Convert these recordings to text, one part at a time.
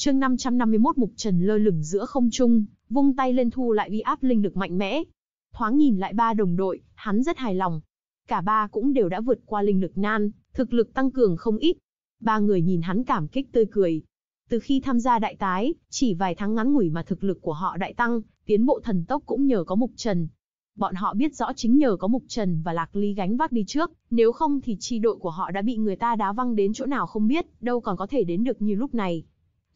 Chương 551 Mục Trần lơ lửng giữa không trung, vung tay lên thu lại uy áp linh lực mạnh mẽ. Thoáng nhìn lại ba đồng đội, hắn rất hài lòng. Cả ba cũng đều đã vượt qua linh lực nan, thực lực tăng cường không ít. Ba người nhìn hắn cảm kích tươi cười. Từ khi tham gia đại tái, chỉ vài tháng ngắn ngủi mà thực lực của họ đại tăng, tiến bộ thần tốc cũng nhờ có Mục Trần. Bọn họ biết rõ chính nhờ có Mục Trần và Lạc Ly gánh vác đi trước, nếu không thì chi đội của họ đã bị người ta đá văng đến chỗ nào không biết, đâu còn có thể đến được như lúc này.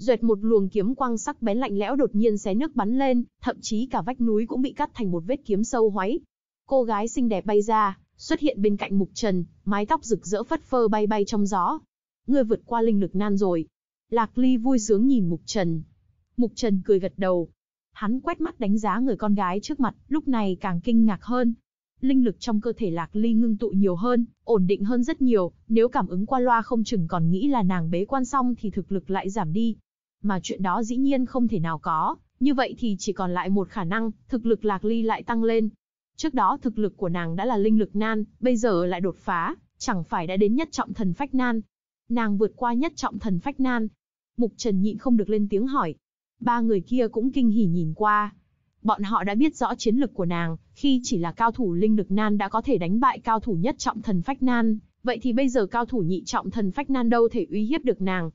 Duệt một luồng kiếm quang sắc bén lạnh lẽo đột nhiên xé nước bắn lên, thậm chí cả vách núi cũng bị cắt thành một vết kiếm sâu hoáy. Cô gái xinh đẹp bay ra, xuất hiện bên cạnh Mục Trần, mái tóc rực rỡ phất phơ bay bay trong gió. Ngươi vượt qua linh lực nan rồi. Lạc Ly vui sướng nhìn Mục Trần. Mục Trần cười gật đầu. Hắn quét mắt đánh giá người con gái trước mặt, lúc này càng kinh ngạc hơn. Linh lực trong cơ thể Lạc Ly ngưng tụ nhiều hơn, ổn định hơn rất nhiều, nếu cảm ứng qua loa không chừng còn nghĩ là nàng bế quan xong thì thực lực lại giảm đi, mà chuyện đó dĩ nhiên không thể nào có, như vậy thì chỉ còn lại một khả năng, thực lực Lạc Ly lại tăng lên. Trước đó thực lực của nàng đã là linh lực nan, bây giờ lại đột phá, chẳng phải đã đến nhất trọng thần phách nan. Nàng vượt qua nhất trọng thần phách nan. Mục Trần nhịn không được lên tiếng hỏi. Ba người kia cũng kinh hỉ nhìn qua. Bọn họ đã biết rõ chiến lực của nàng, khi chỉ là cao thủ linh lực nan đã có thể đánh bại cao thủ nhất trọng thần phách nan, vậy thì bây giờ cao thủ nhị trọng thần phách nan đâu thể uy hiếp được nàng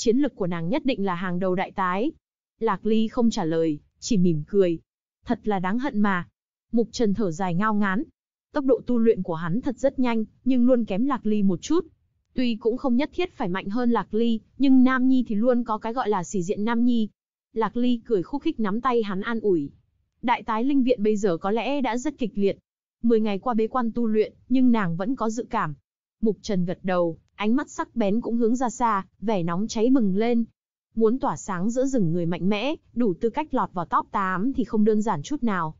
chiến lực của nàng nhất định là hàng đầu đại tái. Lạc Ly không trả lời, chỉ mỉm cười. Thật là đáng hận mà. Mục Trần thở dài ngao ngán. Tốc độ tu luyện của hắn thật rất nhanh, nhưng luôn kém Lạc Ly một chút. Tuy cũng không nhất thiết phải mạnh hơn Lạc Ly, nhưng Nam Nhi thì luôn có cái gọi là xỉ diện Nam Nhi. Lạc Ly cười khúc khích nắm tay hắn an ủi. Đại tái linh viện bây giờ có lẽ đã rất kịch liệt. Mười ngày qua bế quan tu luyện, nhưng nàng vẫn có dự cảm. Mục Trần gật đầu, ánh mắt sắc bén cũng hướng ra xa, vẻ nóng cháy bừng lên. Muốn tỏa sáng giữa rừng người mạnh mẽ, đủ tư cách lọt vào top 8 thì không đơn giản chút nào.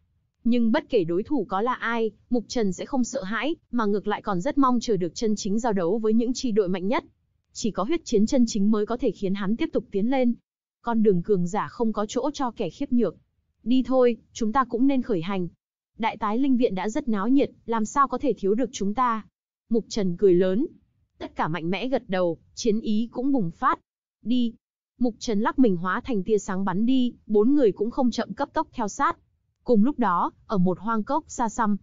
Nhưng bất kể đối thủ có là ai, Mục Trần sẽ không sợ hãi, mà ngược lại còn rất mong chờ được chân chính giao đấu với những chi đội mạnh nhất. Chỉ có huyết chiến chân chính mới có thể khiến hắn tiếp tục tiến lên. Con đường cường giả không có chỗ cho kẻ khiếp nhược. Đi thôi, chúng ta cũng nên khởi hành. Đại tái linh viện đã rất náo nhiệt, làm sao có thể thiếu được chúng ta? Mục Trần cười lớn, Tất cả mạnh mẽ gật đầu, chiến ý cũng bùng phát. Đi. Mục Trần lắc mình hóa thành tia sáng bắn đi, bốn người cũng không chậm cấp tốc theo sát. Cùng lúc đó, ở một hoang cốc xa xăm,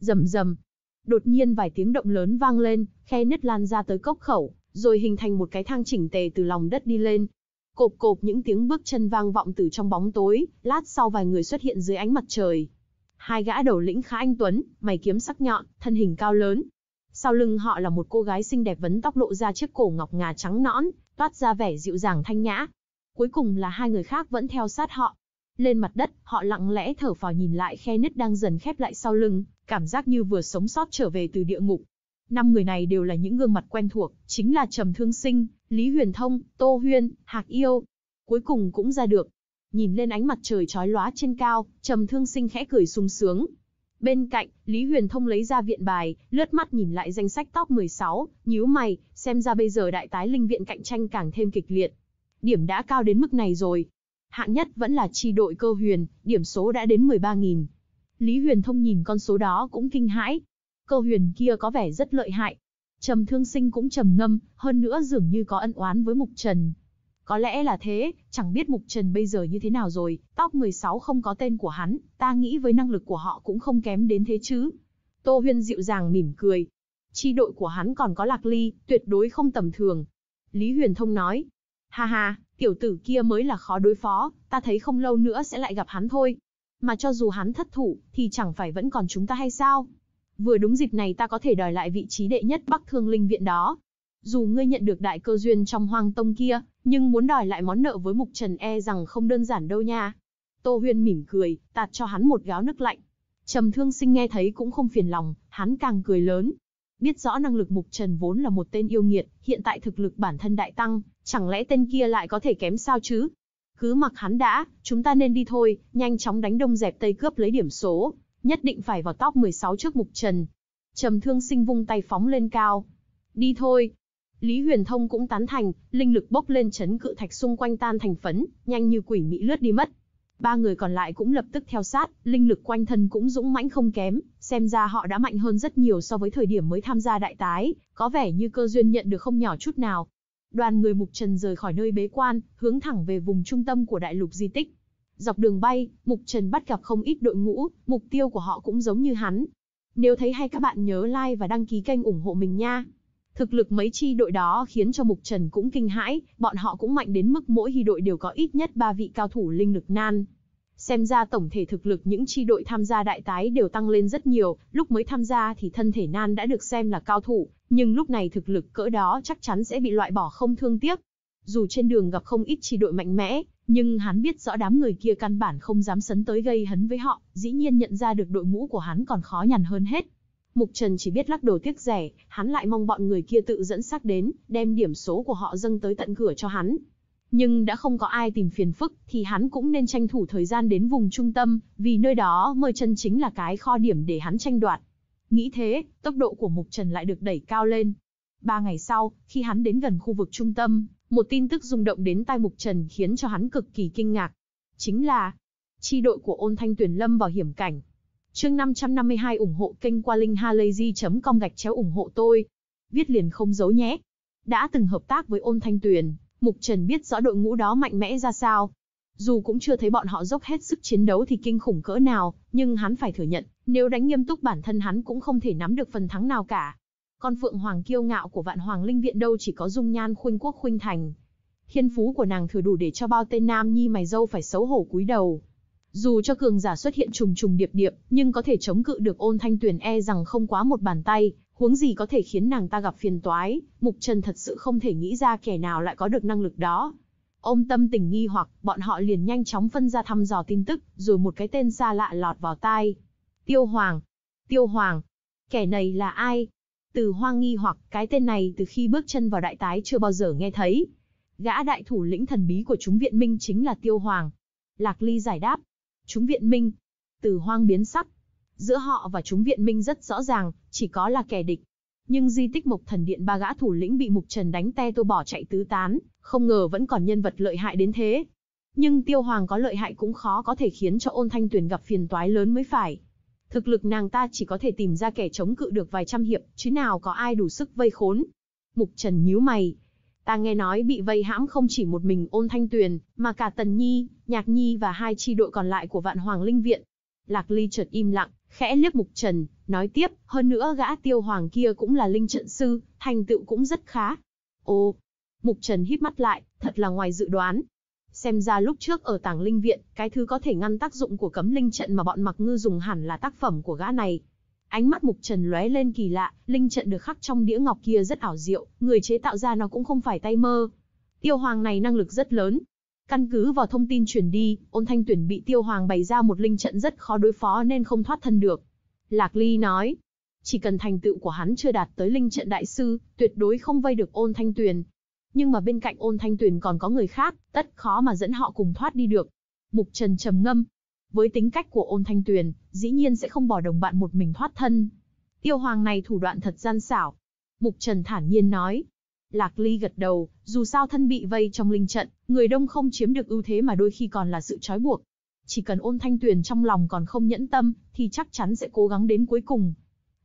rầm rầm, đột nhiên vài tiếng động lớn vang lên, khe nứt lan ra tới cốc khẩu, rồi hình thành một cái thang chỉnh tề từ lòng đất đi lên. Cộp cộp những tiếng bước chân vang vọng từ trong bóng tối, lát sau vài người xuất hiện dưới ánh mặt trời. Hai gã đầu lĩnh khá anh tuấn, mày kiếm sắc nhọn, thân hình cao lớn, sau lưng họ là một cô gái xinh đẹp vấn tóc lộ ra chiếc cổ ngọc ngà trắng nõn, toát ra vẻ dịu dàng thanh nhã. Cuối cùng là hai người khác vẫn theo sát họ. Lên mặt đất, họ lặng lẽ thở phào nhìn lại khe nứt đang dần khép lại sau lưng, cảm giác như vừa sống sót trở về từ địa ngục. Năm người này đều là những gương mặt quen thuộc, chính là Trầm Thương Sinh, Lý Huyền Thông, Tô Huyên, Hạc Yêu. Cuối cùng cũng ra được. Nhìn lên ánh mặt trời trói lóa trên cao, Trầm Thương Sinh khẽ cười sung sướng, Bên cạnh, Lý Huyền Thông lấy ra viện bài, lướt mắt nhìn lại danh sách top 16, nhíu mày, xem ra bây giờ đại tái linh viện cạnh tranh càng thêm kịch liệt. Điểm đã cao đến mức này rồi. Hạng nhất vẫn là chi đội cơ huyền, điểm số đã đến 13.000. Lý Huyền Thông nhìn con số đó cũng kinh hãi. Cơ huyền kia có vẻ rất lợi hại. Trầm Thương Sinh cũng trầm ngâm, hơn nữa dường như có ân oán với Mục Trần, có lẽ là thế, chẳng biết Mục Trần bây giờ như thế nào rồi, tóc 16 không có tên của hắn, ta nghĩ với năng lực của họ cũng không kém đến thế chứ. Tô Huyên dịu dàng mỉm cười. Chi đội của hắn còn có Lạc Ly, tuyệt đối không tầm thường. Lý Huyền Thông nói. Ha ha, tiểu tử kia mới là khó đối phó, ta thấy không lâu nữa sẽ lại gặp hắn thôi. Mà cho dù hắn thất thủ, thì chẳng phải vẫn còn chúng ta hay sao? Vừa đúng dịp này ta có thể đòi lại vị trí đệ nhất Bắc Thương Linh Viện đó, dù ngươi nhận được đại cơ duyên trong hoang tông kia, nhưng muốn đòi lại món nợ với Mục Trần e rằng không đơn giản đâu nha. Tô Huyên mỉm cười, tạt cho hắn một gáo nước lạnh. Trầm Thương Sinh nghe thấy cũng không phiền lòng, hắn càng cười lớn. Biết rõ năng lực Mục Trần vốn là một tên yêu nghiệt, hiện tại thực lực bản thân đại tăng, chẳng lẽ tên kia lại có thể kém sao chứ? Cứ mặc hắn đã, chúng ta nên đi thôi, nhanh chóng đánh đông dẹp tây cướp lấy điểm số, nhất định phải vào top 16 trước Mục Trần. Trầm Thương Sinh vung tay phóng lên cao. Đi thôi, Lý Huyền Thông cũng tán thành, linh lực bốc lên chấn cự thạch xung quanh tan thành phấn, nhanh như quỷ mị lướt đi mất. Ba người còn lại cũng lập tức theo sát, linh lực quanh thân cũng dũng mãnh không kém, xem ra họ đã mạnh hơn rất nhiều so với thời điểm mới tham gia đại tái, có vẻ như cơ duyên nhận được không nhỏ chút nào. Đoàn người Mục Trần rời khỏi nơi bế quan, hướng thẳng về vùng trung tâm của đại lục di tích. Dọc đường bay, Mục Trần bắt gặp không ít đội ngũ, mục tiêu của họ cũng giống như hắn. Nếu thấy hay các bạn nhớ like và đăng ký kênh ủng hộ mình nha. Thực lực mấy chi đội đó khiến cho Mục Trần cũng kinh hãi, bọn họ cũng mạnh đến mức mỗi hy đội đều có ít nhất 3 vị cao thủ linh lực nan. Xem ra tổng thể thực lực những chi đội tham gia đại tái đều tăng lên rất nhiều, lúc mới tham gia thì thân thể nan đã được xem là cao thủ, nhưng lúc này thực lực cỡ đó chắc chắn sẽ bị loại bỏ không thương tiếc. Dù trên đường gặp không ít chi đội mạnh mẽ, nhưng hắn biết rõ đám người kia căn bản không dám sấn tới gây hấn với họ, dĩ nhiên nhận ra được đội ngũ của hắn còn khó nhằn hơn hết. Mục Trần chỉ biết lắc đầu tiếc rẻ, hắn lại mong bọn người kia tự dẫn xác đến, đem điểm số của họ dâng tới tận cửa cho hắn. Nhưng đã không có ai tìm phiền phức, thì hắn cũng nên tranh thủ thời gian đến vùng trung tâm, vì nơi đó mơ chân chính là cái kho điểm để hắn tranh đoạt. Nghĩ thế, tốc độ của Mục Trần lại được đẩy cao lên. Ba ngày sau, khi hắn đến gần khu vực trung tâm, một tin tức rung động đến tai Mục Trần khiến cho hắn cực kỳ kinh ngạc. Chính là, chi đội của ôn thanh tuyển lâm vào hiểm cảnh, chương 552 ủng hộ kênh qua linkhalazy.com gạch chéo ủng hộ tôi. Viết liền không giấu nhé. Đã từng hợp tác với ôn thanh tuyền, Mục Trần biết rõ đội ngũ đó mạnh mẽ ra sao. Dù cũng chưa thấy bọn họ dốc hết sức chiến đấu thì kinh khủng cỡ nào, nhưng hắn phải thừa nhận, nếu đánh nghiêm túc bản thân hắn cũng không thể nắm được phần thắng nào cả. Con Phượng Hoàng kiêu ngạo của vạn Hoàng Linh Viện đâu chỉ có dung nhan khuynh quốc khuynh thành. Hiên phú của nàng thừa đủ để cho bao tên nam nhi mày dâu phải xấu hổ cúi đầu. Dù cho cường giả xuất hiện trùng trùng điệp điệp, nhưng có thể chống cự được ôn thanh tuyển e rằng không quá một bàn tay, huống gì có thể khiến nàng ta gặp phiền toái, Mục Trần thật sự không thể nghĩ ra kẻ nào lại có được năng lực đó. Ôm tâm tình nghi hoặc, bọn họ liền nhanh chóng phân ra thăm dò tin tức, rồi một cái tên xa lạ lọt vào tai. Tiêu Hoàng. Tiêu Hoàng. Kẻ này là ai? Từ hoang nghi hoặc cái tên này từ khi bước chân vào đại tái chưa bao giờ nghe thấy. Gã đại thủ lĩnh thần bí của chúng viện minh chính là Tiêu Hoàng. Lạc Ly giải đáp, chúng viện minh. Từ hoang biến sắc. Giữa họ và chúng viện minh rất rõ ràng, chỉ có là kẻ địch. Nhưng di tích mộc thần điện ba gã thủ lĩnh bị mục trần đánh te tôi bỏ chạy tứ tán, không ngờ vẫn còn nhân vật lợi hại đến thế. Nhưng tiêu hoàng có lợi hại cũng khó có thể khiến cho ôn thanh tuyền gặp phiền toái lớn mới phải. Thực lực nàng ta chỉ có thể tìm ra kẻ chống cự được vài trăm hiệp, chứ nào có ai đủ sức vây khốn. Mục trần nhíu mày, Ta nghe nói bị vây hãm không chỉ một mình ôn thanh tuyền, mà cả Tần Nhi, Nhạc Nhi và hai chi đội còn lại của vạn hoàng linh viện. Lạc Ly chợt im lặng, khẽ liếc mục trần, nói tiếp, hơn nữa gã tiêu hoàng kia cũng là linh trận sư, thành tựu cũng rất khá. Ồ, mục trần hít mắt lại, thật là ngoài dự đoán. Xem ra lúc trước ở tàng linh viện, cái thứ có thể ngăn tác dụng của cấm linh trận mà bọn mặc ngư dùng hẳn là tác phẩm của gã này, Ánh mắt Mục Trần lóe lên kỳ lạ, linh trận được khắc trong đĩa ngọc kia rất ảo diệu, người chế tạo ra nó cũng không phải tay mơ. Tiêu Hoàng này năng lực rất lớn. Căn cứ vào thông tin truyền đi, Ôn Thanh Tuyển bị Tiêu Hoàng bày ra một linh trận rất khó đối phó nên không thoát thân được. Lạc Ly nói, chỉ cần thành tựu của hắn chưa đạt tới linh trận đại sư, tuyệt đối không vây được Ôn Thanh Tuyển. Nhưng mà bên cạnh Ôn Thanh Tuyển còn có người khác, tất khó mà dẫn họ cùng thoát đi được. Mục Trần trầm ngâm, với tính cách của ôn thanh tuyền, dĩ nhiên sẽ không bỏ đồng bạn một mình thoát thân. Tiêu hoàng này thủ đoạn thật gian xảo. Mục Trần thản nhiên nói. Lạc Ly gật đầu, dù sao thân bị vây trong linh trận, người đông không chiếm được ưu thế mà đôi khi còn là sự trói buộc. Chỉ cần ôn thanh tuyền trong lòng còn không nhẫn tâm, thì chắc chắn sẽ cố gắng đến cuối cùng.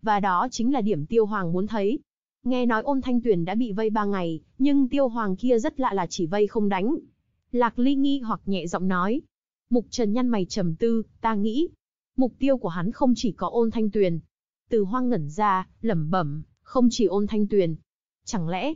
Và đó chính là điểm tiêu hoàng muốn thấy, Nghe nói ôn thanh Tuyền đã bị vây ba ngày, nhưng tiêu hoàng kia rất lạ là chỉ vây không đánh. Lạc ly nghi hoặc nhẹ giọng nói, Mục Trần nhăn mày trầm tư, ta nghĩ, mục tiêu của hắn không chỉ có ôn thanh tuyền. Từ hoang ngẩn ra, lẩm bẩm, không chỉ ôn thanh tuyền. Chẳng lẽ,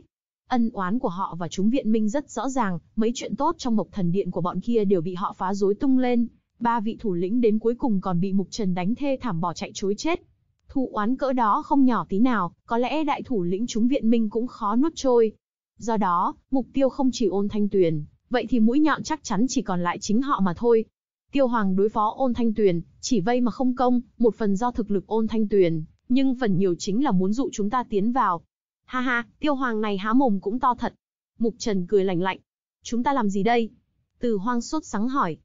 ân oán của họ và chúng viện minh rất rõ ràng, mấy chuyện tốt trong mộc thần điện của bọn kia đều bị họ phá rối tung lên. Ba vị thủ lĩnh đến cuối cùng còn bị mục trần đánh thê thảm bỏ chạy chối chết. Thụ oán cỡ đó không nhỏ tí nào, có lẽ đại thủ lĩnh chúng viện minh cũng khó nuốt trôi. Do đó, mục tiêu không chỉ ôn thanh tuyền, vậy thì mũi nhọn chắc chắn chỉ còn lại chính họ mà thôi. Tiêu Hoàng đối phó ôn thanh tuyền, chỉ vây mà không công, một phần do thực lực ôn thanh tuyền, nhưng phần nhiều chính là muốn dụ chúng ta tiến vào. Ha ha, tiêu hoàng này há mồm cũng to thật. Mục Trần cười lạnh lạnh. Chúng ta làm gì đây? Từ hoang sốt sắng hỏi.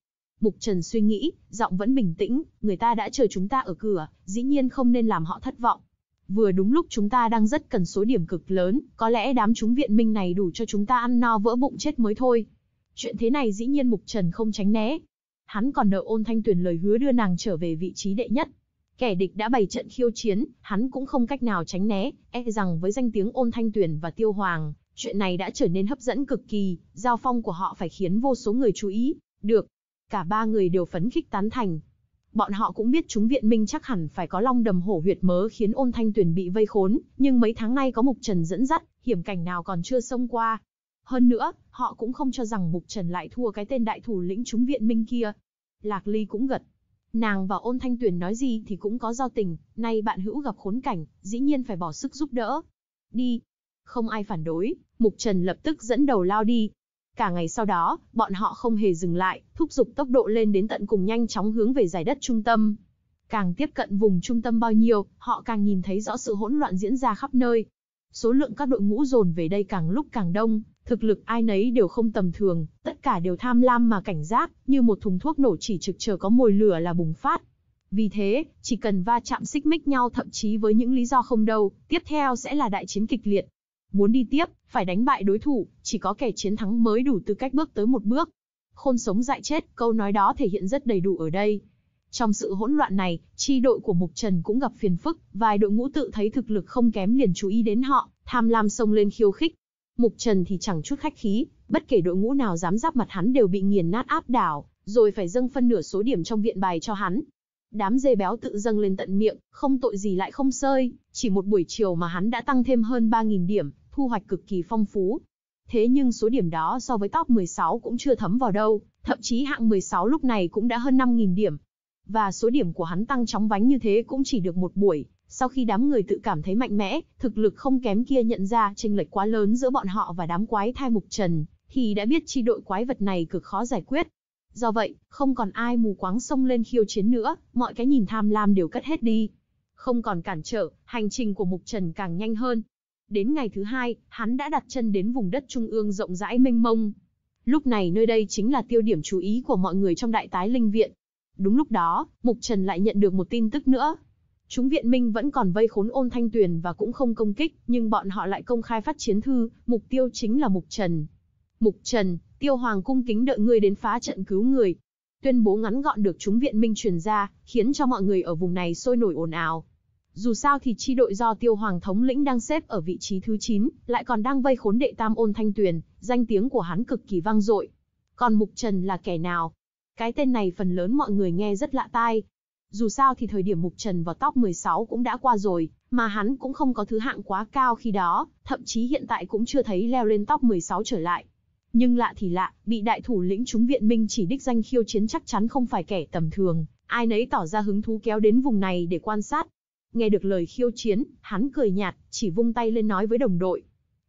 Mục Trần suy nghĩ, giọng vẫn bình tĩnh, người ta đã chờ chúng ta ở cửa, dĩ nhiên không nên làm họ thất vọng. Vừa đúng lúc chúng ta đang rất cần số điểm cực lớn, có lẽ đám chúng viện minh này đủ cho chúng ta ăn no vỡ bụng chết mới thôi. Chuyện thế này dĩ nhiên Mục Trần không tránh né. Hắn còn nợ ôn thanh tuyển lời hứa đưa nàng trở về vị trí đệ nhất. Kẻ địch đã bày trận khiêu chiến, hắn cũng không cách nào tránh né, e rằng với danh tiếng ôn thanh tuyển và tiêu hoàng, chuyện này đã trở nên hấp dẫn cực kỳ, giao phong của họ phải khiến vô số người chú ý, được. Cả ba người đều phấn khích tán thành. Bọn họ cũng biết chúng viện minh chắc hẳn phải có long đầm hổ huyệt mớ khiến ôn thanh tuyển bị vây khốn, nhưng mấy tháng nay có mục trần dẫn dắt, hiểm cảnh nào còn chưa xông qua, hơn nữa, họ cũng không cho rằng Mục Trần lại thua cái tên đại thủ lĩnh chúng viện minh kia. Lạc Ly cũng gật. Nàng và ôn thanh tuyển nói gì thì cũng có giao tình, nay bạn hữu gặp khốn cảnh, dĩ nhiên phải bỏ sức giúp đỡ. Đi. Không ai phản đối, Mục Trần lập tức dẫn đầu lao đi. Cả ngày sau đó, bọn họ không hề dừng lại, thúc giục tốc độ lên đến tận cùng nhanh chóng hướng về giải đất trung tâm. Càng tiếp cận vùng trung tâm bao nhiêu, họ càng nhìn thấy rõ sự hỗn loạn diễn ra khắp nơi. Số lượng các đội ngũ dồn về đây càng lúc càng đông, Thực lực ai nấy đều không tầm thường, tất cả đều tham lam mà cảnh giác, như một thùng thuốc nổ chỉ trực chờ có mồi lửa là bùng phát. Vì thế, chỉ cần va chạm xích mích nhau thậm chí với những lý do không đâu, tiếp theo sẽ là đại chiến kịch liệt. Muốn đi tiếp, phải đánh bại đối thủ, chỉ có kẻ chiến thắng mới đủ tư cách bước tới một bước. Khôn sống dại chết, câu nói đó thể hiện rất đầy đủ ở đây. Trong sự hỗn loạn này, chi đội của Mục Trần cũng gặp phiền phức, vài đội ngũ tự thấy thực lực không kém liền chú ý đến họ, tham lam xông lên khiêu khích, Mục Trần thì chẳng chút khách khí, bất kể đội ngũ nào dám giáp mặt hắn đều bị nghiền nát áp đảo, rồi phải dâng phân nửa số điểm trong viện bài cho hắn. Đám dê béo tự dâng lên tận miệng, không tội gì lại không sơi, chỉ một buổi chiều mà hắn đã tăng thêm hơn 3.000 điểm, thu hoạch cực kỳ phong phú. Thế nhưng số điểm đó so với top 16 cũng chưa thấm vào đâu, thậm chí hạng 16 lúc này cũng đã hơn 5.000 điểm. Và số điểm của hắn tăng chóng vánh như thế cũng chỉ được một buổi, sau khi đám người tự cảm thấy mạnh mẽ, thực lực không kém kia nhận ra chênh lệch quá lớn giữa bọn họ và đám quái thai mục trần, thì đã biết chi đội quái vật này cực khó giải quyết. Do vậy, không còn ai mù quáng xông lên khiêu chiến nữa, mọi cái nhìn tham lam đều cất hết đi. Không còn cản trở, hành trình của Mục Trần càng nhanh hơn. Đến ngày thứ hai, hắn đã đặt chân đến vùng đất trung ương rộng rãi mênh mông. Lúc này nơi đây chính là tiêu điểm chú ý của mọi người trong đại tái linh viện. Đúng lúc đó, Mục Trần lại nhận được một tin tức nữa, Chúng Viện Minh vẫn còn vây khốn ôn thanh tuyền và cũng không công kích, nhưng bọn họ lại công khai phát chiến thư, mục tiêu chính là Mục Trần. Mục Trần, tiêu hoàng cung kính đợi ngươi đến phá trận cứu người. Tuyên bố ngắn gọn được chúng Viện Minh truyền ra, khiến cho mọi người ở vùng này sôi nổi ồn ào. Dù sao thì chi đội do tiêu hoàng thống lĩnh đang xếp ở vị trí thứ 9, lại còn đang vây khốn đệ tam ôn thanh tuyền, danh tiếng của hắn cực kỳ vang dội. Còn Mục Trần là kẻ nào? Cái tên này phần lớn mọi người nghe rất lạ tai, dù sao thì thời điểm Mục Trần vào top 16 cũng đã qua rồi, mà hắn cũng không có thứ hạng quá cao khi đó, thậm chí hiện tại cũng chưa thấy leo lên top 16 trở lại. Nhưng lạ thì lạ, bị đại thủ lĩnh chúng viện minh chỉ đích danh khiêu chiến chắc chắn không phải kẻ tầm thường, ai nấy tỏ ra hứng thú kéo đến vùng này để quan sát. Nghe được lời khiêu chiến, hắn cười nhạt, chỉ vung tay lên nói với đồng đội.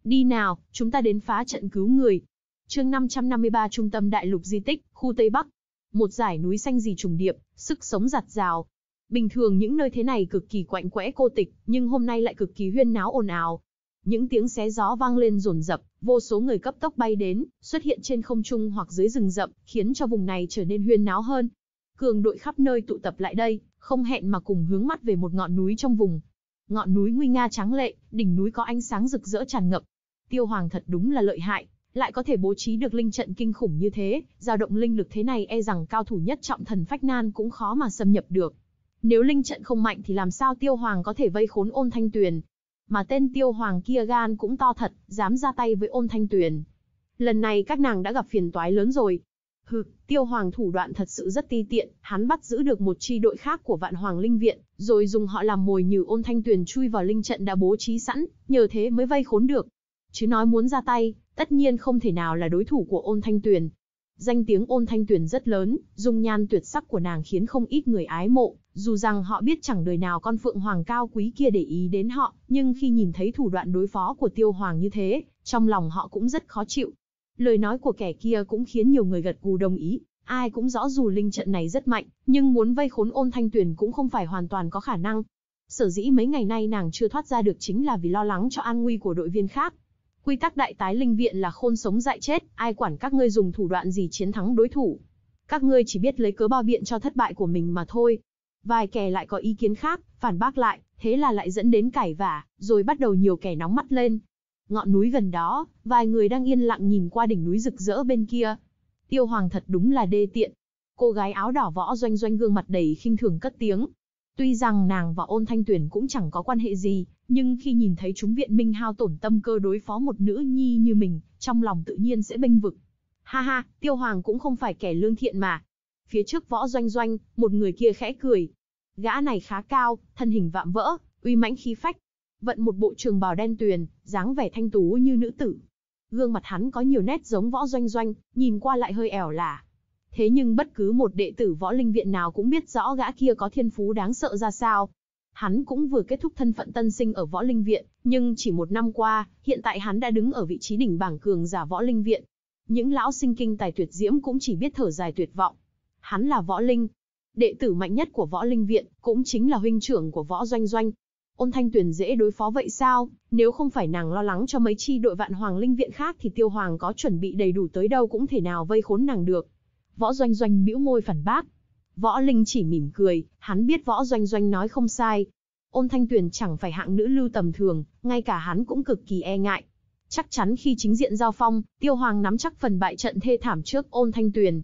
Đi nào, chúng ta đến phá trận cứu người. chương 553 Trung tâm Đại lục Di tích, khu Tây Bắc. Một giải núi xanh gì trùng điệp, sức sống giặt rào. Bình thường những nơi thế này cực kỳ quạnh quẽ cô tịch, nhưng hôm nay lại cực kỳ huyên náo ồn ào. Những tiếng xé gió vang lên rồn rập, vô số người cấp tốc bay đến, xuất hiện trên không trung hoặc dưới rừng rậm, khiến cho vùng này trở nên huyên náo hơn. Cường đội khắp nơi tụ tập lại đây, không hẹn mà cùng hướng mắt về một ngọn núi trong vùng. Ngọn núi nguy nga trắng lệ, đỉnh núi có ánh sáng rực rỡ tràn ngập. Tiêu Hoàng thật đúng là lợi hại, lại có thể bố trí được linh trận kinh khủng như thế, dao động linh lực thế này e rằng cao thủ nhất trọng thần phách nan cũng khó mà xâm nhập được. Nếu linh trận không mạnh thì làm sao Tiêu Hoàng có thể vây khốn Ôn Thanh Tuyền? Mà tên Tiêu Hoàng kia gan cũng to thật, dám ra tay với Ôn Thanh Tuyền. Lần này các nàng đã gặp phiền toái lớn rồi. Hừ, Tiêu Hoàng thủ đoạn thật sự rất ti tiện, hắn bắt giữ được một chi đội khác của Vạn Hoàng Linh Viện, rồi dùng họ làm mồi nhử Ôn Thanh Tuyền chui vào linh trận đã bố trí sẵn, nhờ thế mới vây khốn được. Chứ nói muốn ra tay, tất nhiên không thể nào là đối thủ của ôn thanh tuyền. Danh tiếng ôn thanh tuyền rất lớn, dung nhan tuyệt sắc của nàng khiến không ít người ái mộ, dù rằng họ biết chẳng đời nào con phượng hoàng cao quý kia để ý đến họ, nhưng khi nhìn thấy thủ đoạn đối phó của tiêu hoàng như thế, trong lòng họ cũng rất khó chịu. Lời nói của kẻ kia cũng khiến nhiều người gật gù đồng ý, ai cũng rõ dù linh trận này rất mạnh, nhưng muốn vây khốn ôn thanh tuyền cũng không phải hoàn toàn có khả năng. Sở dĩ mấy ngày nay nàng chưa thoát ra được chính là vì lo lắng cho an nguy của đội viên khác, Quy tắc đại tái linh viện là khôn sống dại chết, ai quản các ngươi dùng thủ đoạn gì chiến thắng đối thủ. Các ngươi chỉ biết lấy cớ bao biện cho thất bại của mình mà thôi. Vài kẻ lại có ý kiến khác, phản bác lại, thế là lại dẫn đến cãi vả, rồi bắt đầu nhiều kẻ nóng mắt lên. Ngọn núi gần đó, vài người đang yên lặng nhìn qua đỉnh núi rực rỡ bên kia. Tiêu Hoàng thật đúng là đê tiện. Cô gái áo đỏ võ doanh doanh gương mặt đầy khinh thường cất tiếng, Tuy rằng nàng và ôn thanh tuyển cũng chẳng có quan hệ gì, nhưng khi nhìn thấy chúng viện minh hao tổn tâm cơ đối phó một nữ nhi như mình, trong lòng tự nhiên sẽ bênh vực. Ha ha, tiêu hoàng cũng không phải kẻ lương thiện mà. Phía trước võ doanh doanh, một người kia khẽ cười. Gã này khá cao, thân hình vạm vỡ, uy mãnh khí phách. Vận một bộ trường bào đen tuyền, dáng vẻ thanh tú như nữ tử. Gương mặt hắn có nhiều nét giống võ doanh doanh, nhìn qua lại hơi ẻo lả, thế nhưng bất cứ một đệ tử võ linh viện nào cũng biết rõ gã kia có thiên phú đáng sợ ra sao. Hắn cũng vừa kết thúc thân phận tân sinh ở võ linh viện, nhưng chỉ một năm qua, hiện tại hắn đã đứng ở vị trí đỉnh bảng cường giả võ linh viện. Những lão sinh kinh tài tuyệt diễm cũng chỉ biết thở dài tuyệt vọng. Hắn là võ linh, đệ tử mạnh nhất của võ linh viện, cũng chính là huynh trưởng của võ doanh doanh. Ôn thanh tuyển dễ đối phó vậy sao, nếu không phải nàng lo lắng cho mấy chi đội vạn hoàng linh viện khác thì tiêu hoàng có chuẩn bị đầy đủ tới đâu cũng thể nào vây khốn nàng được. Võ Doanh Doanh bĩu môi phản bác. Võ Linh chỉ mỉm cười, hắn biết Võ Doanh Doanh nói không sai. Ôn Thanh Tuyền chẳng phải hạng nữ lưu tầm thường, ngay cả hắn cũng cực kỳ e ngại. Chắc chắn khi chính diện giao phong, Tiêu Hoàng nắm chắc phần bại trận thê thảm trước Ôn Thanh Tuyền.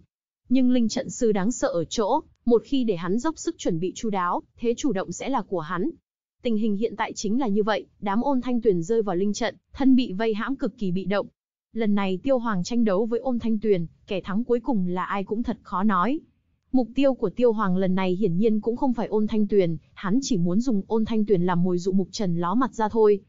Nhưng linh trận sư đáng sợ ở chỗ, một khi để hắn dốc sức chuẩn bị chu đáo, thế chủ động sẽ là của hắn. Tình hình hiện tại chính là như vậy, đám Ôn Thanh Tuyền rơi vào linh trận, thân bị vây hãm cực kỳ bị động, lần này Tiêu Hoàng tranh đấu với Ôn Thanh Tuyền, kẻ thắng cuối cùng là ai cũng thật khó nói. Mục tiêu của Tiêu Hoàng lần này hiển nhiên cũng không phải Ôn Thanh Tuyền, hắn chỉ muốn dùng Ôn Thanh Tuyền làm mồi dụ Mục Trần ló mặt ra thôi.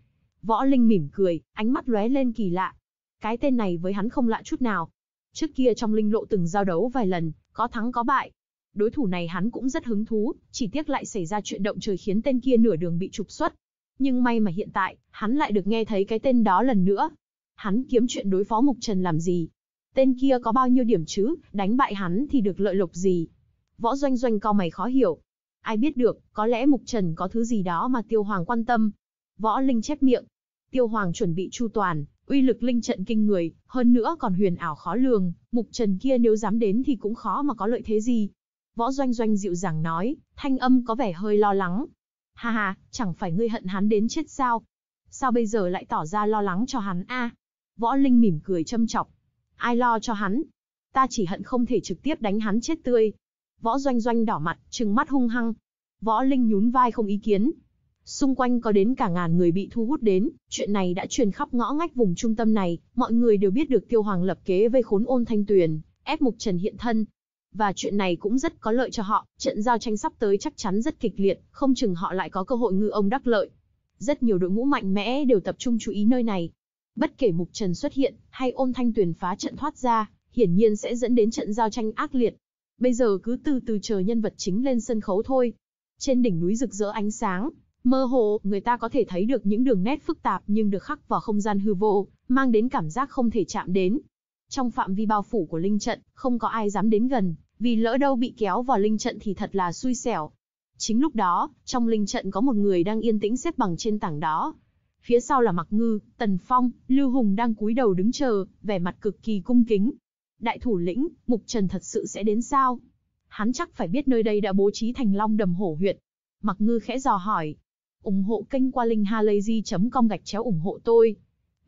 Võ Linh mỉm cười, ánh mắt lóe lên kỳ lạ. Cái tên này với hắn không lạ chút nào. Trước kia trong linh lộ từng giao đấu vài lần, có thắng có bại. Đối thủ này hắn cũng rất hứng thú, chỉ tiếc lại xảy ra chuyện động trời khiến tên kia nửa đường bị trục xuất. Nhưng may mà hiện tại, hắn lại được nghe thấy cái tên đó lần nữa, hắn kiếm chuyện đối phó Mục Trần làm gì? Tên kia có bao nhiêu điểm chứ, đánh bại hắn thì được lợi lộc gì? Võ Doanh Doanh co mày khó hiểu. Ai biết được, có lẽ Mục Trần có thứ gì đó mà Tiêu Hoàng quan tâm. Võ Linh chép miệng. Tiêu Hoàng chuẩn bị chu toàn, uy lực linh trận kinh người, hơn nữa còn huyền ảo khó lường, Mục Trần kia nếu dám đến thì cũng khó mà có lợi thế gì. Võ Doanh Doanh dịu dàng nói, thanh âm có vẻ hơi lo lắng. Ha ha, chẳng phải ngươi hận hắn đến chết sao? Sao bây giờ lại tỏ ra lo lắng cho hắn a? À? Võ Linh mỉm cười châm chọc. Ai lo cho hắn? Ta chỉ hận không thể trực tiếp đánh hắn chết tươi. Võ Doanh Doanh đỏ mặt, trừng mắt hung hăng. Võ Linh nhún vai không ý kiến. Xung quanh có đến cả ngàn người bị thu hút đến, chuyện này đã truyền khắp ngõ ngách vùng trung tâm này, mọi người đều biết được Tiêu Hoàng lập kế vây khốn ôn thanh tuyền, ép mục trần hiện thân. Và chuyện này cũng rất có lợi cho họ, trận giao tranh sắp tới chắc chắn rất kịch liệt, không chừng họ lại có cơ hội ngư ông đắc lợi. Rất nhiều đội ngũ mạnh mẽ đều tập trung chú ý nơi này, Bất kể Mục Trần xuất hiện, hay ôn thanh Tuyền phá trận thoát ra, hiển nhiên sẽ dẫn đến trận giao tranh ác liệt. Bây giờ cứ từ từ chờ nhân vật chính lên sân khấu thôi. Trên đỉnh núi rực rỡ ánh sáng, mơ hồ, người ta có thể thấy được những đường nét phức tạp nhưng được khắc vào không gian hư vô, mang đến cảm giác không thể chạm đến. Trong phạm vi bao phủ của linh trận, không có ai dám đến gần, vì lỡ đâu bị kéo vào linh trận thì thật là xui xẻo. Chính lúc đó, trong linh trận có một người đang yên tĩnh xếp bằng trên tảng đó, phía sau là Mặc Ngư, Tần Phong, Lưu Hùng đang cúi đầu đứng chờ, vẻ mặt cực kỳ cung kính. Đại thủ lĩnh, Mục Trần thật sự sẽ đến sao? Hắn chắc phải biết nơi đây đã bố trí thành long đầm hổ huyện. Mặc Ngư khẽ dò hỏi. ủng hộ kênh qua linhhalazy.com gạch chéo ủng hộ tôi.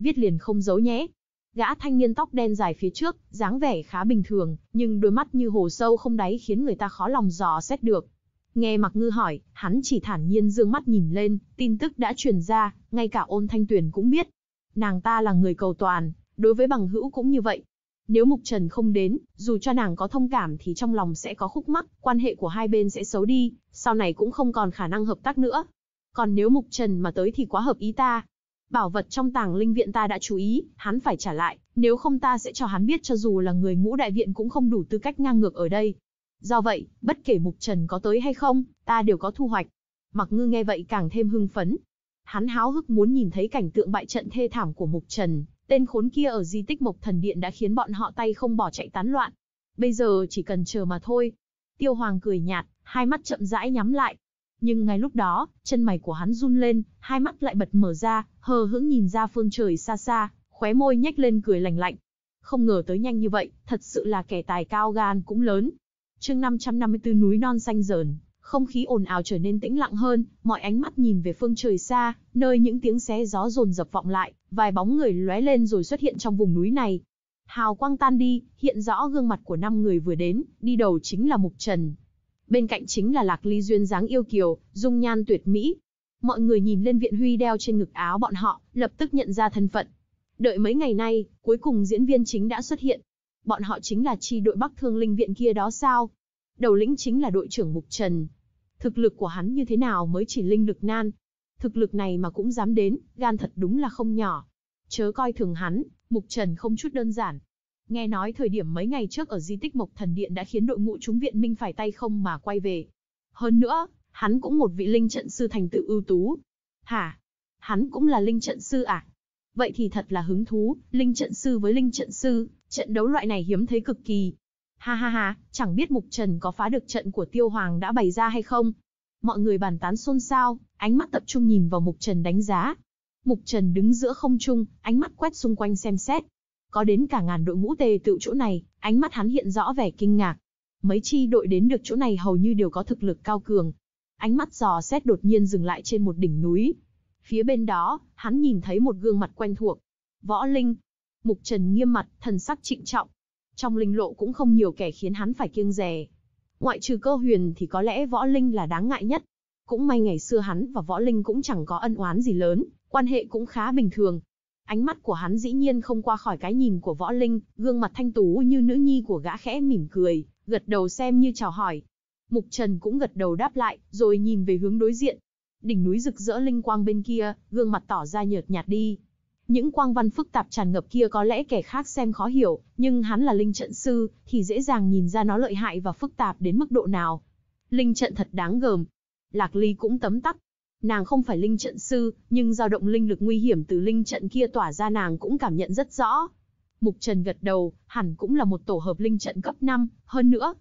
Viết liền không giấu nhé. Gã thanh niên tóc đen dài phía trước, dáng vẻ khá bình thường, nhưng đôi mắt như hồ sâu không đáy khiến người ta khó lòng dò xét được. Nghe Mạc Ngư hỏi, hắn chỉ thản nhiên dương mắt nhìn lên, tin tức đã truyền ra, ngay cả ôn thanh Tuyền cũng biết. Nàng ta là người cầu toàn, đối với bằng hữu cũng như vậy. Nếu Mục Trần không đến, dù cho nàng có thông cảm thì trong lòng sẽ có khúc mắc, quan hệ của hai bên sẽ xấu đi, sau này cũng không còn khả năng hợp tác nữa. Còn nếu Mục Trần mà tới thì quá hợp ý ta. Bảo vật trong tàng linh viện ta đã chú ý, hắn phải trả lại, nếu không ta sẽ cho hắn biết cho dù là người ngũ đại viện cũng không đủ tư cách ngang ngược ở đây. Do vậy, bất kể Mục Trần có tới hay không, ta đều có thu hoạch. Mặc ngư nghe vậy càng thêm hưng phấn. Hắn háo hức muốn nhìn thấy cảnh tượng bại trận thê thảm của Mục Trần, tên khốn kia ở di tích Mộc Thần Điện đã khiến bọn họ tay không bỏ chạy tán loạn. Bây giờ chỉ cần chờ mà thôi. Tiêu Hoàng cười nhạt, hai mắt chậm rãi nhắm lại. Nhưng ngay lúc đó, chân mày của hắn run lên, hai mắt lại bật mở ra, hờ hững nhìn ra phương trời xa xa, khóe môi nhếch lên cười lạnh lạnh. Không ngờ tới nhanh như vậy, thật sự là kẻ tài cao gan cũng lớn. Chương 554 núi non xanh dờn, không khí ồn ào trở nên tĩnh lặng hơn, mọi ánh mắt nhìn về phương trời xa, nơi những tiếng xé gió rồn dập vọng lại, vài bóng người lóe lên rồi xuất hiện trong vùng núi này. Hào quang tan đi, hiện rõ gương mặt của năm người vừa đến, đi đầu chính là Mục Trần. Bên cạnh chính là Lạc Ly duyên dáng yêu kiều, dung nhan tuyệt mỹ. Mọi người nhìn lên viện huy đeo trên ngực áo bọn họ, lập tức nhận ra thân phận. Đợi mấy ngày nay, cuối cùng diễn viên chính đã xuất hiện, bọn họ chính là chi đội Bắc Thương Linh Viện kia đó sao? Đầu lĩnh chính là đội trưởng Mục Trần. Thực lực của hắn như thế nào mới chỉ linh lực nan? Thực lực này mà cũng dám đến, gan thật đúng là không nhỏ. Chớ coi thường hắn, Mục Trần không chút đơn giản. Nghe nói thời điểm mấy ngày trước ở di tích Mộc Thần Điện đã khiến đội ngũ chúng viện minh phải tay không mà quay về. Hơn nữa, hắn cũng một vị linh trận sư thành tựu ưu tú. Hả? Hắn cũng là linh trận sư à? Vậy thì thật là hứng thú, linh trận sư với linh trận sư, Trận đấu loại này hiếm thấy cực kỳ. Ha ha ha, chẳng biết Mục Trần có phá được trận của Tiêu Hoàng đã bày ra hay không. Mọi người bàn tán xôn xao, ánh mắt tập trung nhìn vào Mục Trần đánh giá. Mục Trần đứng giữa không trung, ánh mắt quét xung quanh xem xét. Có đến cả ngàn đội ngũ tề tựu chỗ này, ánh mắt hắn hiện rõ vẻ kinh ngạc. Mấy chi đội đến được chỗ này hầu như đều có thực lực cao cường. Ánh mắt dò xét đột nhiên dừng lại trên một đỉnh núi. Phía bên đó, hắn nhìn thấy một gương mặt quen thuộc. Võ Linh, Mục Trần nghiêm mặt, thần sắc trịnh trọng. Trong linh lộ cũng không nhiều kẻ khiến hắn phải kiêng dè. Ngoại trừ cơ huyền thì có lẽ võ linh là đáng ngại nhất. Cũng may ngày xưa hắn và võ linh cũng chẳng có ân oán gì lớn, quan hệ cũng khá bình thường. Ánh mắt của hắn dĩ nhiên không qua khỏi cái nhìn của võ linh, gương mặt thanh tú như nữ nhi của gã khẽ mỉm cười, gật đầu xem như chào hỏi. Mục Trần cũng gật đầu đáp lại, rồi nhìn về hướng đối diện. Đỉnh núi rực rỡ linh quang bên kia, gương mặt tỏ ra nhợt nhạt đi, những quang văn phức tạp tràn ngập kia có lẽ kẻ khác xem khó hiểu, nhưng hắn là linh trận sư, thì dễ dàng nhìn ra nó lợi hại và phức tạp đến mức độ nào. Linh trận thật đáng gờm. Lạc Ly cũng tấm tắc. Nàng không phải linh trận sư, nhưng dao động linh lực nguy hiểm từ linh trận kia tỏa ra nàng cũng cảm nhận rất rõ. Mục Trần gật đầu, hẳn cũng là một tổ hợp linh trận cấp 5, hơn nữa.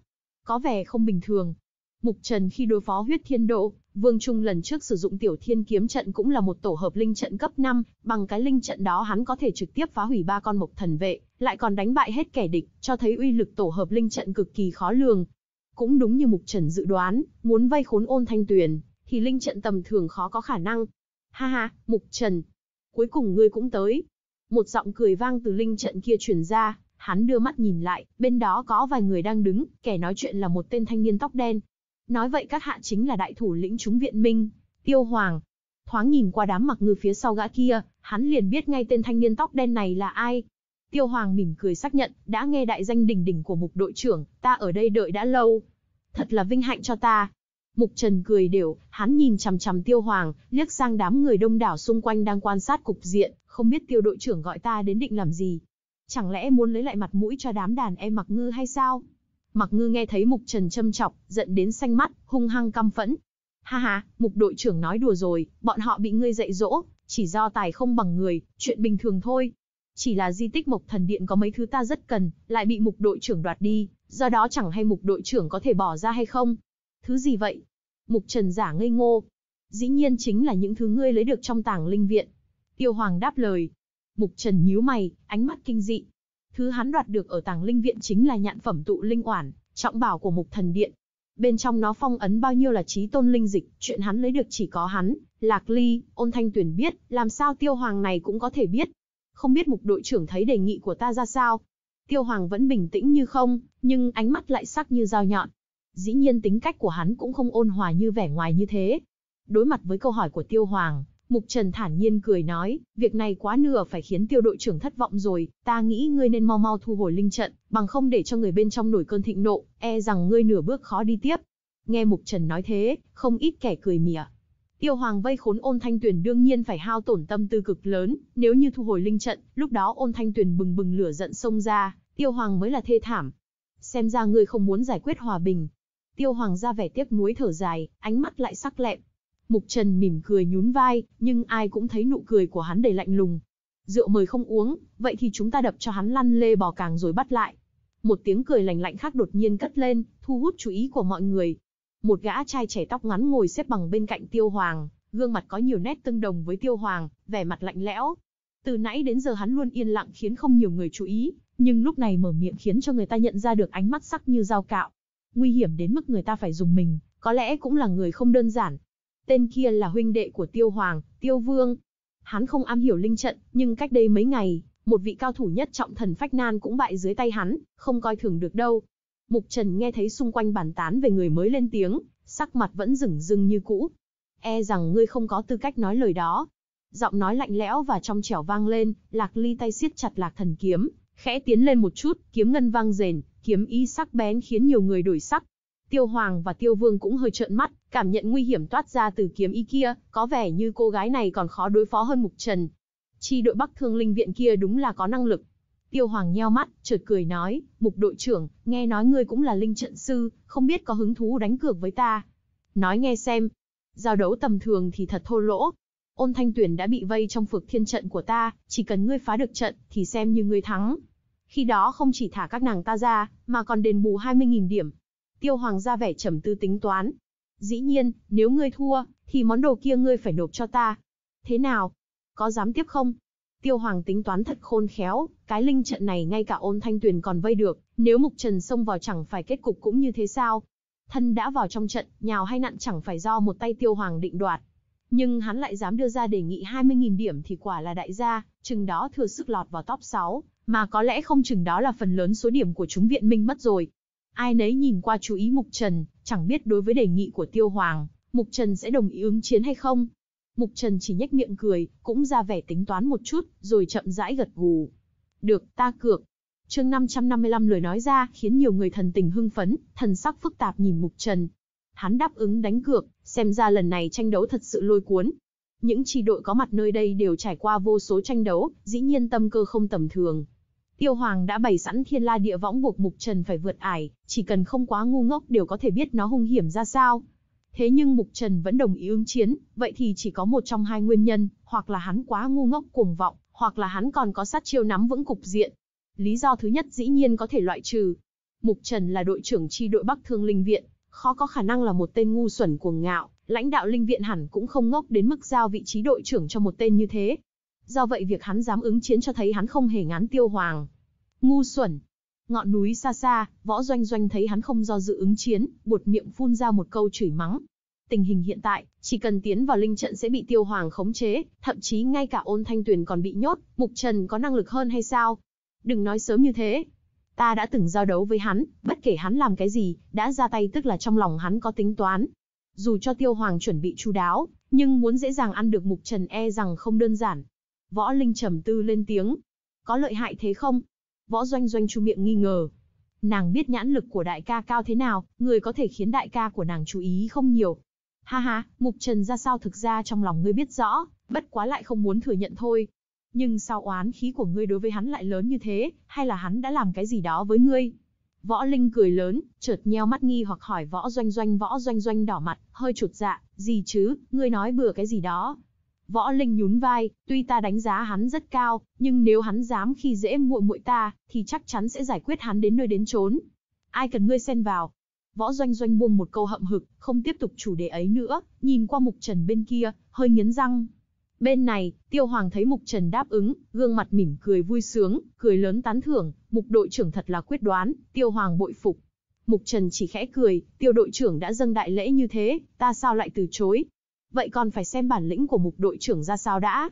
Có vẻ không bình thường. Mục Trần khi đối phó huyết thiên độ, Vương Trung lần trước sử dụng tiểu thiên kiếm trận cũng là một tổ hợp linh trận cấp 5, bằng cái linh trận đó hắn có thể trực tiếp phá hủy ba con mộc thần vệ, lại còn đánh bại hết kẻ địch, cho thấy uy lực tổ hợp linh trận cực kỳ khó lường. Cũng đúng như Mục Trần dự đoán, muốn vây khốn ôn thanh tuyền, thì linh trận tầm thường khó có khả năng. Ha ha, Mục Trần, cuối cùng ngươi cũng tới. Một giọng cười vang từ linh trận kia truyền ra, hắn đưa mắt nhìn lại, bên đó có vài người đang đứng, kẻ nói chuyện là một tên thanh niên tóc đen, Nói vậy các hạ chính là đại thủ lĩnh chúng viện minh, tiêu hoàng. Thoáng nhìn qua đám mặc ngư phía sau gã kia, hắn liền biết ngay tên thanh niên tóc đen này là ai. Tiêu hoàng mỉm cười xác nhận, đã nghe đại danh đỉnh đỉnh của mục đội trưởng, ta ở đây đợi đã lâu. Thật là vinh hạnh cho ta. Mục trần cười đều, hắn nhìn chằm chằm tiêu hoàng, liếc sang đám người đông đảo xung quanh đang quan sát cục diện, không biết tiêu đội trưởng gọi ta đến định làm gì. Chẳng lẽ muốn lấy lại mặt mũi cho đám đàn em mặc ngư hay sao? Mặc ngư nghe thấy mục trần châm chọc, giận đến xanh mắt, hung hăng căm phẫn. Ha ha, mục đội trưởng nói đùa rồi, bọn họ bị ngươi dạy dỗ, chỉ do tài không bằng người, chuyện bình thường thôi. Chỉ là di tích mộc thần điện có mấy thứ ta rất cần, lại bị mục đội trưởng đoạt đi, do đó chẳng hay mục đội trưởng có thể bỏ ra hay không. Thứ gì vậy? Mục trần giả ngây ngô. Dĩ nhiên chính là những thứ ngươi lấy được trong tàng linh viện. Tiêu Hoàng đáp lời. Mục trần nhíu mày, ánh mắt kinh dị, Thứ hắn đoạt được ở tàng linh viện chính là nhạn phẩm tụ linh oản, trọng bảo của mục thần điện. Bên trong nó phong ấn bao nhiêu là trí tôn linh dịch, chuyện hắn lấy được chỉ có hắn, Lạc Ly, ôn thanh tuyển biết, làm sao tiêu hoàng này cũng có thể biết. Không biết mục đội trưởng thấy đề nghị của ta ra sao? Tiêu hoàng vẫn bình tĩnh như không, nhưng ánh mắt lại sắc như dao nhọn. Dĩ nhiên tính cách của hắn cũng không ôn hòa như vẻ ngoài như thế. Đối mặt với câu hỏi của tiêu hoàng, Mục Trần thản nhiên cười nói, việc này quá nửa phải khiến tiêu đội trưởng thất vọng rồi, ta nghĩ ngươi nên mau mau thu hồi linh trận, bằng không để cho người bên trong nổi cơn thịnh nộ, e rằng ngươi nửa bước khó đi tiếp. Nghe Mục Trần nói thế, không ít kẻ cười mỉa. Tiêu Hoàng vây khốn ôn thanh Tuyền đương nhiên phải hao tổn tâm tư cực lớn, nếu như thu hồi linh trận, lúc đó ôn thanh Tuyền bừng bừng lửa giận xông ra, Tiêu Hoàng mới là thê thảm. Xem ra ngươi không muốn giải quyết hòa bình. Tiêu Hoàng ra vẻ tiếc nuối thở dài, ánh mắt lại sắc lẹm, Mục Trần mỉm cười nhún vai, nhưng ai cũng thấy nụ cười của hắn đầy lạnh lùng. Rượu mời không uống, vậy thì chúng ta đập cho hắn lăn lê bò càng rồi bắt lại. Một tiếng cười lạnh lạnh khác đột nhiên cất lên, thu hút chú ý của mọi người. Một gã trai trẻ tóc ngắn ngồi xếp bằng bên cạnh Tiêu Hoàng, gương mặt có nhiều nét tương đồng với Tiêu Hoàng, vẻ mặt lạnh lẽo. Từ nãy đến giờ hắn luôn yên lặng khiến không nhiều người chú ý, nhưng lúc này mở miệng khiến cho người ta nhận ra được ánh mắt sắc như dao cạo. Nguy hiểm đến mức người ta phải dùng mình, có lẽ cũng là người không đơn giản, tên kia là huynh đệ của Tiêu Hoàng, Tiêu Vương. Hắn không am hiểu linh trận, nhưng cách đây mấy ngày, một vị cao thủ nhất trọng thần phách nan cũng bại dưới tay hắn, không coi thường được đâu. Mục Trần nghe thấy xung quanh bàn tán về người mới lên tiếng, sắc mặt vẫn rừng rưng như cũ. E rằng ngươi không có tư cách nói lời đó. Giọng nói lạnh lẽo và trong trẻo vang lên, Lạc Ly tay siết chặt Lạc Thần kiếm, khẽ tiến lên một chút, kiếm ngân vang rền, kiếm y sắc bén khiến nhiều người đổi sắc. Tiêu Hoàng và Tiêu Vương cũng hơi trợn mắt, Cảm nhận nguy hiểm toát ra từ kiếm y kia, có vẻ như cô gái này còn khó đối phó hơn Mục Trần. Chi đội Bắc Thương Linh Viện kia đúng là có năng lực. Tiêu Hoàng nheo mắt, chợt cười nói, Mục đội trưởng, nghe nói ngươi cũng là linh trận sư, không biết có hứng thú đánh cược với ta. Nói nghe xem, giao đấu tầm thường thì thật thô lỗ. Ôn thanh tuyển đã bị vây trong phược thiên trận của ta, chỉ cần ngươi phá được trận, thì xem như ngươi thắng. Khi đó không chỉ thả các nàng ta ra, mà còn đền bù 20.000 điểm. Tiêu Hoàng ra vẻ trầm tư tính toán, Dĩ nhiên, nếu ngươi thua, thì món đồ kia ngươi phải nộp cho ta. Thế nào? Có dám tiếp không? Tiêu Hoàng tính toán thật khôn khéo, cái linh trận này ngay cả ôn thanh tuyền còn vây được, nếu mục trần xông vào chẳng phải kết cục cũng như thế sao? Thân đã vào trong trận, nhào hay nặn chẳng phải do một tay Tiêu Hoàng định đoạt. Nhưng hắn lại dám đưa ra đề nghị 20.000 điểm thì quả là đại gia, chừng đó thừa sức lọt vào top 6, mà có lẽ không chừng đó là phần lớn số điểm của chúng viện minh mất rồi. Ai nấy nhìn qua chú ý mục trần, chẳng biết đối với đề nghị của Tiêu Hoàng, Mục Trần sẽ đồng ý ứng chiến hay không. Mục Trần chỉ nhếch miệng cười, cũng ra vẻ tính toán một chút, rồi chậm rãi gật gù. Được, ta cược. Chương 555 lời nói ra khiến nhiều người thần tình hưng phấn, thần sắc phức tạp nhìn Mục Trần. Hắn đáp ứng đánh cược, xem ra lần này tranh đấu thật sự lôi cuốn. Những chi đội có mặt nơi đây đều trải qua vô số tranh đấu, dĩ nhiên tâm cơ không tầm thường, Tiêu Hoàng đã bày sẵn thiên la địa võng buộc Mục Trần phải vượt ải, chỉ cần không quá ngu ngốc đều có thể biết nó hung hiểm ra sao. Thế nhưng Mục Trần vẫn đồng ý ứng chiến, vậy thì chỉ có một trong hai nguyên nhân, hoặc là hắn quá ngu ngốc cuồng vọng, hoặc là hắn còn có sát chiêu nắm vững cục diện. Lý do thứ nhất dĩ nhiên có thể loại trừ. Mục Trần là đội trưởng chi đội Bắc Thương Linh Viện, khó có khả năng là một tên ngu xuẩn cuồng ngạo, lãnh đạo Linh Viện hẳn cũng không ngốc đến mức giao vị trí đội trưởng cho một tên như thế. Do vậy việc hắn dám ứng chiến cho thấy hắn không hề ngán tiêu hoàng. Ngu xuẩn. Ngọn núi xa xa, võ doanh doanh thấy hắn không do dự ứng chiến, buột miệng phun ra một câu chửi mắng. Tình hình hiện tại, chỉ cần tiến vào linh trận sẽ bị tiêu hoàng khống chế, thậm chí ngay cả ôn thanh tuyền còn bị nhốt, mục trần có năng lực hơn hay sao? Đừng nói sớm như thế. Ta đã từng giao đấu với hắn, bất kể hắn làm cái gì, đã ra tay tức là trong lòng hắn có tính toán. Dù cho tiêu hoàng chuẩn bị chu đáo, nhưng muốn dễ dàng ăn được mục trần e rằng không đơn giản. Võ Linh trầm tư lên tiếng. Có lợi hại thế không? Võ Doanh Doanh chu miệng nghi ngờ. Nàng biết nhãn lực của đại ca cao thế nào, người có thể khiến đại ca của nàng chú ý không nhiều. Ha ha, Mục Trần ra sao thực ra trong lòng ngươi biết rõ, bất quá lại không muốn thừa nhận thôi. Nhưng sao oán khí của ngươi đối với hắn lại lớn như thế, hay là hắn đã làm cái gì đó với ngươi? Võ Linh cười lớn, chợt nheo mắt nghi hoặc hỏi Võ Doanh Doanh Võ Doanh Doanh đỏ mặt, hơi chuột dạ, gì chứ, ngươi nói bừa cái gì đó, Võ Linh nhún vai, tuy ta đánh giá hắn rất cao, nhưng nếu hắn dám khi dễ muội muội ta, thì chắc chắn sẽ giải quyết hắn đến nơi đến chốn. Ai cần ngươi xen vào? Võ Doanh Doanh buông một câu hậm hực, không tiếp tục chủ đề ấy nữa, nhìn qua Mục Trần bên kia, hơi nghiến răng. Bên này, Tiêu Hoàng thấy Mục Trần đáp ứng, gương mặt mỉm cười vui sướng, cười lớn tán thưởng, Mục đội trưởng thật là quyết đoán, Tiêu Hoàng bội phục. Mục Trần chỉ khẽ cười, Tiêu đội trưởng đã dâng đại lễ như thế, ta sao lại từ chối, vậy còn phải xem bản lĩnh của mục đội trưởng ra sao đã.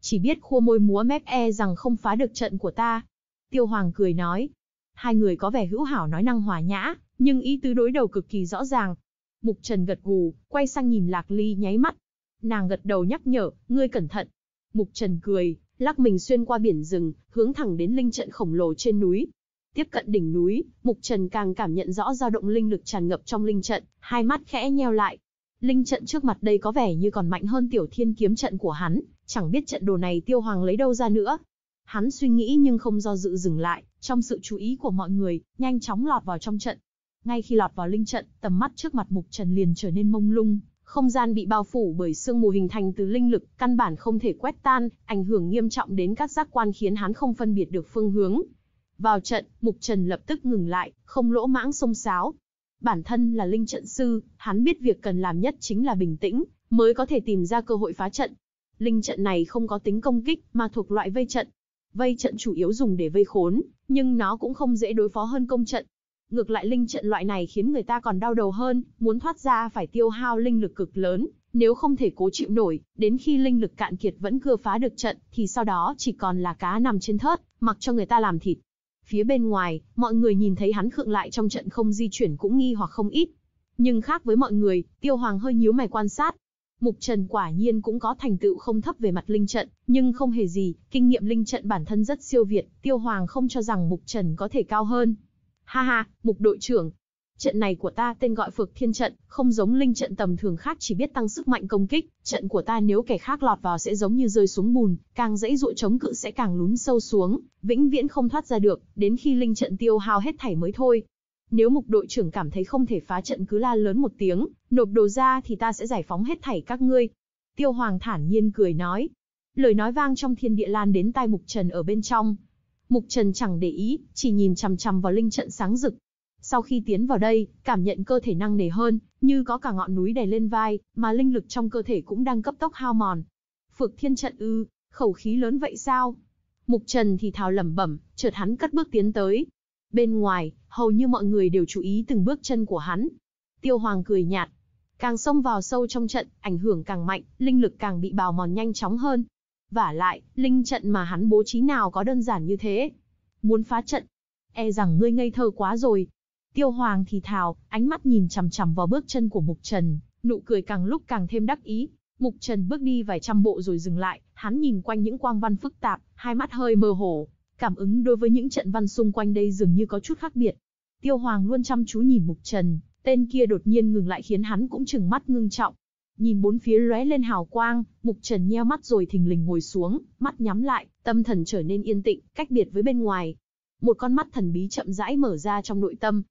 Chỉ biết khua môi múa mép e rằng không phá được trận của ta. Tiêu Hoàng cười nói. Hai người có vẻ hữu hảo nói năng hòa nhã, nhưng ý tứ đối đầu cực kỳ rõ ràng. Mục Trần gật gù, quay sang nhìn Lạc Ly nháy mắt. Nàng gật đầu nhắc nhở, ngươi cẩn thận. Mục Trần cười, lắc mình xuyên qua biển rừng, hướng thẳng đến linh trận khổng lồ trên núi. Tiếp cận đỉnh núi, Mục Trần càng cảm nhận rõ dao động linh lực tràn ngập trong linh trận, hai mắt khẽ nheo lại, Linh trận trước mặt đây có vẻ như còn mạnh hơn tiểu thiên kiếm trận của hắn, chẳng biết trận đồ này tiêu hoàng lấy đâu ra nữa. Hắn suy nghĩ nhưng không do dự dừng lại, trong sự chú ý của mọi người, nhanh chóng lọt vào trong trận. Ngay khi lọt vào linh trận, tầm mắt trước mặt mục trần liền trở nên mông lung, không gian bị bao phủ bởi sương mù hình thành từ linh lực, căn bản không thể quét tan, ảnh hưởng nghiêm trọng đến các giác quan khiến hắn không phân biệt được phương hướng. Vào trận, Mục Trần lập tức ngừng lại, không lỗ mãng sông sáo. Bản thân là linh trận sư, hắn biết việc cần làm nhất chính là bình tĩnh, mới có thể tìm ra cơ hội phá trận. Linh trận này không có tính công kích, mà thuộc loại vây trận. Vây trận chủ yếu dùng để vây khốn, nhưng nó cũng không dễ đối phó hơn công trận. Ngược lại linh trận loại này khiến người ta còn đau đầu hơn, muốn thoát ra phải tiêu hao linh lực cực lớn, nếu không thể cố chịu nổi, đến khi linh lực cạn kiệt vẫn cưa phá được trận, thì sau đó chỉ còn là cá nằm trên thớt, mặc cho người ta làm thịt. Phía bên ngoài, mọi người nhìn thấy hắn khựng lại trong trận không di chuyển cũng nghi hoặc không ít. Nhưng khác với mọi người, Tiêu Hoàng hơi nhíu mày quan sát. Mục Trần quả nhiên cũng có thành tựu không thấp về mặt linh trận, nhưng không hề gì, kinh nghiệm linh trận bản thân rất siêu việt, Tiêu Hoàng không cho rằng Mục Trần có thể cao hơn. Ha ha, Mục đội trưởng, Trận này của ta tên gọi Phược Thiên trận, không giống linh trận tầm thường khác chỉ biết tăng sức mạnh công kích, trận của ta nếu kẻ khác lọt vào sẽ giống như rơi xuống bùn, càng dãy dụ chống cự sẽ càng lún sâu xuống, vĩnh viễn không thoát ra được, đến khi linh trận tiêu hao hết thảy mới thôi. Nếu mục đội trưởng cảm thấy không thể phá trận cứ la lớn một tiếng, nộp đồ ra thì ta sẽ giải phóng hết thảy các ngươi. Tiêu Hoàng thản nhiên cười nói. Lời nói vang trong thiên địa lan đến tai Mục Trần ở bên trong. Mục Trần chẳng để ý, chỉ nhìn chằm chằm vào linh trận sáng rực, sau khi tiến vào đây, cảm nhận cơ thể năng nề hơn, như có cả ngọn núi đè lên vai, mà linh lực trong cơ thể cũng đang cấp tốc hao mòn. Phược thiên trận ư, khẩu khí lớn vậy sao? Mục Trần thì thào lẩm bẩm, chợt hắn cất bước tiến tới. Bên ngoài, hầu như mọi người đều chú ý từng bước chân của hắn. Tiêu Hoàng cười nhạt. Càng xông vào sâu trong trận, ảnh hưởng càng mạnh, linh lực càng bị bào mòn nhanh chóng hơn. Vả lại, linh trận mà hắn bố trí nào có đơn giản như thế? Muốn phá trận? E rằng ngươi ngây thơ quá rồi, Tiêu Hoàng thì thào, ánh mắt nhìn chằm chằm vào bước chân của Mục Trần, nụ cười càng lúc càng thêm đắc ý. Mục Trần bước đi vài trăm bộ rồi dừng lại, hắn nhìn quanh những quang văn phức tạp, hai mắt hơi mơ hồ, cảm ứng đối với những trận văn xung quanh đây dường như có chút khác biệt. Tiêu Hoàng luôn chăm chú nhìn Mục Trần, tên kia đột nhiên ngừng lại khiến hắn cũng chừng mắt ngưng trọng. Nhìn bốn phía lóe lên hào quang, Mục Trần nheo mắt rồi thình lình ngồi xuống, mắt nhắm lại, tâm thần trở nên yên tĩnh, cách biệt với bên ngoài. Một con mắt thần bí chậm rãi mở ra trong nội tâm,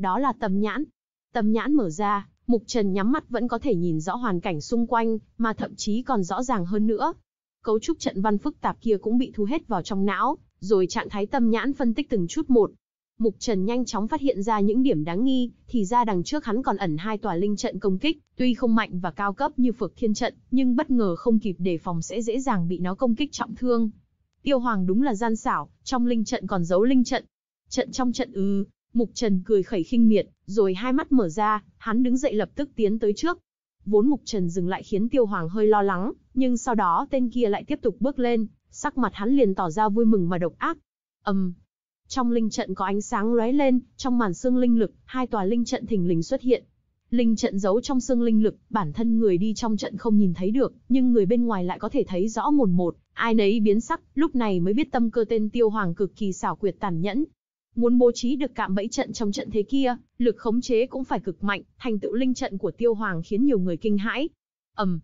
đó là tâm nhãn. tâm nhãn mở ra, Mục Trần nhắm mắt vẫn có thể nhìn rõ hoàn cảnh xung quanh, mà thậm chí còn rõ ràng hơn nữa. Cấu trúc trận văn phức tạp kia cũng bị thu hết vào trong não, rồi trạng thái tâm nhãn phân tích từng chút một. Mục Trần nhanh chóng phát hiện ra những điểm đáng nghi, thì ra đằng trước hắn còn ẩn hai tòa linh trận công kích, tuy không mạnh và cao cấp như Phược Thiên trận, nhưng bất ngờ không kịp đề phòng sẽ dễ dàng bị nó công kích trọng thương. Tiêu Hoàng đúng là gian xảo, trong linh trận còn giấu linh trận. Trận trong trận ư, ừ. Mục Trần cười khẩy khinh miệt, rồi hai mắt mở ra, hắn đứng dậy lập tức tiến tới trước. Vốn Mục Trần dừng lại khiến Tiêu Hoàng hơi lo lắng, nhưng sau đó tên kia lại tiếp tục bước lên, sắc mặt hắn liền tỏ ra vui mừng mà độc ác. Ầm. trong linh trận có ánh sáng lóe lên, trong màn xương linh lực, hai tòa linh trận thình lình xuất hiện. Linh trận giấu trong xương linh lực, bản thân người đi trong trận không nhìn thấy được, nhưng người bên ngoài lại có thể thấy rõ mồn một, ai nấy biến sắc, lúc này mới biết tâm cơ tên Tiêu Hoàng cực kỳ xảo quyệt tàn nhẫn, Muốn bố trí được cạm bẫy trận trong trận thế kia, lực khống chế cũng phải cực mạnh, thành tựu linh trận của Tiêu Hoàng khiến nhiều người kinh hãi. Ầm. Um,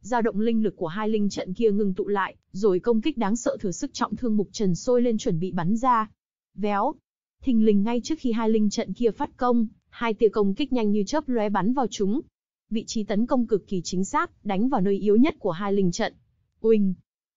dao động linh lực của hai linh trận kia ngừng tụ lại, rồi công kích đáng sợ thừa sức trọng thương Mục Trần sôi lên chuẩn bị bắn ra. Véo. Thình lình ngay trước khi hai linh trận kia phát công, hai tia công kích nhanh như chớp lóe bắn vào chúng. Vị trí tấn công cực kỳ chính xác, đánh vào nơi yếu nhất của hai linh trận. Uỳnh,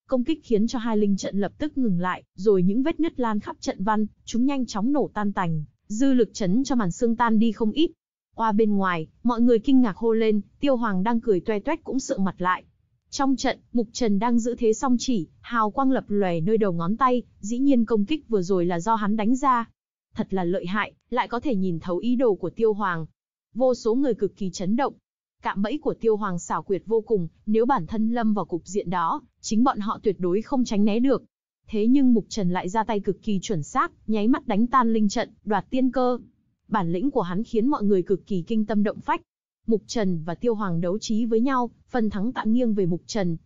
công kích khiến cho hai linh trận lập tức ngừng lại, rồi những vết nứt lan khắp trận văn, chúng nhanh chóng nổ tan tành, dư lực chấn cho màn xương tan đi không ít. Qua bên ngoài, mọi người kinh ngạc hô lên, tiêu hoàng đang cười toe toét cũng sợ mặt lại. Trong trận, Mục Trần đang giữ thế song chỉ, hào quang lập lòe nơi đầu ngón tay, dĩ nhiên công kích vừa rồi là do hắn đánh ra. Thật là lợi hại, lại có thể nhìn thấu ý đồ của tiêu hoàng. Vô số người cực kỳ chấn động, Cạm bẫy của tiêu hoàng xảo quyệt vô cùng, nếu bản thân lâm vào cục diện đó, chính bọn họ tuyệt đối không tránh né được. Thế nhưng Mục Trần lại ra tay cực kỳ chuẩn xác, nháy mắt đánh tan linh trận, đoạt tiên cơ. Bản lĩnh của hắn khiến mọi người cực kỳ kinh tâm động phách. Mục Trần và Tiêu Hoàng đấu trí với nhau, phần thắng tạm nghiêng về Mục Trần.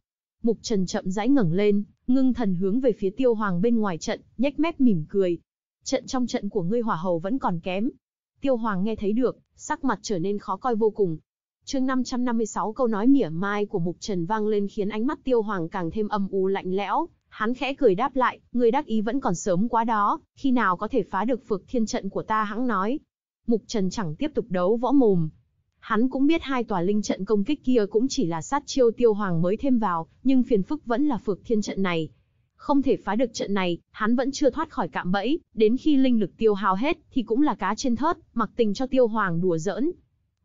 Mục Trần chậm rãi ngẩng lên, ngưng thần hướng về phía Tiêu Hoàng bên ngoài trận, nhếch mép mỉm cười. Trận trong trận của ngươi hỏa hầu vẫn còn kém. Tiêu Hoàng nghe thấy được, sắc mặt trở nên khó coi vô cùng, Chương 556 câu nói mỉa mai của Mục Trần vang lên khiến ánh mắt Tiêu Hoàng càng thêm âm u lạnh lẽo, hắn khẽ cười đáp lại, người đắc ý vẫn còn sớm quá đó, khi nào có thể phá được phược thiên trận của ta hãng nói. Mục Trần chẳng tiếp tục đấu võ mồm. Hắn cũng biết hai tòa linh trận công kích kia cũng chỉ là sát chiêu tiêu hoàng mới thêm vào, nhưng phiền phức vẫn là phược thiên trận này. Không thể phá được trận này, hắn vẫn chưa thoát khỏi cạm bẫy, đến khi linh lực tiêu hao hết thì cũng là cá trên thớt, mặc tình cho tiêu hoàng đùa giỡn,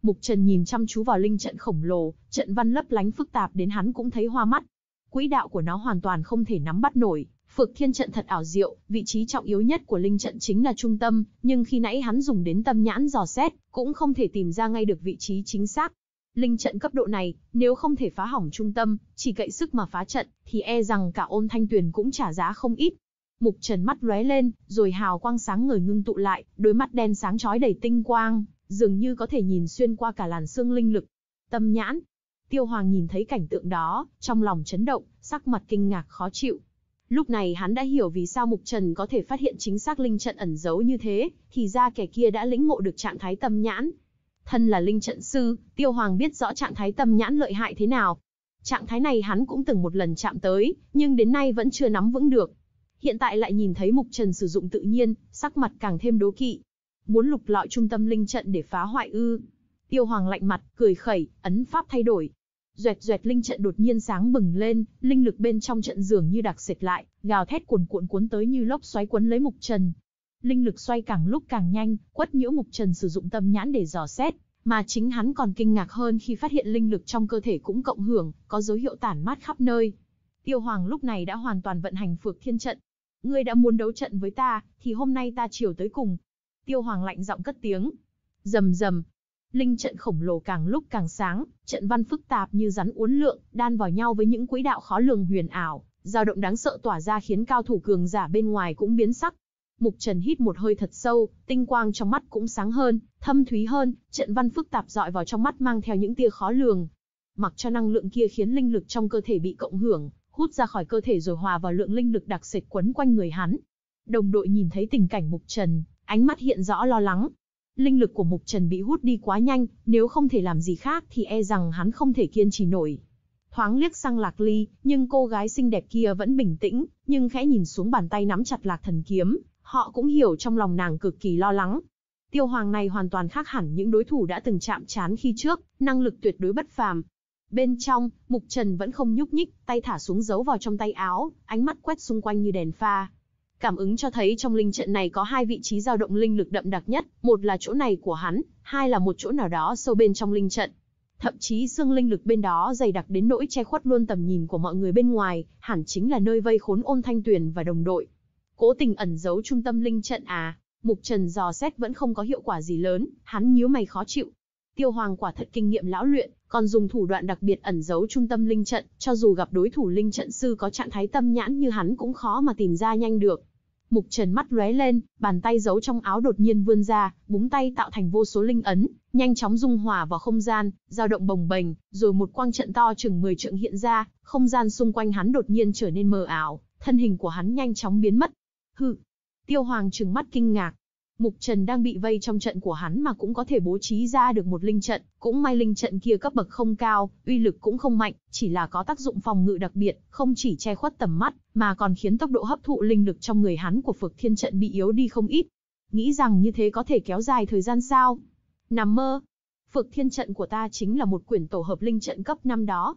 Mục Trần nhìn chăm chú vào linh trận khổng lồ, trận văn lấp lánh phức tạp đến hắn cũng thấy hoa mắt. Quỹ đạo của nó hoàn toàn không thể nắm bắt nổi, Phược Thiên trận thật ảo diệu, vị trí trọng yếu nhất của linh trận chính là trung tâm, nhưng khi nãy hắn dùng đến tâm nhãn dò xét, cũng không thể tìm ra ngay được vị trí chính xác. Linh trận cấp độ này, nếu không thể phá hỏng trung tâm, chỉ cậy sức mà phá trận, thì e rằng cả ôn thanh tuyền cũng trả giá không ít. Mục Trần mắt lóe lên, rồi hào quang sáng người ngưng tụ lại, đôi mắt đen sáng chói đầy tinh quang, dường như có thể nhìn xuyên qua cả làn xương linh lực. Tâm nhãn. Tiêu Hoàng nhìn thấy cảnh tượng đó, trong lòng chấn động, sắc mặt kinh ngạc khó chịu. Lúc này hắn đã hiểu vì sao Mục Trần có thể phát hiện chính xác linh trận ẩn giấu như thế, thì ra kẻ kia đã lĩnh ngộ được trạng thái tâm nhãn. Thân là linh trận sư, Tiêu Hoàng biết rõ trạng thái tâm nhãn lợi hại thế nào. Trạng thái này hắn cũng từng một lần chạm tới, nhưng đến nay vẫn chưa nắm vững được. Hiện tại lại nhìn thấy Mục Trần sử dụng tự nhiên, sắc mặt càng thêm đố kỵ muốn lục lọi trung tâm linh trận để phá hoại ư. Tiêu Hoàng lạnh mặt, cười khẩy, ấn pháp thay đổi. Duệt duệt linh trận đột nhiên sáng bừng lên, linh lực bên trong trận dường như đặc sệt lại, gào thét cuồn cuộn cuốn tới như lốc xoáy cuốn lấy Mục Trần. Linh lực xoay càng lúc càng nhanh, quất nhiễu Mục Trần sử dụng tâm nhãn để dò xét, mà chính hắn còn kinh ngạc hơn khi phát hiện linh lực trong cơ thể cũng cộng hưởng, có dấu hiệu tản mát khắp nơi. Tiêu Hoàng lúc này đã hoàn toàn vận hành Phược Thiên trận. Ngươi đã muốn đấu trận với ta, thì hôm nay ta chiều tới cùng, Tiêu Hoàng lạnh giọng cất tiếng. Rầm rầm, linh trận khổng lồ càng lúc càng sáng, trận văn phức tạp như rắn uốn lượn, đan vào nhau với những quỹ đạo khó lường huyền ảo, dao động đáng sợ tỏa ra khiến cao thủ cường giả bên ngoài cũng biến sắc. Mục Trần hít một hơi thật sâu, tinh quang trong mắt cũng sáng hơn, thâm thúy hơn, trận văn phức tạp dọi vào trong mắt mang theo những tia khó lường. Mặc cho năng lượng kia khiến linh lực trong cơ thể bị cộng hưởng, hút ra khỏi cơ thể rồi hòa vào lượng linh lực đặc sệt quấn quanh người hắn. Đồng đội nhìn thấy tình cảnh Mục Trần, ánh mắt hiện rõ lo lắng. Linh lực của Mục Trần bị hút đi quá nhanh, nếu không thể làm gì khác thì e rằng hắn không thể kiên trì nổi. Thoáng liếc sang Lạc Ly, nhưng cô gái xinh đẹp kia vẫn bình tĩnh, nhưng khẽ nhìn xuống bàn tay nắm chặt Lạc Thần kiếm, họ cũng hiểu trong lòng nàng cực kỳ lo lắng. Tiêu Hoàng này hoàn toàn khác hẳn những đối thủ đã từng chạm trán khi trước, năng lực tuyệt đối bất phàm, Bên trong, Mục Trần vẫn không nhúc nhích, tay thả xuống giấu vào trong tay áo, ánh mắt quét xung quanh như đèn pha, Cảm ứng cho thấy trong linh trận này có hai vị trí dao động linh lực đậm đặc nhất, một là chỗ này của hắn, hai là một chỗ nào đó sâu bên trong linh trận. Thậm chí xương linh lực bên đó dày đặc đến nỗi che khuất luôn tầm nhìn của mọi người bên ngoài, hẳn chính là nơi vây khốn ôn thanh tuyền và đồng đội. Cố tình ẩn giấu trung tâm linh trận à, mục trần dò xét vẫn không có hiệu quả gì lớn, hắn nhíu mày khó chịu. Tiêu hoàng quả thật kinh nghiệm lão luyện, còn dùng thủ đoạn đặc biệt ẩn giấu trung tâm linh trận, cho dù gặp đối thủ linh trận sư có trạng thái tâm nhãn như hắn cũng khó mà tìm ra nhanh được. Mục Trần mắt lóe lên, bàn tay giấu trong áo đột nhiên vươn ra, búng tay tạo thành vô số linh ấn, nhanh chóng dung hòa vào không gian, dao động bồng bềnh, rồi một quang trận to chừng 10 trượng hiện ra, không gian xung quanh hắn đột nhiên trở nên mờ ảo, thân hình của hắn nhanh chóng biến mất. Hừ. Tiêu Hoàng trừng mắt kinh ngạc, Mục Trần đang bị vây trong trận của hắn mà cũng có thể bố trí ra được một linh trận, cũng may linh trận kia cấp bậc không cao, uy lực cũng không mạnh, chỉ là có tác dụng phòng ngự đặc biệt, không chỉ che khuất tầm mắt, mà còn khiến tốc độ hấp thụ linh lực trong người hắn của Phược Thiên trận bị yếu đi không ít. Nghĩ rằng như thế có thể kéo dài thời gian sao? Nằm mơ. Phược Thiên trận của ta chính là một quyển tổ hợp linh trận cấp năm đó.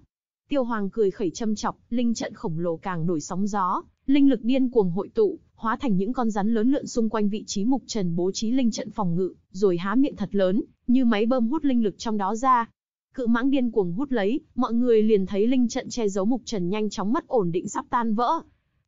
Tiêu Hoàng cười khẩy châm chọc, linh trận khổng lồ càng nổi sóng gió, linh lực điên cuồng hội tụ, hóa thành những con rắn lớn lượn xung quanh vị trí Mục Trần bố trí linh trận phòng ngự, rồi há miệng thật lớn, như máy bơm hút linh lực trong đó ra. Cự mãng điên cuồng hút lấy, mọi người liền thấy linh trận che giấu Mục Trần nhanh chóng mất ổn định sắp tan vỡ.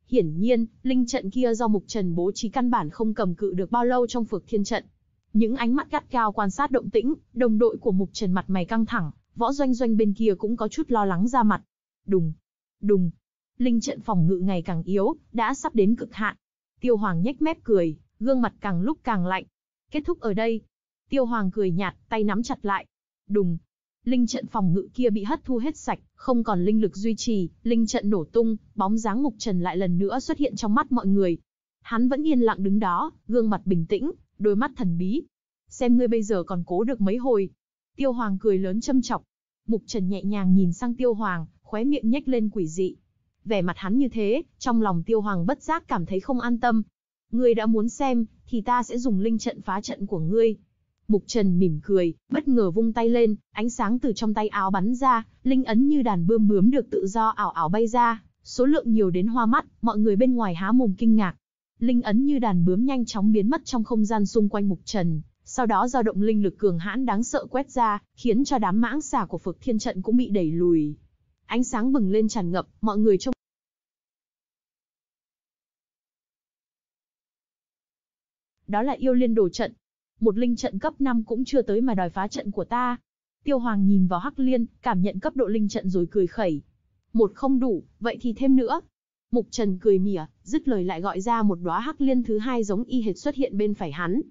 Hiển nhiên, linh trận kia do Mục Trần bố trí căn bản không cầm cự được bao lâu trong phược thiên trận. Những ánh mắt gắt cao quan sát động tĩnh, đồng đội của Mục Trần mặt mày căng thẳng, võ doanh doanh bên kia cũng có chút lo lắng ra mặt. Đùng, đùng, linh trận phòng ngự ngày càng yếu, đã sắp đến cực hạn. Tiêu Hoàng nhếch mép cười, gương mặt càng lúc càng lạnh. Kết thúc ở đây. Tiêu Hoàng cười nhạt, tay nắm chặt lại. Đùng. Linh trận phòng ngự kia bị hất thu hết sạch, không còn linh lực duy trì, linh trận nổ tung, bóng dáng Mục Trần lại lần nữa xuất hiện trong mắt mọi người. Hắn vẫn yên lặng đứng đó, gương mặt bình tĩnh, đôi mắt thần bí. Xem ngươi bây giờ còn cố được mấy hồi. Tiêu Hoàng cười lớn châm chọc. Mục Trần nhẹ nhàng nhìn sang Tiêu Hoàng, khóe miệng nhếch lên quỷ dị, vẻ mặt hắn như thế, trong lòng tiêu hoàng bất giác cảm thấy không an tâm. Ngươi đã muốn xem, thì ta sẽ dùng linh trận phá trận của ngươi. Mục Trần mỉm cười, bất ngờ vung tay lên, ánh sáng từ trong tay áo bắn ra, linh ấn như đàn bươm bướm được tự do ảo ảo bay ra, số lượng nhiều đến hoa mắt, mọi người bên ngoài há mồm kinh ngạc. Linh ấn như đàn bướm nhanh chóng biến mất trong không gian xung quanh Mục Trần, sau đó do động linh lực cường hãn đáng sợ quét ra, khiến cho đám mãng xà của Phược Thiên trận cũng bị đẩy lùi ánh sáng bừng lên tràn ngập, mọi người trong Đó là yêu liên đồ trận. Một linh trận cấp 5 cũng chưa tới mà đòi phá trận của ta. Tiêu Hoàng nhìn vào Hắc Liên, cảm nhận cấp độ linh trận rồi cười khẩy. Một không đủ, vậy thì thêm nữa. Mục Trần cười mỉa, dứt lời lại gọi ra một đóa Hắc Liên thứ hai giống y hệt xuất hiện bên phải hắn.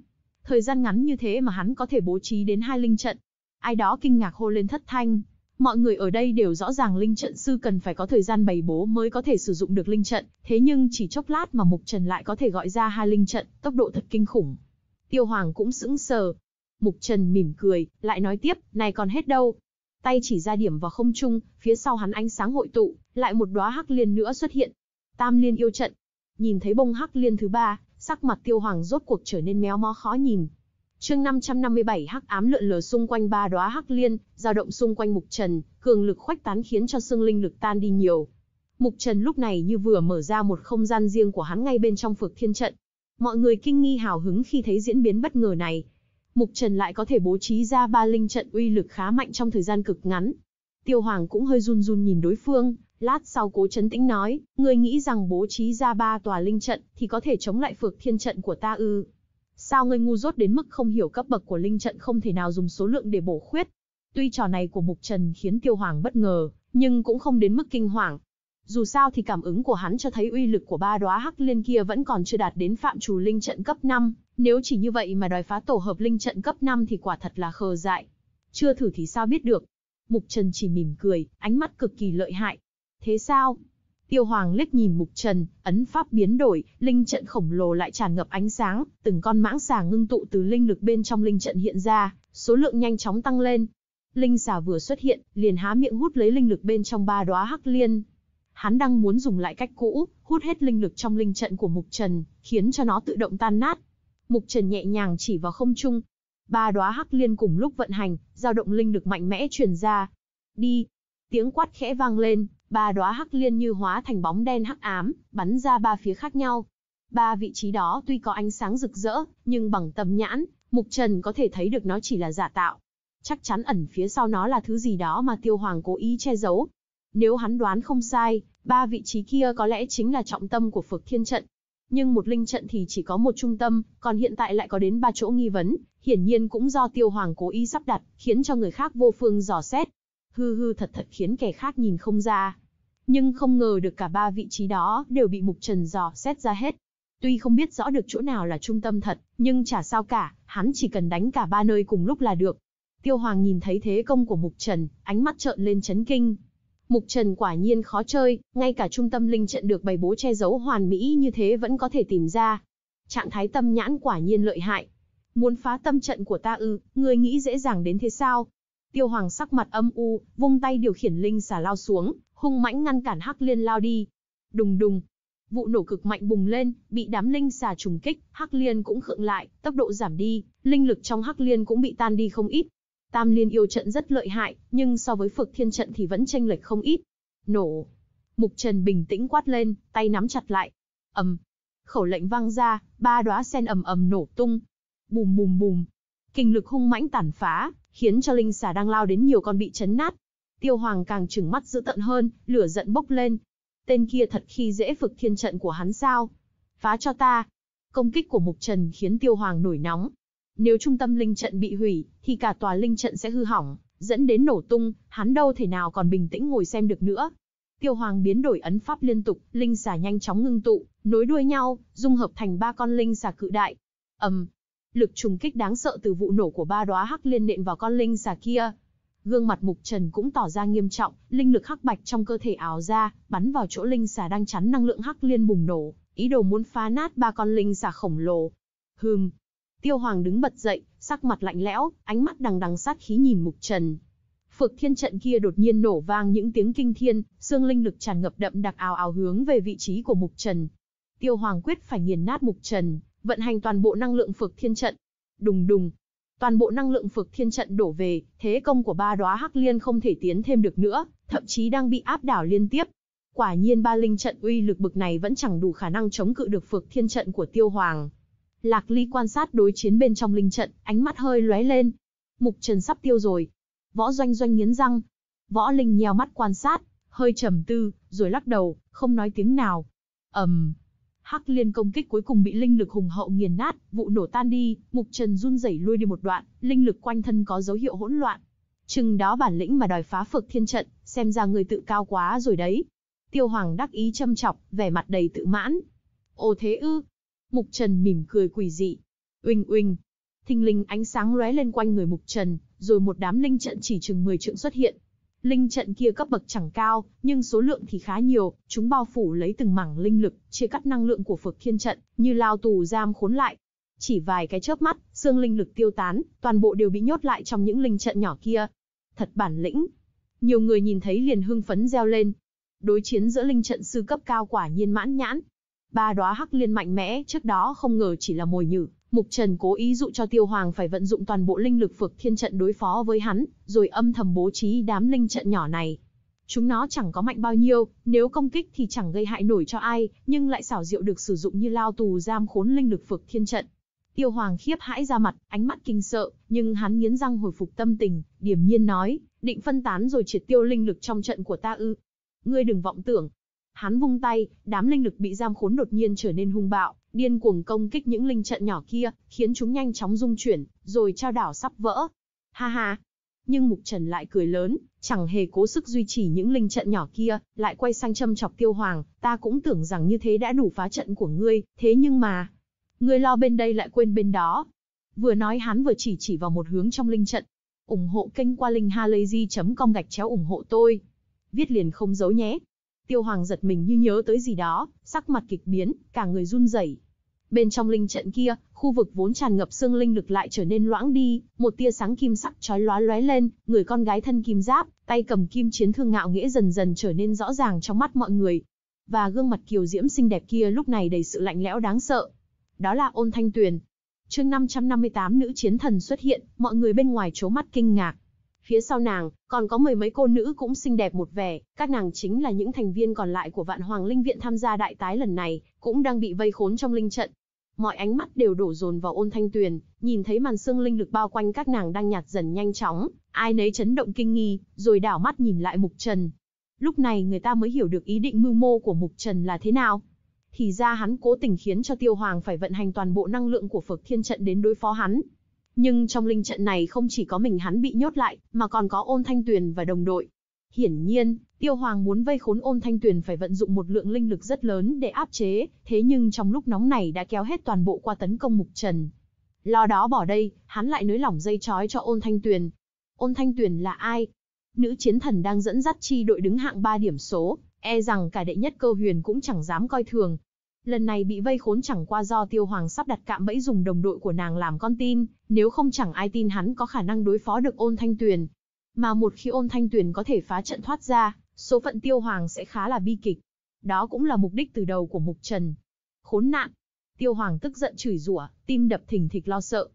Thời gian ngắn như thế mà hắn có thể bố trí đến hai linh trận. Ai đó kinh ngạc hô lên thất thanh, Mọi người ở đây đều rõ ràng linh trận sư cần phải có thời gian bày bố mới có thể sử dụng được linh trận, thế nhưng chỉ chốc lát mà Mục Trần lại có thể gọi ra hai linh trận, tốc độ thật kinh khủng. Tiêu Hoàng cũng sững sờ. Mục Trần mỉm cười, lại nói tiếp, này còn hết đâu. Tay chỉ ra điểm vào không trung, phía sau hắn ánh sáng hội tụ, lại một đóa hắc liên nữa xuất hiện. Tam liên yêu trận. Nhìn thấy bông hắc liên thứ ba, sắc mặt Tiêu Hoàng rốt cuộc trở nên méo mó khó nhìn, Chương 557 hắc ám lượn lờ xung quanh ba đóa hắc liên, dao động xung quanh Mục Trần, cường lực khoách tán khiến cho xương linh lực tan đi nhiều. Mục Trần lúc này như vừa mở ra một không gian riêng của hắn ngay bên trong Phược Thiên trận. Mọi người kinh nghi hào hứng khi thấy diễn biến bất ngờ này. Mục Trần lại có thể bố trí ra ba linh trận uy lực khá mạnh trong thời gian cực ngắn. Tiêu Hoàng cũng hơi run run nhìn đối phương, lát sau Cố chấn Tĩnh nói, ngươi nghĩ rằng bố trí ra ba tòa linh trận thì có thể chống lại Phược Thiên trận của ta ư? Sao ngươi ngu dốt đến mức không hiểu cấp bậc của linh trận không thể nào dùng số lượng để bổ khuyết? Tuy trò này của Mục Trần khiến Tiêu Hoàng bất ngờ, nhưng cũng không đến mức kinh hoàng. Dù sao thì cảm ứng của hắn cho thấy uy lực của ba đóa hắc liên kia vẫn còn chưa đạt đến phạm trù linh trận cấp 5, nếu chỉ như vậy mà đòi phá tổ hợp linh trận cấp 5 thì quả thật là khờ dại. Chưa thử thì sao biết được. Mục Trần chỉ mỉm cười, ánh mắt cực kỳ lợi hại. Thế sao? Tiêu Hoàng liếc nhìn Mục Trần, ấn pháp biến đổi, linh trận khổng lồ lại tràn ngập ánh sáng, từng con mãng xà ngưng tụ từ linh lực bên trong linh trận hiện ra, số lượng nhanh chóng tăng lên. Linh xà vừa xuất hiện, liền há miệng hút lấy linh lực bên trong ba đóa hắc liên. Hắn đang muốn dùng lại cách cũ, hút hết linh lực trong linh trận của Mục Trần, khiến cho nó tự động tan nát. Mục Trần nhẹ nhàng chỉ vào không trung, ba đóa hắc liên cùng lúc vận hành, dao động linh lực mạnh mẽ truyền ra. Đi! Tiếng quát khẽ vang lên, ba đóa hắc liên như hóa thành bóng đen hắc ám, bắn ra ba phía khác nhau. Ba vị trí đó tuy có ánh sáng rực rỡ, nhưng bằng tầm nhãn, Mục Trần có thể thấy được nó chỉ là giả tạo. Chắc chắn ẩn phía sau nó là thứ gì đó mà Tiêu Hoàng cố ý che giấu. Nếu hắn đoán không sai, ba vị trí kia có lẽ chính là trọng tâm của Phược Thiên Trận. Nhưng một linh trận thì chỉ có một trung tâm, còn hiện tại lại có đến ba chỗ nghi vấn, hiển nhiên cũng do Tiêu Hoàng cố ý sắp đặt, khiến cho người khác vô phương dò xét hư hư thật thật khiến kẻ khác nhìn không ra. Nhưng không ngờ được cả ba vị trí đó đều bị Mục Trần dò xét ra hết. Tuy không biết rõ được chỗ nào là trung tâm thật, nhưng chả sao cả, hắn chỉ cần đánh cả ba nơi cùng lúc là được. Tiêu Hoàng nhìn thấy thế công của Mục Trần, ánh mắt trợn lên chấn kinh. Mục Trần quả nhiên khó chơi, ngay cả trung tâm linh trận được bày bố che giấu hoàn mỹ như thế vẫn có thể tìm ra. Trạng thái tâm nhãn quả nhiên lợi hại. Muốn phá tâm trận của ta ư, người nghĩ dễ dàng đến thế sao? Tiêu Hoàng sắc mặt âm u, vung tay điều khiển linh xà lao xuống, hung mãnh ngăn cản Hắc Liên lao đi. Đùng đùng, vụ nổ cực mạnh bùng lên, bị đám linh xà trùng kích, Hắc Liên cũng khựng lại, tốc độ giảm đi, linh lực trong Hắc Liên cũng bị tan đi không ít. Tam Liên yêu trận rất lợi hại, nhưng so với Phược Thiên trận thì vẫn chênh lệch không ít. Nổ. Mục Trần bình tĩnh quát lên, tay nắm chặt lại. Ầm. Khẩu lệnh vang ra, ba đóa sen ầm ầm nổ tung. Bùm bùm bùm. Kinh lực hung mãnh tàn phá, khiến cho linh xà đang lao đến nhiều con bị chấn nát. Tiêu Hoàng càng trừng mắt dữ tận hơn, lửa giận bốc lên. Tên kia thật khi dễ phực thiên trận của hắn sao? Phá cho ta. Công kích của Mục Trần khiến Tiêu Hoàng nổi nóng. Nếu trung tâm linh trận bị hủy, thì cả tòa linh trận sẽ hư hỏng, dẫn đến nổ tung, hắn đâu thể nào còn bình tĩnh ngồi xem được nữa. Tiêu Hoàng biến đổi ấn pháp liên tục, linh xà nhanh chóng ngưng tụ, nối đuôi nhau, dung hợp thành ba con linh xà cự đại. Ầm, Lực trùng kích đáng sợ từ vụ nổ của ba đóa hắc liên nện vào con linh xà kia. Gương mặt Mục Trần cũng tỏ ra nghiêm trọng, linh lực hắc bạch trong cơ thể áo ra, bắn vào chỗ linh xà đang chắn năng lượng hắc liên bùng nổ, ý đồ muốn phá nát ba con linh xà khổng lồ. Hừm. Tiêu Hoàng đứng bật dậy, sắc mặt lạnh lẽo, ánh mắt đằng đằng sát khí nhìn Mục Trần. Phực Thiên trận kia đột nhiên nổ vang những tiếng kinh thiên, xương linh lực tràn ngập đậm đặc ào ào hướng về vị trí của Mục Trần. Tiêu Hoàng quyết phải nghiền nát Mục Trần, vận hành toàn bộ năng lượng phược thiên trận. Đùng đùng, toàn bộ năng lượng phược thiên trận đổ về, thế công của ba đóa hắc liên không thể tiến thêm được nữa, thậm chí đang bị áp đảo liên tiếp. Quả nhiên ba linh trận uy lực bực này vẫn chẳng đủ khả năng chống cự được phược thiên trận của Tiêu Hoàng. Lạc Ly quan sát đối chiến bên trong linh trận, ánh mắt hơi lóe lên. Mục Trần sắp tiêu rồi. Võ Doanh Doanh nghiến răng. Võ Linh nheo mắt quan sát, hơi trầm tư, rồi lắc đầu, không nói tiếng nào. ầm, um, Hắc liên công kích cuối cùng bị linh lực hùng hậu nghiền nát, vụ nổ tan đi, Mục Trần run rẩy lui đi một đoạn, linh lực quanh thân có dấu hiệu hỗn loạn. Chừng đó bản lĩnh mà đòi phá phược thiên trận, xem ra người tự cao quá rồi đấy. Tiêu Hoàng đắc ý châm chọc, vẻ mặt đầy tự mãn. Ồ thế ư? Mục Trần mỉm cười quỷ dị. Uỳnh uỳnh. Thinh linh ánh sáng lóe lên quanh người Mục Trần, rồi một đám linh trận chỉ chừng 10 trượng xuất hiện, Linh trận kia cấp bậc chẳng cao, nhưng số lượng thì khá nhiều, chúng bao phủ lấy từng mảng linh lực, chia cắt năng lượng của phật Thiên trận, như lao tù giam khốn lại. Chỉ vài cái chớp mắt, xương linh lực tiêu tán, toàn bộ đều bị nhốt lại trong những linh trận nhỏ kia. Thật bản lĩnh. Nhiều người nhìn thấy liền hưng phấn reo lên. Đối chiến giữa linh trận sư cấp cao quả nhiên mãn nhãn. Ba đóa hắc liên mạnh mẽ trước đó không ngờ chỉ là mồi nhử, Mục Trần cố ý dụ cho Tiêu Hoàng phải vận dụng toàn bộ linh lực phược thiên trận đối phó với hắn, rồi âm thầm bố trí đám linh trận nhỏ này. Chúng nó chẳng có mạnh bao nhiêu, nếu công kích thì chẳng gây hại nổi cho ai, nhưng lại xảo diệu được sử dụng như lao tù giam khốn linh lực phược thiên trận. Tiêu Hoàng khiếp hãi ra mặt, ánh mắt kinh sợ, nhưng hắn nghiến răng hồi phục tâm tình, điểm nhiên nói, định phân tán rồi triệt tiêu linh lực trong trận của ta ư. Ngươi đừng vọng tưởng. Hắn vung tay, đám linh lực bị giam khốn đột nhiên trở nên hung bạo, điên cuồng công kích những linh trận nhỏ kia, khiến chúng nhanh chóng rung chuyển, rồi trao đảo sắp vỡ. Ha ha! Nhưng Mục Trần lại cười lớn, chẳng hề cố sức duy trì những linh trận nhỏ kia, lại quay sang châm chọc tiêu hoàng, ta cũng tưởng rằng như thế đã đủ phá trận của ngươi, thế nhưng mà... Ngươi lo bên đây lại quên bên đó. Vừa nói hắn vừa chỉ chỉ vào một hướng trong linh trận. ủng hộ kênh qua linhhalazy.com gạch chéo ủng hộ tôi. Viết liền không giấu nhé. Tiêu Hoàng giật mình như nhớ tới gì đó, sắc mặt kịch biến, cả người run rẩy. Bên trong linh trận kia, khu vực vốn tràn ngập xương linh lực lại trở nên loãng đi, một tia sáng kim sắc chói lóa lóe lên, người con gái thân kim giáp, tay cầm kim chiến thương ngạo nghĩa dần dần trở nên rõ ràng trong mắt mọi người. Và gương mặt kiều diễm xinh đẹp kia lúc này đầy sự lạnh lẽo đáng sợ. Đó là Ôn Thanh Tuyền. Chương 558 nữ chiến thần xuất hiện, mọi người bên ngoài chố mắt kinh ngạc. Phía sau nàng, còn có mười mấy cô nữ cũng xinh đẹp một vẻ, các nàng chính là những thành viên còn lại của Vạn Hoàng Linh Viện tham gia đại tái lần này, cũng đang bị vây khốn trong linh trận. Mọi ánh mắt đều đổ dồn vào ôn thanh tuyền, nhìn thấy màn sương linh lực bao quanh các nàng đang nhạt dần nhanh chóng, ai nấy chấn động kinh nghi, rồi đảo mắt nhìn lại Mục Trần. Lúc này người ta mới hiểu được ý định mưu mô của Mục Trần là thế nào. Thì ra hắn cố tình khiến cho Tiêu Hoàng phải vận hành toàn bộ năng lượng của phật Thiên Trận đến đối phó hắn, nhưng trong linh trận này không chỉ có mình hắn bị nhốt lại, mà còn có ôn thanh tuyền và đồng đội. Hiển nhiên, tiêu hoàng muốn vây khốn ôn thanh tuyền phải vận dụng một lượng linh lực rất lớn để áp chế, thế nhưng trong lúc nóng này đã kéo hết toàn bộ qua tấn công mục trần. Lo đó bỏ đây, hắn lại nới lỏng dây trói cho ôn thanh tuyền. Ôn thanh tuyền là ai? Nữ chiến thần đang dẫn dắt chi đội đứng hạng 3 điểm số, e rằng cả đệ nhất cơ huyền cũng chẳng dám coi thường, Lần này bị vây khốn chẳng qua do tiêu hoàng sắp đặt cạm bẫy dùng đồng đội của nàng làm con tin, nếu không chẳng ai tin hắn có khả năng đối phó được ôn thanh tuyền. Mà một khi ôn thanh tuyền có thể phá trận thoát ra, số phận tiêu hoàng sẽ khá là bi kịch. Đó cũng là mục đích từ đầu của mục trần. Khốn nạn! Tiêu hoàng tức giận chửi rủa, tim đập thình thịch lo sợ.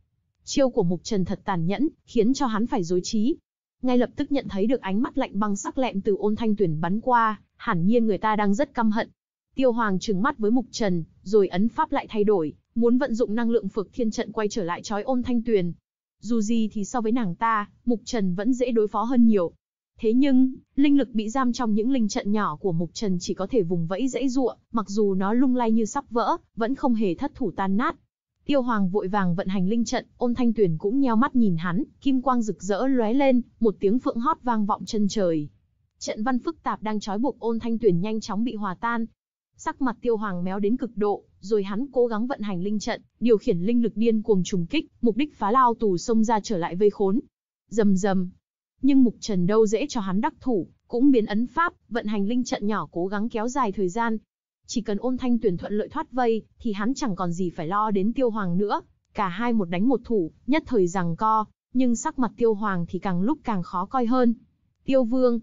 Chiêu của mục trần thật tàn nhẫn, khiến cho hắn phải dối trí. Ngay lập tức nhận thấy được ánh mắt lạnh băng sắc lẹm từ ôn thanh tuyển bắn qua, hẳn nhiên người ta đang rất căm hận, Tiêu Hoàng trừng mắt với Mục Trần, rồi ấn pháp lại thay đổi, muốn vận dụng năng lượng phược thiên trận quay trở lại chói ôn Thanh Tuyền. Dù gì thì so với nàng ta, Mục Trần vẫn dễ đối phó hơn nhiều. Thế nhưng, linh lực bị giam trong những linh trận nhỏ của Mục Trần chỉ có thể vùng vẫy dãy ruộng, mặc dù nó lung lay như sắp vỡ, vẫn không hề thất thủ tan nát. Tiêu Hoàng vội vàng vận hành linh trận, ôn thanh tuyển cũng nheo mắt nhìn hắn, kim quang rực rỡ lóe lên, một tiếng phượng hót vang vọng chân trời. Trận văn phức tạp đang trói buộc ôn thanh tuyển nhanh chóng bị hòa tan, Sắc mặt Tiêu Hoàng méo đến cực độ, rồi hắn cố gắng vận hành linh trận, điều khiển linh lực điên cuồng trùng kích, mục đích phá lao tù xông ra trở lại vây khốn. Rầm rầm. Nhưng Mục Trần đâu dễ cho hắn đắc thủ, cũng biến ấn pháp, vận hành linh trận nhỏ cố gắng kéo dài thời gian. Chỉ cần Ôn Thanh Tuyển thuận lợi thoát vây, thì hắn chẳng còn gì phải lo đến Tiêu Hoàng nữa. Cả hai một đánh một thủ, nhất thời rằng co, nhưng sắc mặt Tiêu Hoàng thì càng lúc càng khó coi hơn. Tiêu Vương,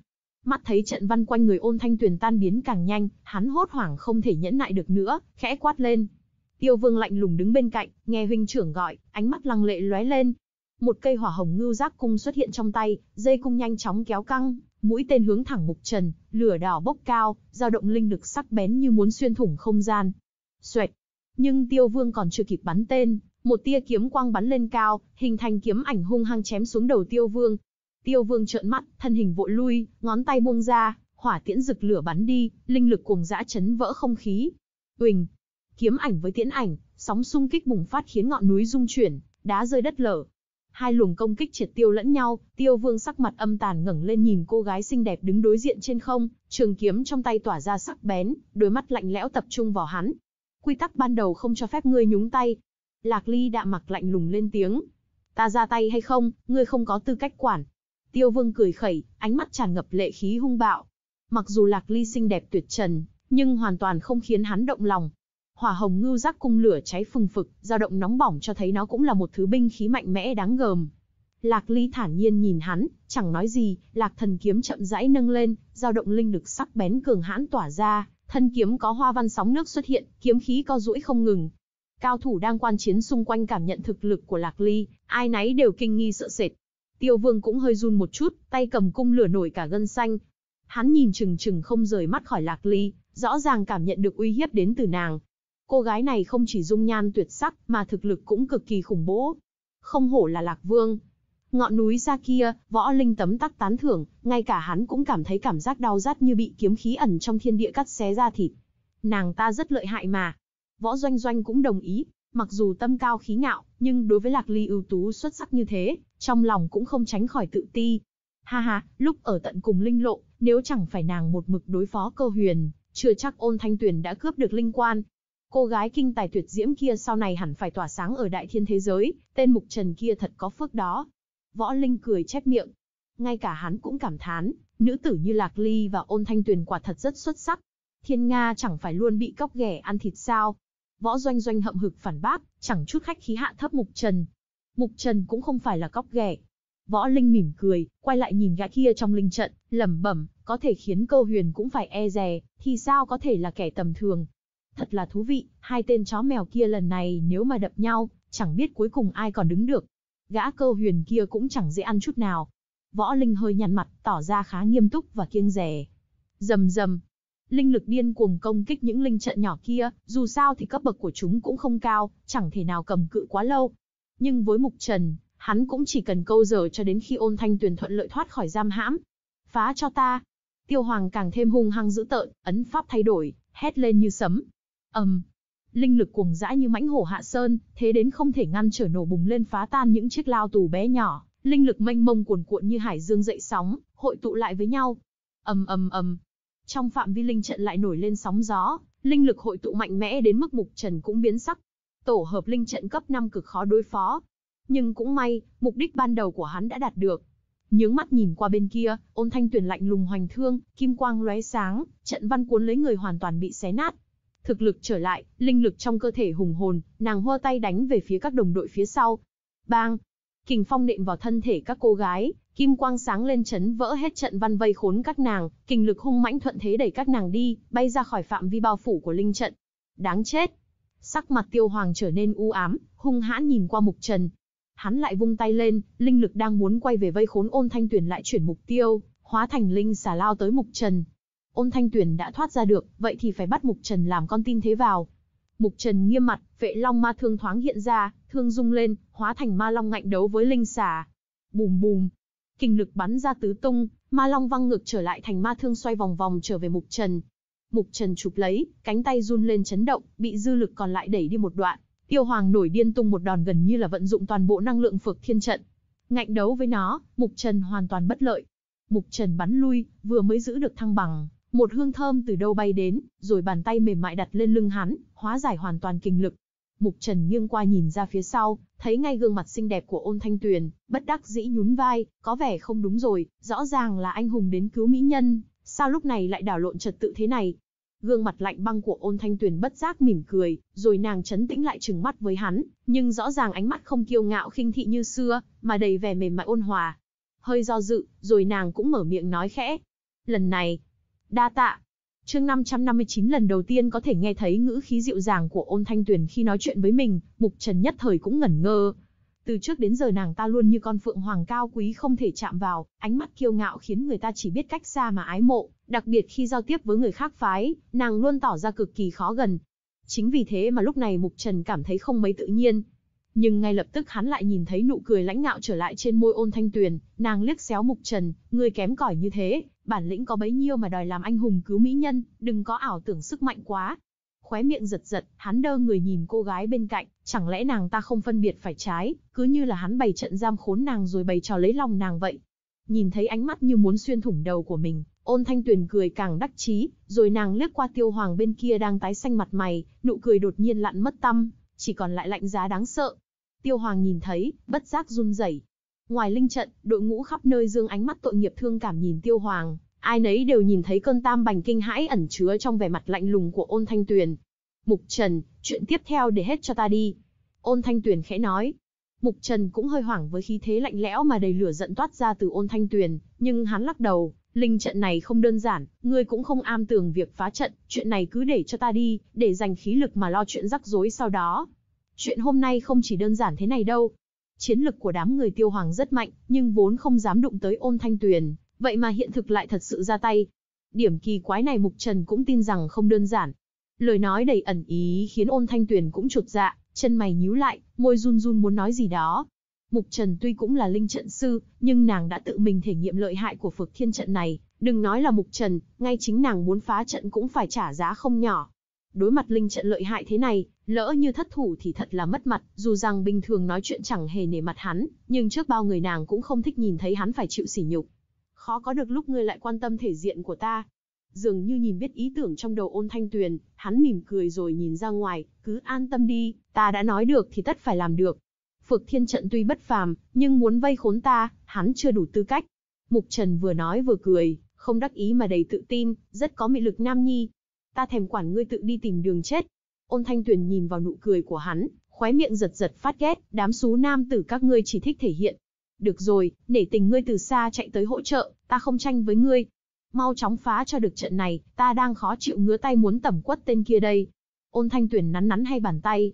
mắt thấy trận văn quanh người ôn thanh tuyền tan biến càng nhanh, hắn hốt hoảng không thể nhẫn nại được nữa, khẽ quát lên. Tiêu vương lạnh lùng đứng bên cạnh, nghe huynh trưởng gọi, ánh mắt lăng lệ lóe lên. Một cây hỏa hồng ngưu giác cung xuất hiện trong tay, dây cung nhanh chóng kéo căng, mũi tên hướng thẳng mục trần, lửa đỏ bốc cao, dao động linh lực sắc bén như muốn xuyên thủng không gian. Xoẹt! Nhưng tiêu vương còn chưa kịp bắn tên, một tia kiếm quang bắn lên cao, hình thành kiếm ảnh hung hăng chém xuống đầu tiêu vương, Tiêu Vương trợn mắt, thân hình vội lui, ngón tay buông ra, hỏa tiễn rực lửa bắn đi, linh lực cuồng dã chấn vỡ không khí. Huỳnh, kiếm ảnh với tiễn ảnh, sóng xung kích bùng phát khiến ngọn núi rung chuyển, đá rơi đất lở. Hai luồng công kích triệt tiêu lẫn nhau, Tiêu Vương sắc mặt âm tàn ngẩng lên nhìn cô gái xinh đẹp đứng đối diện trên không, trường kiếm trong tay tỏa ra sắc bén, đôi mắt lạnh lẽo tập trung vào hắn. Quy tắc ban đầu không cho phép ngươi nhúng tay. Lạc Ly đạm mặc lạnh lùng lên tiếng, ta ra tay hay không, ngươi không có tư cách quản. Tiêu Vương cười khẩy, ánh mắt tràn ngập lệ khí hung bạo. Mặc dù Lạc Ly xinh đẹp tuyệt trần, nhưng hoàn toàn không khiến hắn động lòng. Hỏa hồng ngưu giác cung lửa cháy phừng phực, dao động nóng bỏng cho thấy nó cũng là một thứ binh khí mạnh mẽ đáng gờm. Lạc Ly thản nhiên nhìn hắn, chẳng nói gì, Lạc Thần kiếm chậm rãi nâng lên, dao động linh lực sắc bén cường hãn tỏa ra, thân kiếm có hoa văn sóng nước xuất hiện, kiếm khí co duỗi không ngừng. Cao thủ đang quan chiến xung quanh cảm nhận thực lực của Lạc Ly, ai nấy đều kinh nghi sợ sệt, Tiêu Vương cũng hơi run một chút, tay cầm cung lửa nổi cả gân xanh. Hắn nhìn chừng chừng không rời mắt khỏi Lạc Ly, rõ ràng cảm nhận được uy hiếp đến từ nàng. Cô gái này không chỉ dung nhan tuyệt sắc mà thực lực cũng cực kỳ khủng bố. Không hổ là Lạc Vương. Ngọn núi xa kia, võ linh tấm tắc tán thưởng, ngay cả hắn cũng cảm thấy cảm giác đau rát như bị kiếm khí ẩn trong thiên địa cắt xé ra thịt. Nàng ta rất lợi hại mà. Võ Doanh Doanh cũng đồng ý, mặc dù tâm cao khí ngạo, nhưng đối với Lạc Ly ưu tú xuất sắc như thế, trong lòng cũng không tránh khỏi tự ti. Ha ha, lúc ở tận cùng linh lộ, nếu chẳng phải nàng một mực đối phó cơ huyền, chưa chắc ôn thanh tuyền đã cướp được linh quan. Cô gái kinh tài tuyệt diễm kia sau này hẳn phải tỏa sáng ở đại thiên thế giới, tên mục trần kia thật có phước đó. Võ Linh cười chép miệng. Ngay cả hắn cũng cảm thán, nữ tử như Lạc Ly và ôn thanh tuyền quả thật rất xuất sắc. Thiên Nga chẳng phải luôn bị cóc ghẻ ăn thịt sao. Võ Doanh Doanh hậm hực phản bác, chẳng chút khách khí hạ thấp mục trần, Mục Trần cũng không phải là cóc ghẻ. Võ Linh mỉm cười, quay lại nhìn gã kia trong linh trận, lẩm bẩm, có thể khiến câu huyền cũng phải e dè, thì sao có thể là kẻ tầm thường. Thật là thú vị, hai tên chó mèo kia lần này nếu mà đập nhau, chẳng biết cuối cùng ai còn đứng được. Gã câu huyền kia cũng chẳng dễ ăn chút nào. Võ Linh hơi nhăn mặt, tỏ ra khá nghiêm túc và kiêng dè. Dầm dầm. Linh lực điên cuồng công kích những linh trận nhỏ kia, dù sao thì cấp bậc của chúng cũng không cao, chẳng thể nào cầm cự quá lâu, nhưng với Mục Trần, hắn cũng chỉ cần câu giờ cho đến khi ôn thanh tuyền thuận lợi thoát khỏi giam hãm. Phá cho ta. Tiêu Hoàng càng thêm hung hăng dữ tợn, ấn pháp thay đổi, hét lên như sấm. ầm, um, linh lực cuồng dã như mãnh hổ hạ sơn, thế đến không thể ngăn trở nổ bùng lên phá tan những chiếc lao tù bé nhỏ, linh lực mênh mông cuồn cuộn như hải dương dậy sóng, hội tụ lại với nhau. ầm um, ầm ầm. Trong phạm vi linh trận lại nổi lên sóng gió, linh lực hội tụ mạnh mẽ đến mức Mục Trần cũng biến sắc, tổ hợp linh trận cấp 5 cực khó đối phó. Nhưng cũng may, mục đích ban đầu của hắn đã đạt được. Nhướng mắt nhìn qua bên kia, ôn thanh tuyển lạnh lùng hoành thương, kim quang lóe sáng, trận văn cuốn lấy người hoàn toàn bị xé nát. Thực lực trở lại, linh lực trong cơ thể hùng hồn, nàng hoa tay đánh về phía các đồng đội phía sau. Bang! Kình phong nện vào thân thể các cô gái, kim quang sáng lên chấn vỡ hết trận văn vây khốn các nàng, kình lực hung mãnh thuận thế đẩy các nàng đi, bay ra khỏi phạm vi bao phủ của linh trận. Đáng chết! Sắc mặt tiêu hoàng trở nên u ám, hung hãn nhìn qua mục trần. Hắn lại vung tay lên, linh lực đang muốn quay về vây khốn ôn thanh tuyển lại chuyển mục tiêu, hóa thành linh xà lao tới mục trần. Ôn thanh tuyển đã thoát ra được, vậy thì phải bắt mục trần làm con tin thế vào. Mục trần nghiêm mặt, vệ long ma thương thoáng hiện ra, thương rung lên, hóa thành ma long ngạnh đấu với linh xà. Bùm bùm, kinh lực bắn ra tứ tung, ma long văng ngược trở lại thành ma thương xoay vòng vòng trở về mục trần, Mục Trần chụp lấy, cánh tay run lên chấn động, bị dư lực còn lại đẩy đi một đoạn. Tiêu Hoàng nổi điên tung một đòn gần như là vận dụng toàn bộ năng lượng phược thiên trận. Ngạnh đấu với nó, Mục Trần hoàn toàn bất lợi. Mục Trần bắn lui, vừa mới giữ được thăng bằng, một hương thơm từ đâu bay đến, rồi bàn tay mềm mại đặt lên lưng hắn, hóa giải hoàn toàn kinh lực. Mục Trần nghiêng qua nhìn ra phía sau, thấy ngay gương mặt xinh đẹp của Ôn Thanh Tuyền, bất đắc dĩ nhún vai, có vẻ không đúng rồi, rõ ràng là anh hùng đến cứu mỹ nhân, Sao lúc này lại đảo lộn trật tự thế này? Gương mặt lạnh băng của ôn thanh tuyền bất giác mỉm cười, rồi nàng chấn tĩnh lại trừng mắt với hắn, nhưng rõ ràng ánh mắt không kiêu ngạo khinh thị như xưa, mà đầy vẻ mềm mại ôn hòa. Hơi do dự, rồi nàng cũng mở miệng nói khẽ. Lần này, đa tạ. Chương 559 lần đầu tiên có thể nghe thấy ngữ khí dịu dàng của ôn thanh tuyền khi nói chuyện với mình, mục trần nhất thời cũng ngẩn ngơ, từ trước đến giờ nàng ta luôn như con phượng hoàng cao quý không thể chạm vào, ánh mắt kiêu ngạo khiến người ta chỉ biết cách xa mà ái mộ, đặc biệt khi giao tiếp với người khác phái, nàng luôn tỏ ra cực kỳ khó gần. Chính vì thế mà lúc này Mục Trần cảm thấy không mấy tự nhiên. Nhưng ngay lập tức hắn lại nhìn thấy nụ cười lãnh ngạo trở lại trên môi ôn thanh tuyền, nàng liếc xéo Mục Trần, người kém cỏi như thế, bản lĩnh có bấy nhiêu mà đòi làm anh hùng cứu mỹ nhân, đừng có ảo tưởng sức mạnh quá, khóe miệng giật giật, hắn đơ người nhìn cô gái bên cạnh, chẳng lẽ nàng ta không phân biệt phải trái, cứ như là hắn bày trận giam khốn nàng rồi bày trò lấy lòng nàng vậy. Nhìn thấy ánh mắt như muốn xuyên thủng đầu của mình, ôn thanh tuyền cười càng đắc chí, rồi nàng lướt qua tiêu hoàng bên kia đang tái xanh mặt mày, nụ cười đột nhiên lặn mất tâm, chỉ còn lại lạnh giá đáng sợ. Tiêu hoàng nhìn thấy, bất giác run rẩy. Ngoài linh trận, đội ngũ khắp nơi dương ánh mắt tội nghiệp thương cảm nhìn tiêu hoàng, Ai nấy đều nhìn thấy cơn tam bành kinh hãi ẩn chứa trong vẻ mặt lạnh lùng của ôn thanh tuyền. Mục Trần, chuyện tiếp theo để hết cho ta đi. Ôn thanh tuyền khẽ nói. Mục Trần cũng hơi hoảng với khí thế lạnh lẽo mà đầy lửa giận toát ra từ ôn thanh tuyền, nhưng hắn lắc đầu, linh trận này không đơn giản, ngươi cũng không am tường việc phá trận, chuyện này cứ để cho ta đi, để dành khí lực mà lo chuyện rắc rối sau đó. Chuyện hôm nay không chỉ đơn giản thế này đâu. Chiến lực của đám người tiêu hoàng rất mạnh, nhưng vốn không dám đụng tới ôn thanh tuyền, Vậy mà hiện thực lại thật sự ra tay. Điểm kỳ quái này Mục Trần cũng tin rằng không đơn giản. Lời nói đầy ẩn ý khiến ôn thanh tuyền cũng trột dạ, chân mày nhíu lại, môi run run muốn nói gì đó. Mục Trần tuy cũng là linh trận sư, nhưng nàng đã tự mình thể nghiệm lợi hại của phược thiên trận này. Đừng nói là Mục Trần, ngay chính nàng muốn phá trận cũng phải trả giá không nhỏ. Đối mặt linh trận lợi hại thế này, lỡ như thất thủ thì thật là mất mặt, dù rằng bình thường nói chuyện chẳng hề nể mặt hắn, nhưng trước bao người nàng cũng không thích nhìn thấy hắn phải chịu sỉ nhục khó có được lúc ngươi lại quan tâm thể diện của ta. Dường như nhìn biết ý tưởng trong đầu ôn thanh tuyền, hắn mỉm cười rồi nhìn ra ngoài, cứ an tâm đi, ta đã nói được thì tất phải làm được. Phược thiên trận tuy bất phàm, nhưng muốn vây khốn ta, hắn chưa đủ tư cách. Mục Trần vừa nói vừa cười, không đắc ý mà đầy tự tin, rất có mị lực nam nhi. Ta thèm quản ngươi tự đi tìm đường chết. Ôn thanh tuyền nhìn vào nụ cười của hắn, khóe miệng giật giật phát ghét, đám xú nam tử các ngươi chỉ thích thể hiện, được rồi, để tình ngươi từ xa chạy tới hỗ trợ, ta không tranh với ngươi. Mau chóng phá cho được trận này, ta đang khó chịu ngứa tay muốn tẩm quất tên kia đây. Ôn thanh tuyển nắn nắn hay bàn tay.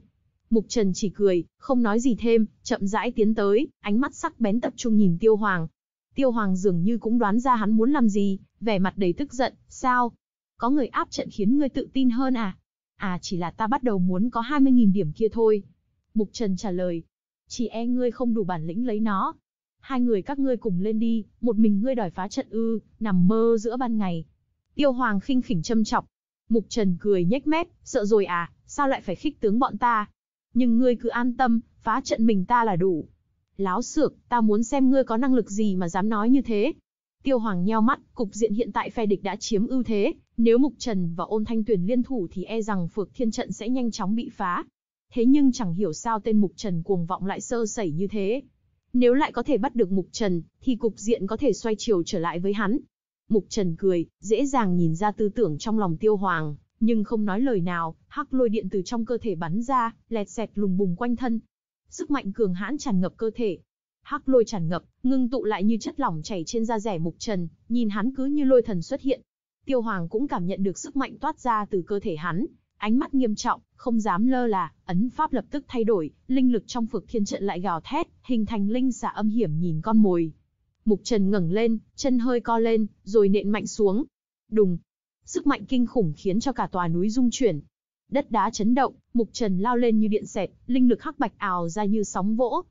Mục Trần chỉ cười, không nói gì thêm, chậm rãi tiến tới, ánh mắt sắc bén tập trung nhìn Tiêu Hoàng. Tiêu Hoàng dường như cũng đoán ra hắn muốn làm gì, vẻ mặt đầy tức giận, sao? Có người áp trận khiến ngươi tự tin hơn à? À chỉ là ta bắt đầu muốn có 20.000 điểm kia thôi. Mục Trần trả lời, chỉ e ngươi không đủ bản lĩnh lấy nó, hai người các ngươi cùng lên đi, một mình ngươi đòi phá trận ư, nằm mơ giữa ban ngày. Tiêu Hoàng khinh khỉnh châm chọc. Mục Trần cười nhếch mép, sợ rồi à, sao lại phải khích tướng bọn ta? Nhưng ngươi cứ an tâm, phá trận mình ta là đủ. Láo xược, ta muốn xem ngươi có năng lực gì mà dám nói như thế. Tiêu Hoàng nheo mắt, cục diện hiện tại phe địch đã chiếm ưu thế, nếu Mục Trần và Ôn Thanh Tuyền liên thủ thì e rằng Phược Thiên trận sẽ nhanh chóng bị phá. Thế nhưng chẳng hiểu sao tên Mục Trần cuồng vọng lại sơ sẩy như thế, nếu lại có thể bắt được Mục Trần, thì cục diện có thể xoay chiều trở lại với hắn. Mục Trần cười, dễ dàng nhìn ra tư tưởng trong lòng Tiêu Hoàng, nhưng không nói lời nào, hắc lôi điện từ trong cơ thể bắn ra, lẹt xẹt lùng bùng quanh thân. Sức mạnh cường hãn tràn ngập cơ thể. Hắc lôi tràn ngập, ngưng tụ lại như chất lỏng chảy trên da rẻ Mục Trần, nhìn hắn cứ như lôi thần xuất hiện. Tiêu Hoàng cũng cảm nhận được sức mạnh toát ra từ cơ thể hắn, ánh mắt nghiêm trọng, không dám lơ là, ấn pháp lập tức thay đổi, linh lực trong phược thiên trận lại gào thét, hình thành linh xà âm hiểm nhìn con mồi. Mục Trần ngẩng lên, chân hơi co lên, rồi nện mạnh xuống. Đùng. Sức mạnh kinh khủng khiến cho cả tòa núi rung chuyển. Đất đá chấn động, Mục Trần lao lên như điện xẹt, linh lực hắc bạch ào ra như sóng vỗ.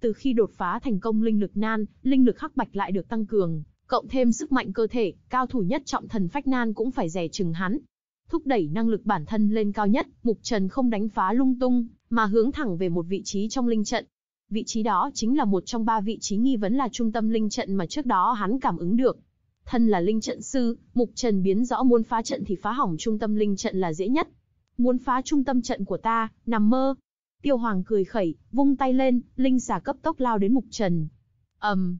Từ khi đột phá thành công linh lực nan, linh lực hắc bạch lại được tăng cường, cộng thêm sức mạnh cơ thể, cao thủ nhất trọng thần phách nan cũng phải rẻ chừng hắn, thúc đẩy năng lực bản thân lên cao nhất, Mục Trần không đánh phá lung tung, mà hướng thẳng về một vị trí trong linh trận. Vị trí đó chính là một trong ba vị trí nghi vấn là trung tâm linh trận mà trước đó hắn cảm ứng được. Thân là linh trận sư, Mục Trần biến rõ muốn phá trận thì phá hỏng trung tâm linh trận là dễ nhất. Muốn phá trung tâm trận của ta, nằm mơ. Tiêu Hoàng cười khẩy, vung tay lên, linh xà cấp tốc lao đến Mục Trần. Ầm. Um,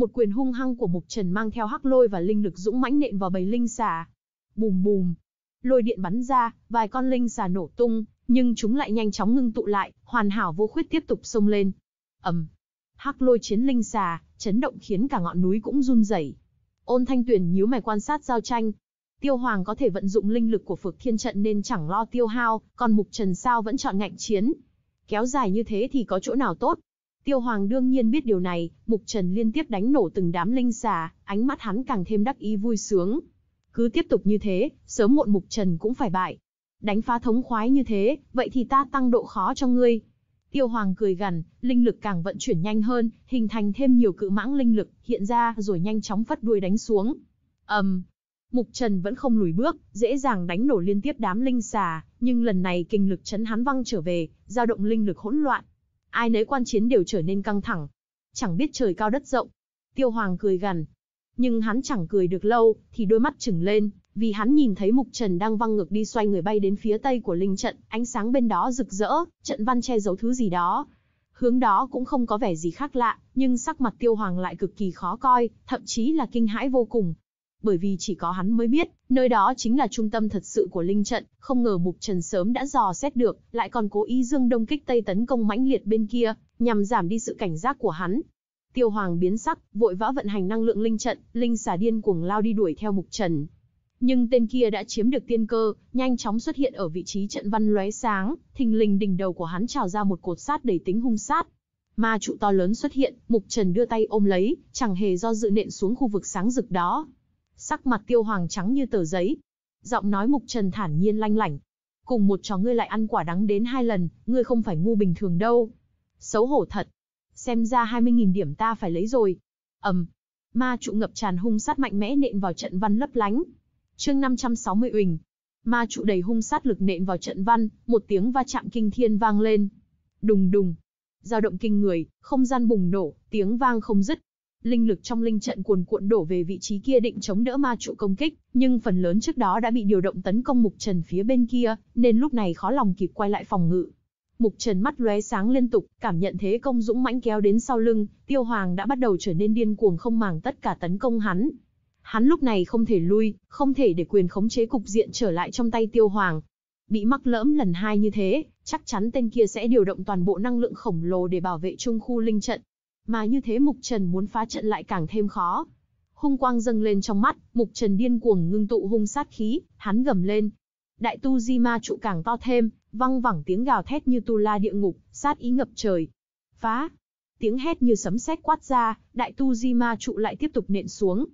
một quyền hung hăng của Mục Trần mang theo hắc lôi và linh lực dũng mãnh nện vào bầy linh xà. Bùm bùm, lôi điện bắn ra, vài con linh xà nổ tung, nhưng chúng lại nhanh chóng ngưng tụ lại, hoàn hảo vô khuyết tiếp tục xông lên. ầm, hắc lôi chiến linh xà, chấn động khiến cả ngọn núi cũng run rẩy. Ôn Thanh Tuyền nhíu mày quan sát giao tranh. Tiêu Hoàng có thể vận dụng linh lực của Phược Thiên trận nên chẳng lo tiêu hao, còn Mục Trần Sao vẫn chọn ngạnh chiến. Kéo dài như thế thì có chỗ nào tốt? Tiêu Hoàng đương nhiên biết điều này, Mục Trần liên tiếp đánh nổ từng đám linh xà, ánh mắt hắn càng thêm đắc ý vui sướng. Cứ tiếp tục như thế, sớm muộn mục trần cũng phải bại. Đánh phá thống khoái như thế, vậy thì ta tăng độ khó cho ngươi. Tiêu Hoàng cười gằn, linh lực càng vận chuyển nhanh hơn, hình thành thêm nhiều cự mãng linh lực, hiện ra rồi nhanh chóng phất đuôi đánh xuống. Ầm. Um, Mục Trần vẫn không lùi bước, dễ dàng đánh nổ liên tiếp đám linh xà, nhưng lần này kinh lực chấn hắn văng trở về, dao động linh lực hỗn loạn. Ai nấy quan chiến đều trở nên căng thẳng. Chẳng biết trời cao đất rộng. Tiêu Hoàng cười gằn, nhưng hắn chẳng cười được lâu, thì đôi mắt chừng lên, vì hắn nhìn thấy Mục Trần đang văng ngược đi xoay người bay đến phía tây của linh trận, ánh sáng bên đó rực rỡ, trận văn che giấu thứ gì đó. Hướng đó cũng không có vẻ gì khác lạ, nhưng sắc mặt Tiêu Hoàng lại cực kỳ khó coi, thậm chí là kinh hãi vô cùng. Bởi vì chỉ có hắn mới biết, nơi đó chính là trung tâm thật sự của linh trận, không ngờ Mục Trần sớm đã dò xét được, lại còn cố ý dương đông kích tây tấn công mãnh liệt bên kia, nhằm giảm đi sự cảnh giác của hắn, Tiêu Hoàng biến sắc, vội vã vận hành năng lượng linh trận, linh xà điên cuồng lao đi đuổi theo Mục Trần. Nhưng tên kia đã chiếm được tiên cơ, nhanh chóng xuất hiện ở vị trí trận văn lóe sáng, thình lình đỉnh đầu của hắn trào ra một cột sát đầy tính hung sát. Ma trụ to lớn xuất hiện, Mục Trần đưa tay ôm lấy, chẳng hề do dự nện xuống khu vực sáng rực đó. Sắc mặt Tiêu Hoàng trắng như tờ giấy. Giọng nói Mục Trần thản nhiên lanh lảnh. Cùng một trò ngươi lại ăn quả đắng đến hai lần, ngươi không phải ngu bình thường đâu. Xấu hổ thật, xem ra 20.000 điểm ta phải lấy rồi. ầm, ma trụ ngập tràn hung sát mạnh mẽ nện vào trận văn lấp lánh. Chương 560 Uỳnh. Ma trụ đầy hung sát lực nện vào trận văn, một tiếng va chạm kinh thiên vang lên. Đùng đùng. Dao động kinh người, không gian bùng nổ, tiếng vang không dứt. Linh lực trong linh trận cuồn cuộn đổ về vị trí kia định chống đỡ ma trụ công kích, nhưng phần lớn trước đó đã bị điều động tấn công mục trần phía bên kia, nên lúc này khó lòng kịp quay lại phòng ngự. Mục Trần mắt lóe sáng liên tục, cảm nhận thế công dũng mãnh kéo đến sau lưng, Tiêu Hoàng đã bắt đầu trở nên điên cuồng không màng tất cả tấn công hắn. Hắn lúc này không thể lui, không thể để quyền khống chế cục diện trở lại trong tay Tiêu Hoàng. Bị mắc lỡm lần hai như thế, chắc chắn tên kia sẽ điều động toàn bộ năng lượng khổng lồ để bảo vệ trung khu linh trận. Mà như thế Mục Trần muốn phá trận lại càng thêm khó. Hung quang dâng lên trong mắt, Mục Trần điên cuồng ngưng tụ hung sát khí, hắn gầm lên. Đại tu di ma trụ càng to thêm, văng vẳng tiếng gào thét như tu la địa ngục, sát ý ngập trời. Phá! Tiếng hét như sấm sét quát ra, đại tu di ma trụ lại tiếp tục nện xuống.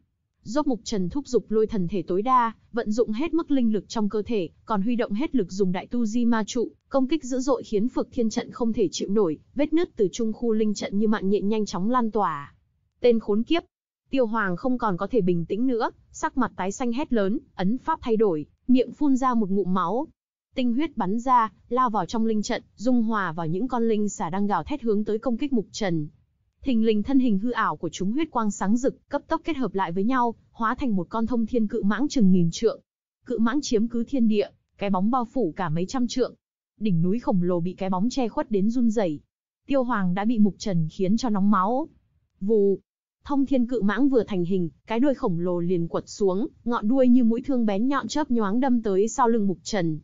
Dốc mục trần thúc dục lôi thần thể tối đa, vận dụng hết mức linh lực trong cơ thể, còn huy động hết lực dùng đại tu di ma trụ, công kích dữ dội khiến phược thiên trận không thể chịu nổi, vết nứt từ trung khu linh trận như mạng nhện nhanh chóng lan tỏa. Tên khốn kiếp! Tiêu Hoàng không còn có thể bình tĩnh nữa, sắc mặt tái xanh hét lớn, ấn pháp thay đổi, miệng phun ra một ngụm máu, tinh huyết bắn ra, lao vào trong linh trận, dung hòa vào những con linh xà đang gào thét hướng tới công kích Mục Trần. Thình lình thân hình hư ảo của chúng huyết quang sáng rực, cấp tốc kết hợp lại với nhau, hóa thành một con thông thiên cự mãng chừng nghìn trượng. Cự mãng chiếm cứ thiên địa, cái bóng bao phủ cả mấy trăm trượng. Đỉnh núi khổng lồ bị cái bóng che khuất đến run rẩy. Tiêu Hoàng đã bị Mục Trần khiến cho nóng máu. Vù, Thông thiên cự mãng vừa thành hình, cái đuôi khổng lồ liền quật xuống, ngọn đuôi như mũi thương bén nhọn chớp nhoáng đâm tới sau lưng Mục Trần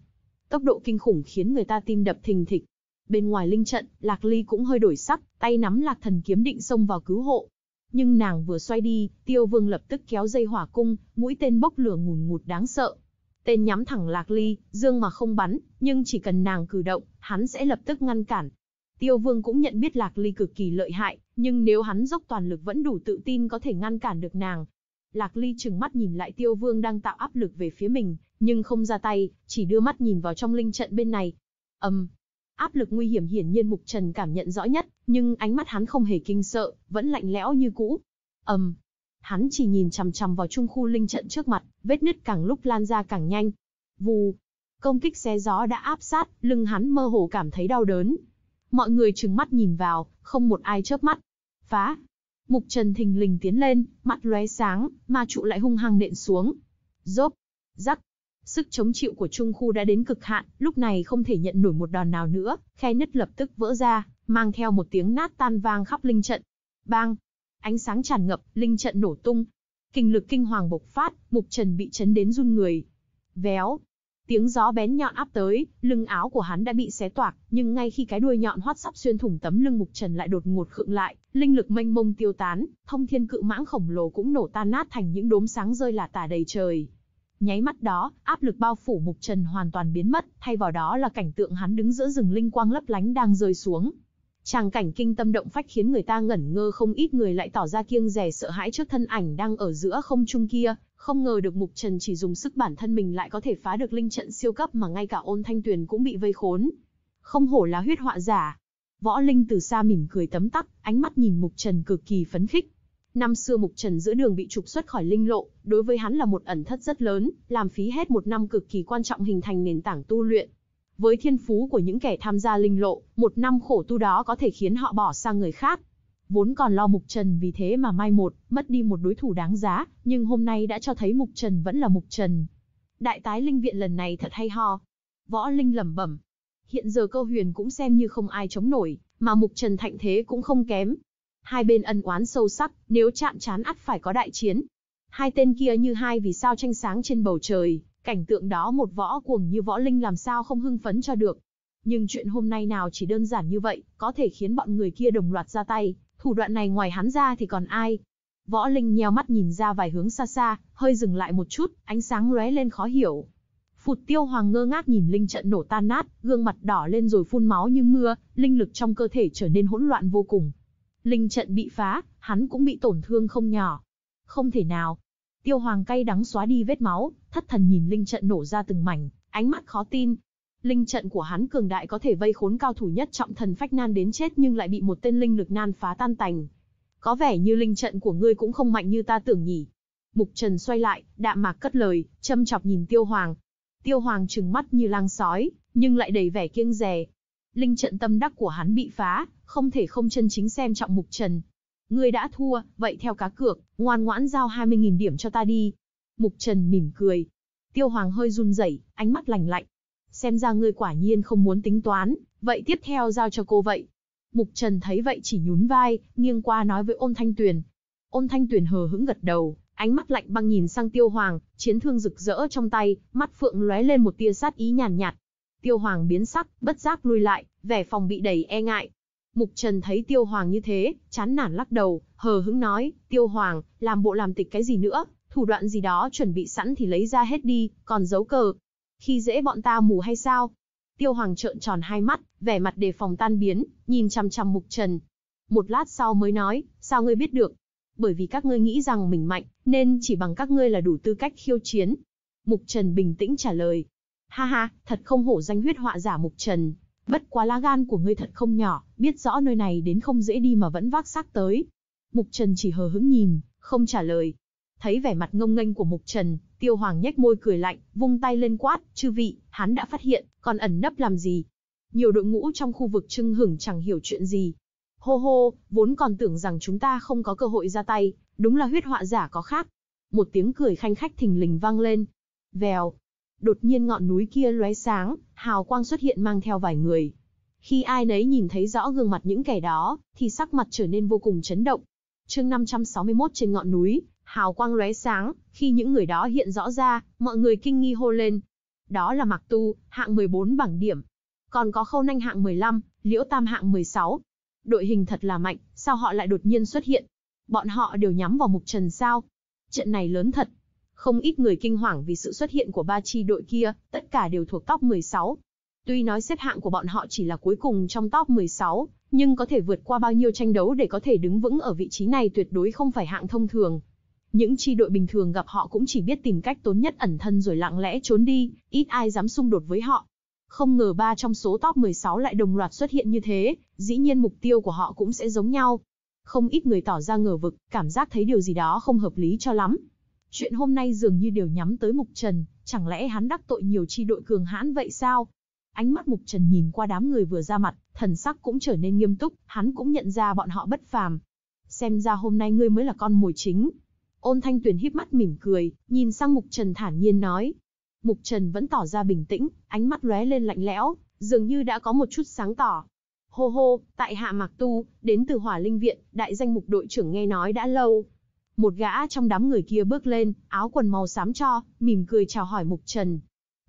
tốc độ kinh khủng khiến người ta tim đập thình thịch. Bên ngoài linh trận, Lạc Ly cũng hơi đổi sắc, tay nắm Lạc Thần kiếm định xông vào cứu hộ. Nhưng nàng vừa xoay đi, Tiêu Vương lập tức kéo dây hỏa cung, mũi tên bốc lửa ngùn ngụt đáng sợ. Tên nhắm thẳng Lạc Ly, dương mà không bắn, nhưng chỉ cần nàng cử động, hắn sẽ lập tức ngăn cản. Tiêu Vương cũng nhận biết Lạc Ly cực kỳ lợi hại, nhưng nếu hắn dốc toàn lực vẫn đủ tự tin có thể ngăn cản được nàng. Lạc Ly trừng mắt nhìn lại Tiêu Vương đang tạo áp lực về phía mình, nhưng không ra tay, chỉ đưa mắt nhìn vào trong linh trận bên này. Ầm. áp lực nguy hiểm hiển nhiên Mục Trần cảm nhận rõ nhất, nhưng ánh mắt hắn không hề kinh sợ, vẫn lạnh lẽo như cũ. Ầm. hắn chỉ nhìn chằm chằm vào trung khu linh trận trước mặt, vết nứt càng lúc lan ra càng nhanh. Vù. Công kích xé gió đã áp sát, lưng hắn mơ hồ cảm thấy đau đớn. Mọi người trừng mắt nhìn vào, không một ai chớp mắt. Phá. Mục Trần thình lình tiến lên, mặt lóe sáng, ma trụ lại hung hăng nện xuống. Rốp. Rắc Sức chống chịu của trung khu đã đến cực hạn, lúc này không thể nhận nổi một đòn nào nữa, khe nứt lập tức vỡ ra, mang theo một tiếng nát tan vang khắp linh trận. Bang! Ánh sáng tràn ngập, linh trận nổ tung. Kinh lực kinh hoàng bộc phát, mục trần bị chấn đến run người. Véo! Tiếng gió bén nhọn áp tới, lưng áo của hắn đã bị xé toạc, nhưng ngay khi cái đuôi nhọn hoắt sắp xuyên thủng tấm lưng mục trần lại đột ngột khựng lại, linh lực mênh mông tiêu tán, thông thiên cự mãng khổng lồ cũng nổ tan nát thành những đốm sáng rơi là tả đầy trời. Nháy mắt đó, áp lực bao phủ Mục Trần hoàn toàn biến mất, thay vào đó là cảnh tượng hắn đứng giữa rừng linh quang lấp lánh đang rơi xuống. Tràng cảnh kinh tâm động phách khiến người ta ngẩn ngơ không ít người lại tỏ ra kiêng rè sợ hãi trước thân ảnh đang ở giữa không trung kia, không ngờ được Mục Trần chỉ dùng sức bản thân mình lại có thể phá được linh trận siêu cấp mà ngay cả ôn thanh tuyền cũng bị vây khốn. Không hổ là huyết họa giả. Võ Linh từ xa mỉm cười tấm tắc, ánh mắt nhìn Mục Trần cực kỳ phấn khích. Năm xưa Mục Trần giữa đường bị trục xuất khỏi linh lộ, đối với hắn là một ẩn thất rất lớn, làm phí hết một năm cực kỳ quan trọng hình thành nền tảng tu luyện. Với thiên phú của những kẻ tham gia linh lộ, một năm khổ tu đó có thể khiến họ bỏ sang người khác. Vốn còn lo Mục Trần vì thế mà mai một, mất đi một đối thủ đáng giá, nhưng hôm nay đã cho thấy Mục Trần vẫn là Mục Trần. Đại tái linh viện lần này thật hay ho. Võ Linh lẩm bẩm. Hiện giờ câu huyền cũng xem như không ai chống nổi, mà Mục Trần thạnh thế cũng không kém, Hai bên ân oán sâu sắc, nếu chạm chán ắt phải có đại chiến. Hai tên kia như hai vì sao tranh sáng trên bầu trời, cảnh tượng đó một võ cuồng như võ linh làm sao không hưng phấn cho được. Nhưng chuyện hôm nay nào chỉ đơn giản như vậy, có thể khiến bọn người kia đồng loạt ra tay, thủ đoạn này ngoài hắn ra thì còn ai. Võ Linh nheo mắt nhìn ra vài hướng xa xa, hơi dừng lại một chút, ánh sáng lóe lên khó hiểu. Phụt tiêu hoàng ngơ ngác nhìn Linh trận nổ tan nát, gương mặt đỏ lên rồi phun máu như mưa, linh lực trong cơ thể trở nên hỗn loạn vô cùng linh trận bị phá, hắn cũng bị tổn thương không nhỏ. Không thể nào. Tiêu Hoàng cay đắng xóa đi vết máu, thất thần nhìn linh trận nổ ra từng mảnh, ánh mắt khó tin. Linh trận của hắn cường đại có thể vây khốn cao thủ nhất trọng thần phách nan đến chết nhưng lại bị một tên linh lực nan phá tan tành. Có vẻ như linh trận của ngươi cũng không mạnh như ta tưởng nhỉ. Mục Trần xoay lại, đạm mạc cất lời, châm chọc nhìn Tiêu Hoàng. Tiêu Hoàng trừng mắt như lang sói, nhưng lại đầy vẻ kiêng dè, linh trận tâm đắc của hắn bị phá, không thể không chân chính xem trọng mục trần. Ngươi đã thua, vậy theo cá cược, ngoan ngoãn giao 20.000 điểm cho ta đi. Mục trần mỉm cười. Tiêu hoàng hơi run rẩy, ánh mắt lành lạnh. Xem ra ngươi quả nhiên không muốn tính toán, vậy tiếp theo giao cho cô vậy. Mục trần thấy vậy chỉ nhún vai, nghiêng qua nói với ôn thanh tuyền. Ôn thanh tuyền hờ hững gật đầu, ánh mắt lạnh băng nhìn sang tiêu hoàng, chiến thương rực rỡ trong tay, mắt phượng lóe lên một tia sát ý nhàn nhạt, nhạt, Tiêu Hoàng biến sắc, bất giác lui lại, vẻ phòng bị đầy e ngại. Mục Trần thấy Tiêu Hoàng như thế, chán nản lắc đầu, hờ hững nói, Tiêu Hoàng, làm bộ làm tịch cái gì nữa, thủ đoạn gì đó chuẩn bị sẵn thì lấy ra hết đi, còn giấu cờ. Khi dễ bọn ta mù hay sao? Tiêu Hoàng trợn tròn hai mắt, vẻ mặt đề phòng tan biến, nhìn chằm chằm Mục Trần. Một lát sau mới nói, sao ngươi biết được? Bởi vì các ngươi nghĩ rằng mình mạnh, nên chỉ bằng các ngươi là đủ tư cách khiêu chiến. Mục Trần bình tĩnh trả lời, Ha ha, thật không hổ danh huyết họa giả Mục Trần. Bất quá lá gan của ngươi thật không nhỏ, biết rõ nơi này đến không dễ đi mà vẫn vác xác tới. Mục Trần chỉ hờ hững nhìn, không trả lời. Thấy vẻ mặt ngông nghênh của Mục Trần, Tiêu Hoàng nhếch môi cười lạnh, vung tay lên quát, chư vị, hắn đã phát hiện, còn ẩn nấp làm gì? Nhiều đội ngũ trong khu vực trưng hửng chẳng hiểu chuyện gì. Hô hô, vốn còn tưởng rằng chúng ta không có cơ hội ra tay, đúng là huyết họa giả có khác. Một tiếng cười khanh khách thình lình vang lên. Vèo, đột nhiên ngọn núi kia lóe sáng, hào quang xuất hiện mang theo vài người. Khi ai nấy nhìn thấy rõ gương mặt những kẻ đó, thì sắc mặt trở nên vô cùng chấn động. Chương 561 trên ngọn núi, hào quang lóe sáng, khi những người đó hiện rõ ra, mọi người kinh nghi hô lên. Đó là Mạc Tu, hạng 14 bảng điểm. Còn có Khâu Nanh hạng 15, Liễu Tam hạng 16. Đội hình thật là mạnh, sao họ lại đột nhiên xuất hiện? Bọn họ đều nhắm vào Mục Trần sao? Trận này lớn thật, không ít người kinh hoàng vì sự xuất hiện của ba chi đội kia, tất cả đều thuộc top 16. Tuy nói xếp hạng của bọn họ chỉ là cuối cùng trong top 16, nhưng có thể vượt qua bao nhiêu tranh đấu để có thể đứng vững ở vị trí này tuyệt đối không phải hạng thông thường. Những chi đội bình thường gặp họ cũng chỉ biết tìm cách tốn nhất ẩn thân rồi lặng lẽ trốn đi, ít ai dám xung đột với họ. Không ngờ ba trong số top 16 lại đồng loạt xuất hiện như thế, dĩ nhiên mục tiêu của họ cũng sẽ giống nhau. Không ít người tỏ ra ngờ vực, cảm giác thấy điều gì đó không hợp lý cho lắm, Chuyện hôm nay dường như đều nhắm tới Mục Trần, chẳng lẽ hắn đắc tội nhiều chi đội cường hãn vậy sao? Ánh mắt Mục Trần nhìn qua đám người vừa ra mặt, thần sắc cũng trở nên nghiêm túc, hắn cũng nhận ra bọn họ bất phàm. Xem ra hôm nay ngươi mới là con mồi chính. Ôn Thanh Tuyền híp mắt mỉm cười, nhìn sang Mục Trần thản nhiên nói. Mục Trần vẫn tỏ ra bình tĩnh, ánh mắt lóe lên lạnh lẽo, dường như đã có một chút sáng tỏ. Hô hô, tại hạ Mạc Tu, đến từ Hỏa Linh Viện, đại danh mục đội trưởng nghe nói đã lâu, một gã trong đám người kia bước lên, áo quần màu xám cho, mỉm cười chào hỏi Mục Trần.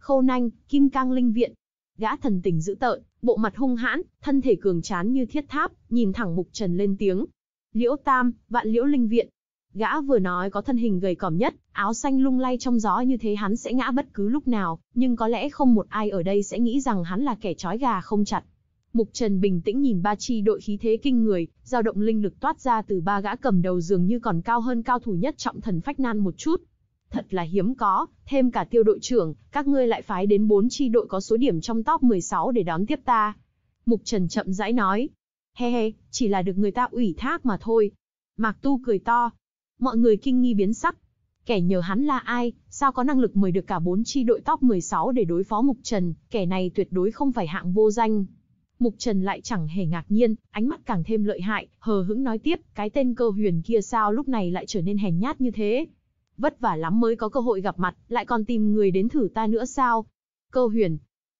Khâu nanh, kim cang linh viện. Gã thần tình dữ tợn, bộ mặt hung hãn, thân thể cường trán như thiết tháp, nhìn thẳng Mục Trần lên tiếng. Liễu Tam, vạn liễu linh viện. Gã vừa nói có thân hình gầy còm nhất, áo xanh lung lay trong gió như thế hắn sẽ ngã bất cứ lúc nào, nhưng có lẽ không một ai ở đây sẽ nghĩ rằng hắn là kẻ trói gà không chặt. Mục Trần bình tĩnh nhìn ba chi đội khí thế kinh người, dao động linh lực toát ra từ ba gã cầm đầu dường như còn cao hơn cao thủ nhất trọng thần phách nan một chút. Thật là hiếm có, thêm cả tiêu đội trưởng, các ngươi lại phái đến bốn chi đội có số điểm trong top 16 để đón tiếp ta. Mục Trần chậm rãi nói. He he, chỉ là được người ta ủy thác mà thôi. Mạc Tu cười to. Mọi người kinh nghi biến sắc. Kẻ nhờ hắn là ai, sao có năng lực mời được cả bốn chi đội top 16 để đối phó Mục Trần, kẻ này tuyệt đối không phải hạng vô danh. Mục Trần lại chẳng hề ngạc nhiên, ánh mắt càng thêm lợi hại, hờ hững nói tiếp, cái tên cơ huyền kia sao lúc này lại trở nên hèn nhát như thế? Vất vả lắm mới có cơ hội gặp mặt, lại còn tìm người đến thử ta nữa sao? Cơ huyền.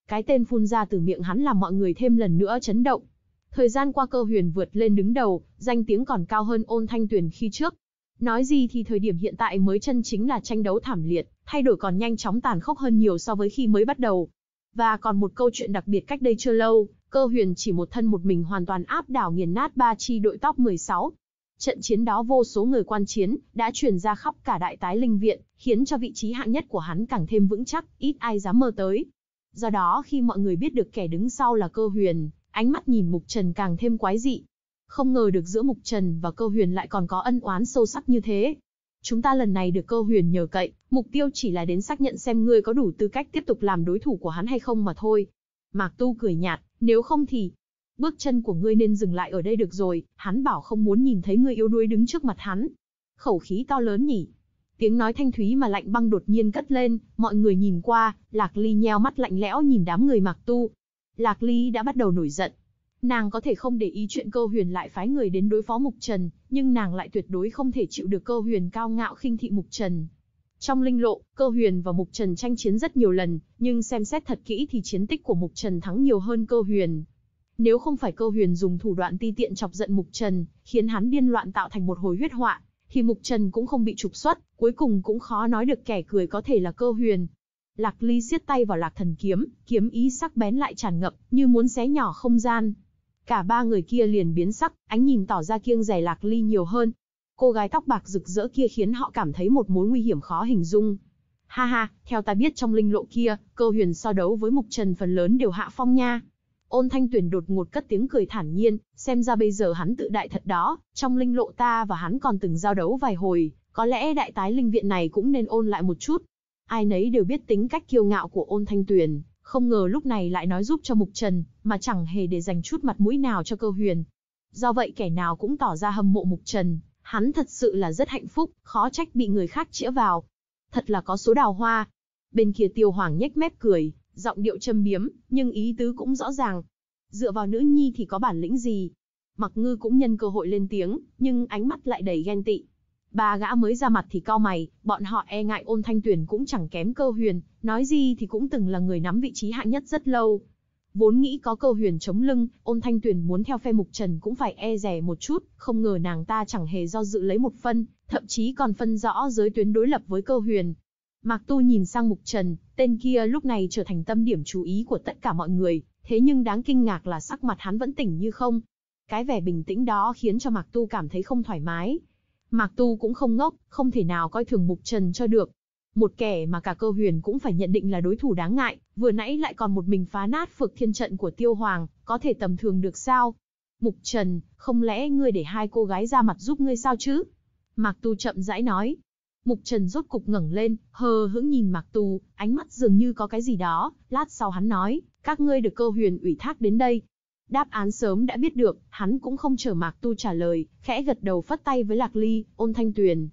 Cái tên phun ra từ miệng hắn làm mọi người thêm lần nữa chấn động. Thời gian qua cơ huyền vượt lên đứng đầu, danh tiếng còn cao hơn ôn thanh tuyển khi trước. Nói gì thì thời điểm hiện tại mới chân chính là tranh đấu thảm liệt, thay đổi còn nhanh chóng tàn khốc hơn nhiều so với khi mới bắt đầu. Và còn một câu chuyện đặc biệt cách đây chưa lâu, Cơ huyền chỉ một thân một mình hoàn toàn áp đảo nghiền nát ba chi đội tóc 16. Trận chiến đó vô số người quan chiến, đã truyền ra khắp cả đại tái linh viện, khiến cho vị trí hạng nhất của hắn càng thêm vững chắc, ít ai dám mơ tới. Do đó khi mọi người biết được kẻ đứng sau là cơ huyền, ánh mắt nhìn mục trần càng thêm quái dị. Không ngờ được giữa mục trần và cơ huyền lại còn có ân oán sâu sắc như thế. Chúng ta lần này được cơ huyền nhờ cậy, mục tiêu chỉ là đến xác nhận xem ngươi có đủ tư cách tiếp tục làm đối thủ của hắn hay không mà thôi. Mạc Tu cười nhạt, nếu không thì... Bước chân của ngươi nên dừng lại ở đây được rồi, hắn bảo không muốn nhìn thấy ngươi yếu đuối đứng trước mặt hắn. Khẩu khí to lớn nhỉ. Tiếng nói thanh thúy mà lạnh băng đột nhiên cất lên, mọi người nhìn qua, Lạc Ly nheo mắt lạnh lẽo nhìn đám người Mạc Tu. Lạc Ly đã bắt đầu nổi giận. Nàng có thể không để ý chuyện cơ huyền lại phái người đến đối phó Mục Trần, nhưng nàng lại tuyệt đối không thể chịu được cơ huyền cao ngạo khinh thị Mục Trần, trong linh lộ, cơ huyền và mục trần tranh chiến rất nhiều lần, nhưng xem xét thật kỹ thì chiến tích của mục trần thắng nhiều hơn cơ huyền. Nếu không phải cơ huyền dùng thủ đoạn ti tiện chọc giận mục trần, khiến hắn điên loạn tạo thành một hồi huyết họa, thì mục trần cũng không bị trục xuất, cuối cùng cũng khó nói được kẻ cười có thể là cơ huyền. Lạc ly giết tay vào lạc thần kiếm, kiếm ý sắc bén lại tràn ngập, như muốn xé nhỏ không gian. Cả ba người kia liền biến sắc, ánh nhìn tỏ ra kiêng rẻ lạc ly nhiều hơn, Cô gái tóc bạc rực rỡ kia khiến họ cảm thấy một mối nguy hiểm khó hình dung. Ha ha, theo ta biết trong linh lộ kia, cơ huyền so đấu với mục trần phần lớn đều hạ phong nha. Ôn thanh tuyển đột ngột cất tiếng cười thản nhiên, xem ra bây giờ hắn tự đại thật đó, trong linh lộ ta và hắn còn từng giao đấu vài hồi, có lẽ đại tái linh viện này cũng nên ôn lại một chút. Ai nấy đều biết tính cách kiêu ngạo của ôn thanh tuyển, không ngờ lúc này lại nói giúp cho mục trần, mà chẳng hề để dành chút mặt mũi nào cho cơ huyền. Do vậy kẻ nào cũng tỏ ra hâm mộ mục trần, Hắn thật sự là rất hạnh phúc, khó trách bị người khác chĩa vào. Thật là có số đào hoa. Bên kia tiêu hoàng nhếch mép cười, giọng điệu châm biếm, nhưng ý tứ cũng rõ ràng. Dựa vào nữ nhi thì có bản lĩnh gì? Mặc ngư cũng nhân cơ hội lên tiếng, nhưng ánh mắt lại đầy ghen tị. Ba gã mới ra mặt thì cao mày, bọn họ e ngại ôn thanh tuyển cũng chẳng kém cơ huyền, nói gì thì cũng từng là người nắm vị trí hạng nhất rất lâu, Vốn nghĩ có câu huyền chống lưng, ôn thanh tuyền muốn theo phe mục trần cũng phải e rẻ một chút, không ngờ nàng ta chẳng hề do dự lấy một phân, thậm chí còn phân rõ giới tuyến đối lập với câu huyền. Mạc Tu nhìn sang mục trần, tên kia lúc này trở thành tâm điểm chú ý của tất cả mọi người, thế nhưng đáng kinh ngạc là sắc mặt hắn vẫn tỉnh như không. Cái vẻ bình tĩnh đó khiến cho Mạc Tu cảm thấy không thoải mái. Mạc Tu cũng không ngốc, không thể nào coi thường mục trần cho được, một kẻ mà cả cơ huyền cũng phải nhận định là đối thủ đáng ngại, vừa nãy lại còn một mình phá nát phược thiên trận của tiêu hoàng, có thể tầm thường được sao? Mục Trần, không lẽ ngươi để hai cô gái ra mặt giúp ngươi sao chứ? Mạc Tu chậm rãi nói. Mục Trần rốt cục ngẩng lên, hờ hững nhìn Mạc Tu, ánh mắt dường như có cái gì đó, lát sau hắn nói, các ngươi được cơ huyền ủy thác đến đây. Đáp án sớm đã biết được, hắn cũng không chờ Mạc Tu trả lời, khẽ gật đầu phất tay với Lạc Ly, ôn thanh tuyền,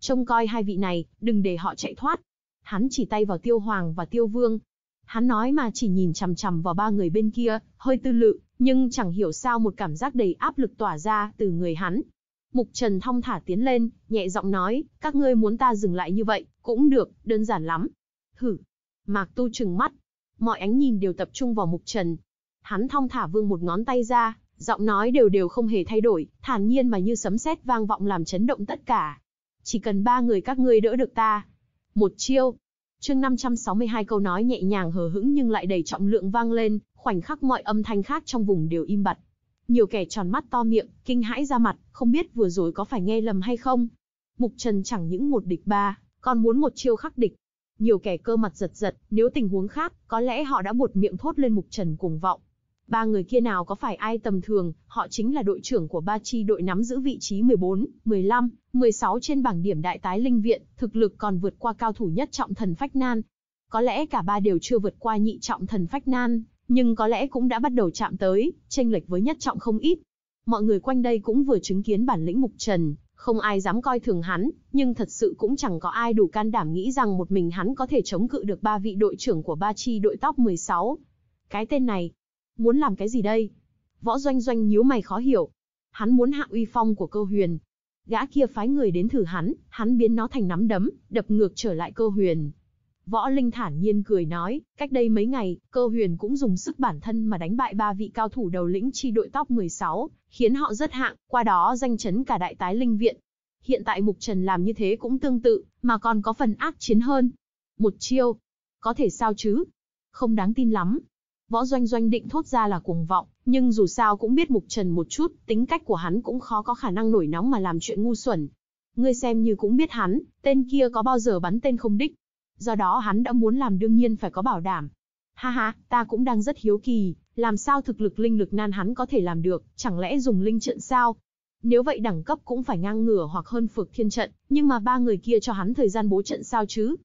Trông coi hai vị này, đừng để họ chạy thoát. Hắn chỉ tay vào tiêu hoàng và tiêu vương. Hắn nói mà chỉ nhìn chằm chằm vào ba người bên kia, hơi tư lự, nhưng chẳng hiểu sao một cảm giác đầy áp lực tỏa ra từ người hắn. Mục Trần thong thả tiến lên, nhẹ giọng nói, các ngươi muốn ta dừng lại như vậy, cũng được, đơn giản lắm. Hử! Mạc Tu trừng mắt. Mọi ánh nhìn đều tập trung vào Mục Trần. Hắn thong thả vương một ngón tay ra, giọng nói đều đều không hề thay đổi, thản nhiên mà như sấm sét vang vọng làm chấn động tất cả chỉ cần ba người các ngươi đỡ được ta. Một chiêu. Chương 562 câu nói nhẹ nhàng hờ hững nhưng lại đầy trọng lượng vang lên, khoảnh khắc mọi âm thanh khác trong vùng đều im bặt. Nhiều kẻ tròn mắt to miệng, kinh hãi ra mặt, không biết vừa rồi có phải nghe lầm hay không. Mục Trần chẳng những một địch ba, còn muốn một chiêu khắc địch. Nhiều kẻ cơ mặt giật giật, nếu tình huống khác, có lẽ họ đã buột miệng thốt lên Mục Trần cuồng vọng. Ba người kia nào có phải ai tầm thường, họ chính là đội trưởng của ba chi đội nắm giữ vị trí 14, 15, 16 trên bảng điểm đại tái linh viện, thực lực còn vượt qua cao thủ nhất trọng thần Phách Nan. Có lẽ cả ba đều chưa vượt qua nhị trọng thần Phách Nan, nhưng có lẽ cũng đã bắt đầu chạm tới, tranh lệch với nhất trọng không ít. Mọi người quanh đây cũng vừa chứng kiến bản lĩnh mục trần, không ai dám coi thường hắn, nhưng thật sự cũng chẳng có ai đủ can đảm nghĩ rằng một mình hắn có thể chống cự được ba vị đội trưởng của ba chi đội tóc 16. Cái tên này, muốn làm cái gì đây? Võ Doanh Doanh nhíu mày khó hiểu. Hắn muốn hạ uy phong của cơ huyền. Gã kia phái người đến thử hắn, hắn biến nó thành nắm đấm, đập ngược trở lại cơ huyền. Võ Linh thản nhiên cười nói, cách đây mấy ngày, cơ huyền cũng dùng sức bản thân mà đánh bại ba vị cao thủ đầu lĩnh chi đội tóc 16, khiến họ rất hạng, qua đó danh chấn cả đại tái linh viện. Hiện tại Mục Trần làm như thế cũng tương tự, mà còn có phần ác chiến hơn. Một chiêu, có thể sao chứ? Không đáng tin lắm, Võ Doanh Doanh định thốt ra là cuồng vọng, nhưng dù sao cũng biết Mục Trần một chút, tính cách của hắn cũng khó có khả năng nổi nóng mà làm chuyện ngu xuẩn. Ngươi xem như cũng biết hắn, tên kia có bao giờ bắn tên không đích. Do đó hắn đã muốn làm đương nhiên phải có bảo đảm. Ha ha, ta cũng đang rất hiếu kỳ, làm sao thực lực linh lực nan hắn có thể làm được, chẳng lẽ dùng linh trận sao? Nếu vậy đẳng cấp cũng phải ngang ngửa hoặc hơn phược thiên trận, nhưng mà ba người kia cho hắn thời gian bố trận sao chứ?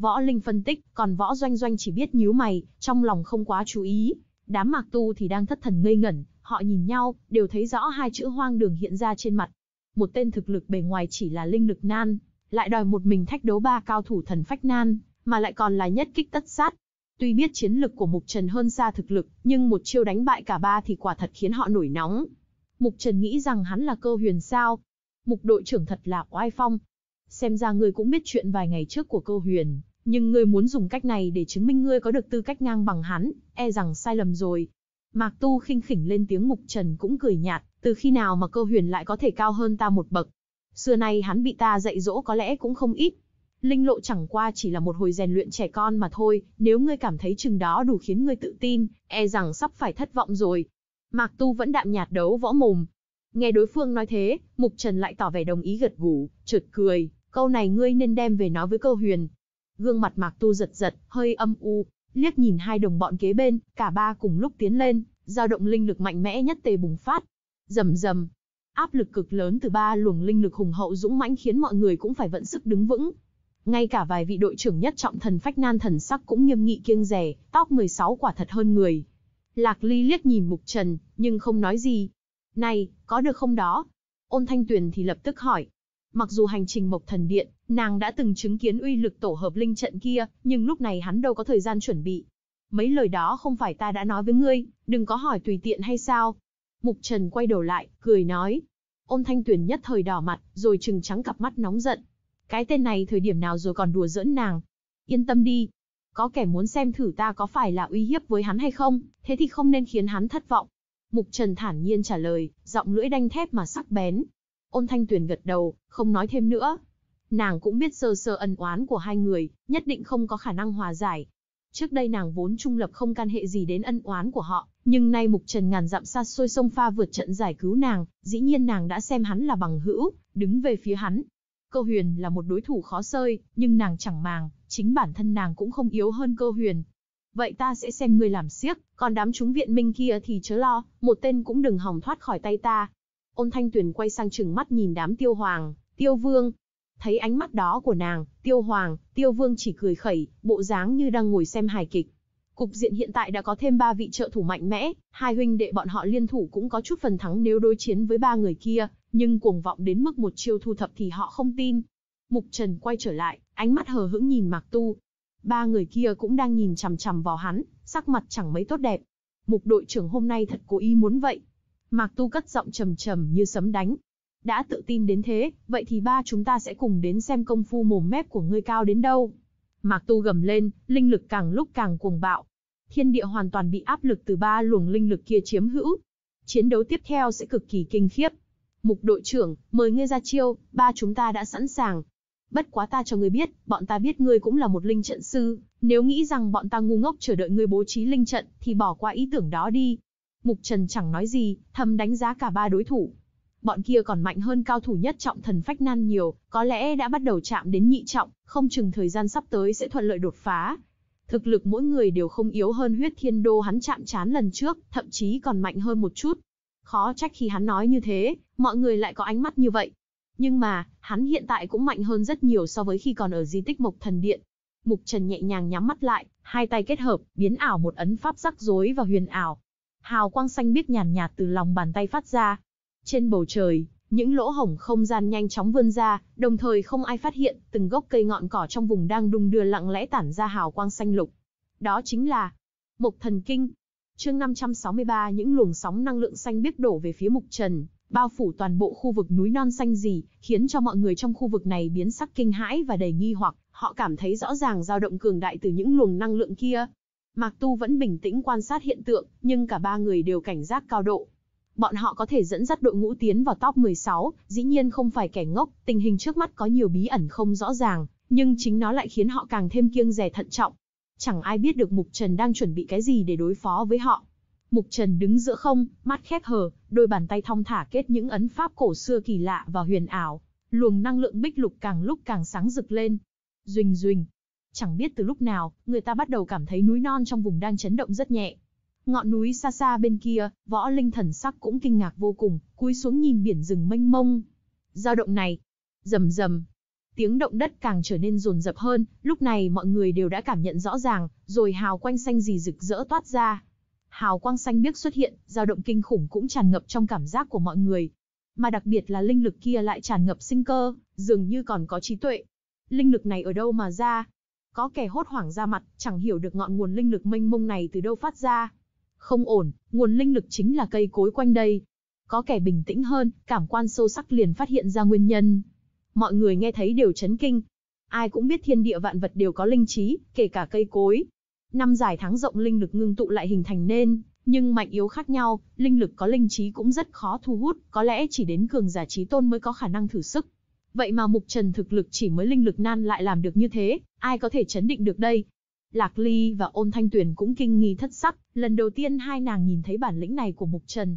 Võ Linh phân tích, còn Võ Doanh Doanh chỉ biết nhíu mày, trong lòng không quá chú ý. Đám mạc tu thì đang thất thần ngây ngẩn, họ nhìn nhau, đều thấy rõ hai chữ hoang đường hiện ra trên mặt. Một tên thực lực bề ngoài chỉ là linh lực nan, lại đòi một mình thách đấu ba cao thủ thần phách nan, mà lại còn là nhất kích tất sát. Tuy biết chiến lực của Mục Trần hơn xa thực lực, nhưng một chiêu đánh bại cả ba thì quả thật khiến họ nổi nóng. Mục Trần nghĩ rằng hắn là cơ huyền sao. Mục đội trưởng thật là oai phong, xem ra ngươi cũng biết chuyện vài ngày trước của câu huyền, nhưng ngươi muốn dùng cách này để chứng minh ngươi có được tư cách ngang bằng hắn, e rằng sai lầm rồi. Mạc Tu khinh khỉnh lên tiếng Mục Trần cũng cười nhạt, từ khi nào mà câu huyền lại có thể cao hơn ta một bậc. Xưa nay hắn bị ta dạy dỗ có lẽ cũng không ít. Linh lộ chẳng qua chỉ là một hồi rèn luyện trẻ con mà thôi, nếu ngươi cảm thấy chừng đó đủ khiến ngươi tự tin, e rằng sắp phải thất vọng rồi. Mạc Tu vẫn đạm nhạt đấu võ mồm. Nghe đối phương nói thế, Mục Trần lại tỏ vẻ đồng ý gật gù, chợt cười, câu này ngươi nên đem về nói với câu huyền. Gương mặt Mạc Tu giật giật, hơi âm u, liếc nhìn hai đồng bọn kế bên, cả ba cùng lúc tiến lên, dao động linh lực mạnh mẽ nhất tề bùng phát. Rầm rầm, áp lực cực lớn từ ba luồng linh lực hùng hậu dũng mãnh khiến mọi người cũng phải vận sức đứng vững. Ngay cả vài vị đội trưởng nhất trọng thần phách nan thần sắc cũng nghiêm nghị kiêng dè tóc 16 quả thật hơn người. Lạc Ly liếc nhìn Mục Trần, nhưng không nói gì. Này, có được không đó? Ôn Thanh Tuyền thì lập tức hỏi. Mặc dù hành trình Mộc Thần Điện, nàng đã từng chứng kiến uy lực tổ hợp linh trận kia, nhưng lúc này hắn đâu có thời gian chuẩn bị. Mấy lời đó không phải ta đã nói với ngươi, đừng có hỏi tùy tiện hay sao? Mục Trần quay đầu lại, cười nói. Ôn thanh tuyển nhất thời đỏ mặt, rồi trừng trắng cặp mắt nóng giận. Cái tên này thời điểm nào rồi còn đùa giỡn nàng. Yên tâm đi. Có kẻ muốn xem thử ta có phải là uy hiếp với hắn hay không, thế thì không nên khiến hắn thất vọng. Mục Trần thản nhiên trả lời, giọng lưỡi đanh thép mà sắc bén, Ôn Thanh Tuyền gật đầu, không nói thêm nữa. Nàng cũng biết sơ sơ ân oán của hai người, nhất định không có khả năng hòa giải. Trước đây nàng vốn trung lập không can hệ gì đến ân oán của họ, nhưng nay Mục Trần ngàn dặm xa xôi sông pha vượt trận giải cứu nàng, dĩ nhiên nàng đã xem hắn là bằng hữu, đứng về phía hắn. Cơ huyền là một đối thủ khó sơi, nhưng nàng chẳng màng, chính bản thân nàng cũng không yếu hơn cơ huyền. Vậy ta sẽ xem ngươi làm siếc, còn đám chúng viện minh kia thì chớ lo, một tên cũng đừng hòng thoát khỏi tay ta. Ôn thanh tuyền quay sang chừng mắt nhìn đám tiêu hoàng, tiêu vương. Thấy ánh mắt đó của nàng, tiêu hoàng, tiêu vương chỉ cười khẩy, bộ dáng như đang ngồi xem hài kịch. Cục diện hiện tại đã có thêm ba vị trợ thủ mạnh mẽ, hai huynh đệ bọn họ liên thủ cũng có chút phần thắng nếu đối chiến với ba người kia, nhưng cuồng vọng đến mức một chiêu thu thập thì họ không tin. Mục Trần quay trở lại, ánh mắt hờ hững nhìn Mạc Tu. Ba người kia cũng đang nhìn chằm chằm vào hắn, sắc mặt chẳng mấy tốt đẹp. Mục đội trưởng hôm nay thật cố ý muốn vậy, Mạc Tu cất giọng trầm trầm như sấm đánh. Đã tự tin đến thế, vậy thì ba chúng ta sẽ cùng đến xem công phu mồm mép của ngươi cao đến đâu. Mạc Tu gầm lên, linh lực càng lúc càng cuồng bạo. Thiên địa hoàn toàn bị áp lực từ ba luồng linh lực kia chiếm hữu. Chiến đấu tiếp theo sẽ cực kỳ kinh khiếp. Mục đội trưởng, mời ngươi ra chiêu, ba chúng ta đã sẵn sàng. Bất quá ta cho ngươi biết, bọn ta biết ngươi cũng là một linh trận sư, nếu nghĩ rằng bọn ta ngu ngốc chờ đợi ngươi bố trí linh trận thì bỏ qua ý tưởng đó đi. Mục Trần chẳng nói gì, thầm đánh giá cả ba đối thủ. Bọn kia còn mạnh hơn cao thủ nhất trọng thần phách nan nhiều, có lẽ đã bắt đầu chạm đến nhị trọng, không chừng thời gian sắp tới sẽ thuận lợi đột phá. Thực lực mỗi người đều không yếu hơn huyết thiên đô hắn chạm chán lần trước, thậm chí còn mạnh hơn một chút. Khó trách khi hắn nói như thế, mọi người lại có ánh mắt như vậy. Nhưng mà, hắn hiện tại cũng mạnh hơn rất nhiều so với khi còn ở di tích Mộc Thần Điện. Mục Trần nhẹ nhàng nhắm mắt lại, hai tay kết hợp, biến ảo một ấn pháp rắc rối và huyền ảo, Hào quang xanh biếc nhàn nhạt, nhạt từ lòng bàn tay phát ra. Trên bầu trời, những lỗ hổng không gian nhanh chóng vươn ra, đồng thời không ai phát hiện, từng gốc cây ngọn cỏ trong vùng đang đung đưa lặng lẽ tản ra hào quang xanh lục. Đó chính là Mộc Thần Kinh. Chương 563 những luồng sóng năng lượng xanh biếc đổ về phía Mục Trần, bao phủ toàn bộ khu vực núi non xanh gì, khiến cho mọi người trong khu vực này biến sắc kinh hãi và đầy nghi hoặc, họ cảm thấy rõ ràng dao động cường đại từ những luồng năng lượng kia. Mạc Tu vẫn bình tĩnh quan sát hiện tượng, nhưng cả ba người đều cảnh giác cao độ. Bọn họ có thể dẫn dắt đội ngũ tiến vào top 16, dĩ nhiên không phải kẻ ngốc, tình hình trước mắt có nhiều bí ẩn không rõ ràng, nhưng chính nó lại khiến họ càng thêm kiêng dè thận trọng. Chẳng ai biết được Mục Trần đang chuẩn bị cái gì để đối phó với họ. Mục Trần đứng giữa không, mắt khép hờ, đôi bàn tay thong thả kết những ấn pháp cổ xưa kỳ lạ và huyền ảo. Luồng năng lượng bích lục càng lúc càng sáng rực lên. Duỳnh duỳnh, Chẳng biết từ lúc nào, người ta bắt đầu cảm thấy núi non trong vùng đang chấn động rất nhẹ. Ngọn núi xa xa bên kia, võ linh thần sắc cũng kinh ngạc vô cùng, cúi xuống nhìn biển rừng mênh mông. Giao động này, rầm rầm, tiếng động đất càng trở nên rồn rập hơn, lúc này mọi người đều đã cảm nhận rõ ràng, rồi hào quanh xanh gì rực rỡ toát ra. Hào quang xanh biếc xuất hiện, dao động kinh khủng cũng tràn ngập trong cảm giác của mọi người. Mà đặc biệt là linh lực kia lại tràn ngập sinh cơ, dường như còn có trí tuệ. Linh lực này ở đâu mà ra, có kẻ hốt hoảng ra mặt, chẳng hiểu được ngọn nguồn linh lực mênh mông này từ đâu phát ra. Không ổn, nguồn linh lực chính là cây cối quanh đây. Có kẻ bình tĩnh hơn, cảm quan sâu sắc liền phát hiện ra nguyên nhân. Mọi người nghe thấy đều chấn kinh. Ai cũng biết thiên địa vạn vật đều có linh trí, kể cả cây cối. Năm dài tháng rộng linh lực ngưng tụ lại hình thành nên, nhưng mạnh yếu khác nhau, linh lực có linh trí cũng rất khó thu hút, có lẽ chỉ đến cường giả trí tôn mới có khả năng thử sức. Vậy mà Mục Trần thực lực chỉ mới linh lực nan lại làm được như thế, ai có thể chấn định được đây? Lạc Ly và Ôn Thanh Tuyền cũng kinh nghi thất sắc, lần đầu tiên hai nàng nhìn thấy bản lĩnh này của Mục Trần.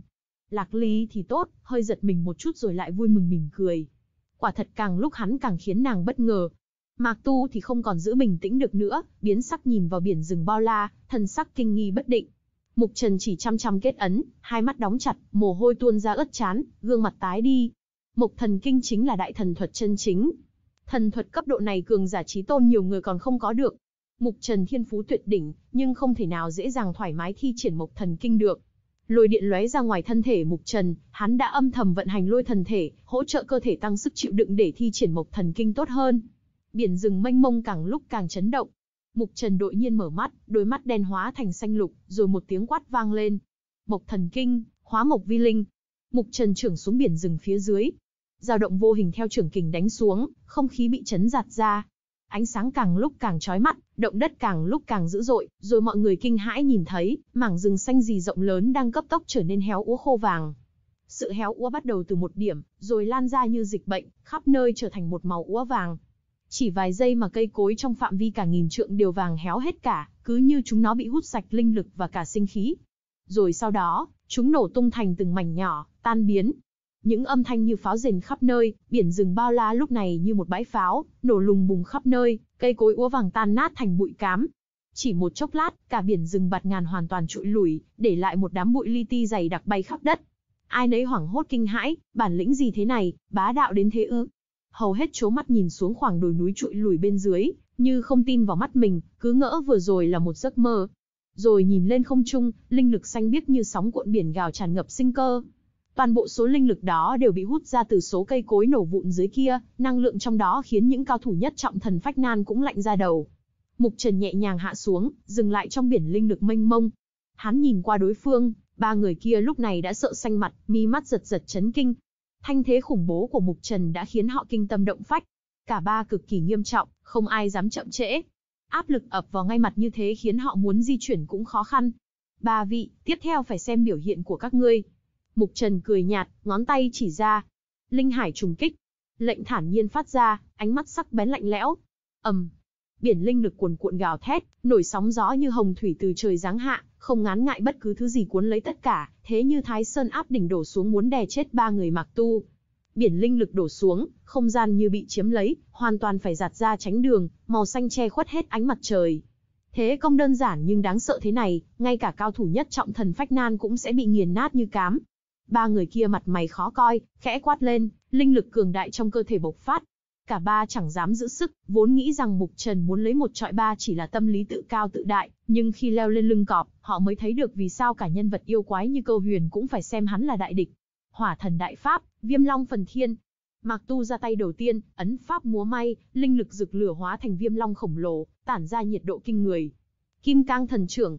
Lạc Ly thì tốt, hơi giật mình một chút rồi lại vui mừng mỉm cười. Quả thật càng lúc hắn càng khiến nàng bất ngờ. Mạc Tu thì không còn giữ bình tĩnh được nữa, biến sắc nhìn vào biển rừng bao la, thần sắc kinh nghi bất định. Mục Trần chỉ chăm chăm kết ấn, hai mắt đóng chặt, mồ hôi tuôn ra ướt chán, gương mặt tái đi, Mộc thần kinh chính là đại thần thuật chân chính. Thần thuật cấp độ này cường giả chí tôn nhiều người còn không có được. Mục Trần thiên phú tuyệt đỉnh, nhưng không thể nào dễ dàng thoải mái thi triển mộc thần kinh được. Lôi điện lóe ra ngoài thân thể Mục Trần, hắn đã âm thầm vận hành lôi thần thể, hỗ trợ cơ thể tăng sức chịu đựng để thi triển mộc thần kinh tốt hơn. Biển rừng mênh mông càng lúc càng chấn động. Mục Trần đột nhiên mở mắt, đôi mắt đen hóa thành xanh lục, rồi một tiếng quát vang lên. Mộc thần kinh, hóa mộc vi linh. Mục Trần trưởng xuống biển rừng phía dưới, dao động vô hình theo trưởng kình đánh xuống, không khí bị chấn giật ra. Ánh sáng càng lúc càng chói mắt, động đất càng lúc càng dữ dội, rồi mọi người kinh hãi nhìn thấy, mảng rừng xanh gì rộng lớn đang cấp tốc trở nên héo úa khô vàng. Sự héo úa bắt đầu từ một điểm, rồi lan ra như dịch bệnh, khắp nơi trở thành một màu úa vàng. Chỉ vài giây mà cây cối trong phạm vi cả nghìn trượng đều vàng héo hết cả, cứ như chúng nó bị hút sạch linh lực và cả sinh khí. Rồi sau đó, chúng nổ tung thành từng mảnh nhỏ, tan biến, những âm thanh như pháo rền khắp nơi, biển rừng bao la lúc này như một bãi pháo, nổ lùng bùng khắp nơi, cây cối úa vàng tan nát thành bụi cám. Chỉ một chốc lát, cả biển rừng bạt ngàn hoàn toàn trụi lùi, để lại một đám bụi li ti dày đặc bay khắp đất. Ai nấy hoảng hốt kinh hãi, bản lĩnh gì thế này, bá đạo đến thế ư? Hầu hết chố mắt nhìn xuống khoảng đồi núi trụi lùi bên dưới, như không tin vào mắt mình, cứ ngỡ vừa rồi là một giấc mơ. Rồi nhìn lên không trung, linh lực xanh biếc như sóng cuộn biển gào tràn ngập sinh cơ, toàn bộ số linh lực đó đều bị hút ra từ số cây cối nổ vụn dưới kia, năng lượng trong đó khiến những cao thủ nhất trọng thần phách nan cũng lạnh ra đầu. Mục Trần nhẹ nhàng hạ xuống, dừng lại trong biển linh lực mênh mông. Hắn nhìn qua đối phương, ba người kia lúc này đã sợ xanh mặt, mi mắt giật giật chấn kinh. Thanh thế khủng bố của Mục Trần đã khiến họ kinh tâm động phách. Cả ba cực kỳ nghiêm trọng, không ai dám chậm trễ. Áp lực ập vào ngay mặt như thế khiến họ muốn di chuyển cũng khó khăn. Ba vị, tiếp theo phải xem biểu hiện của các ngươi, Mục Trần cười nhạt, ngón tay chỉ ra. Linh hải trùng kích. Lệnh thản nhiên phát ra, ánh mắt sắc bén lạnh lẽo. ầm, Biển linh lực cuồn cuộn gào thét, nổi sóng gió như hồng thủy từ trời giáng hạ, không ngán ngại bất cứ thứ gì cuốn lấy tất cả, thế như Thái Sơn áp đỉnh đổ xuống muốn đè chết ba người mặc Tu. Biển linh lực đổ xuống, không gian như bị chiếm lấy, hoàn toàn phải giạt ra tránh đường, màu xanh che khuất hết ánh mặt trời. Thế công đơn giản nhưng đáng sợ thế này, ngay cả cao thủ nhất trọng thần phách nan cũng sẽ bị nghiền nát như cám, Ba người kia mặt mày khó coi, khẽ quát lên, linh lực cường đại trong cơ thể bộc phát. Cả ba chẳng dám giữ sức, vốn nghĩ rằng Mục Trần muốn lấy một trọi ba chỉ là tâm lý tự cao tự đại, nhưng khi leo lên lưng cọp, họ mới thấy được vì sao cả nhân vật yêu quái như câu huyền cũng phải xem hắn là đại địch. Hỏa thần đại pháp, viêm long phần thiên. Mạc Tu ra tay đầu tiên, ấn pháp múa may, linh lực rực lửa hóa thành viêm long khổng lồ, tản ra nhiệt độ kinh người. Kim cang thần trưởng,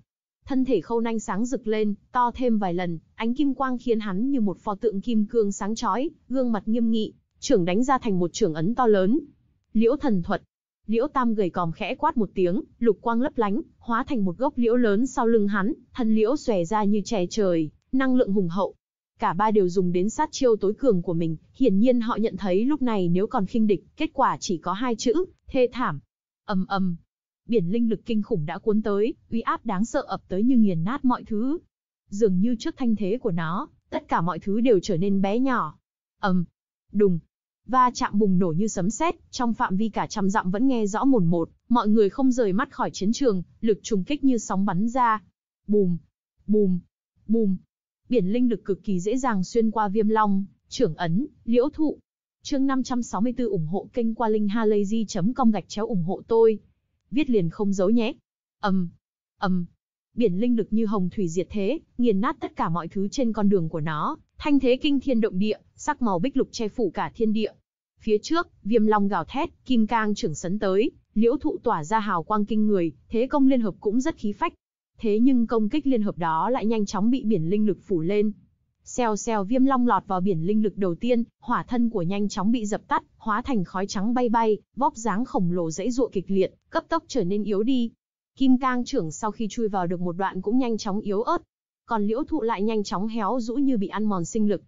Thân thể khâu nanh sáng rực lên, to thêm vài lần, ánh kim quang khiến hắn như một pho tượng kim cương sáng chói, gương mặt nghiêm nghị, trưởng đánh ra thành một trưởng ấn to lớn. Liễu thần thuật. Liễu Tam gầy còm khẽ quát một tiếng, lục quang lấp lánh, hóa thành một gốc liễu lớn sau lưng hắn, thân liễu xòe ra như che trời, năng lượng hùng hậu. Cả ba đều dùng đến sát chiêu tối cường của mình, hiển nhiên họ nhận thấy lúc này nếu còn khinh địch, kết quả chỉ có hai chữ, thê thảm. Ầm ầm, biển linh lực kinh khủng đã cuốn tới, uy áp đáng sợ ập tới như nghiền nát mọi thứ. Dường như trước thanh thế của nó, tất cả mọi thứ đều trở nên bé nhỏ. ầm, đùng, va chạm bùng nổ như sấm sét, trong phạm vi cả trăm dặm vẫn nghe rõ mồn một, mọi người không rời mắt khỏi chiến trường, lực trùng kích như sóng bắn ra. Bùm, bùm, bùm. Biển linh lực cực kỳ dễ dàng xuyên qua viêm long, trưởng ấn, liễu thụ. Chương 564 ủng hộ kênh qua linkhalazy.com gạch chéo ủng hộ tôi viết liền không giấu nhé. Ầm, um, ầm. Biển linh lực như hồng thủy diệt thế, nghiền nát tất cả mọi thứ trên con đường của nó, thanh thế kinh thiên động địa, sắc màu bích lục che phủ cả thiên địa. Phía trước, viêm long gào thét, kim cang trưởng sấn tới, liễu thụ tỏa ra hào quang kinh người, thế công liên hợp cũng rất khí phách. Thế nhưng công kích liên hợp đó lại nhanh chóng bị biển linh lực phủ lên, Xèo xèo viêm long lọt vào biển linh lực đầu tiên, hỏa thân của nhanh chóng bị dập tắt, hóa thành khói trắng bay bay, vóc dáng khổng lồ dãy dụa kịch liệt, cấp tốc trở nên yếu đi. Kim cang trưởng sau khi chui vào được một đoạn cũng nhanh chóng yếu ớt. Còn liễu thụ lại nhanh chóng héo rũ như bị ăn mòn sinh lực.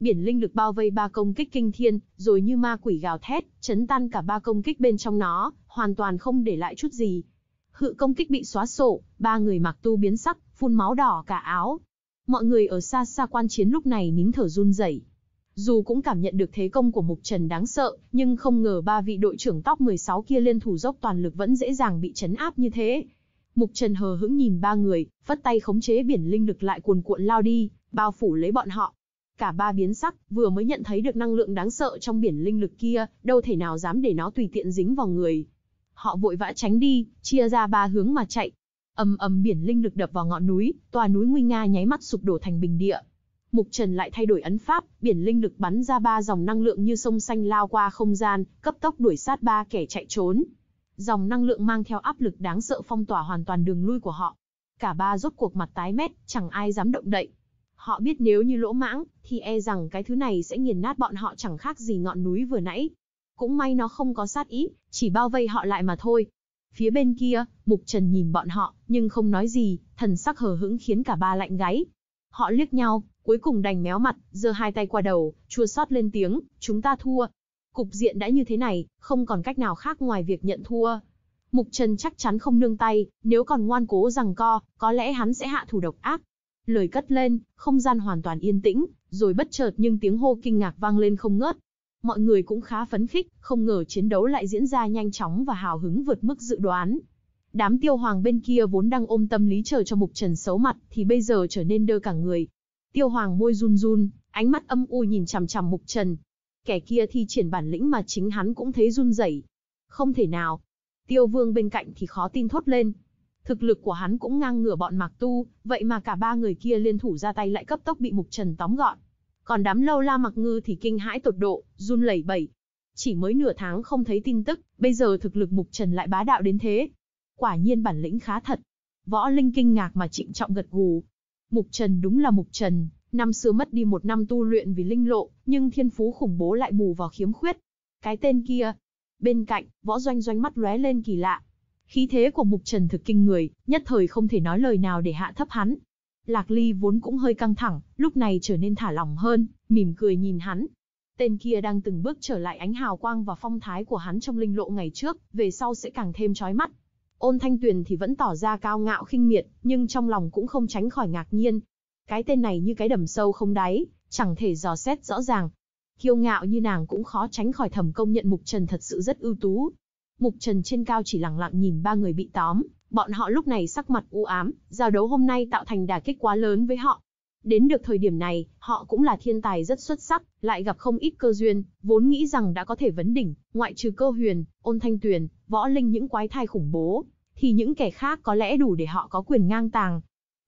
Biển linh lực bao vây ba công kích kinh thiên, rồi như ma quỷ gào thét, chấn tan cả ba công kích bên trong nó, hoàn toàn không để lại chút gì. Hự công kích bị xóa sổ, ba người mặc tu biến sắc, phun máu đỏ cả áo, Mọi người ở xa xa quan chiến lúc này nín thở run rẩy. Dù cũng cảm nhận được thế công của Mục Trần đáng sợ, nhưng không ngờ ba vị đội trưởng tóc 16 kia liên thủ dốc toàn lực vẫn dễ dàng bị chấn áp như thế. Mục Trần hờ hững nhìn ba người, phất tay khống chế biển linh lực lại cuồn cuộn lao đi, bao phủ lấy bọn họ. Cả ba biến sắc, vừa mới nhận thấy được năng lượng đáng sợ trong biển linh lực kia, đâu thể nào dám để nó tùy tiện dính vào người. Họ vội vã tránh đi, chia ra ba hướng mà chạy, ầm ầm biển linh lực đập vào ngọn núi, tòa núi nguy nga nháy mắt sụp đổ thành bình địa. Mục Trần lại thay đổi ấn pháp, biển linh lực bắn ra ba dòng năng lượng như sông xanh lao qua không gian, cấp tốc đuổi sát ba kẻ chạy trốn. Dòng năng lượng mang theo áp lực đáng sợ phong tỏa hoàn toàn đường lui của họ. Cả ba rốt cuộc mặt tái mét, chẳng ai dám động đậy. Họ biết nếu như lỗ mãng, thì e rằng cái thứ này sẽ nghiền nát bọn họ chẳng khác gì ngọn núi vừa nãy. Cũng may nó không có sát ý, chỉ bao vây họ lại mà thôi. Phía bên kia, Mục Trần nhìn bọn họ, nhưng không nói gì, thần sắc hờ hững khiến cả ba lạnh gáy. Họ liếc nhau, cuối cùng đành méo mặt, giơ hai tay qua đầu, chua xót lên tiếng, chúng ta thua. Cục diện đã như thế này, không còn cách nào khác ngoài việc nhận thua. Mục Trần chắc chắn không nương tay, nếu còn ngoan cố rằng co, có lẽ hắn sẽ hạ thủ độc ác. Lời cất lên, không gian hoàn toàn yên tĩnh, rồi bất chợt nhưng tiếng hô kinh ngạc vang lên không ngớt, mọi người cũng khá phấn khích, không ngờ chiến đấu lại diễn ra nhanh chóng và hào hứng vượt mức dự đoán. Đám tiêu hoàng bên kia vốn đang ôm tâm lý chờ cho mục trần xấu mặt thì bây giờ trở nên đơ cả người. Tiêu hoàng môi run run, ánh mắt âm u nhìn chằm chằm mục trần. Kẻ kia thi triển bản lĩnh mà chính hắn cũng thấy run rẩy. Không thể nào. Tiêu vương bên cạnh thì khó tin thốt lên. Thực lực của hắn cũng ngang ngửa bọn mạc tu, vậy mà cả ba người kia liên thủ ra tay lại cấp tốc bị mục trần tóm gọn còn đám lâu la mặc ngư thì kinh hãi tột độ, run lẩy bẩy. Chỉ mới nửa tháng không thấy tin tức, bây giờ thực lực mục trần lại bá đạo đến thế. Quả nhiên bản lĩnh khá thật. Võ Linh kinh ngạc mà trịnh trọng gật gù. Mục trần đúng là mục trần, năm xưa mất đi một năm tu luyện vì linh lộ, nhưng thiên phú khủng bố lại bù vào khiếm khuyết. Cái tên kia. Bên cạnh, võ doanh doanh mắt lóe lên kỳ lạ. Khí thế của mục trần thực kinh người, nhất thời không thể nói lời nào để hạ thấp hắn. Lạc Ly vốn cũng hơi căng thẳng, lúc này trở nên thả lỏng hơn, mỉm cười nhìn hắn. Tên kia đang từng bước trở lại ánh hào quang và phong thái của hắn trong linh lộ ngày trước, về sau sẽ càng thêm chói mắt. Ôn Thanh Tuyền thì vẫn tỏ ra cao ngạo khinh miệt, nhưng trong lòng cũng không tránh khỏi ngạc nhiên. Cái tên này như cái đầm sâu không đáy, chẳng thể dò xét rõ ràng. Kiêu ngạo như nàng cũng khó tránh khỏi thầm công nhận Mục Trần thật sự rất ưu tú. Mục Trần trên cao chỉ lặng lặng nhìn ba người bị tóm, Bọn họ lúc này sắc mặt u ám, giao đấu hôm nay tạo thành đả kích quá lớn với họ. Đến được thời điểm này, họ cũng là thiên tài rất xuất sắc, lại gặp không ít cơ duyên, vốn nghĩ rằng đã có thể vấn đỉnh, ngoại trừ cơ huyền, ôn thanh tuyền, võ linh những quái thai khủng bố, thì những kẻ khác có lẽ đủ để họ có quyền ngang tàng.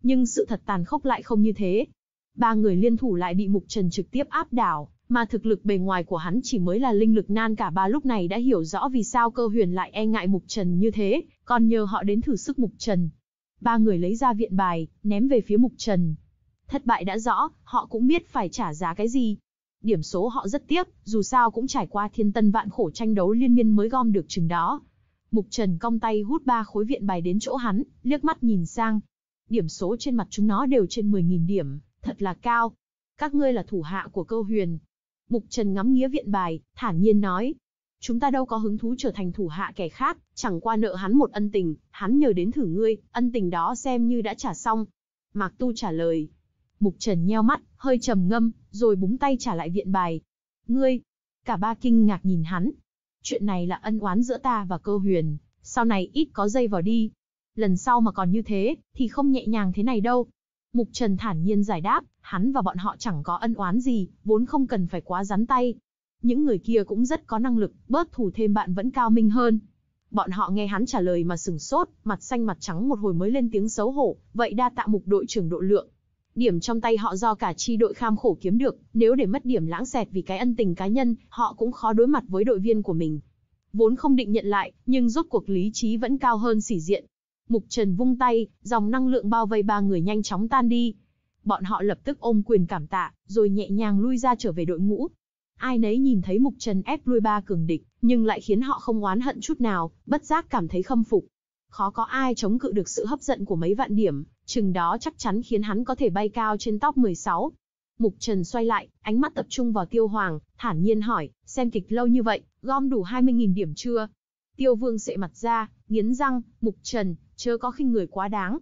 Nhưng sự thật tàn khốc lại không như thế. Ba người liên thủ lại bị Mục Trần trực tiếp áp đảo, mà thực lực bề ngoài của hắn chỉ mới là linh lực nan cả ba lúc này đã hiểu rõ vì sao cơ huyền lại e ngại mục trần như thế, còn nhờ họ đến thử sức mục trần. Ba người lấy ra viện bài, ném về phía mục trần. Thất bại đã rõ, họ cũng biết phải trả giá cái gì. Điểm số họ rất tiếc, dù sao cũng trải qua thiên tân vạn khổ tranh đấu liên miên mới gom được chừng đó. Mục Trần cong tay hút ba khối viện bài đến chỗ hắn, liếc mắt nhìn sang. Điểm số trên mặt chúng nó đều trên 10.000 điểm, thật là cao. Các ngươi là thủ hạ của cơ huyền, Mục Trần ngắm nghĩa viện bài, thản nhiên nói. Chúng ta đâu có hứng thú trở thành thủ hạ kẻ khác, chẳng qua nợ hắn một ân tình, hắn nhờ đến thử ngươi, ân tình đó xem như đã trả xong. Mạc Tu trả lời. Mục Trần nheo mắt, hơi trầm ngâm, rồi búng tay trả lại viện bài. Ngươi! Cả ba kinh ngạc nhìn hắn. Chuyện này là ân oán giữa ta và cơ huyền, sau này ít có dây vào đi. Lần sau mà còn như thế, thì không nhẹ nhàng thế này đâu. Mục Trần thản nhiên giải đáp, hắn và bọn họ chẳng có ân oán gì, vốn không cần phải quá rắn tay. Những người kia cũng rất có năng lực, bớt thủ thêm bạn vẫn cao minh hơn. Bọn họ nghe hắn trả lời mà sừng sốt, mặt xanh mặt trắng một hồi mới lên tiếng xấu hổ, vậy đa tạ mục đội trưởng độ lượng. Điểm trong tay họ do cả chi đội kham khổ kiếm được, nếu để mất điểm lãng xẹt vì cái ân tình cá nhân, họ cũng khó đối mặt với đội viên của mình. Vốn không định nhận lại, nhưng rốt cuộc lý trí vẫn cao hơn sỉ diện, Mục Trần vung tay, dòng năng lượng bao vây ba người nhanh chóng tan đi. Bọn họ lập tức ôm quyền cảm tạ, rồi nhẹ nhàng lui ra trở về đội ngũ. Ai nấy nhìn thấy Mục Trần ép lui ba cường địch, nhưng lại khiến họ không oán hận chút nào, bất giác cảm thấy khâm phục. Khó có ai chống cự được sự hấp dẫn của mấy vạn điểm, chừng đó chắc chắn khiến hắn có thể bay cao trên top 16. Mục Trần xoay lại, ánh mắt tập trung vào Tiêu Hoàng, thản nhiên hỏi, xem kịch lâu như vậy, gom đủ 20.000 điểm chưa? Tiêu Vương sệ mặt ra, nghiến răng, Mục Trần, chớ có khinh người quá đáng.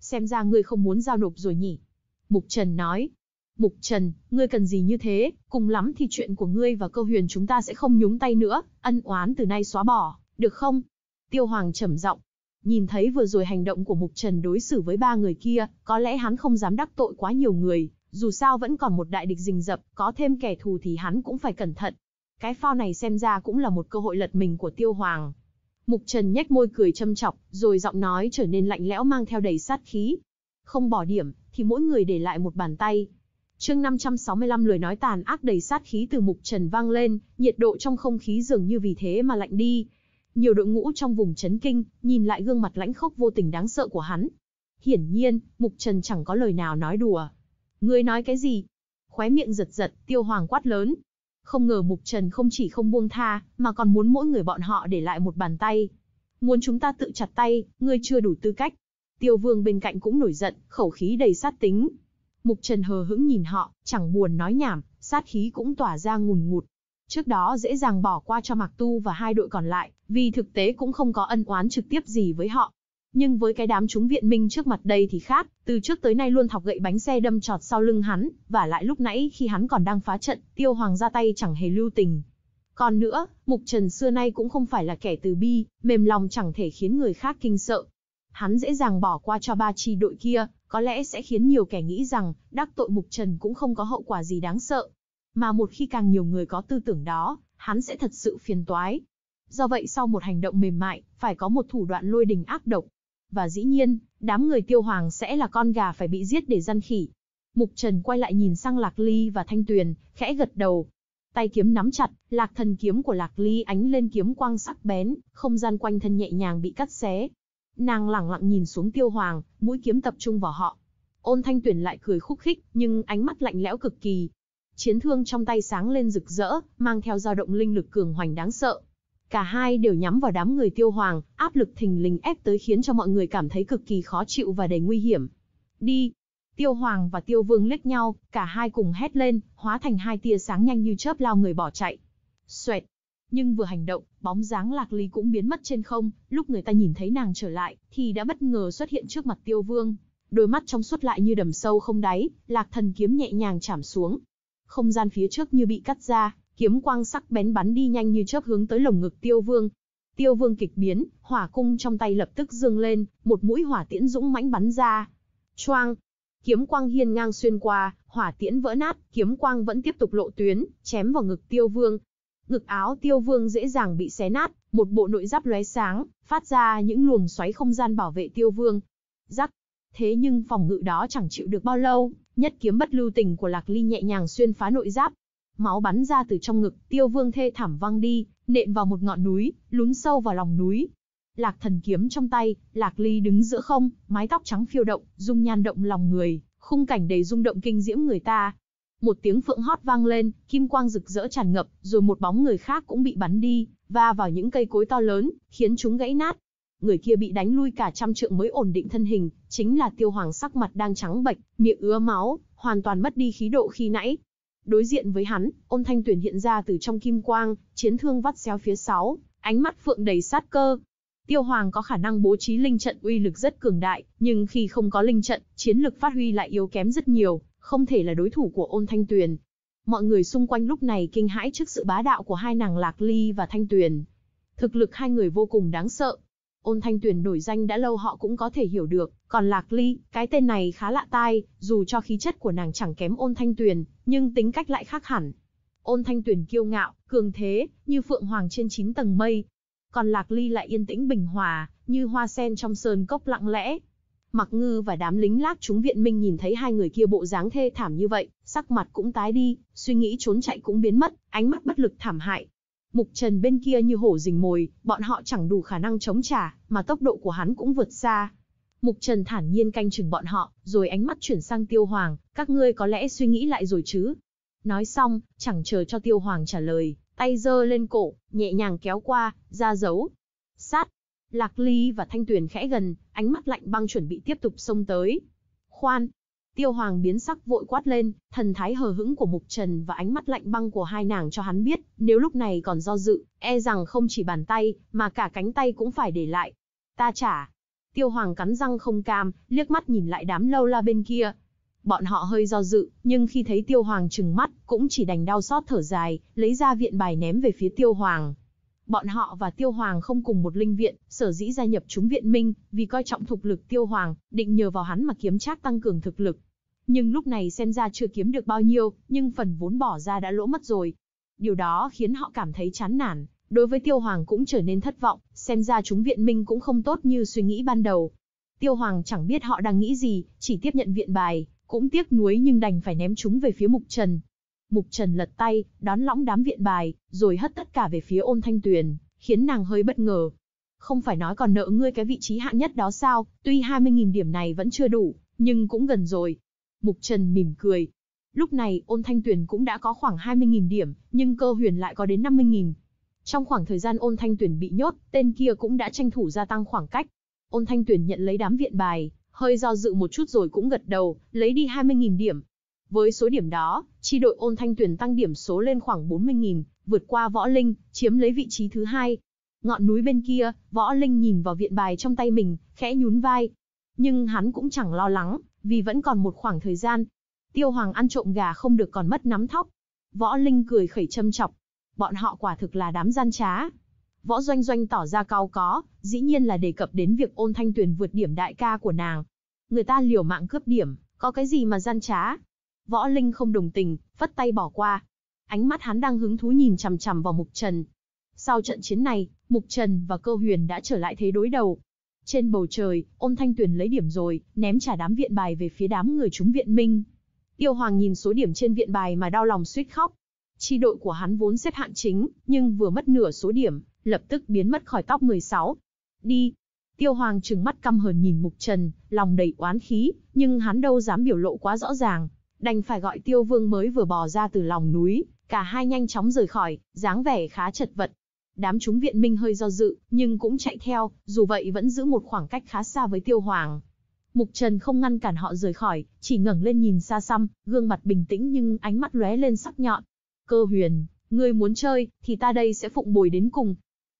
Xem ra ngươi không muốn giao nộp rồi nhỉ? Mục Trần nói. Mục Trần, ngươi cần gì như thế, cùng lắm thì chuyện của ngươi và câu huyền chúng ta sẽ không nhúng tay nữa, ân oán từ nay xóa bỏ, được không? Tiêu Hoàng trầm giọng. Nhìn thấy vừa rồi hành động của Mục Trần đối xử với ba người kia, có lẽ hắn không dám đắc tội quá nhiều người, dù sao vẫn còn một đại địch rình rập, có thêm kẻ thù thì hắn cũng phải cẩn thận. Cái phao này xem ra cũng là một cơ hội lật mình của Tiêu Hoàng, Mục Trần nhếch môi cười châm chọc, rồi giọng nói trở nên lạnh lẽo mang theo đầy sát khí. Không bỏ điểm, thì mỗi người để lại một bàn tay. Chương 565 lời nói tàn ác đầy sát khí từ Mục Trần vang lên, nhiệt độ trong không khí dường như vì thế mà lạnh đi. Nhiều đội ngũ trong vùng chấn kinh, nhìn lại gương mặt lãnh khốc vô tình đáng sợ của hắn. Hiển nhiên, Mục Trần chẳng có lời nào nói đùa. Người nói cái gì? Khóe miệng giật giật, Tiêu Hoàng quát lớn, không ngờ Mục Trần không chỉ không buông tha, mà còn muốn mỗi người bọn họ để lại một bàn tay. Muốn chúng ta tự chặt tay, ngươi chưa đủ tư cách. Tiêu Vương bên cạnh cũng nổi giận, khẩu khí đầy sát tính. Mục Trần hờ hững nhìn họ, chẳng buồn nói nhảm, sát khí cũng tỏa ra ngùn ngụt. Trước đó dễ dàng bỏ qua cho Mạc Tu và hai đội còn lại, vì thực tế cũng không có ân oán trực tiếp gì với họ nhưng với cái đám chúng viện minh trước mặt đây thì khác, từ trước tới nay luôn thọc gậy bánh xe đâm trọt sau lưng hắn, và lại lúc nãy khi hắn còn đang phá trận, tiêu hoàng ra tay chẳng hề lưu tình. Còn nữa, mục trần xưa nay cũng không phải là kẻ từ bi, mềm lòng chẳng thể khiến người khác kinh sợ. Hắn dễ dàng bỏ qua cho ba chi đội kia, có lẽ sẽ khiến nhiều kẻ nghĩ rằng, đắc tội mục trần cũng không có hậu quả gì đáng sợ. Mà một khi càng nhiều người có tư tưởng đó, hắn sẽ thật sự phiền toái. Do vậy sau một hành động mềm mại, phải có một thủ đoạn lôi đình ác độc, và dĩ nhiên, đám người tiêu hoàng sẽ là con gà phải bị giết để săn khỉ. Mục Trần quay lại nhìn sang Lạc Ly và Thanh Tuyền, khẽ gật đầu. Tay kiếm nắm chặt, lạc thần kiếm của Lạc Ly ánh lên kiếm quang sắc bén, không gian quanh thân nhẹ nhàng bị cắt xé. Nàng lẳng lặng nhìn xuống tiêu hoàng, mũi kiếm tập trung vào họ. Ôn Thanh Tuyền lại cười khúc khích, nhưng ánh mắt lạnh lẽo cực kỳ. Chiến thương trong tay sáng lên rực rỡ, mang theo dao động linh lực cường hoành đáng sợ. Cả hai đều nhắm vào đám người tiêu hoàng, áp lực thình lình ép tới khiến cho mọi người cảm thấy cực kỳ khó chịu và đầy nguy hiểm. Đi! Tiêu hoàng và tiêu vương liếc nhau, cả hai cùng hét lên, hóa thành hai tia sáng nhanh như chớp lao người bỏ chạy. Xoẹt! Nhưng vừa hành động, bóng dáng lạc ly cũng biến mất trên không, lúc người ta nhìn thấy nàng trở lại, thì đã bất ngờ xuất hiện trước mặt tiêu vương. Đôi mắt trong suốt lại như đầm sâu không đáy, lạc thần kiếm nhẹ nhàng chạm xuống. Không gian phía trước như bị cắt ra, kiếm quang sắc bén bắn đi nhanh như chớp hướng tới lồng ngực Tiêu Vương. Tiêu Vương kịch biến, hỏa cung trong tay lập tức dương lên, một mũi hỏa tiễn dũng mãnh bắn ra. Choang, kiếm quang hiên ngang xuyên qua, hỏa tiễn vỡ nát, kiếm quang vẫn tiếp tục lộ tuyến, chém vào ngực Tiêu Vương. Ngực áo Tiêu Vương dễ dàng bị xé nát, một bộ nội giáp lóe sáng, phát ra những luồng xoáy không gian bảo vệ Tiêu Vương. Rắc. Thế nhưng phòng ngự đó chẳng chịu được bao lâu, nhất kiếm bất lưu tình của Lạc Ly nhẹ nhàng xuyên phá nội giáp, Máu bắn ra từ trong ngực, tiêu vương thê thảm văng đi, nện vào một ngọn núi, lún sâu vào lòng núi. Lạc thần kiếm trong tay, lạc ly đứng giữa không, mái tóc trắng phiêu động, dung nhan động lòng người, khung cảnh đầy rung động kinh diễm người ta. Một tiếng phượng hót vang lên, kim quang rực rỡ tràn ngập, rồi một bóng người khác cũng bị bắn đi, va vào những cây cối to lớn, khiến chúng gãy nát. Người kia bị đánh lui cả trăm trượng mới ổn định thân hình, chính là tiêu hoàng sắc mặt đang trắng bệch, miệng ứa máu, hoàn toàn mất đi khí độ khi nãy. Đối diện với hắn, ôn thanh tuyển hiện ra từ trong kim quang, chiến thương vắt xéo phía sáu, ánh mắt phượng đầy sát cơ. Tiêu Hoàng có khả năng bố trí linh trận uy lực rất cường đại, nhưng khi không có linh trận, chiến lực phát huy lại yếu kém rất nhiều, không thể là đối thủ của ôn thanh tuyền. Mọi người xung quanh lúc này kinh hãi trước sự bá đạo của hai nàng Lạc Ly và Thanh Tuyền. Thực lực hai người vô cùng đáng sợ, Ôn Thanh Tuyền nổi danh đã lâu họ cũng có thể hiểu được, còn Lạc Ly, cái tên này khá lạ tai, dù cho khí chất của nàng chẳng kém Ôn Thanh Tuyền, nhưng tính cách lại khác hẳn. Ôn Thanh Tuyền kiêu ngạo, cường thế, như phượng hoàng trên chín tầng mây. Còn Lạc Ly lại yên tĩnh bình hòa, như hoa sen trong sơn cốc lặng lẽ. Mặc ngư và đám lính lác chúng viện minh nhìn thấy hai người kia bộ dáng thê thảm như vậy, sắc mặt cũng tái đi, suy nghĩ trốn chạy cũng biến mất, ánh mắt bất lực thảm hại, Mục Trần bên kia như hổ rình mồi, bọn họ chẳng đủ khả năng chống trả, mà tốc độ của hắn cũng vượt xa. Mục Trần thản nhiên canh chừng bọn họ, rồi ánh mắt chuyển sang Tiêu Hoàng, các ngươi có lẽ suy nghĩ lại rồi chứ. Nói xong, chẳng chờ cho Tiêu Hoàng trả lời, tay giơ lên cổ, nhẹ nhàng kéo qua, ra dấu. Sát! Lạc Ly và Thanh Tuyền khẽ gần, ánh mắt lạnh băng chuẩn bị tiếp tục xông tới. Khoan, Tiêu Hoàng biến sắc vội quát lên, thần thái hờ hững của Mục Trần và ánh mắt lạnh băng của hai nàng cho hắn biết, nếu lúc này còn do dự, e rằng không chỉ bàn tay, mà cả cánh tay cũng phải để lại. Ta trả. Tiêu Hoàng cắn răng không cam, liếc mắt nhìn lại đám lâu la bên kia. Bọn họ hơi do dự, nhưng khi thấy Tiêu Hoàng trừng mắt, cũng chỉ đành đau xót thở dài, lấy ra viện bài ném về phía Tiêu Hoàng. Bọn họ và Tiêu Hoàng không cùng một linh viện, sở dĩ gia nhập chúng viện minh, vì coi trọng thực lực Tiêu Hoàng, định nhờ vào hắn mà kiếm trác tăng cường thực lực, nhưng lúc này xem ra chưa kiếm được bao nhiêu, nhưng phần vốn bỏ ra đã lỗ mất rồi. Điều đó khiến họ cảm thấy chán nản, đối với Tiêu Hoàng cũng trở nên thất vọng, xem ra chúng viện minh cũng không tốt như suy nghĩ ban đầu. Tiêu Hoàng chẳng biết họ đang nghĩ gì, chỉ tiếp nhận viện bài, cũng tiếc nuối nhưng đành phải ném chúng về phía Mục Trần. Mục Trần lật tay, đón lõng đám viện bài, rồi hất tất cả về phía ôn thanh tuyền, khiến nàng hơi bất ngờ. Không phải nói còn nợ ngươi cái vị trí hạng nhất đó sao, tuy 20.000 điểm này vẫn chưa đủ, nhưng cũng gần rồi. Mục Trần mỉm cười. Lúc này, ôn thanh tuyển cũng đã có khoảng 20.000 điểm, nhưng cơ huyền lại có đến 50.000. Trong khoảng thời gian ôn thanh tuyển bị nhốt, tên kia cũng đã tranh thủ gia tăng khoảng cách. Ôn thanh tuyển nhận lấy đám viện bài, hơi do dự một chút rồi cũng gật đầu, lấy đi 20.000 điểm. Với số điểm đó, chi đội ôn thanh tuyển tăng điểm số lên khoảng 40.000, vượt qua võ linh, chiếm lấy vị trí thứ hai. Ngọn núi bên kia, võ linh nhìn vào viện bài trong tay mình, khẽ nhún vai. Nhưng hắn cũng chẳng lo lắng, vì vẫn còn một khoảng thời gian. Tiêu Hoàng ăn trộm gà không được còn mất nắm thóc. Võ Linh cười khẩy châm chọc. Bọn họ quả thực là đám gian trá. Võ Doanh Doanh tỏ ra cao có, dĩ nhiên là đề cập đến việc ôn thanh tuyền vượt điểm đại ca của nàng. Người ta liều mạng cướp điểm, có cái gì mà gian trá. Võ Linh không đồng tình, phất tay bỏ qua. Ánh mắt hắn đang hứng thú nhìn chằm chằm vào Mục Trần. Sau trận chiến này, Mục Trần và Cơ Huyền đã trở lại thế đối đầu. Trên bầu trời, ôn thanh tuyền lấy điểm rồi, ném trả đám viện bài về phía đám người chúng viện minh. Tiêu Hoàng nhìn số điểm trên viện bài mà đau lòng suýt khóc. tri đội của hắn vốn xếp hạng chính, nhưng vừa mất nửa số điểm, lập tức biến mất khỏi top 16. Đi. Tiêu Hoàng trừng mắt căm hờn nhìn Mục Trần, lòng đầy oán khí, nhưng hắn đâu dám biểu lộ quá rõ ràng. Đành phải gọi Tiêu Vương mới vừa bò ra từ lòng núi, cả hai nhanh chóng rời khỏi, dáng vẻ khá chật vật đám chúng viện minh hơi do dự, nhưng cũng chạy theo, dù vậy vẫn giữ một khoảng cách khá xa với tiêu hoàng. Mục Trần không ngăn cản họ rời khỏi, chỉ ngẩng lên nhìn xa xăm, gương mặt bình tĩnh nhưng ánh mắt lóe lên sắc nhọn. Cơ huyền, ngươi muốn chơi, thì ta đây sẽ phụng bồi đến cùng.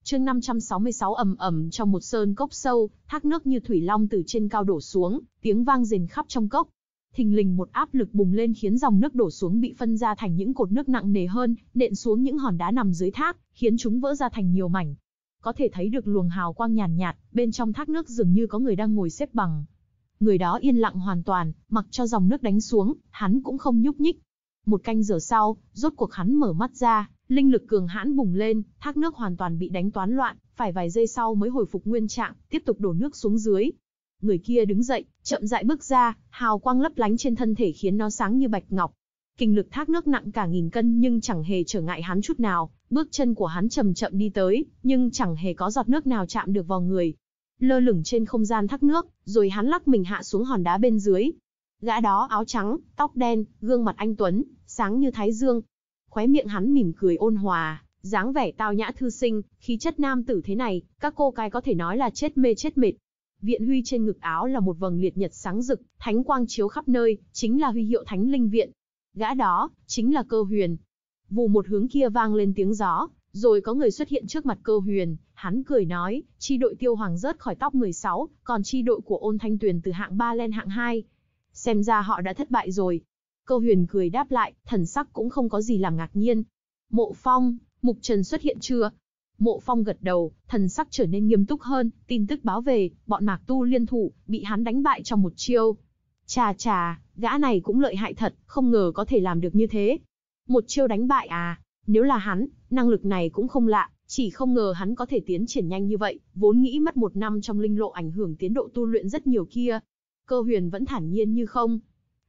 Chương 566 ầm ầm trong một sơn cốc sâu, thác nước như thủy long từ trên cao đổ xuống, tiếng vang rền khắp trong cốc, thình lình một áp lực bùng lên khiến dòng nước đổ xuống bị phân ra thành những cột nước nặng nề hơn, nện xuống những hòn đá nằm dưới thác, khiến chúng vỡ ra thành nhiều mảnh. Có thể thấy được luồng hào quang nhàn nhạt, nhạt, bên trong thác nước dường như có người đang ngồi xếp bằng. Người đó yên lặng hoàn toàn, mặc cho dòng nước đánh xuống, hắn cũng không nhúc nhích. Một canh giờ sau, rốt cuộc hắn mở mắt ra, linh lực cường hãn bùng lên, thác nước hoàn toàn bị đánh toán loạn, phải vài giây sau mới hồi phục nguyên trạng, tiếp tục đổ nước xuống dưới. Người kia đứng dậy, chậm rãi bước ra, hào quang lấp lánh trên thân thể khiến nó sáng như bạch ngọc. Kinh lực thác nước nặng cả nghìn cân nhưng chẳng hề trở ngại hắn chút nào, bước chân của hắn chậm chậm đi tới, nhưng chẳng hề có giọt nước nào chạm được vào người. Lơ lửng trên không gian thác nước, rồi hắn lắc mình hạ xuống hòn đá bên dưới. Gã đó áo trắng, tóc đen, gương mặt anh tuấn, sáng như thái dương. Khóe miệng hắn mỉm cười ôn hòa, dáng vẻ tao nhã thư sinh, khí chất nam tử thế này, các cô cái có thể nói là chết mê chết mệt. Viện huy trên ngực áo là một vầng liệt nhật sáng rực, thánh quang chiếu khắp nơi, chính là huy hiệu Thánh Linh Viện. Gã đó, chính là Cơ Huyền. Vù một hướng kia vang lên tiếng gió, rồi có người xuất hiện trước mặt Cơ Huyền, hắn cười nói, chi đội Tiêu Hoàng rớt khỏi top 16, còn chi đội của Ôn Thanh Tuyền từ hạng 3 lên hạng 2. Xem ra họ đã thất bại rồi. Cơ Huyền cười đáp lại, thần sắc cũng không có gì làm ngạc nhiên. Mộ Phong, Mục Trần xuất hiện chưa? Mộ Phong gật đầu, thần sắc trở nên nghiêm túc hơn, tin tức báo về, bọn Mạc Tu liên thủ, bị hắn đánh bại trong một chiêu. Chà chà, gã này cũng lợi hại thật, không ngờ có thể làm được như thế. Một chiêu đánh bại à, nếu là hắn, năng lực này cũng không lạ, chỉ không ngờ hắn có thể tiến triển nhanh như vậy, vốn nghĩ mất một năm trong linh lộ ảnh hưởng tiến độ tu luyện rất nhiều kia. Cơ huyền vẫn thản nhiên như không.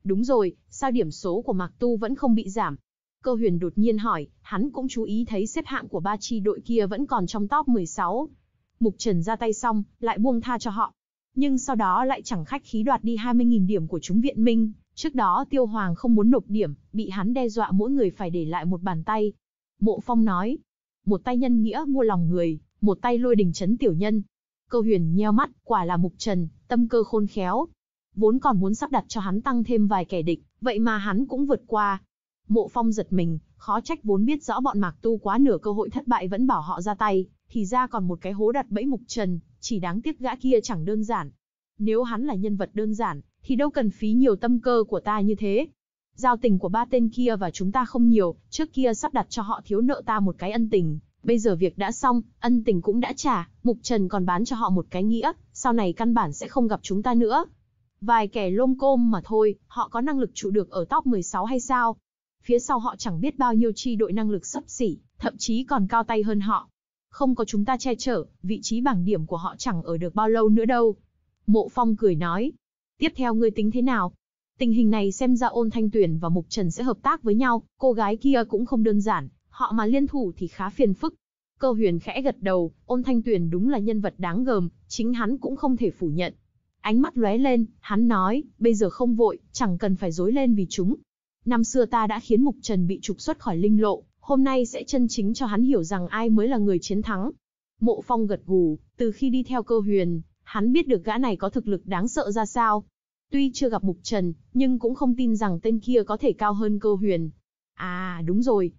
Đúng rồi, sao điểm số của Mạc Tu vẫn không bị giảm, Cơ huyền đột nhiên hỏi, hắn cũng chú ý thấy xếp hạng của ba chi đội kia vẫn còn trong top 16. Mục Trần ra tay xong, lại buông tha cho họ. Nhưng sau đó lại chẳng khách khí đoạt đi 20.000 điểm của chúng viện minh. Trước đó Tiêu Hoàng không muốn nộp điểm, bị hắn đe dọa mỗi người phải để lại một bàn tay. Mộ Phong nói, một tay nhân nghĩa mua lòng người, một tay lôi đình chấn tiểu nhân. Cơ huyền nheo mắt, quả là Mục Trần, tâm cơ khôn khéo. Vốn còn muốn sắp đặt cho hắn tăng thêm vài kẻ địch, vậy mà hắn cũng vượt qua. Mộ Phong giật mình, khó trách vốn biết rõ bọn Mạc Tu quá nửa cơ hội thất bại vẫn bảo họ ra tay, thì ra còn một cái hố đặt bẫy mục trần, chỉ đáng tiếc gã kia chẳng đơn giản. Nếu hắn là nhân vật đơn giản, thì đâu cần phí nhiều tâm cơ của ta như thế. Giao tình của ba tên kia và chúng ta không nhiều, trước kia sắp đặt cho họ thiếu nợ ta một cái ân tình. Bây giờ việc đã xong, ân tình cũng đã trả, Mục Trần còn bán cho họ một cái nghĩa, sau này căn bản sẽ không gặp chúng ta nữa. Vài kẻ lôm côm mà thôi, họ có năng lực trụ được ở top 16 hay sao? phía sau họ chẳng biết bao nhiêu chi đội năng lực sấp xỉ, thậm chí còn cao tay hơn họ. Không có chúng ta che chở, vị trí bảng điểm của họ chẳng ở được bao lâu nữa đâu. Mộ Phong cười nói, tiếp theo ngươi tính thế nào? Tình hình này xem ra ôn thanh tuyển và Mục Trần sẽ hợp tác với nhau, cô gái kia cũng không đơn giản, họ mà liên thủ thì khá phiền phức. Cơ huyền khẽ gật đầu, ôn thanh tuyển đúng là nhân vật đáng gờm, chính hắn cũng không thể phủ nhận. Ánh mắt lóe lên, hắn nói, bây giờ không vội, chẳng cần phải dối lên vì chúng, năm xưa ta đã khiến Mục Trần bị trục xuất khỏi linh lộ, hôm nay sẽ chân chính cho hắn hiểu rằng ai mới là người chiến thắng. Mộ Phong gật gù, từ khi đi theo cơ huyền, hắn biết được gã này có thực lực đáng sợ ra sao. Tuy chưa gặp Mục Trần, nhưng cũng không tin rằng tên kia có thể cao hơn cơ huyền. À, đúng rồi.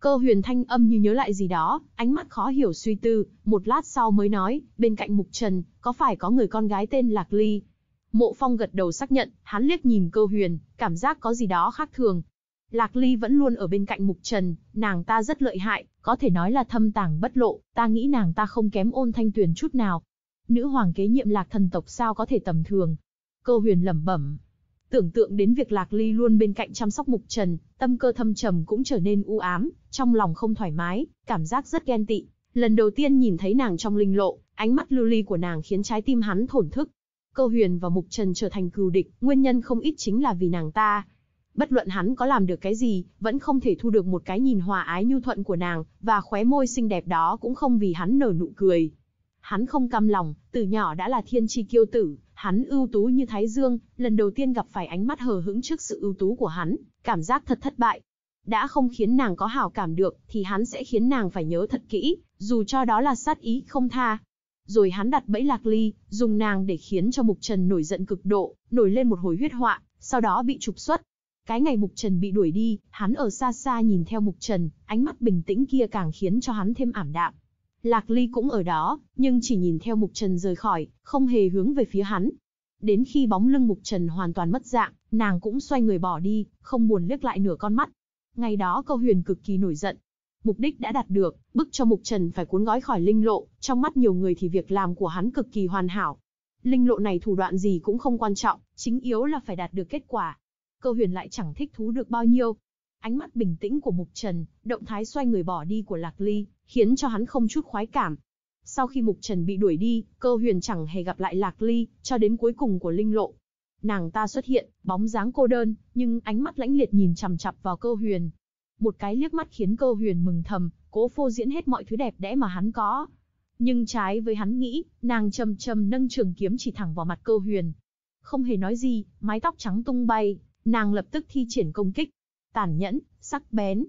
Cơ huyền thanh âm như nhớ lại gì đó, ánh mắt khó hiểu suy tư, một lát sau mới nói, bên cạnh Mục Trần, có phải có người con gái tên Lạc Ly, Mộ Phong gật đầu xác nhận, hắn liếc nhìn cơ huyền, cảm giác có gì đó khác thường. Lạc Ly vẫn luôn ở bên cạnh Mục Trần, nàng ta rất lợi hại, có thể nói là thâm tàng bất lộ, ta nghĩ nàng ta không kém ôn thanh tuyền chút nào. Nữ hoàng kế nhiệm lạc thần tộc sao có thể tầm thường. Cơ huyền lẩm bẩm. Tưởng tượng đến việc Lạc Ly luôn bên cạnh chăm sóc Mục Trần, tâm cơ thâm trầm cũng trở nên u ám, trong lòng không thoải mái, cảm giác rất ghen tị. Lần đầu tiên nhìn thấy nàng trong linh lộ, ánh mắt lưu ly của nàng khiến trái tim hắn thổn thức, Câu Huyền và Mục Trần trở thành cừu địch, nguyên nhân không ít chính là vì nàng ta. Bất luận hắn có làm được cái gì, vẫn không thể thu được một cái nhìn hòa ái nhu thuận của nàng, và khóe môi xinh đẹp đó cũng không vì hắn nở nụ cười. Hắn không cam lòng, từ nhỏ đã là thiên chi kiêu tử, hắn ưu tú như Thái Dương, lần đầu tiên gặp phải ánh mắt hờ hững trước sự ưu tú của hắn, cảm giác thật thất bại. Đã không khiến nàng có hảo cảm được, thì hắn sẽ khiến nàng phải nhớ thật kỹ, dù cho đó là sát ý không tha, rồi hắn đặt bẫy Lạc Ly, dùng nàng để khiến cho Mục Trần nổi giận cực độ, nổi lên một hồi huyết họa, sau đó bị trục xuất. Cái ngày Mục Trần bị đuổi đi, hắn ở xa xa nhìn theo Mục Trần, ánh mắt bình tĩnh kia càng khiến cho hắn thêm ảm đạm. Lạc Ly cũng ở đó, nhưng chỉ nhìn theo Mục Trần rời khỏi, không hề hướng về phía hắn. Đến khi bóng lưng Mục Trần hoàn toàn mất dạng, nàng cũng xoay người bỏ đi, không buồn liếc lại nửa con mắt. Ngày đó câu huyền cực kỳ nổi giận, mục đích đã đạt được, bức cho Mục Trần phải cuốn gói khỏi linh lộ, trong mắt nhiều người thì việc làm của hắn cực kỳ hoàn hảo. Linh lộ này thủ đoạn gì cũng không quan trọng, chính yếu là phải đạt được kết quả. Cơ huyền lại chẳng thích thú được bao nhiêu. Ánh mắt bình tĩnh của Mục Trần, động thái xoay người bỏ đi của Lạc Ly, khiến cho hắn không chút khoái cảm. Sau khi Mục Trần bị đuổi đi, cơ huyền chẳng hề gặp lại Lạc Ly, cho đến cuối cùng của linh lộ. Nàng ta xuất hiện, bóng dáng cô đơn, nhưng ánh mắt lãnh liệt nhìn chằm chặp vào cơ huyền, một cái liếc mắt khiến cơ huyền mừng thầm, cố phô diễn hết mọi thứ đẹp đẽ mà hắn có. Nhưng trái với hắn nghĩ, nàng chầm chầm nâng trường kiếm chỉ thẳng vào mặt cơ huyền. Không hề nói gì, mái tóc trắng tung bay, nàng lập tức thi triển công kích. tàn nhẫn, sắc bén.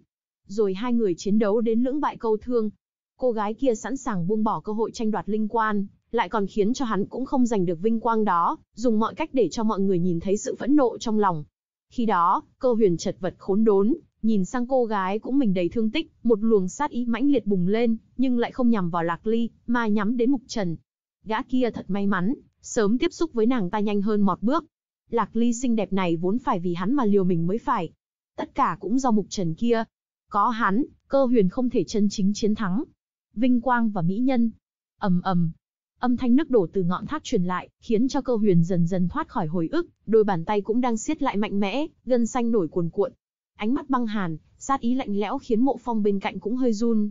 Rồi hai người chiến đấu đến lưỡng bại câu thương. Cô gái kia sẵn sàng buông bỏ cơ hội tranh đoạt linh quan, lại còn khiến cho hắn cũng không giành được vinh quang đó, dùng mọi cách để cho mọi người nhìn thấy sự phẫn nộ trong lòng. Khi đó, cơ huyền chật vật khốn đốn, Nhìn sang cô gái cũng mình đầy thương tích, một luồng sát ý mãnh liệt bùng lên, nhưng lại không nhằm vào Lạc Ly, mà nhắm đến Mục Trần. Gã kia thật may mắn, sớm tiếp xúc với nàng ta nhanh hơn một bước. Lạc Ly xinh đẹp này vốn phải vì hắn mà liều mình mới phải. Tất cả cũng do Mục Trần kia. Có hắn, cơ huyền không thể chân chính chiến thắng. Vinh quang và mỹ nhân. ầm ầm, âm thanh nức đổ từ ngọn thác truyền lại, khiến cho cơ huyền dần dần thoát khỏi hồi ức, đôi bàn tay cũng đang siết lại mạnh mẽ, gân xanh nổi cuồn cuộn ánh mắt băng hàn, sát ý lạnh lẽo khiến mộ phong bên cạnh cũng hơi run.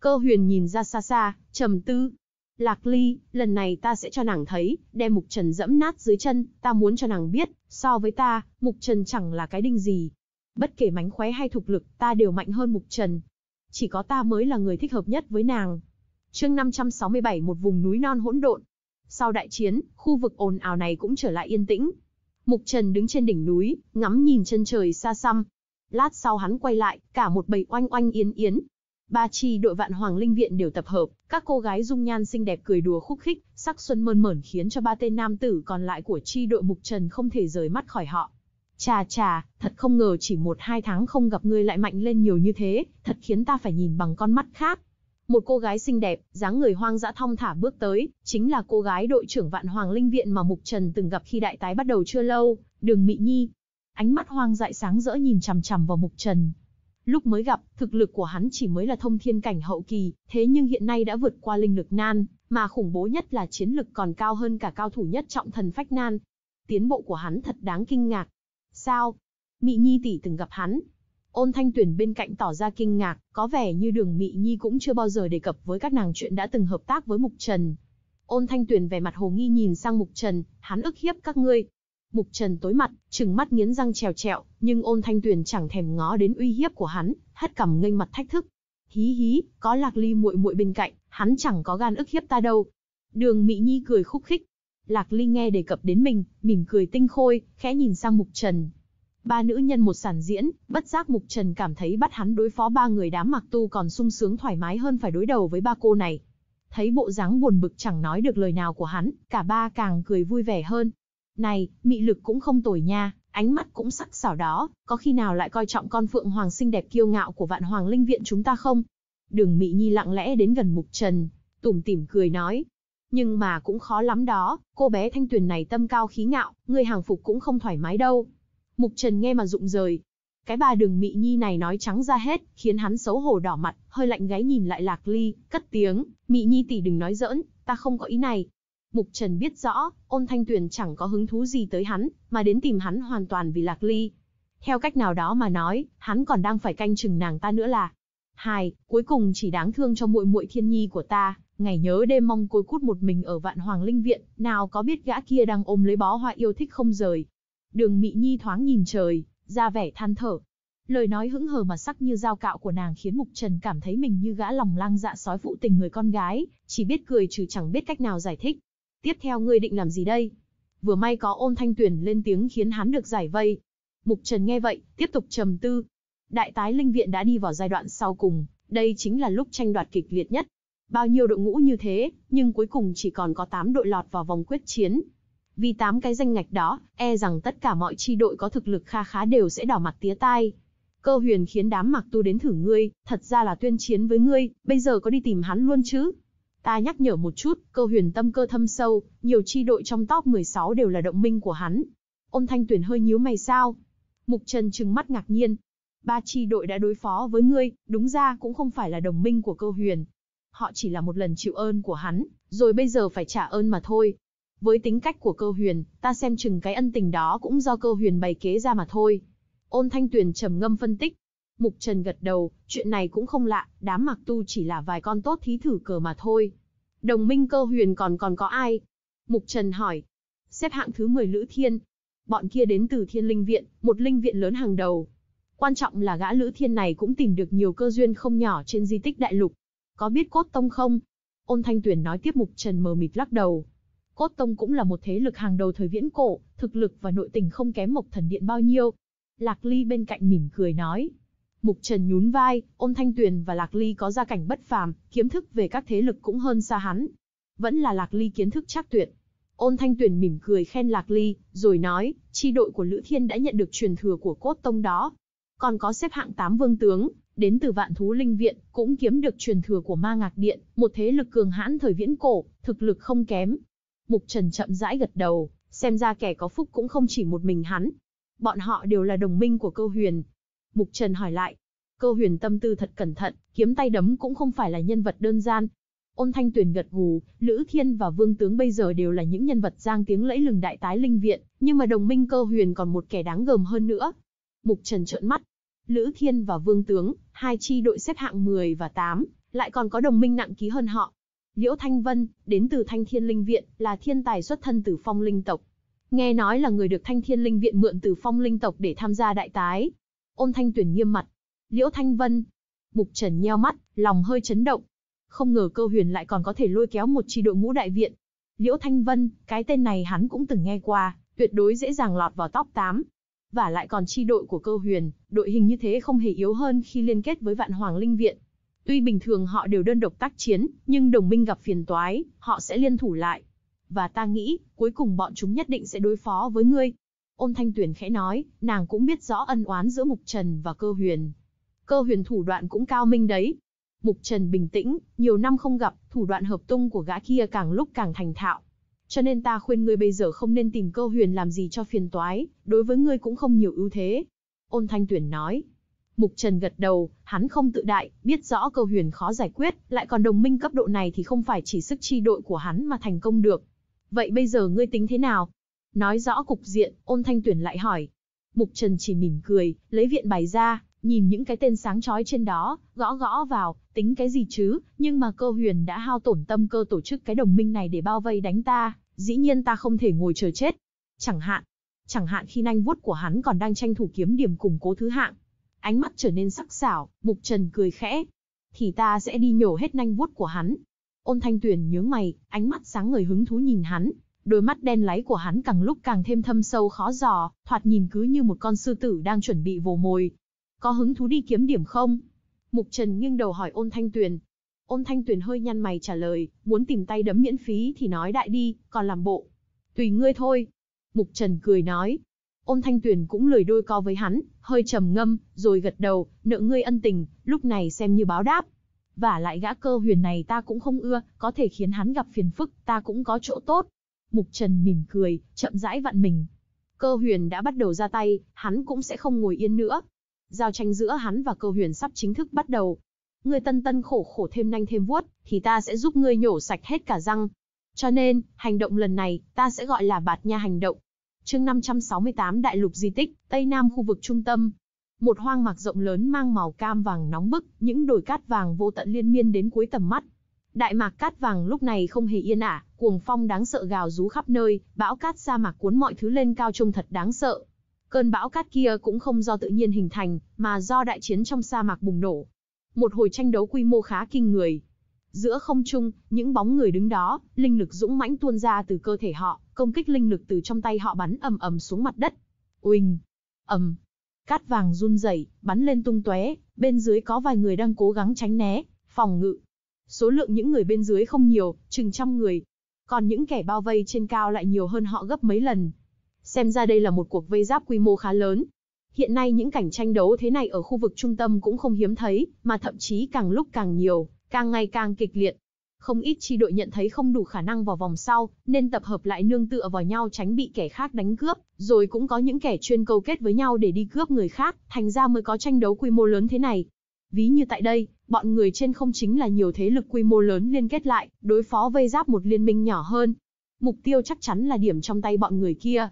Cơ huyền nhìn ra xa xa, trầm tư. Lạc ly, lần này ta sẽ cho nàng thấy, đem mục trần dẫm nát dưới chân, ta muốn cho nàng biết, so với ta, mục trần chẳng là cái đinh gì. Bất kể mánh khóe hay thục lực, ta đều mạnh hơn mục trần. Chỉ có ta mới là người thích hợp nhất với nàng. Chương 567 một vùng núi non hỗn độn. Sau đại chiến, khu vực ồn ào này cũng trở lại yên tĩnh. Mục Trần đứng trên đỉnh núi, ngắm nhìn chân trời xa xăm, Lát sau hắn quay lại, cả một bầy oanh oanh yến yến. Ba chi đội vạn hoàng linh viện đều tập hợp, các cô gái dung nhan xinh đẹp cười đùa khúc khích, sắc xuân mơn mởn khiến cho ba tên nam tử còn lại của chi đội mục trần không thể rời mắt khỏi họ. Chà chà, thật không ngờ chỉ một hai tháng không gặp ngươi lại mạnh lên nhiều như thế, thật khiến ta phải nhìn bằng con mắt khác. Một cô gái xinh đẹp, dáng người hoang dã thong thả bước tới, chính là cô gái đội trưởng vạn hoàng linh viện mà Mục Trần từng gặp khi đại tái bắt đầu chưa lâu, đường Mị Nhi ánh mắt hoang dại sáng rỡ nhìn chằm chằm vào Mục Trần. Lúc mới gặp, thực lực của hắn chỉ mới là thông thiên cảnh hậu kỳ, thế nhưng hiện nay đã vượt qua linh lực nan, mà khủng bố nhất là chiến lực còn cao hơn cả cao thủ nhất trọng thần phách nan. Tiến bộ của hắn thật đáng kinh ngạc. Sao? Mị Nhi tỷ từng gặp hắn. Ôn Thanh Tuyển bên cạnh tỏ ra kinh ngạc, có vẻ như Đường Mị Nhi cũng chưa bao giờ đề cập với các nàng chuyện đã từng hợp tác với Mục Trần. Ôn Thanh Tuyền vẻ mặt hồ nghi nhìn sang Mục Trần, hắn ức hiếp các ngươi, Mục Trần tối mặt, trừng mắt nghiến răng trèo trẹo, nhưng Ôn Thanh Tuyền chẳng thèm ngó đến uy hiếp của hắn, hất cằm nghênh mặt thách thức. Hí hí, có Lạc Ly muội muội bên cạnh, hắn chẳng có gan ức hiếp ta đâu. Đường Mị Nhi cười khúc khích. Lạc Ly nghe đề cập đến mình, mỉm cười tinh khôi, khẽ nhìn sang Mục Trần. Ba nữ nhân một sản diễn, bất giác Mục Trần cảm thấy bắt hắn đối phó ba người đám mặc tu còn sung sướng thoải mái hơn phải đối đầu với ba cô này. Thấy bộ dáng buồn bực chẳng nói được lời nào của hắn, cả ba càng cười vui vẻ hơn, này, mị lực cũng không tồi nha, ánh mắt cũng sắc sảo đó, có khi nào lại coi trọng con phượng hoàng xinh đẹp kiêu ngạo của vạn hoàng linh viện chúng ta không? Đường mị nhi lặng lẽ đến gần mục trần, tủm tỉm cười nói. Nhưng mà cũng khó lắm đó, cô bé thanh tuyền này tâm cao khí ngạo, người hàng phục cũng không thoải mái đâu. Mục trần nghe mà rụng rời. Cái bà đường mị nhi này nói trắng ra hết, khiến hắn xấu hổ đỏ mặt, hơi lạnh gáy nhìn lại lạc ly, cất tiếng. Mị nhi tỷ đừng nói giỡn, ta không có ý này, Mục Trần biết rõ, ôn thanh tuyền chẳng có hứng thú gì tới hắn, mà đến tìm hắn hoàn toàn vì lạc ly. Theo cách nào đó mà nói, hắn còn đang phải canh chừng nàng ta nữa là. Hai, cuối cùng chỉ đáng thương cho muội muội thiên nhi của ta, ngày nhớ đêm mong côi cút một mình ở vạn hoàng linh viện, nào có biết gã kia đang ôm lấy bó hoa yêu thích không rời. Đường Mị Nhi thoáng nhìn trời, ra vẻ than thở. Lời nói hững hờ mà sắc như dao cạo của nàng khiến Mục Trần cảm thấy mình như gã lòng lang dạ sói phụ tình người con gái, chỉ biết cười trừ chẳng biết cách nào giải thích. Tiếp theo ngươi định làm gì đây? Vừa may có ôn thanh tuyển lên tiếng khiến hắn được giải vây. Mục Trần nghe vậy, tiếp tục trầm tư. Đại tái linh viện đã đi vào giai đoạn sau cùng, đây chính là lúc tranh đoạt kịch liệt nhất. Bao nhiêu đội ngũ như thế, nhưng cuối cùng chỉ còn có 8 đội lọt vào vòng quyết chiến. Vì 8 cái danh ngạch đó, e rằng tất cả mọi chi đội có thực lực kha khá đều sẽ đỏ mặt tía tai. Cơ huyền khiến đám mặc tu đến thử ngươi, thật ra là tuyên chiến với ngươi, bây giờ có đi tìm hắn luôn chứ? Ta nhắc nhở một chút, cơ huyền tâm cơ thâm sâu, nhiều chi đội trong top 16 đều là động minh của hắn. Ôn thanh tuyển hơi nhíu mày sao? Mục Trần trừng mắt ngạc nhiên. Ba chi đội đã đối phó với ngươi, đúng ra cũng không phải là đồng minh của cơ huyền. Họ chỉ là một lần chịu ơn của hắn, rồi bây giờ phải trả ơn mà thôi. Với tính cách của cơ huyền, ta xem chừng cái ân tình đó cũng do cơ huyền bày kế ra mà thôi. Ôn thanh tuyển trầm ngâm phân tích, Mục Trần gật đầu, chuyện này cũng không lạ, đám mặc tu chỉ là vài con tốt thí thử cờ mà thôi. Đồng minh cơ huyền còn còn có ai? Mục Trần hỏi. Xếp hạng thứ 10 Lữ Thiên. Bọn kia đến từ Thiên Linh Viện, một linh viện lớn hàng đầu. Quan trọng là gã Lữ Thiên này cũng tìm được nhiều cơ duyên không nhỏ trên di tích đại lục. Có biết cốt tông không? Ôn Thanh Tuyền nói tiếp Mục Trần mờ mịt lắc đầu. Cốt tông cũng là một thế lực hàng đầu thời viễn cổ, thực lực và nội tình không kém Mộc Thần Điện bao nhiêu. Lạc Ly bên cạnh mỉm cười nói, Mục Trần nhún vai, ôn Thanh Tuyền và Lạc Ly có gia cảnh bất phàm, kiến thức về các thế lực cũng hơn xa hắn. Vẫn là Lạc Ly kiến thức chắc tuyệt. Ôn Thanh Tuyền mỉm cười khen Lạc Ly, rồi nói, chi đội của Lữ Thiên đã nhận được truyền thừa của cốt tông đó. Còn có xếp hạng 8 vương tướng, đến từ vạn thú linh viện, cũng kiếm được truyền thừa của ma ngạc điện, một thế lực cường hãn thời viễn cổ, thực lực không kém. Mục Trần chậm rãi gật đầu, xem ra kẻ có phúc cũng không chỉ một mình hắn. Bọn họ đều là đồng minh của câu huyền, Mục Trần hỏi lại. Cơ huyền tâm tư thật cẩn thận, kiếm tay đấm cũng không phải là nhân vật đơn giản. Ôn thanh Tuyền gật gù, Lữ Thiên và Vương Tướng bây giờ đều là những nhân vật giang tiếng lẫy lừng đại tái linh viện, nhưng mà đồng minh cơ huyền còn một kẻ đáng gờm hơn nữa. Mục Trần trợn mắt. Lữ Thiên và Vương Tướng, hai chi đội xếp hạng 10 và 8, lại còn có đồng minh nặng ký hơn họ. Liễu Thanh Vân, đến từ Thanh Thiên Linh Viện, là thiên tài xuất thân từ phong linh tộc. Nghe nói là người được Thanh Thiên Linh Viện mượn từ phong linh tộc để tham gia đại tái, Ôn Thanh Tuyền nghiêm mặt. Liễu Thanh Vân. Mục Trần nheo mắt, lòng hơi chấn động. Không ngờ cơ huyền lại còn có thể lôi kéo một chi đội ngũ đại viện. Liễu Thanh Vân, cái tên này hắn cũng từng nghe qua, tuyệt đối dễ dàng lọt vào top 8. Và lại còn chi đội của cơ huyền, đội hình như thế không hề yếu hơn khi liên kết với vạn hoàng linh viện. Tuy bình thường họ đều đơn độc tác chiến, nhưng đồng minh gặp phiền toái, họ sẽ liên thủ lại. Và ta nghĩ, cuối cùng bọn chúng nhất định sẽ đối phó với ngươi. Ôn Thanh Tuyền khẽ nói, nàng cũng biết rõ ân oán giữa Mục Trần và Cơ Huyền. Cơ Huyền thủ đoạn cũng cao minh đấy. Mục Trần bình tĩnh, nhiều năm không gặp, thủ đoạn hợp tung của gã kia càng lúc càng thành thạo. Cho nên ta khuyên ngươi bây giờ không nên tìm Cơ Huyền làm gì cho phiền toái, đối với ngươi cũng không nhiều ưu thế. Ôn Thanh Tuyền nói. Mục Trần gật đầu, hắn không tự đại, biết rõ Cơ Huyền khó giải quyết, lại còn đồng minh cấp độ này thì không phải chỉ sức chi đội của hắn mà thành công được. Vậy bây giờ ngươi tính thế nào? Nói rõ cục diện, ôn thanh tuyển lại hỏi. Mục Trần chỉ mỉm cười, lấy viện bài ra, nhìn những cái tên sáng chói trên đó, gõ gõ vào, tính cái gì chứ, nhưng mà cơ huyền đã hao tổn tâm cơ tổ chức cái đồng minh này để bao vây đánh ta, dĩ nhiên ta không thể ngồi chờ chết. Chẳng hạn, chẳng hạn khi nanh vuốt của hắn còn đang tranh thủ kiếm điểm củng cố thứ hạng. Ánh mắt trở nên sắc sảo, Mục Trần cười khẽ. Thì ta sẽ đi nhổ hết nanh vuốt của hắn. Ôn thanh tuyển nhướng mày, ánh mắt sáng người hứng thú nhìn hắn, đôi mắt đen láy của hắn càng lúc càng thêm thâm sâu khó dò, thoạt nhìn cứ như một con sư tử đang chuẩn bị vồ mồi. Có hứng thú đi kiếm điểm không? Mục Trần nghiêng đầu hỏi ôn thanh tuyền. Ôn thanh tuyền hơi nhăn mày trả lời, muốn tìm tay đấm miễn phí thì nói đại đi, còn làm bộ. Tùy ngươi thôi. Mục Trần cười nói. Ôn thanh tuyền cũng lười đôi co với hắn, hơi trầm ngâm, rồi gật đầu, nợ ngươi ân tình, lúc này xem như báo đáp Và lại gã cơ huyền này ta cũng không ưa, có thể khiến hắn gặp phiền phức, ta cũng có chỗ tốt, Mục Trần mỉm cười, chậm rãi vặn mình. Cơ huyền đã bắt đầu ra tay, hắn cũng sẽ không ngồi yên nữa. Giao tranh giữa hắn và cơ huyền sắp chính thức bắt đầu. Ngươi tân tân khổ khổ thêm nhanh thêm vuốt, thì ta sẽ giúp ngươi nhổ sạch hết cả răng. Cho nên, hành động lần này, ta sẽ gọi là bạt nha hành động. Chương 568 Đại lục di tích, Tây Nam khu vực trung tâm. Một hoang mạc rộng lớn mang màu cam vàng nóng bức, những đồi cát vàng vô tận liên miên đến cuối tầm mắt, Đại mạc cát vàng lúc này không hề yên ả, cuồng phong đáng sợ gào rú khắp nơi, bão cát sa mạc cuốn mọi thứ lên cao trông thật đáng sợ. Cơn bão cát kia cũng không do tự nhiên hình thành, mà do đại chiến trong sa mạc bùng nổ. Một hồi tranh đấu quy mô khá kinh người. Giữa không trung, những bóng người đứng đó, linh lực dũng mãnh tuôn ra từ cơ thể họ, công kích linh lực từ trong tay họ bắn ầm ầm xuống mặt đất. Uỳnh, ầm, cát vàng run rẩy, bắn lên tung tóe, bên dưới có vài người đang cố gắng tránh né, phòng ngự, Số lượng những người bên dưới không nhiều, chừng trăm người. Còn những kẻ bao vây trên cao lại nhiều hơn họ gấp mấy lần. Xem ra đây là một cuộc vây giáp quy mô khá lớn. Hiện nay những cảnh tranh đấu thế này ở khu vực trung tâm cũng không hiếm thấy, mà thậm chí càng lúc càng nhiều, càng ngày càng kịch liệt. Không ít chi đội nhận thấy không đủ khả năng vào vòng sau, nên tập hợp lại nương tựa vào nhau tránh bị kẻ khác đánh cướp, rồi cũng có những kẻ chuyên câu kết với nhau để đi cướp người khác, thành ra mới có tranh đấu quy mô lớn thế này. Ví như tại đây, Bọn người trên không chính là nhiều thế lực quy mô lớn liên kết lại, đối phó vây giáp một liên minh nhỏ hơn. Mục tiêu chắc chắn là điểm trong tay bọn người kia.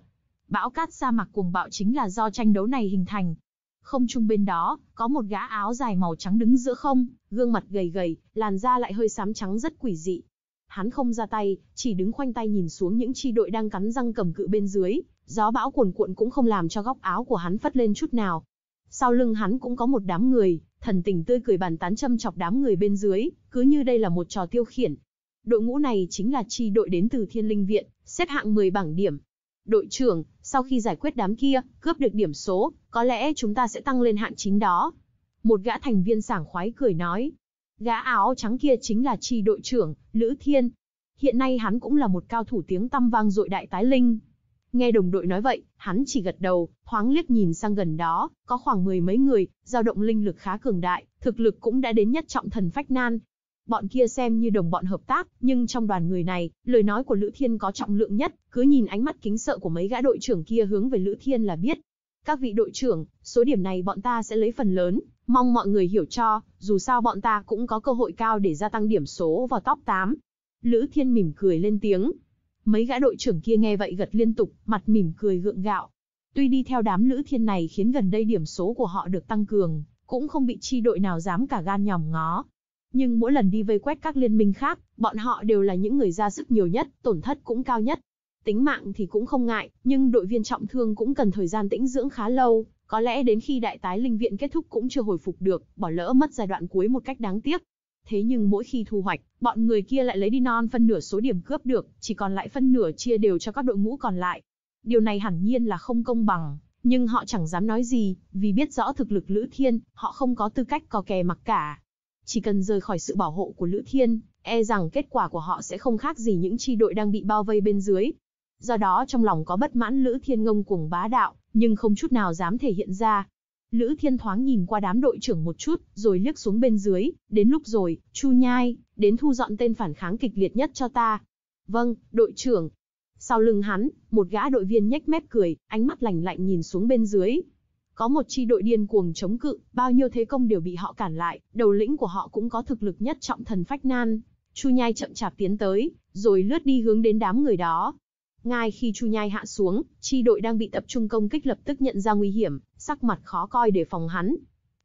Bão cát sa mạc cuồng bạo chính là do tranh đấu này hình thành. Không trung bên đó, có một gã áo dài màu trắng đứng giữa không, gương mặt gầy gầy, làn da lại hơi xám trắng rất quỷ dị. Hắn không ra tay, chỉ đứng khoanh tay nhìn xuống những chi đội đang cắn răng cầm cự bên dưới, gió bão cuồn cuộn cũng không làm cho góc áo của hắn phất lên chút nào. Sau lưng hắn cũng có một đám người, thần tình tươi cười bàn tán châm chọc đám người bên dưới, cứ như đây là một trò tiêu khiển. Đội ngũ này chính là chi đội đến từ Thiên Linh Viện, xếp hạng 10 bảng điểm. Đội trưởng, sau khi giải quyết đám kia, cướp được điểm số, có lẽ chúng ta sẽ tăng lên hạng chín đó. Một gã thành viên sảng khoái cười nói. Gã áo trắng kia chính là chi đội trưởng, Lữ Thiên. Hiện nay hắn cũng là một cao thủ tiếng tăm vang dội đại tái linh, Nghe đồng đội nói vậy, hắn chỉ gật đầu, thoáng liếc nhìn sang gần đó, có khoảng mười mấy người, dao động linh lực khá cường đại, thực lực cũng đã đến nhất trọng thần phách nan. Bọn kia xem như đồng bọn hợp tác, nhưng trong đoàn người này, lời nói của Lữ Thiên có trọng lượng nhất, cứ nhìn ánh mắt kính sợ của mấy gã đội trưởng kia hướng về Lữ Thiên là biết. Các vị đội trưởng, số điểm này bọn ta sẽ lấy phần lớn, mong mọi người hiểu cho, dù sao bọn ta cũng có cơ hội cao để gia tăng điểm số vào top 8. Lữ Thiên mỉm cười lên tiếng, Mấy gã đội trưởng kia nghe vậy gật liên tục, mặt mỉm cười gượng gạo. Tuy đi theo đám lữ thiên này khiến gần đây điểm số của họ được tăng cường, cũng không bị chi đội nào dám cả gan nhòm ngó. Nhưng mỗi lần đi vây quét các liên minh khác, bọn họ đều là những người ra sức nhiều nhất, tổn thất cũng cao nhất. Tính mạng thì cũng không ngại, nhưng đội viên trọng thương cũng cần thời gian tĩnh dưỡng khá lâu, có lẽ đến khi đại tái linh viện kết thúc cũng chưa hồi phục được, bỏ lỡ mất giai đoạn cuối một cách đáng tiếc. Thế nhưng mỗi khi thu hoạch, bọn người kia lại lấy đi non phân nửa số điểm cướp được, chỉ còn lại phân nửa chia đều cho các đội ngũ còn lại. Điều này hẳn nhiên là không công bằng, nhưng họ chẳng dám nói gì, vì biết rõ thực lực Lữ Thiên, họ không có tư cách có kè mặc cả. Chỉ cần rời khỏi sự bảo hộ của Lữ Thiên, e rằng kết quả của họ sẽ không khác gì những chi đội đang bị bao vây bên dưới. Do đó trong lòng có bất mãn Lữ Thiên ngông cuồng bá đạo, nhưng không chút nào dám thể hiện ra. Lữ Thiên thoáng nhìn qua đám đội trưởng một chút, rồi liếc xuống bên dưới, đến lúc rồi, Chu Nhai, đến thu dọn tên phản kháng kịch liệt nhất cho ta. Vâng, đội trưởng. Sau lưng hắn, một gã đội viên nhếch mép cười, ánh mắt lạnh lạnh nhìn xuống bên dưới. Có một chi đội điên cuồng chống cự, bao nhiêu thế công đều bị họ cản lại, đầu lĩnh của họ cũng có thực lực nhất trọng thần phách nan. Chu Nhai chậm chạp tiến tới, rồi lướt đi hướng đến đám người đó. Ngay khi Chu Nhai hạ xuống, chi đội đang bị tập trung công kích lập tức nhận ra nguy hiểm, sắc mặt khó coi để phòng hắn.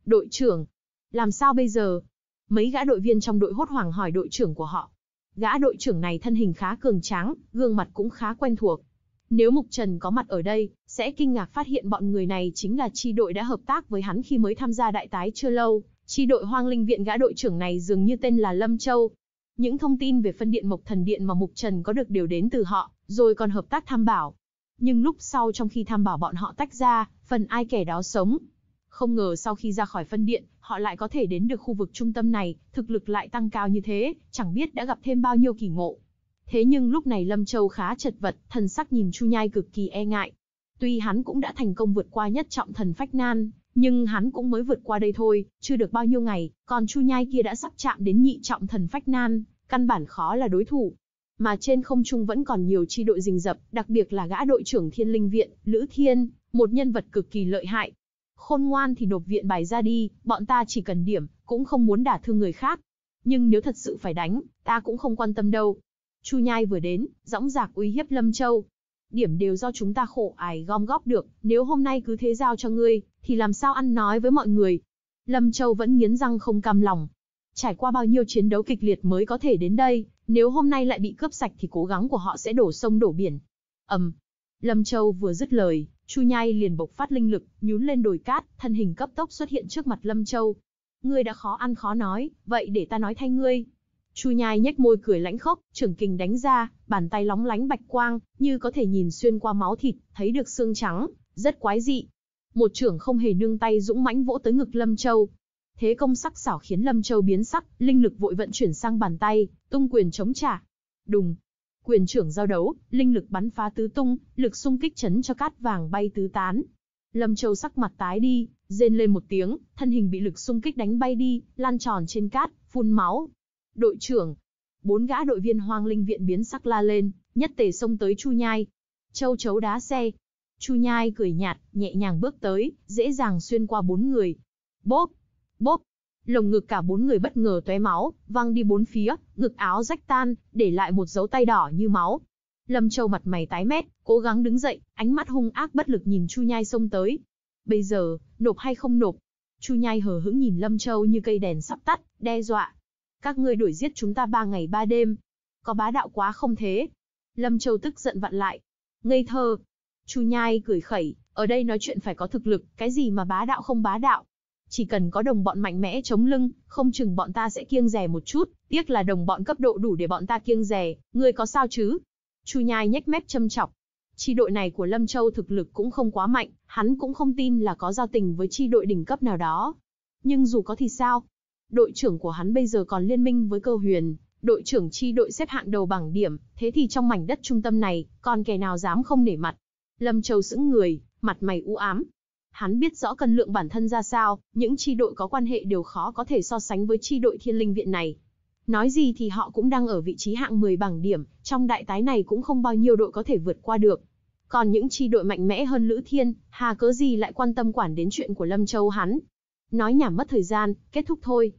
Đội trưởng, làm sao bây giờ? Mấy gã đội viên trong đội hốt hoảng hỏi đội trưởng của họ. Gã đội trưởng này thân hình khá cường tráng, gương mặt cũng khá quen thuộc. Nếu Mục Trần có mặt ở đây, sẽ kinh ngạc phát hiện bọn người này chính là chi đội đã hợp tác với hắn khi mới tham gia đại tái chưa lâu. Chi đội hoang linh viện gã đội trưởng này dường như tên là Lâm Châu. Những thông tin về phân điện Mộc Thần Điện mà Mục Trần có được đều đến từ họ, rồi còn hợp tác tham bảo nhưng lúc sau trong khi tham bảo bọn họ tách ra, phần ai kẻ đó sống. Không ngờ sau khi ra khỏi phân điện, họ lại có thể đến được khu vực trung tâm này, thực lực lại tăng cao như thế, chẳng biết đã gặp thêm bao nhiêu kỳ ngộ. Thế nhưng lúc này Lâm Châu khá chật vật, thần sắc nhìn Chu Nhai cực kỳ e ngại. Tuy hắn cũng đã thành công vượt qua nhất trọng thần phách nan, nhưng hắn cũng mới vượt qua đây thôi, chưa được bao nhiêu ngày, còn Chu Nhai kia đã sắp chạm đến nhị trọng thần phách nan, căn bản khó là đối thủ mà trên không trung vẫn còn nhiều chi đội rình rập, đặc biệt là gã đội trưởng Thiên Linh Viện, Lữ Thiên, một nhân vật cực kỳ lợi hại. Khôn ngoan thì nộp viện bài ra đi, bọn ta chỉ cần điểm, cũng không muốn đả thương người khác. Nhưng nếu thật sự phải đánh, ta cũng không quan tâm đâu. Chu Nhai vừa đến, dõng dạc uy hiếp Lâm Châu. Điểm đều do chúng ta khổ ải gom góp được, nếu hôm nay cứ thế giao cho ngươi, thì làm sao ăn nói với mọi người. Lâm Châu vẫn nghiến răng không cam lòng. Trải qua bao nhiêu chiến đấu kịch liệt mới có thể đến đây, nếu hôm nay lại bị cướp sạch thì cố gắng của họ sẽ đổ sông đổ biển. ầm, Lâm Châu vừa dứt lời, Chu Nhai liền bộc phát linh lực, nhún lên đồi cát, thân hình cấp tốc xuất hiện trước mặt Lâm Châu. Ngươi đã khó ăn khó nói, vậy để ta nói thay ngươi. Chu Nhai nhếch môi cười lãnh khốc, trưởng kình đánh ra, bàn tay lóng lánh bạch quang, như có thể nhìn xuyên qua máu thịt, thấy được xương trắng, rất quái dị. Một trưởng không hề nương tay dũng mãnh vỗ tới ngực Lâm Châu thế công sắc sảo khiến Lâm Châu biến sắc, linh lực vội vận chuyển sang bàn tay, tung quyền chống trả. Đùng, quyền trưởng giao đấu, linh lực bắn phá tứ tung, lực xung kích chấn cho cát vàng bay tứ tán. Lâm Châu sắc mặt tái đi, rên lên một tiếng, thân hình bị lực xung kích đánh bay đi, lan tròn trên cát, phun máu. Đội trưởng, bốn gã đội viên Hoang Linh viện biến sắc la lên, nhất tề xông tới Chu Nhai. Châu chấu đá xe. Chu Nhai cười nhạt, nhẹ nhàng bước tới, dễ dàng xuyên qua bốn người. Bốp, Bốp! Lồng ngực cả bốn người bất ngờ tóe máu, văng đi bốn phía, ngực áo rách tan, để lại một dấu tay đỏ như máu. Lâm Châu mặt mày tái mét, cố gắng đứng dậy, ánh mắt hung ác bất lực nhìn Chu Nhai xông tới. Bây giờ, nộp hay không nộp? Chu Nhai hờ hững nhìn Lâm Châu như cây đèn sắp tắt, đe dọa. Các ngươi đuổi giết chúng ta ba ngày ba đêm. Có bá đạo quá không thế? Lâm Châu tức giận vặn lại. Ngây thơ. Chu Nhai cười khẩy, ở đây nói chuyện phải có thực lực, cái gì mà bá đạo không bá đạo chỉ cần có đồng bọn mạnh mẽ chống lưng, không chừng bọn ta sẽ kiêng dè một chút, tiếc là đồng bọn cấp độ đủ để bọn ta kiêng dè. ngươi có sao chứ? Chu Nhai nhếch mép châm chọc. Chi đội này của Lâm Châu thực lực cũng không quá mạnh, hắn cũng không tin là có giao tình với chi đội đỉnh cấp nào đó. Nhưng dù có thì sao? Đội trưởng của hắn bây giờ còn liên minh với cơ huyền, đội trưởng chi đội xếp hạng đầu bảng điểm, thế thì trong mảnh đất trung tâm này, còn kẻ nào dám không nể mặt? Lâm Châu sững người, mặt mày u ám, Hắn biết rõ cân lượng bản thân ra sao, những chi đội có quan hệ đều khó có thể so sánh với chi đội thiên linh viện này. Nói gì thì họ cũng đang ở vị trí hạng 10 bảng điểm, trong đại tái này cũng không bao nhiêu đội có thể vượt qua được. Còn những chi đội mạnh mẽ hơn Lữ Thiên, hà cớ gì lại quan tâm quản đến chuyện của Lâm Châu hắn. Nói nhảm mất thời gian, kết thúc thôi.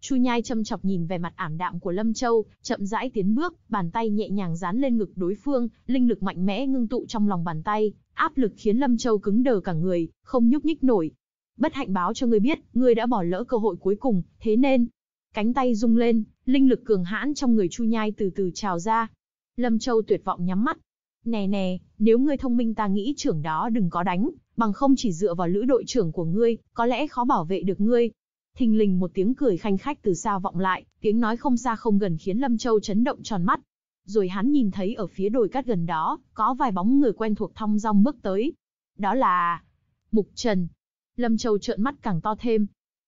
Chu Nhai châm chọc nhìn về mặt ảm đạm của Lâm Châu, chậm rãi tiến bước, bàn tay nhẹ nhàng dán lên ngực đối phương, linh lực mạnh mẽ ngưng tụ trong lòng bàn tay. Áp lực khiến Lâm Châu cứng đờ cả người, không nhúc nhích nổi. Bất hạnh báo cho ngươi biết, ngươi đã bỏ lỡ cơ hội cuối cùng, thế nên... Cánh tay rung lên, linh lực cường hãn trong người Chu Nhai từ từ trào ra. Lâm Châu tuyệt vọng nhắm mắt. Nè nè, nếu ngươi thông minh ta nghĩ trưởng đó đừng có đánh, bằng không chỉ dựa vào lữ đội trưởng của ngươi, có lẽ khó bảo vệ được ngươi. Thình lình một tiếng cười khanh khách từ xa vọng lại, tiếng nói không xa không gần khiến Lâm Châu chấn động tròn mắt, rồi hắn nhìn thấy ở phía đồi cát gần đó, có vài bóng người quen thuộc thong dong bước tới. Đó là... Mục Trần. Lâm Châu trợn mắt càng to thêm.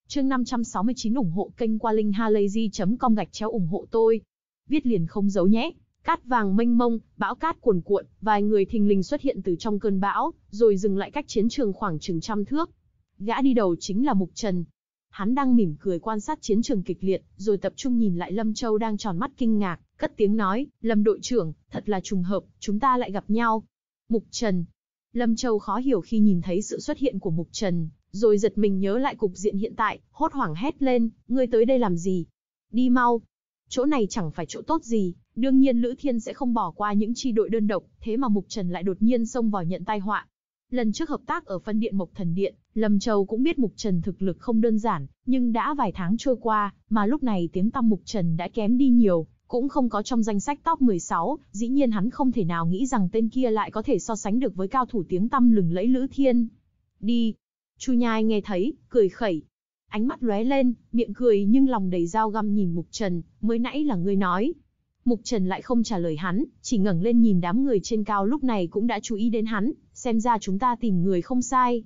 Chương 569 ủng hộ kênh qua linkhalazy.com gạch chéo ủng hộ tôi. Viết liền không giấu nhé. Cát vàng mênh mông, bão cát cuồn cuộn, vài người thình lình xuất hiện từ trong cơn bão, rồi dừng lại cách chiến trường khoảng chừng trăm thước. Gã đi đầu chính là Mục Trần, hắn đang mỉm cười quan sát chiến trường kịch liệt, rồi tập trung nhìn lại Lâm Châu đang tròn mắt kinh ngạc cất tiếng nói, Lâm đội trưởng, thật là trùng hợp, chúng ta lại gặp nhau. Mục Trần. Lâm Châu khó hiểu khi nhìn thấy sự xuất hiện của Mục Trần, rồi giật mình nhớ lại cục diện hiện tại, hốt hoảng hét lên, ngươi tới đây làm gì? Đi mau. Chỗ này chẳng phải chỗ tốt gì, đương nhiên Lữ Thiên sẽ không bỏ qua những chi đội đơn độc, thế mà Mục Trần lại đột nhiên xông vào nhận tai họa. Lần trước hợp tác ở phân điện Mộc Thần Điện, Lâm Châu cũng biết Mục Trần thực lực không đơn giản, nhưng đã vài tháng trôi qua, mà lúc này tiếng tăm Mục Trần đã kém đi nhiều, cũng không có trong danh sách top 16, dĩ nhiên hắn không thể nào nghĩ rằng tên kia lại có thể so sánh được với cao thủ tiếng tăm lừng lẫy Lữ Thiên. Đi. Chu Nhai nghe thấy, cười khẩy. Ánh mắt lóe lên, miệng cười nhưng lòng đầy dao găm nhìn Mục Trần, mới nãy là ngươi nói. Mục Trần lại không trả lời hắn, chỉ ngẩng lên nhìn đám người trên cao lúc này cũng đã chú ý đến hắn, xem ra chúng ta tìm người không sai.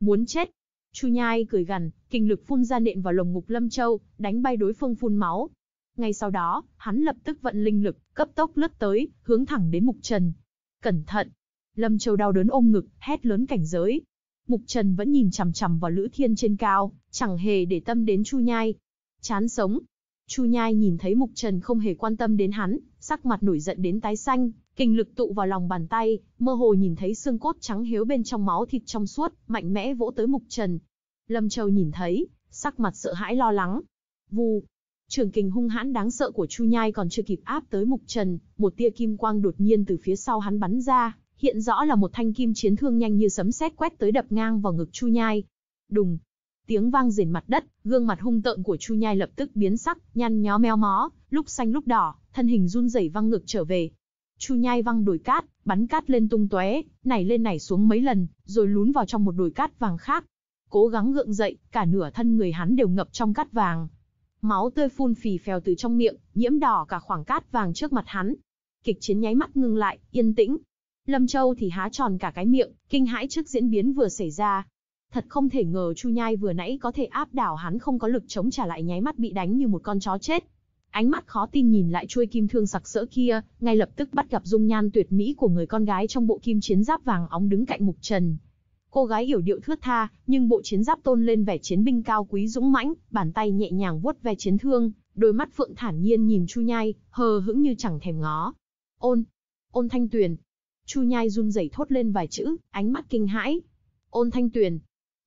Muốn chết. Chu Nhai cười gằn, kinh lực phun ra nện vào lồng ngục Lâm Châu, đánh bay đối phương phun máu, ngay sau đó, hắn lập tức vận linh lực, cấp tốc lướt tới, hướng thẳng đến Mục Trần. Cẩn thận! Lâm Châu đau đớn ôm ngực, hét lớn cảnh giới. Mục Trần vẫn nhìn chằm chằm vào Lữ Thiên trên cao, chẳng hề để tâm đến Chu Nhai. Chán sống! Chu Nhai nhìn thấy Mục Trần không hề quan tâm đến hắn, sắc mặt nổi giận đến tái xanh, kinh lực tụ vào lòng bàn tay, mơ hồ nhìn thấy xương cốt trắng hiếu bên trong máu thịt trong suốt, mạnh mẽ vỗ tới Mục Trần. Lâm Châu nhìn thấy, sắc mặt sợ hãi lo lắng. Vù, Trường kình hung hãn đáng sợ của Chu Nhai còn chưa kịp áp tới Mục Trần, một tia kim quang đột nhiên từ phía sau hắn bắn ra, hiện rõ là một thanh kim chiến thương nhanh như sấm sét quét tới đập ngang vào ngực Chu Nhai. Đùng, tiếng vang rền mặt đất, gương mặt hung tợn của Chu Nhai lập tức biến sắc, nhăn nhó meo mó, lúc xanh lúc đỏ, thân hình run rẩy văng ngược trở về. Chu Nhai văng đồi cát, bắn cát lên tung tóe, nảy lên nảy xuống mấy lần, rồi lún vào trong một đồi cát vàng khác. Cố gắng gượng dậy, cả nửa thân người hắn đều ngập trong cát vàng, Máu tươi phun phì phèo từ trong miệng, nhiễm đỏ cả khoảng cát vàng trước mặt hắn. Kịch chiến nháy mắt ngưng lại, yên tĩnh. Lâm Châu thì há tròn cả cái miệng, kinh hãi trước diễn biến vừa xảy ra. Thật không thể ngờ Chu Nhai vừa nãy có thể áp đảo hắn không có lực chống trả lại nháy mắt bị đánh như một con chó chết. Ánh mắt khó tin nhìn lại chuôi kim thương sặc sỡ kia, ngay lập tức bắt gặp dung nhan tuyệt mỹ của người con gái trong bộ kim chiến giáp vàng óng đứng cạnh Mục Trần, Cô gái hiểu điệu thướt tha, nhưng bộ chiến giáp tôn lên vẻ chiến binh cao quý dũng mãnh, bàn tay nhẹ nhàng vuốt ve chiến thương, đôi mắt phượng thản nhiên nhìn Chu Nhai, hờ hững như chẳng thèm ngó. "Ôn, Ôn Thanh Tuyền." Chu Nhai run rẩy thốt lên vài chữ, ánh mắt kinh hãi. "Ôn Thanh Tuyền?"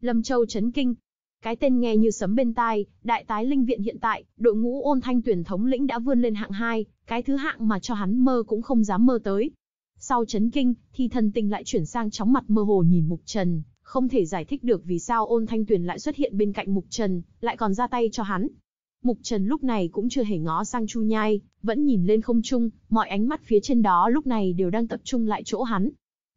Lâm Châu chấn kinh. Cái tên nghe như sấm bên tai, đại tái linh viện hiện tại, đội ngũ Ôn Thanh Tuyền thống lĩnh đã vươn lên hạng 2, cái thứ hạng mà cho hắn mơ cũng không dám mơ tới, sau chấn kinh, thì thần tình lại chuyển sang chóng mặt mơ hồ nhìn Mục Trần, không thể giải thích được vì sao ôn thanh tuyền lại xuất hiện bên cạnh Mục Trần, lại còn ra tay cho hắn. Mục Trần lúc này cũng chưa hề ngó sang Chu Nhai, vẫn nhìn lên không trung, mọi ánh mắt phía trên đó lúc này đều đang tập trung lại chỗ hắn.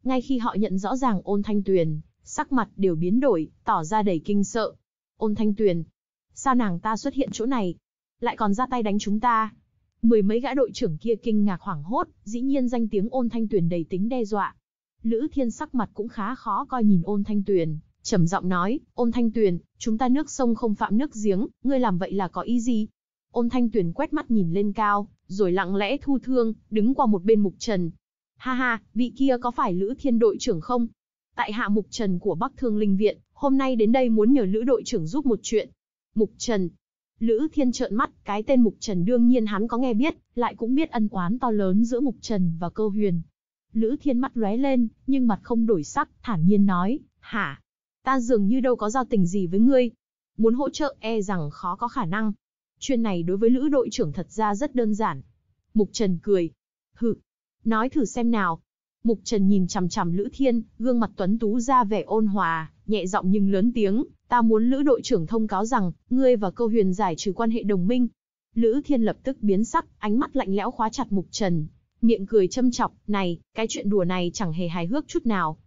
Ngay khi họ nhận rõ ràng ôn thanh tuyền, sắc mặt đều biến đổi, tỏ ra đầy kinh sợ. Ôn thanh tuyền, sao nàng ta xuất hiện chỗ này? Lại còn ra tay đánh chúng ta, Mười mấy gã đội trưởng kia kinh ngạc hoảng hốt, dĩ nhiên danh tiếng ôn thanh tuyền đầy tính đe dọa. Lữ Thiên sắc mặt cũng khá khó coi nhìn ôn thanh tuyền, trầm giọng nói, ôn thanh tuyền, chúng ta nước sông không phạm nước giếng, ngươi làm vậy là có ý gì? Ôn thanh tuyền quét mắt nhìn lên cao, rồi lặng lẽ thu thương, đứng qua một bên mục trần. Ha ha, vị kia có phải Lữ Thiên đội trưởng không? Tại hạ mục trần của Bắc Thương Linh Viện, hôm nay đến đây muốn nhờ Lữ đội trưởng giúp một chuyện. Mục trần, Lữ Thiên trợn mắt, cái tên Mục Trần đương nhiên hắn có nghe biết, lại cũng biết ân oán to lớn giữa Mục Trần và Cơ Huyền. Lữ Thiên mắt lóe lên, nhưng mặt không đổi sắc, thản nhiên nói, hả? Ta dường như đâu có giao tình gì với ngươi. Muốn hỗ trợ e rằng khó có khả năng. Chuyện này đối với Lữ đội trưởng thật ra rất đơn giản. Mục Trần cười. hừ, Nói thử xem nào. Mục Trần nhìn chằm chằm Lữ Thiên, gương mặt tuấn tú ra vẻ ôn hòa, nhẹ giọng nhưng lớn tiếng, ta muốn Lữ đội trưởng thông cáo rằng, ngươi và câu huyền giải trừ quan hệ đồng minh. Lữ Thiên lập tức biến sắc, ánh mắt lạnh lẽo khóa chặt Mục Trần, miệng cười châm chọc, này, cái chuyện đùa này chẳng hề hài hước chút nào.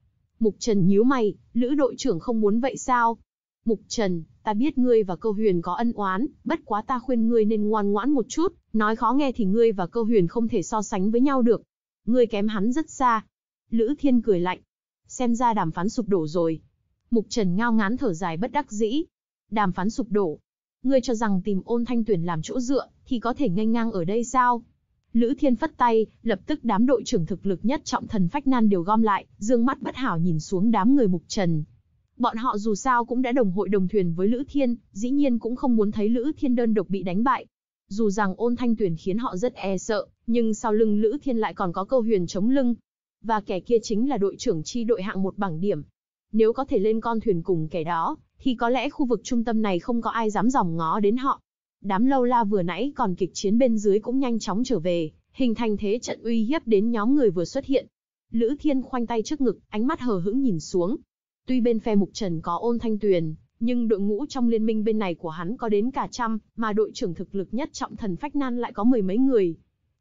Mục Trần nhíu mày, Lữ đội trưởng không muốn vậy sao? Mục Trần, ta biết ngươi và câu huyền có ân oán, bất quá ta khuyên ngươi nên ngoan ngoãn một chút, nói khó nghe thì ngươi và câu huyền không thể so sánh với nhau được. Ngươi kém hắn rất xa. Lữ Thiên cười lạnh. Xem ra đàm phán sụp đổ rồi, Mục Trần ngao ngán thở dài bất đắc dĩ. Đàm phán sụp đổ. Ngươi cho rằng tìm ôn thanh tuyển làm chỗ dựa, thì có thể nghênh ngang ở đây sao? Lữ Thiên phất tay, lập tức đám đội trưởng thực lực nhất trọng thần phách nan đều gom lại, dương mắt bất hảo nhìn xuống đám người Mục Trần. Bọn họ dù sao cũng đã đồng hội đồng thuyền với Lữ Thiên, dĩ nhiên cũng không muốn thấy Lữ Thiên đơn độc bị đánh bại. Dù rằng ôn thanh tuyển khiến họ rất e sợ, nhưng sau lưng Lữ Thiên lại còn có câu huyền chống lưng. Và kẻ kia chính là đội trưởng chi đội hạng một bảng điểm, nếu có thể lên con thuyền cùng kẻ đó, thì có lẽ khu vực trung tâm này không có ai dám dòm ngó đến họ. Đám lâu la vừa nãy còn kịch chiến bên dưới cũng nhanh chóng trở về, hình thành thế trận uy hiếp đến nhóm người vừa xuất hiện. Lữ Thiên khoanh tay trước ngực, ánh mắt hờ hững nhìn xuống. Tuy bên phe Mục Trần có ôn thanh tuyền, nhưng đội ngũ trong liên minh bên này của hắn có đến cả trăm, mà đội trưởng thực lực nhất trọng thần phách nan lại có mười mấy người.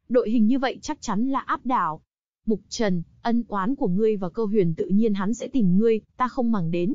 Đội hình như vậy chắc chắn là áp đảo, Mục Trần, ân oán của ngươi và cơ huyền tự nhiên hắn sẽ tìm ngươi, ta không màng đến.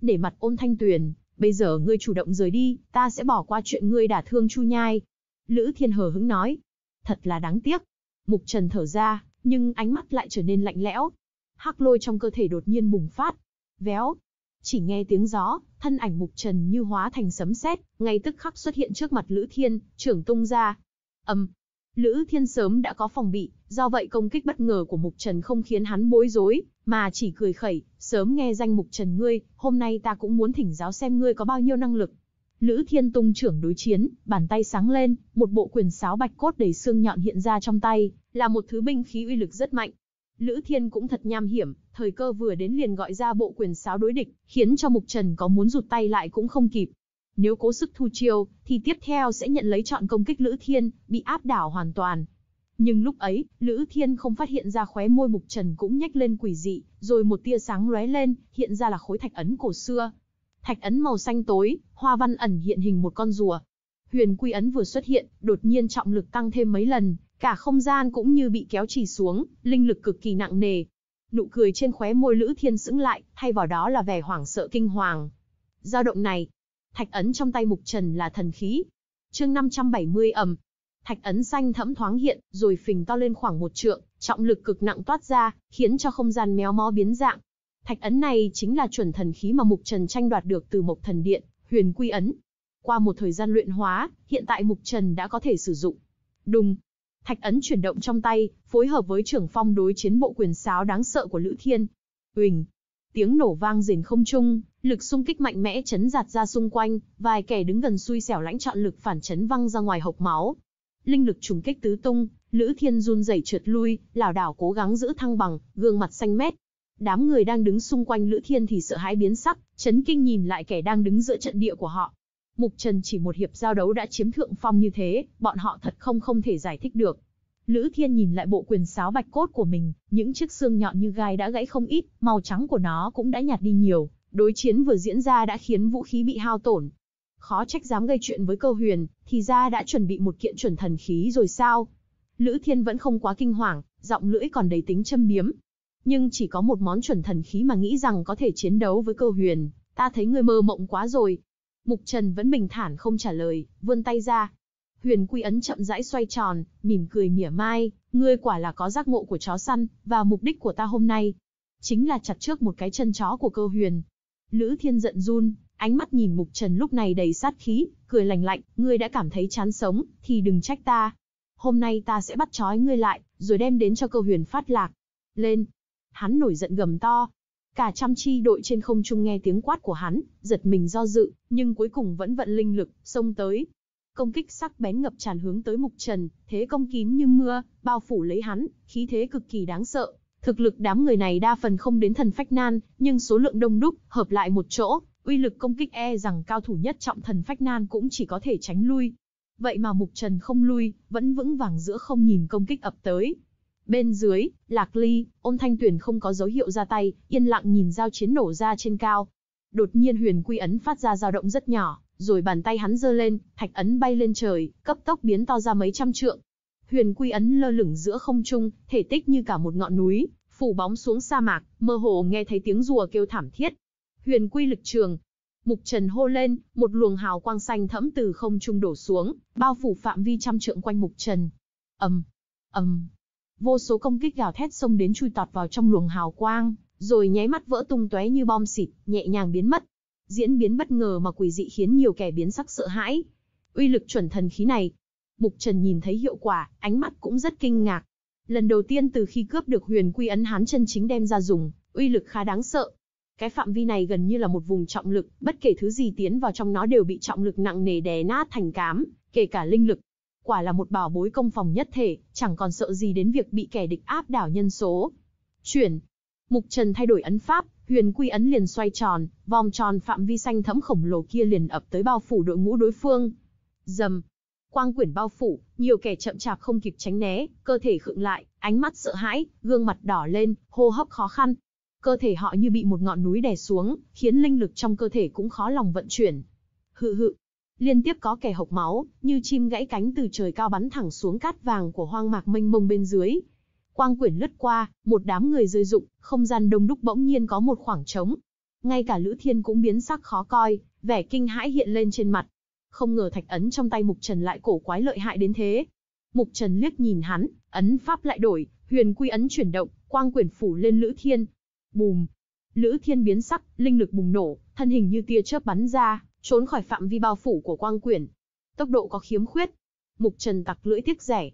Để mặt ôn thanh tuyền, bây giờ ngươi chủ động rời đi, ta sẽ bỏ qua chuyện ngươi đả thương Chu Nhai. Lữ Thiên hờ hững nói, thật là đáng tiếc. Mục Trần thở ra, nhưng ánh mắt lại trở nên lạnh lẽo. Hắc lôi trong cơ thể đột nhiên bùng phát. Véo, chỉ nghe tiếng gió, thân ảnh Mục Trần như hóa thành sấm sét, ngay tức khắc xuất hiện trước mặt Lữ Thiên, trưởng tung ra. Ầm, Lữ Thiên sớm đã có phòng bị, do vậy công kích bất ngờ của Mục Trần không khiến hắn bối rối, mà chỉ cười khẩy, sớm nghe danh Mục Trần ngươi, hôm nay ta cũng muốn thỉnh giáo xem ngươi có bao nhiêu năng lực. Lữ Thiên tung trưởng đối chiến, bàn tay sáng lên, một bộ quyền sáo bạch cốt đầy xương nhọn hiện ra trong tay, là một thứ binh khí uy lực rất mạnh. Lữ Thiên cũng thật nham hiểm, thời cơ vừa đến liền gọi ra bộ quyền sáo đối địch, khiến cho Mục Trần có muốn rụt tay lại cũng không kịp. Nếu cố sức thu chiêu, thì tiếp theo sẽ nhận lấy chọn công kích Lữ Thiên, bị áp đảo hoàn toàn. Nhưng lúc ấy, Lữ Thiên không phát hiện ra khóe môi mục trần cũng nhếch lên quỷ dị, rồi một tia sáng lóe lên, hiện ra là khối thạch ấn cổ xưa. Thạch ấn màu xanh tối, hoa văn ẩn hiện hình một con rùa. Huyền quy ấn vừa xuất hiện, đột nhiên trọng lực tăng thêm mấy lần, cả không gian cũng như bị kéo chỉ xuống, linh lực cực kỳ nặng nề. Nụ cười trên khóe môi Lữ Thiên sững lại, thay vào đó là vẻ hoảng sợ kinh hoàng. Dao động này, Thạch ấn trong tay Mục Trần là thần khí. Chương 570 ầm. Thạch ấn xanh thẫm thoáng hiện, rồi phình to lên khoảng một trượng, trọng lực cực nặng toát ra, khiến cho không gian méo mó biến dạng. Thạch ấn này chính là chuẩn thần khí mà Mục Trần tranh đoạt được từ Mộc Thần Điện, Huyền Quy ấn. Qua một thời gian luyện hóa, hiện tại Mục Trần đã có thể sử dụng. Đùng, thạch ấn chuyển động trong tay, phối hợp với trưởng phong đối chiến bộ quyền sáo đáng sợ của Lữ Thiên. Huỳnh, tiếng nổ vang rền không trung, Lực xung kích mạnh mẽ chấn giạt ra xung quanh, vài kẻ đứng gần xui xẻo lãnh chọn lực phản chấn văng ra ngoài hộc máu. Linh lực trùng kích tứ tung, Lữ Thiên run rẩy trượt lui, lảo đảo cố gắng giữ thăng bằng, gương mặt xanh mét. Đám người đang đứng xung quanh Lữ Thiên thì sợ hãi biến sắc, chấn kinh nhìn lại kẻ đang đứng giữa trận địa của họ. Mục Trần chỉ một hiệp giao đấu đã chiếm thượng phong như thế, bọn họ thật không không thể giải thích được. Lữ Thiên nhìn lại bộ quyền sáo bạch cốt của mình, những chiếc xương nhọn như gai đã gãy không ít, màu trắng của nó cũng đã nhạt đi nhiều, Đối chiến vừa diễn ra đã khiến vũ khí bị hao tổn. Khó trách dám gây chuyện với câu huyền, thì ra đã chuẩn bị một kiện chuẩn thần khí rồi sao? Lữ Thiên vẫn không quá kinh hoàng, giọng lưỡi còn đầy tính châm biếm. Nhưng chỉ có một món chuẩn thần khí mà nghĩ rằng có thể chiến đấu với câu huyền, ta thấy người mơ mộng quá rồi. Mục Trần vẫn bình thản không trả lời, vươn tay ra. Huyền Quy Ấn chậm rãi xoay tròn, mỉm cười mỉa mai, ngươi quả là có giác ngộ của chó săn, và mục đích của ta hôm nay. Chính là chặt trước một cái chân chó của cơ huyền, Lữ Thiên giận run, ánh mắt nhìn Mục Trần lúc này đầy sát khí, cười lạnh lạnh, ngươi đã cảm thấy chán sống, thì đừng trách ta. Hôm nay ta sẽ bắt trói ngươi lại, rồi đem đến cho câu huyền phát lạc. Lên! Hắn nổi giận gầm to. Cả trăm chi đội trên không trung nghe tiếng quát của hắn, giật mình do dự, nhưng cuối cùng vẫn vận linh lực, xông tới. Công kích sắc bén ngập tràn hướng tới Mục Trần, thế công kín như mưa, bao phủ lấy hắn, khí thế cực kỳ đáng sợ, Thực lực đám người này đa phần không đến thần phách nan, nhưng số lượng đông đúc, hợp lại một chỗ, uy lực công kích e rằng cao thủ nhất trọng thần phách nan cũng chỉ có thể tránh lui. Vậy mà Mục Trần không lui, vẫn vững vàng giữa không nhìn công kích ập tới. Bên dưới, Lạc Ly, ôn thanh tuyển không có dấu hiệu ra tay, yên lặng nhìn giao chiến nổ ra trên cao. Đột nhiên huyền quy ấn phát ra dao động rất nhỏ, rồi bàn tay hắn giơ lên, thạch ấn bay lên trời, cấp tốc biến to ra mấy trăm trượng. Huyền quy ấn lơ lửng giữa không trung, thể tích như cả một ngọn núi, phủ bóng xuống sa mạc, mơ hồ nghe thấy tiếng rùa kêu thảm thiết. Huyền quy lực trường. Mục Trần hô lên, một luồng hào quang xanh thẫm từ không trung đổ xuống, bao phủ phạm vi trăm trượng quanh Mục Trần. Ầm, ầm. Vô số công kích gào thét xông đến chui tọt vào trong luồng hào quang, rồi nháy mắt vỡ tung tóe như bom xịt, nhẹ nhàng biến mất. Diễn biến bất ngờ mà quỷ dị khiến nhiều kẻ biến sắc sợ hãi. Uy lực chuẩn thần khí này, Mục Trần nhìn thấy hiệu quả, ánh mắt cũng rất kinh ngạc. Lần đầu tiên từ khi cướp được huyền quy ấn Hán chân chính đem ra dùng, uy lực khá đáng sợ. Cái phạm vi này gần như là một vùng trọng lực, bất kể thứ gì tiến vào trong nó đều bị trọng lực nặng nề đè nát thành cám, kể cả linh lực. Quả là một bảo bối công phòng nhất thể, chẳng còn sợ gì đến việc bị kẻ địch áp đảo nhân số. Chuyển. Mục Trần thay đổi ấn pháp, huyền quy ấn liền xoay tròn, vòng tròn phạm vi xanh thẫm khổng lồ kia liền ập tới bao phủ đội ngũ đối phương. Dầm, quang quyển bao phủ, nhiều kẻ chậm chạp không kịp tránh né, cơ thể khựng lại, ánh mắt sợ hãi, gương mặt đỏ lên, hô hấp khó khăn. Cơ thể họ như bị một ngọn núi đè xuống, khiến linh lực trong cơ thể cũng khó lòng vận chuyển. Hự hự, liên tiếp có kẻ hộc máu, như chim gãy cánh từ trời cao bắn thẳng xuống cát vàng của hoang mạc mênh mông bên dưới. Quang quyển lướt qua, một đám người rơi dụng, không gian đông đúc bỗng nhiên có một khoảng trống. Ngay cả Lữ Thiên cũng biến sắc khó coi, vẻ kinh hãi hiện lên trên mặt, không ngờ thạch ấn trong tay Mục Trần lại cổ quái lợi hại đến thế. Mục Trần liếc nhìn hắn, ấn pháp lại đổi, huyền quy ấn chuyển động, quang quyển phủ lên Lữ Thiên. Bùm! Lữ Thiên biến sắc, linh lực bùng nổ, thân hình như tia chớp bắn ra, trốn khỏi phạm vi bao phủ của quang quyển. Tốc độ có khiếm khuyết. Mục Trần tặc lưỡi tiếc rẻ.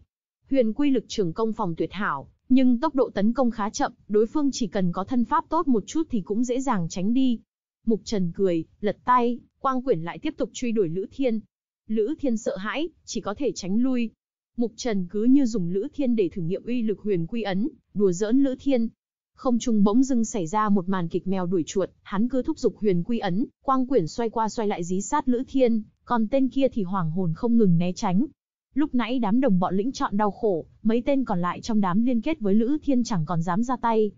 Huyền quy lực trường công phòng tuyệt hảo, nhưng tốc độ tấn công khá chậm, đối phương chỉ cần có thân pháp tốt một chút thì cũng dễ dàng tránh đi. Mục Trần cười, lật tay, Quang quyển lại tiếp tục truy đuổi Lữ Thiên. Lữ Thiên sợ hãi, chỉ có thể tránh lui. Mục Trần cứ như dùng Lữ Thiên để thử nghiệm uy lực huyền quy ấn, đùa giỡn Lữ Thiên. Không trung bỗng dưng xảy ra một màn kịch mèo đuổi chuột, hắn cứ thúc giục huyền quy ấn, quang quyển xoay qua xoay lại dí sát Lữ Thiên, còn tên kia thì hoàng hồn không ngừng né tránh. Lúc nãy đám đồng bọn lĩnh chọn đau khổ, mấy tên còn lại trong đám liên kết với Lữ Thiên chẳng còn dám ra tay,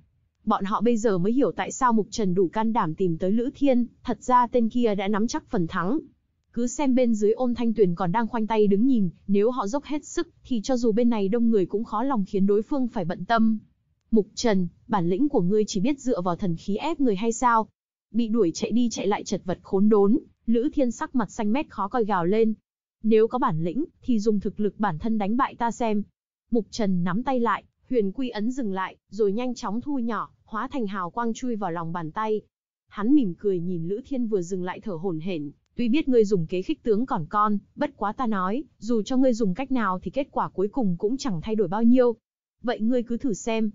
bọn họ bây giờ mới hiểu tại sao Mục Trần đủ can đảm tìm tới Lữ Thiên, thật ra tên kia đã nắm chắc phần thắng. Cứ xem bên dưới ôn thanh tuyền còn đang khoanh tay đứng nhìn, nếu họ dốc hết sức, thì cho dù bên này đông người cũng khó lòng khiến đối phương phải bận tâm. Mục Trần, bản lĩnh của ngươi chỉ biết dựa vào thần khí ép người hay sao? Bị đuổi chạy đi chạy lại chật vật khốn đốn, Lữ Thiên sắc mặt xanh mét khó coi gào lên. Nếu có bản lĩnh, thì dùng thực lực bản thân đánh bại ta xem. Mục Trần nắm tay lại, huyền quy ấn dừng lại, rồi nhanh chóng thu nhỏ, hóa thành hào quang chui vào lòng bàn tay. Hắn mỉm cười nhìn Lữ Thiên vừa dừng lại thở hổn hển, tuy biết ngươi dùng kế khích tướng còn con, bất quá ta nói, dù cho ngươi dùng cách nào thì kết quả cuối cùng cũng chẳng thay đổi bao nhiêu. Vậy ngươi cứ thử xem.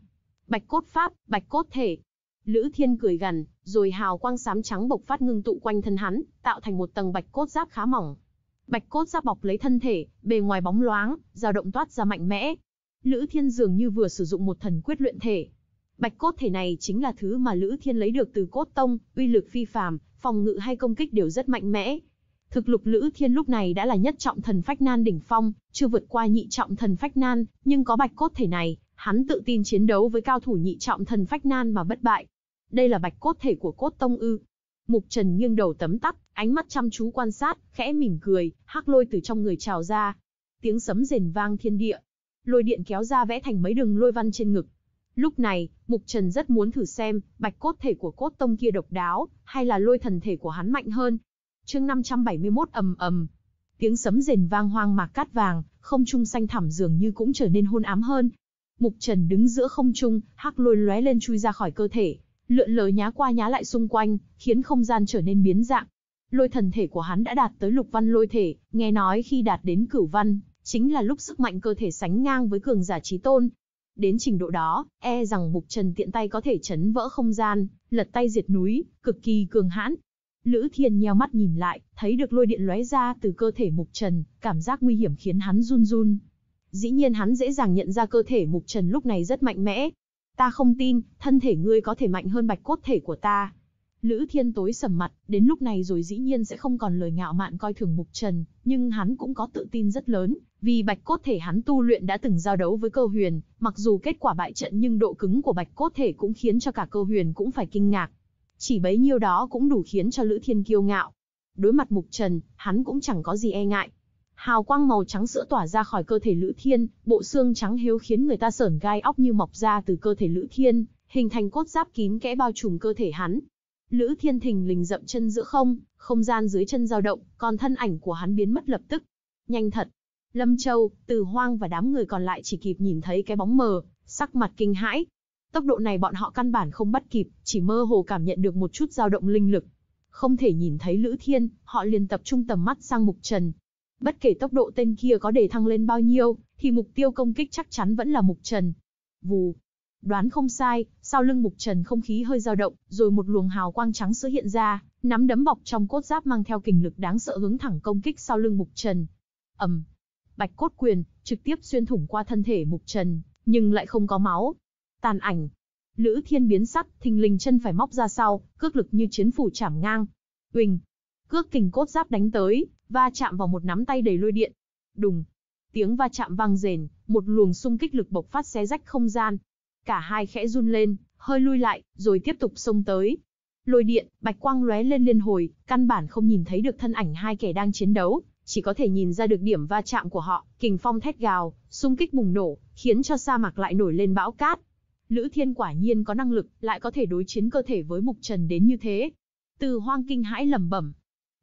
Bạch cốt pháp, bạch cốt thể. Lữ Thiên cười gằn, rồi hào quang xám trắng bộc phát ngưng tụ quanh thân hắn, tạo thành một tầng bạch cốt giáp khá mỏng. Bạch cốt giáp bọc lấy thân thể, bề ngoài bóng loáng, dao động toát ra mạnh mẽ. Lữ Thiên dường như vừa sử dụng một thần quyết luyện thể, Bạch cốt thể này chính là thứ mà Lữ Thiên lấy được từ cốt tông, uy lực phi phàm, phòng ngự hay công kích đều rất mạnh mẽ. Thực lực Lữ Thiên lúc này đã là nhất trọng thần phách nan đỉnh phong, chưa vượt qua nhị trọng thần phách nan, nhưng có bạch cốt thể này, hắn tự tin chiến đấu với cao thủ nhị trọng thần phách nan mà bất bại. Đây là bạch cốt thể của cốt tông ư. Mục Trần nghiêng đầu tấm tắc, ánh mắt chăm chú quan sát, khẽ mỉm cười, hắc lôi từ trong người trào ra. Tiếng sấm rền vang thiên địa. Lôi điện kéo ra vẽ thành mấy đường lôi văn trên ngực, Lúc này, Mục Trần rất muốn thử xem, bạch cốt thể của cốt tông kia độc đáo, hay là lôi thần thể của hắn mạnh hơn. chương 571 ầm ầm. Tiếng sấm rền vang hoang mạc cát vàng, không trung xanh thẳm dường như cũng trở nên hôn ám hơn. Mục Trần đứng giữa không trung, hắc lôi lóe lên chui ra khỏi cơ thể, lượn lờ nhá qua nhá lại xung quanh, khiến không gian trở nên biến dạng. Lôi thần thể của hắn đã đạt tới lục văn lôi thể, nghe nói khi đạt đến cửu văn, chính là lúc sức mạnh cơ thể sánh ngang với cường giả trí tôn, Đến trình độ đó, e rằng Mục Trần tiện tay có thể chấn vỡ không gian, lật tay diệt núi, cực kỳ cường hãn. Lữ Thiên nheo mắt nhìn lại, thấy được lôi điện lóe ra từ cơ thể Mục Trần, cảm giác nguy hiểm khiến hắn run run. Dĩ nhiên hắn dễ dàng nhận ra cơ thể Mục Trần lúc này rất mạnh mẽ. Ta không tin, thân thể ngươi có thể mạnh hơn bạch cốt thể của ta. Lữ Thiên tối sầm mặt, đến lúc này rồi dĩ nhiên sẽ không còn lời ngạo mạn coi thường Mục Trần, nhưng hắn cũng có tự tin rất lớn, vì bạch cốt thể hắn tu luyện đã từng giao đấu với cơ huyền, mặc dù kết quả bại trận nhưng độ cứng của bạch cốt thể cũng khiến cho cả cơ huyền cũng phải kinh ngạc. Chỉ bấy nhiêu đó cũng đủ khiến cho Lữ Thiên kiêu ngạo. Đối mặt Mục Trần, hắn cũng chẳng có gì e ngại. Hào quang màu trắng sữa tỏa ra khỏi cơ thể Lữ Thiên, bộ xương trắng hiếu khiến người ta sởn gai óc như mọc ra từ cơ thể Lữ Thiên, hình thành cốt giáp kín kẽ bao trùm cơ thể hắn, Lữ Thiên Thình lình dậm chân giữa không, không gian dưới chân dao động, còn thân ảnh của hắn biến mất lập tức. Nhanh thật. Lâm Châu, Từ Hoang và đám người còn lại chỉ kịp nhìn thấy cái bóng mờ, sắc mặt kinh hãi. Tốc độ này bọn họ căn bản không bắt kịp, chỉ mơ hồ cảm nhận được một chút dao động linh lực. Không thể nhìn thấy Lữ Thiên, họ liền tập trung tầm mắt sang Mục Trần. Bất kể tốc độ tên kia có để thăng lên bao nhiêu, thì mục tiêu công kích chắc chắn vẫn là Mục Trần. Vù, đoán không sai, sau lưng Mục Trần không khí hơi dao động, rồi một luồng hào quang trắng sữa hiện ra, nắm đấm bọc trong cốt giáp mang theo kình lực đáng sợ hướng thẳng công kích sau lưng Mục Trần. Ầm. bạch cốt quyền trực tiếp xuyên thủng qua thân thể Mục Trần, nhưng lại không có máu. Tàn ảnh. Lữ Thiên biến sắc, thình lình chân phải móc ra sau, cước lực như chiến phủ chạm ngang. Uỳnh. Cước kình cốt giáp đánh tới, va chạm vào một nắm tay đầy lôi điện. Đùng. Tiếng va chạm vang rền, một luồng xung kích lực bộc phát xé rách không gian, Cả hai khẽ run lên, hơi lui lại, rồi tiếp tục xông tới. Lôi điện, bạch quang lóe lên liên hồi, căn bản không nhìn thấy được thân ảnh hai kẻ đang chiến đấu, chỉ có thể nhìn ra được điểm va chạm của họ, kình phong thét gào, xung kích bùng nổ, khiến cho sa mạc lại nổi lên bão cát. Lữ Thiên quả nhiên có năng lực, lại có thể đối chiến cơ thể với Mục Trần đến như thế. Từ hoang kinh hãi lẩm bẩm.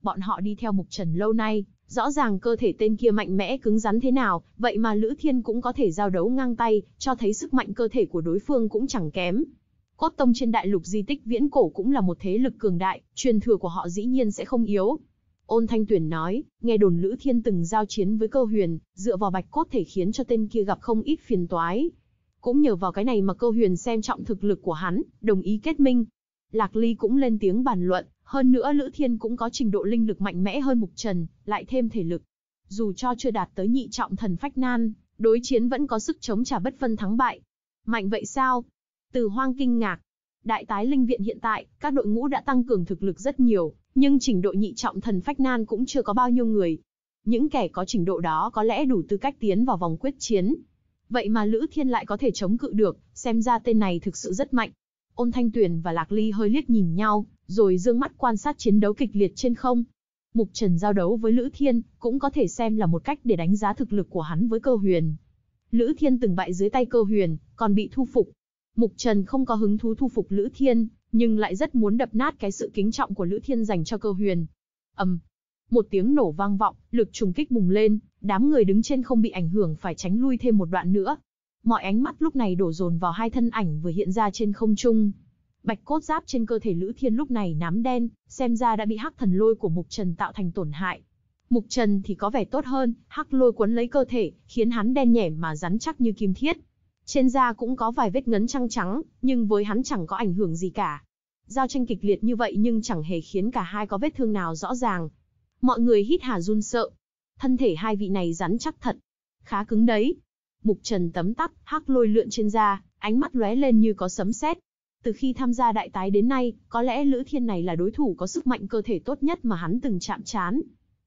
Bọn họ đi theo Mục Trần lâu nay, Rõ ràng cơ thể tên kia mạnh mẽ cứng rắn thế nào, vậy mà Lữ Thiên cũng có thể giao đấu ngang tay, cho thấy sức mạnh cơ thể của đối phương cũng chẳng kém. Cốt tông trên đại lục di tích viễn cổ cũng là một thế lực cường đại, truyền thừa của họ dĩ nhiên sẽ không yếu. Ôn Thanh Tuyển nói, nghe đồn Lữ Thiên từng giao chiến với Câu huyền, dựa vào bạch cốt thể khiến cho tên kia gặp không ít phiền toái. Cũng nhờ vào cái này mà Câu huyền xem trọng thực lực của hắn, đồng ý kết minh. Lạc Ly cũng lên tiếng bàn luận, hơn nữa Lữ Thiên cũng có trình độ linh lực mạnh mẽ hơn Mục Trần, lại thêm thể lực. Dù cho chưa đạt tới nhị trọng thần phách nan, đối chiến vẫn có sức chống trả bất phân thắng bại. Mạnh vậy sao? Từ hoang kinh ngạc. Đại tái linh viện hiện tại, các đội ngũ đã tăng cường thực lực rất nhiều, nhưng trình độ nhị trọng thần phách nan cũng chưa có bao nhiêu người. Những kẻ có trình độ đó có lẽ đủ tư cách tiến vào vòng quyết chiến. Vậy mà Lữ Thiên lại có thể chống cự được, xem ra tên này thực sự rất mạnh. Ôn Thanh Tuyền và Lạc Ly hơi liếc nhìn nhau, rồi dương mắt quan sát chiến đấu kịch liệt trên không. Mục Trần giao đấu với Lữ Thiên, cũng có thể xem là một cách để đánh giá thực lực của hắn với cơ huyền. Lữ Thiên từng bại dưới tay cơ huyền, còn bị thu phục. Mục Trần không có hứng thú thu phục Lữ Thiên, nhưng lại rất muốn đập nát cái sự kính trọng của Lữ Thiên dành cho cơ huyền. ầm, một tiếng nổ vang vọng, lực trùng kích bùng lên, đám người đứng trên không bị ảnh hưởng phải tránh lui thêm một đoạn nữa. Mọi ánh mắt lúc này đổ dồn vào hai thân ảnh vừa hiện ra trên không trung. Bạch cốt giáp trên cơ thể Lữ Thiên lúc này nám đen, xem ra đã bị hắc thần lôi của Mục Trần tạo thành tổn hại. Mục Trần thì có vẻ tốt hơn, hắc lôi quấn lấy cơ thể, khiến hắn đen nhẻm mà rắn chắc như kim thiết. Trên da cũng có vài vết ngấn trăng trắng, nhưng với hắn chẳng có ảnh hưởng gì cả. Giao tranh kịch liệt như vậy nhưng chẳng hề khiến cả hai có vết thương nào rõ ràng. Mọi người hít hà run sợ. Thân thể hai vị này rắn chắc thật. Khá cứng đấy, Mục Trần tấm tắc, hắc lôi lượn trên da, ánh mắt lóe lên như có sấm sét. Từ khi tham gia đại tái đến nay, có lẽ Lữ Thiên này là đối thủ có sức mạnh cơ thể tốt nhất mà hắn từng chạm trán.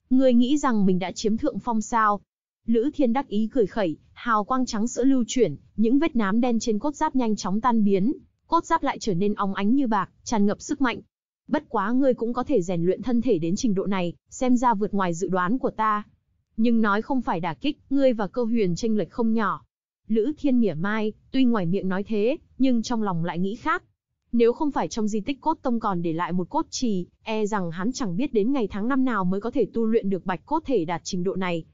Người nghĩ rằng mình đã chiếm thượng phong sao? Lữ Thiên đắc ý cười khẩy, hào quang trắng sữa lưu chuyển, những vết nám đen trên cốt giáp nhanh chóng tan biến, cốt giáp lại trở nên óng ánh như bạc, tràn ngập sức mạnh. Bất quá ngươi cũng có thể rèn luyện thân thể đến trình độ này, xem ra vượt ngoài dự đoán của ta nhưng nói không phải đả kích, ngươi và câu huyền tranh lệch không nhỏ. Lữ Thiên mỉa mai, tuy ngoài miệng nói thế, nhưng trong lòng lại nghĩ khác. Nếu không phải trong di tích cốt tông còn để lại một cốt trì, e rằng hắn chẳng biết đến ngày tháng năm nào mới có thể tu luyện được bạch cốt thể đạt trình độ này.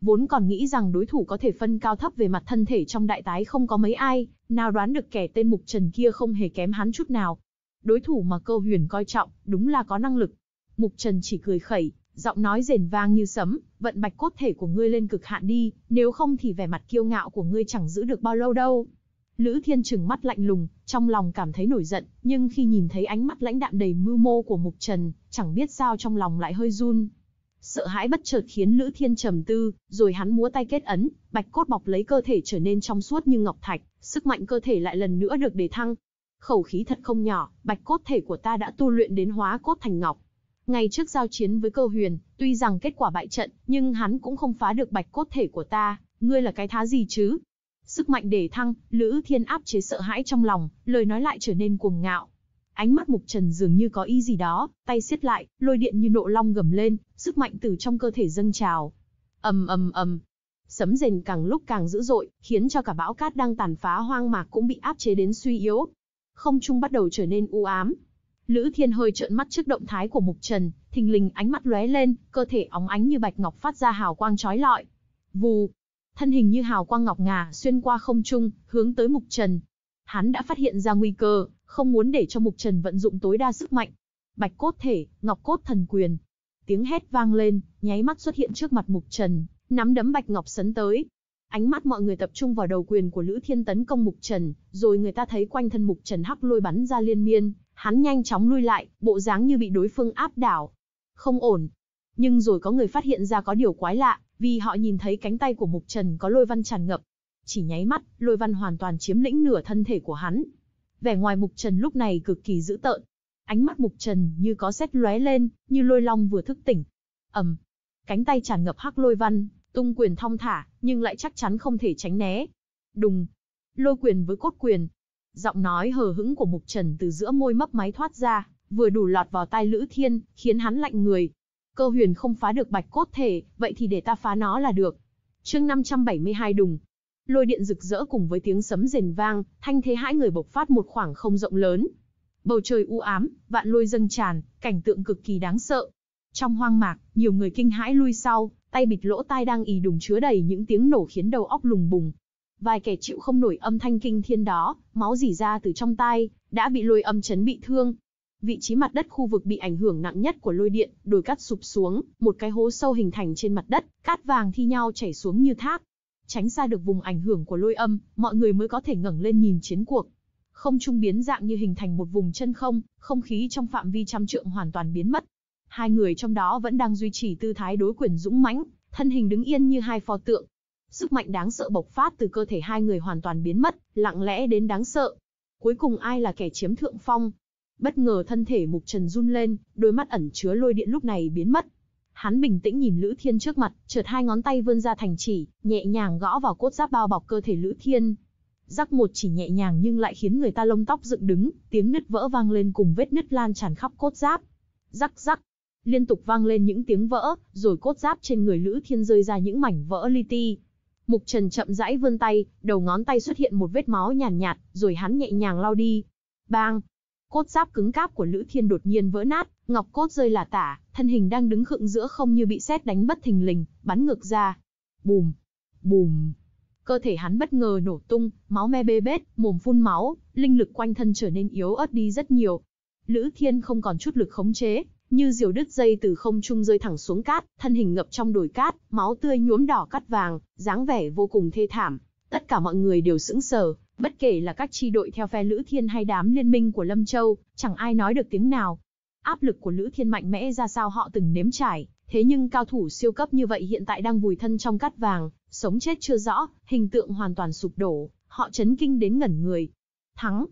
Vốn còn nghĩ rằng đối thủ có thể phân cao thấp về mặt thân thể trong đại tái không có mấy ai, nào đoán được kẻ tên mục trần kia không hề kém hắn chút nào. Đối thủ mà câu huyền coi trọng, đúng là có năng lực. Mục trần chỉ cười khẩy, giọng nói rền vang như sấm, vận bạch cốt thể của ngươi lên cực hạn đi, nếu không thì vẻ mặt kiêu ngạo của ngươi chẳng giữ được bao lâu đâu. Lữ Thiên trừng mắt lạnh lùng, trong lòng cảm thấy nổi giận, nhưng khi nhìn thấy ánh mắt lãnh đạm đầy mưu mô của Mục Trần, chẳng biết sao trong lòng lại hơi run. Sợ hãi bất chợt khiến Lữ Thiên trầm tư, rồi hắn múa tay kết ấn, bạch cốt bọc lấy cơ thể trở nên trong suốt như ngọc thạch, sức mạnh cơ thể lại lần nữa được đề thăng. Khẩu khí thật không nhỏ, bạch cốt thể của ta đã tu luyện đến hóa cốt thành ngọc, Ngày trước giao chiến với cơ huyền, tuy rằng kết quả bại trận, nhưng hắn cũng không phá được bạch cốt thể của ta, ngươi là cái thá gì chứ? Sức mạnh để thăng, Lữ Thiên áp chế sợ hãi trong lòng, lời nói lại trở nên cuồng ngạo. Ánh mắt Mục Trần dường như có ý gì đó, tay siết lại, lôi điện như nộ long gầm lên, sức mạnh từ trong cơ thể dâng trào. Ầm ầm ầm. Sấm rền càng lúc càng dữ dội, khiến cho cả bão cát đang tàn phá hoang mạc cũng bị áp chế đến suy yếu. Không trung bắt đầu trở nên u ám, Lữ Thiên hơi trợn mắt trước động thái của Mục Trần, thình lình ánh mắt lóe lên, cơ thể óng ánh như bạch ngọc phát ra hào quang chói lọi. Vù, thân hình như hào quang ngọc ngà xuyên qua không trung, hướng tới Mục Trần. Hắn đã phát hiện ra nguy cơ, không muốn để cho Mục Trần vận dụng tối đa sức mạnh. Bạch cốt thể, ngọc cốt thần quyền. Tiếng hét vang lên, nháy mắt xuất hiện trước mặt Mục Trần, nắm đấm bạch ngọc sấn tới. Ánh mắt mọi người tập trung vào đầu quyền của Lữ Thiên tấn công Mục Trần, rồi người ta thấy quanh thân Mục Trần hắc lôi bắn ra liên miên, Hắn nhanh chóng lui lại, bộ dáng như bị đối phương áp đảo. Không ổn. Nhưng rồi có người phát hiện ra có điều quái lạ, vì họ nhìn thấy cánh tay của Mục Trần có lôi văn tràn ngập. Chỉ nháy mắt, lôi văn hoàn toàn chiếm lĩnh nửa thân thể của hắn. Vẻ ngoài Mục Trần lúc này cực kỳ dữ tợn. Ánh mắt Mục Trần như có xét lóe lên, như lôi long vừa thức tỉnh. Ẩm, cánh tay tràn ngập hắc lôi văn, tung quyền thong thả, nhưng lại chắc chắn không thể tránh né. Đùng, lôi quyền với cốt quyền, Giọng nói hờ hững của Mục Trần từ giữa môi mấp máy thoát ra, vừa đủ lọt vào tai Lữ Thiên, khiến hắn lạnh người. Cơ huyền không phá được bạch cốt thể, vậy thì để ta phá nó là được. chương 572 đùng. Lôi điện rực rỡ cùng với tiếng sấm rền vang, thanh thế hãi người bộc phát một khoảng không rộng lớn. Bầu trời u ám, vạn lôi dâng tràn, cảnh tượng cực kỳ đáng sợ. Trong hoang mạc, nhiều người kinh hãi lui sau, tay bịt lỗ tai đang ì đùng chứa đầy những tiếng nổ khiến đầu óc lùng bùng, Vài kẻ chịu không nổi âm thanh kinh thiên đó, máu rỉ ra từ trong tai, đã bị lôi âm chấn bị thương. Vị trí mặt đất khu vực bị ảnh hưởng nặng nhất của lôi điện, đồi cát sụp xuống, một cái hố sâu hình thành trên mặt đất, cát vàng thi nhau chảy xuống như thác. Tránh xa được vùng ảnh hưởng của lôi âm, mọi người mới có thể ngẩng lên nhìn chiến cuộc. Không trung biến dạng như hình thành một vùng chân không, không khí trong phạm vi trăm trượng hoàn toàn biến mất. Hai người trong đó vẫn đang duy trì tư thái đối quyền dũng mãnh, thân hình đứng yên như hai pho tượng, Sức mạnh đáng sợ bộc phát từ cơ thể hai người hoàn toàn biến mất, lặng lẽ đến đáng sợ. Cuối cùng ai là kẻ chiếm thượng phong? Bất ngờ thân thể Mục Trần run lên, đôi mắt ẩn chứa lôi điện lúc này biến mất. Hắn bình tĩnh nhìn Lữ Thiên trước mặt, chợt hai ngón tay vươn ra thành chỉ, nhẹ nhàng gõ vào cốt giáp bao bọc cơ thể Lữ Thiên. Rắc một chỉ nhẹ nhàng nhưng lại khiến người ta lông tóc dựng đứng, tiếng nứt vỡ vang lên cùng vết nứt lan tràn khắp cốt giáp. Rắc rắc, liên tục vang lên những tiếng vỡ, rồi cốt giáp trên người Lữ Thiên rơi ra những mảnh vỡ li ti. Mục Trần chậm rãi vươn tay, đầu ngón tay xuất hiện một vết máu nhàn nhạt, nhạt, rồi hắn nhẹ nhàng lau đi. Bang! Cốt giáp cứng cáp của Lữ Thiên đột nhiên vỡ nát, ngọc cốt rơi là tả, thân hình đang đứng khựng giữa không như bị sét đánh bất thình lình, bắn ngược ra. Bùm! Bùm! Cơ thể hắn bất ngờ nổ tung, máu me bê bết, mồm phun máu, linh lực quanh thân trở nên yếu ớt đi rất nhiều. Lữ Thiên không còn chút lực khống chế, như diều đứt dây từ không trung rơi thẳng xuống cát, thân hình ngập trong đồi cát, máu tươi nhuốm đỏ cát vàng, dáng vẻ vô cùng thê thảm. Tất cả mọi người đều sững sờ, bất kể là các chi đội theo phe Lữ Thiên hay đám liên minh của Lâm Châu, chẳng ai nói được tiếng nào. Áp lực của Lữ Thiên mạnh mẽ ra sao họ từng nếm trải, thế nhưng cao thủ siêu cấp như vậy hiện tại đang vùi thân trong cát vàng, sống chết chưa rõ, hình tượng hoàn toàn sụp đổ, họ chấn kinh đến ngẩn người. Thắng!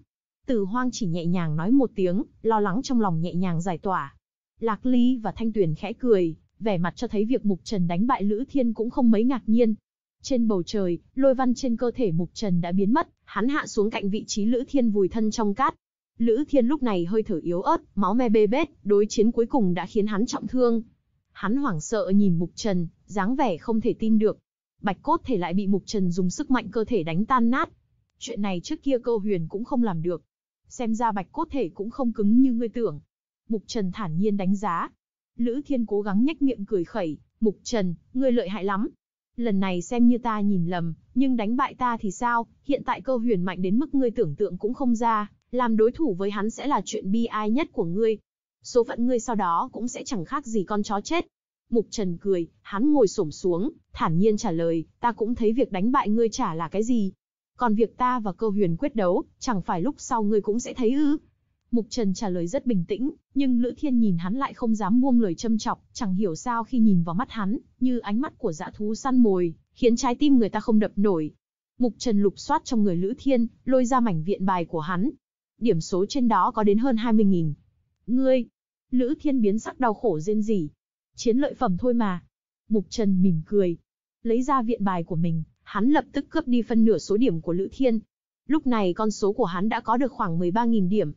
Từ hoang chỉ nhẹ nhàng nói một tiếng, lo lắng trong lòng nhẹ nhàng giải tỏa, Lạc Ly và Thanh Tuyền khẽ cười, vẻ mặt cho thấy việc Mục Trần đánh bại Lữ Thiên cũng không mấy ngạc nhiên. Trên bầu trời, lôi văn trên cơ thể Mục Trần đã biến mất, hắn hạ xuống cạnh vị trí Lữ Thiên vùi thân trong cát. Lữ Thiên lúc này hơi thở yếu ớt, máu me bê bết, đối chiến cuối cùng đã khiến hắn trọng thương. Hắn hoảng sợ nhìn Mục Trần, dáng vẻ không thể tin được. Bạch cốt thể lại bị Mục Trần dùng sức mạnh cơ thể đánh tan nát. Chuyện này trước kia Câu Huyền cũng không làm được. Xem ra Bạch cốt thể cũng không cứng như ngươi tưởng. Mục Trần thản nhiên đánh giá. Lữ Thiên cố gắng nhếch miệng cười khẩy, Mục Trần, ngươi lợi hại lắm. Lần này xem như ta nhìn lầm, nhưng đánh bại ta thì sao, hiện tại câu huyền mạnh đến mức ngươi tưởng tượng cũng không ra, làm đối thủ với hắn sẽ là chuyện bi ai nhất của ngươi. Số phận ngươi sau đó cũng sẽ chẳng khác gì con chó chết. Mục Trần cười, hắn ngồi xổm xuống, thản nhiên trả lời, ta cũng thấy việc đánh bại ngươi chả là cái gì. Còn việc ta và cơ huyền quyết đấu, chẳng phải lúc sau ngươi cũng sẽ thấy ư, Mục Trần trả lời rất bình tĩnh, nhưng Lữ Thiên nhìn hắn lại không dám buông lời châm chọc, chẳng hiểu sao khi nhìn vào mắt hắn, như ánh mắt của dã thú săn mồi, khiến trái tim người ta không đập nổi. Mục Trần lục soát trong người Lữ Thiên, lôi ra mảnh viện bài của hắn. Điểm số trên đó có đến hơn 20.000. Ngươi! Lữ Thiên biến sắc đau khổ rên rỉ. Chiến lợi phẩm thôi mà. Mục Trần mỉm cười. Lấy ra viện bài của mình, hắn lập tức cướp đi phân nửa số điểm của Lữ Thiên. Lúc này con số của hắn đã có được khoảng 13.000 điểm,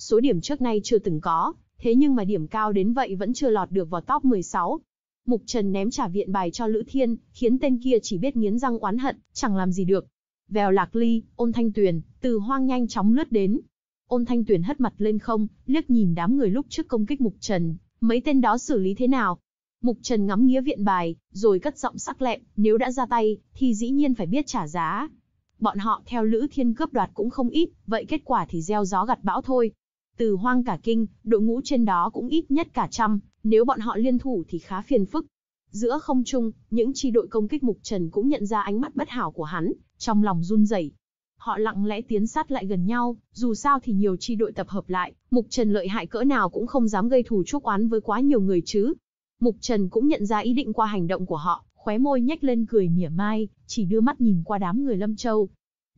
Số điểm trước nay chưa từng có, thế nhưng mà điểm cao đến vậy vẫn chưa lọt được vào top 16. Mục Trần ném trả viện bài cho Lữ Thiên, khiến tên kia chỉ biết nghiến răng oán hận, chẳng làm gì được. Vèo lạc ly, ôn thanh tuyền, từ hoang nhanh chóng lướt đến. Ôn thanh tuyền hất mặt lên không, liếc nhìn đám người lúc trước công kích Mục Trần, mấy tên đó xử lý thế nào. Mục Trần ngắm nghía viện bài, rồi cất giọng sắc lẹm, nếu đã ra tay, thì dĩ nhiên phải biết trả giá. Bọn họ theo Lữ Thiên cướp đoạt cũng không ít, vậy kết quả thì gieo gió gặt bão thôi. Từ hoang cả kinh, đội ngũ trên đó cũng ít nhất cả trăm, nếu bọn họ liên thủ thì khá phiền phức. Giữa không trung, những chi đội công kích Mục Trần cũng nhận ra ánh mắt bất hảo của hắn, trong lòng run rẩy. Họ lặng lẽ tiến sát lại gần nhau, dù sao thì nhiều chi đội tập hợp lại, Mục Trần lợi hại cỡ nào cũng không dám gây thù chuốc oán với quá nhiều người chứ. Mục Trần cũng nhận ra ý định qua hành động của họ, khóe môi nhếch lên cười mỉa mai, chỉ đưa mắt nhìn qua đám người Lâm Châu.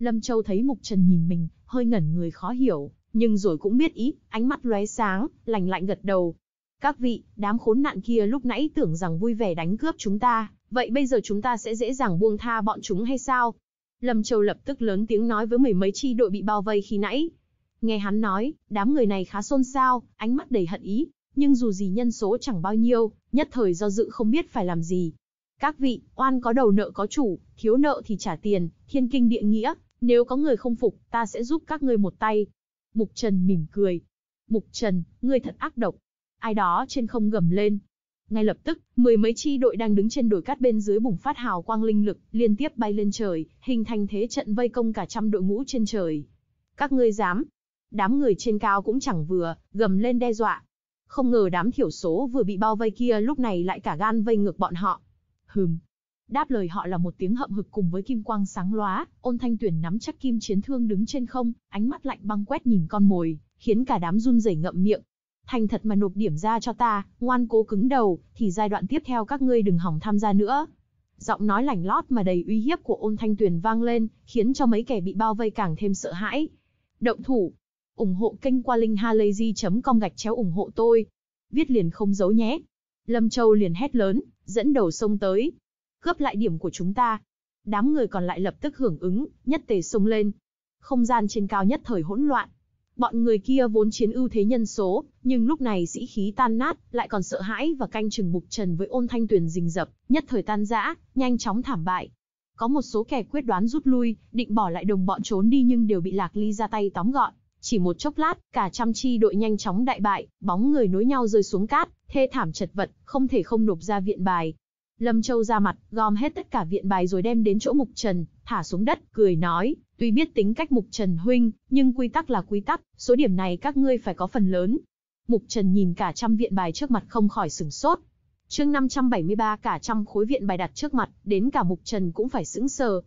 Lâm Châu thấy Mục Trần nhìn mình, hơi ngẩn người khó hiểu, nhưng rồi cũng biết ý, ánh mắt lóe sáng, lành lạnh gật đầu. Các vị, đám khốn nạn kia lúc nãy tưởng rằng vui vẻ đánh cướp chúng ta, vậy bây giờ chúng ta sẽ dễ dàng buông tha bọn chúng hay sao? Lâm Châu lập tức lớn tiếng nói với mười mấy chi đội bị bao vây khi nãy. Nghe hắn nói, đám người này khá xôn xao, ánh mắt đầy hận ý, nhưng dù gì nhân số chẳng bao nhiêu, nhất thời do dự không biết phải làm gì. Các vị, oan có đầu nợ có chủ, thiếu nợ thì trả tiền, thiên kinh địa nghĩa, nếu có người không phục, ta sẽ giúp các ngươi một tay. Mục Trần mỉm cười. Mục Trần, ngươi thật ác độc. Ai đó trên không gầm lên. Ngay lập tức, mười mấy chi đội đang đứng trên đồi cát bên dưới bùng phát hào quang linh lực, liên tiếp bay lên trời, hình thành thế trận vây công cả trăm đội ngũ trên trời. Các ngươi dám? Đám người trên cao cũng chẳng vừa, gầm lên đe dọa. Không ngờ đám thiểu số vừa bị bao vây kia lúc này lại cả gan vây ngược bọn họ. Hừm, Đáp lời họ là một tiếng hậm hực cùng với kim quang sáng lóa, ôn thanh tuyển nắm chắc kim chiến thương đứng trên không, ánh mắt lạnh băng quét nhìn con mồi, khiến cả đám run rẩy ngậm miệng. Thành thật mà nộp điểm ra cho ta, ngoan cố cứng đầu, thì giai đoạn tiếp theo các ngươi đừng hỏng tham gia nữa. Giọng nói lạnh lót mà đầy uy hiếp của ôn thanh tuyển vang lên, khiến cho mấy kẻ bị bao vây càng thêm sợ hãi. Động thủ, ủng hộ kênh qua linkhalazy.com gạch chéo ủng hộ tôi. Viết liền không giấu nhé. Lâm Châu liền hét lớn, dẫn đầu sông tới, cướp lại điểm của chúng ta. Đám người còn lại lập tức hưởng ứng, nhất tề xông lên. Không gian trên cao nhất thời hỗn loạn. Bọn người kia vốn chiến ưu thế nhân số, nhưng lúc này sĩ khí tan nát, lại còn sợ hãi và canh chừng mục trần với ôn thanh tuyền rình rập, nhất thời tan rã, nhanh chóng thảm bại. Có một số kẻ quyết đoán rút lui, định bỏ lại đồng bọn trốn đi nhưng đều bị lạc ly ra tay tóm gọn. Chỉ một chốc lát, cả trăm chi đội nhanh chóng đại bại, bóng người nối nhau rơi xuống cát, thê thảm chật vật, không thể không nộp ra viện bài, Lâm Châu ra mặt, gom hết tất cả viện bài rồi đem đến chỗ Mục Trần, thả xuống đất, cười nói, tuy biết tính cách Mục Trần huynh, nhưng quy tắc là quy tắc, số điểm này các ngươi phải có phần lớn. Mục Trần nhìn cả trăm viện bài trước mặt không khỏi sửng sốt. Chương 573 cả trăm khối viện bài đặt trước mặt, đến cả Mục Trần cũng phải sững sờ.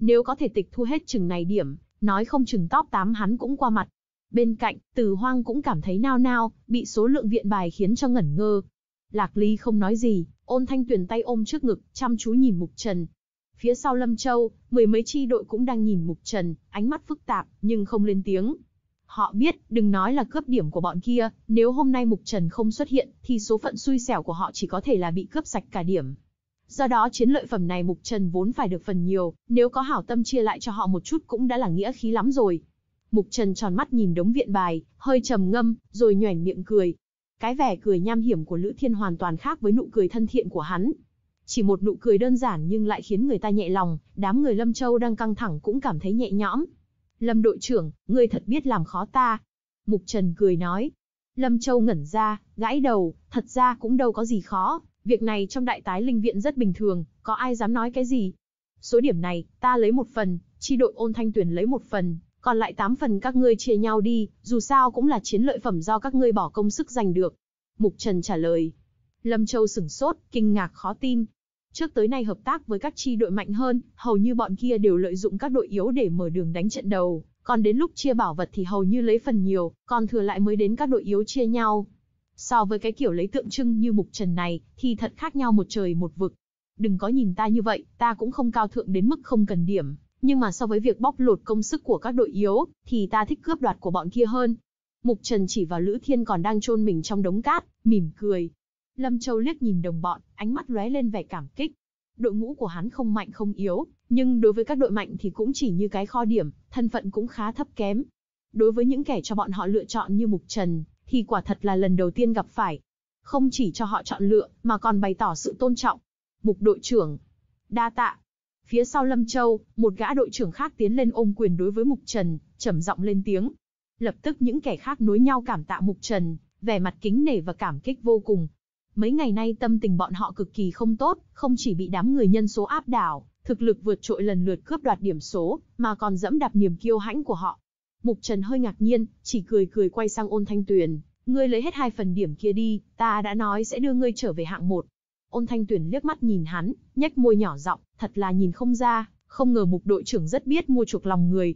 Nếu có thể tịch thu hết chừng này điểm, nói không chừng top 8 hắn cũng qua mặt. Bên cạnh, Từ Hoang cũng cảm thấy nao nao, bị số lượng viện bài khiến cho ngẩn ngơ, Lạc Ly không nói gì, ôn thanh Tuyền tay ôm trước ngực, chăm chú nhìn Mục Trần. Phía sau Lâm Châu, mười mấy chi đội cũng đang nhìn Mục Trần, ánh mắt phức tạp, nhưng không lên tiếng. Họ biết, đừng nói là cướp điểm của bọn kia, nếu hôm nay Mục Trần không xuất hiện, thì số phận xui xẻo của họ chỉ có thể là bị cướp sạch cả điểm. Do đó chiến lợi phẩm này Mục Trần vốn phải được phần nhiều, nếu có hảo tâm chia lại cho họ một chút cũng đã là nghĩa khí lắm rồi. Mục Trần tròn mắt nhìn đống viện bài, hơi trầm ngâm, rồi nhoẻn miệng cười, cái vẻ cười nham hiểm của Lữ Thiên hoàn toàn khác với nụ cười thân thiện của hắn. Chỉ một nụ cười đơn giản nhưng lại khiến người ta nhẹ lòng, đám người Lâm Châu đang căng thẳng cũng cảm thấy nhẹ nhõm. Lâm đội trưởng, ngươi thật biết làm khó ta. Mục Trần cười nói. Lâm Châu ngẩn ra, gãi đầu, thật ra cũng đâu có gì khó, việc này trong đại tái linh viện rất bình thường, có ai dám nói cái gì. Số điểm này, ta lấy một phần, chi đội ôn thanh tuyển lấy một phần, còn lại 8 phần các ngươi chia nhau đi, dù sao cũng là chiến lợi phẩm do các ngươi bỏ công sức giành được. Mục Trần trả lời. Lâm Châu sửng sốt, kinh ngạc khó tin. Trước tới nay hợp tác với các chi đội mạnh hơn, hầu như bọn kia đều lợi dụng các đội yếu để mở đường đánh trận đầu, còn đến lúc chia bảo vật thì hầu như lấy phần nhiều, còn thừa lại mới đến các đội yếu chia nhau. So với cái kiểu lấy tượng trưng như mục trần này, thì thật khác nhau một trời một vực. Đừng có nhìn ta như vậy, ta cũng không cao thượng đến mức không cần điểm, nhưng mà so với việc bóc lột công sức của các đội yếu, thì ta thích cướp đoạt của bọn kia hơn. Mục Trần chỉ vào Lữ Thiên còn đang chôn mình trong đống cát, mỉm cười. Lâm Châu liếc nhìn đồng bọn, ánh mắt lóe lên vẻ cảm kích. Đội ngũ của hắn không mạnh không yếu, nhưng đối với các đội mạnh thì cũng chỉ như cái kho điểm, thân phận cũng khá thấp kém. Đối với những kẻ cho bọn họ lựa chọn như Mục Trần, thì quả thật là lần đầu tiên gặp phải. Không chỉ cho họ chọn lựa, mà còn bày tỏ sự tôn trọng. Mục đội trưởng, đa tạ, Phía sau Lâm Châu, một gã đội trưởng khác tiến lên ôm quyền đối với Mục Trần, trầm giọng lên tiếng. Lập tức những kẻ khác nối nhau cảm tạ Mục Trần, vẻ mặt kính nể và cảm kích vô cùng. Mấy ngày nay tâm tình bọn họ cực kỳ không tốt, không chỉ bị đám người nhân số áp đảo, thực lực vượt trội lần lượt cướp đoạt điểm số, mà còn dẫm đạp niềm kiêu hãnh của họ. Mục Trần hơi ngạc nhiên, chỉ cười cười quay sang ôn thanh tuyền. Ngươi lấy hết hai phần điểm kia đi, ta đã nói sẽ đưa ngươi trở về hạng một. Ôn Thanh Tuyền liếc mắt nhìn hắn, nhếch môi nhỏ giọng, thật là nhìn không ra, không ngờ mục đội trưởng rất biết mua chuộc lòng người.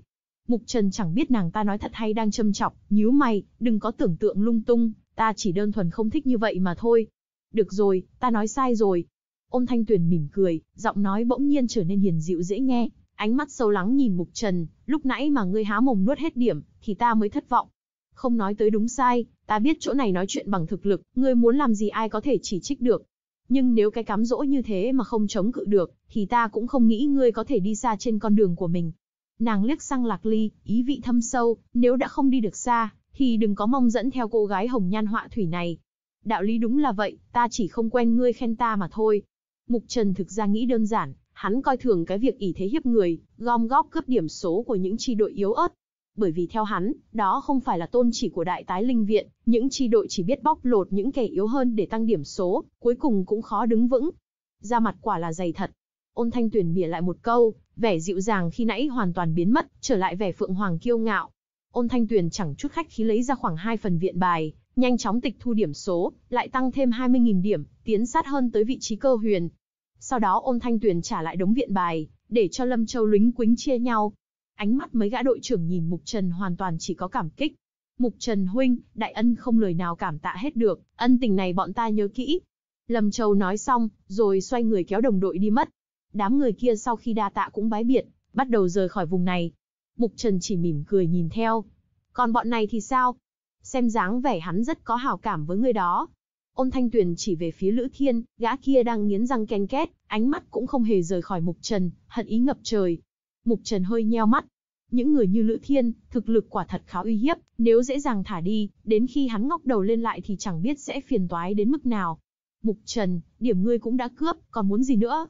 Mục Trần chẳng biết nàng ta nói thật hay đang châm chọc, nhíu mày, đừng có tưởng tượng lung tung, ta chỉ đơn thuần không thích như vậy mà thôi. Được rồi, ta nói sai rồi. Ôn Thanh Tuyền mỉm cười, giọng nói bỗng nhiên trở nên hiền dịu dễ nghe, ánh mắt sâu lắng nhìn Mục Trần, lúc nãy mà ngươi há mồm nuốt hết điểm, thì ta mới thất vọng. Không nói tới đúng sai, ta biết chỗ này nói chuyện bằng thực lực, ngươi muốn làm gì ai có thể chỉ trích được nhưng nếu cái cám dỗ như thế mà không chống cự được, thì ta cũng không nghĩ ngươi có thể đi xa trên con đường của mình. Nàng liếc sang Lạc Ly, ý vị thâm sâu, nếu đã không đi được xa, thì đừng có mong dẫn theo cô gái hồng nhan họa thủy này. Đạo lý đúng là vậy, ta chỉ không quen ngươi khen ta mà thôi. Mục Trần thực ra nghĩ đơn giản, hắn coi thường cái việc ỷ thế hiếp người, gom góp cướp điểm số của những chi đội yếu ớt, bởi vì theo hắn, đó không phải là tôn chỉ của đại tái linh viện, những chi đội chỉ biết bóc lột những kẻ yếu hơn để tăng điểm số, cuối cùng cũng khó đứng vững. Ra mặt quả là dày thật. Ôn thanh tuyển bịa lại một câu, vẻ dịu dàng khi nãy hoàn toàn biến mất, trở lại vẻ phượng hoàng kiêu ngạo. Ôn thanh tuyển chẳng chút khách khí lấy ra khoảng 2 phần viện bài, nhanh chóng tịch thu điểm số, lại tăng thêm 20.000 điểm, tiến sát hơn tới vị trí cơ huyền. Sau đó ôn thanh tuyển trả lại đống viện bài, để cho Lâm Châu lính quính chia nhau. Ánh mắt mấy gã đội trưởng nhìn Mục Trần hoàn toàn chỉ có cảm kích. Mục Trần huynh, đại ân không lời nào cảm tạ hết được, ân tình này bọn ta nhớ kỹ. Lâm Châu nói xong, rồi xoay người kéo đồng đội đi mất. Đám người kia sau khi đa tạ cũng bái biệt, bắt đầu rời khỏi vùng này. Mục Trần chỉ mỉm cười nhìn theo. Còn bọn này thì sao? Xem dáng vẻ hắn rất có hào cảm với người đó. Ôn Thanh Tuyền chỉ về phía Lữ Thiên, gã kia đang nghiến răng ken két, ánh mắt cũng không hề rời khỏi Mục Trần, hận ý ngập trời. Mục Trần hơi nheo mắt, những người như Lữ Thiên, thực lực quả thật khá uy hiếp, nếu dễ dàng thả đi, đến khi hắn ngóc đầu lên lại thì chẳng biết sẽ phiền toái đến mức nào. Mục Trần, điểm ngươi cũng đã cướp, còn muốn gì nữa?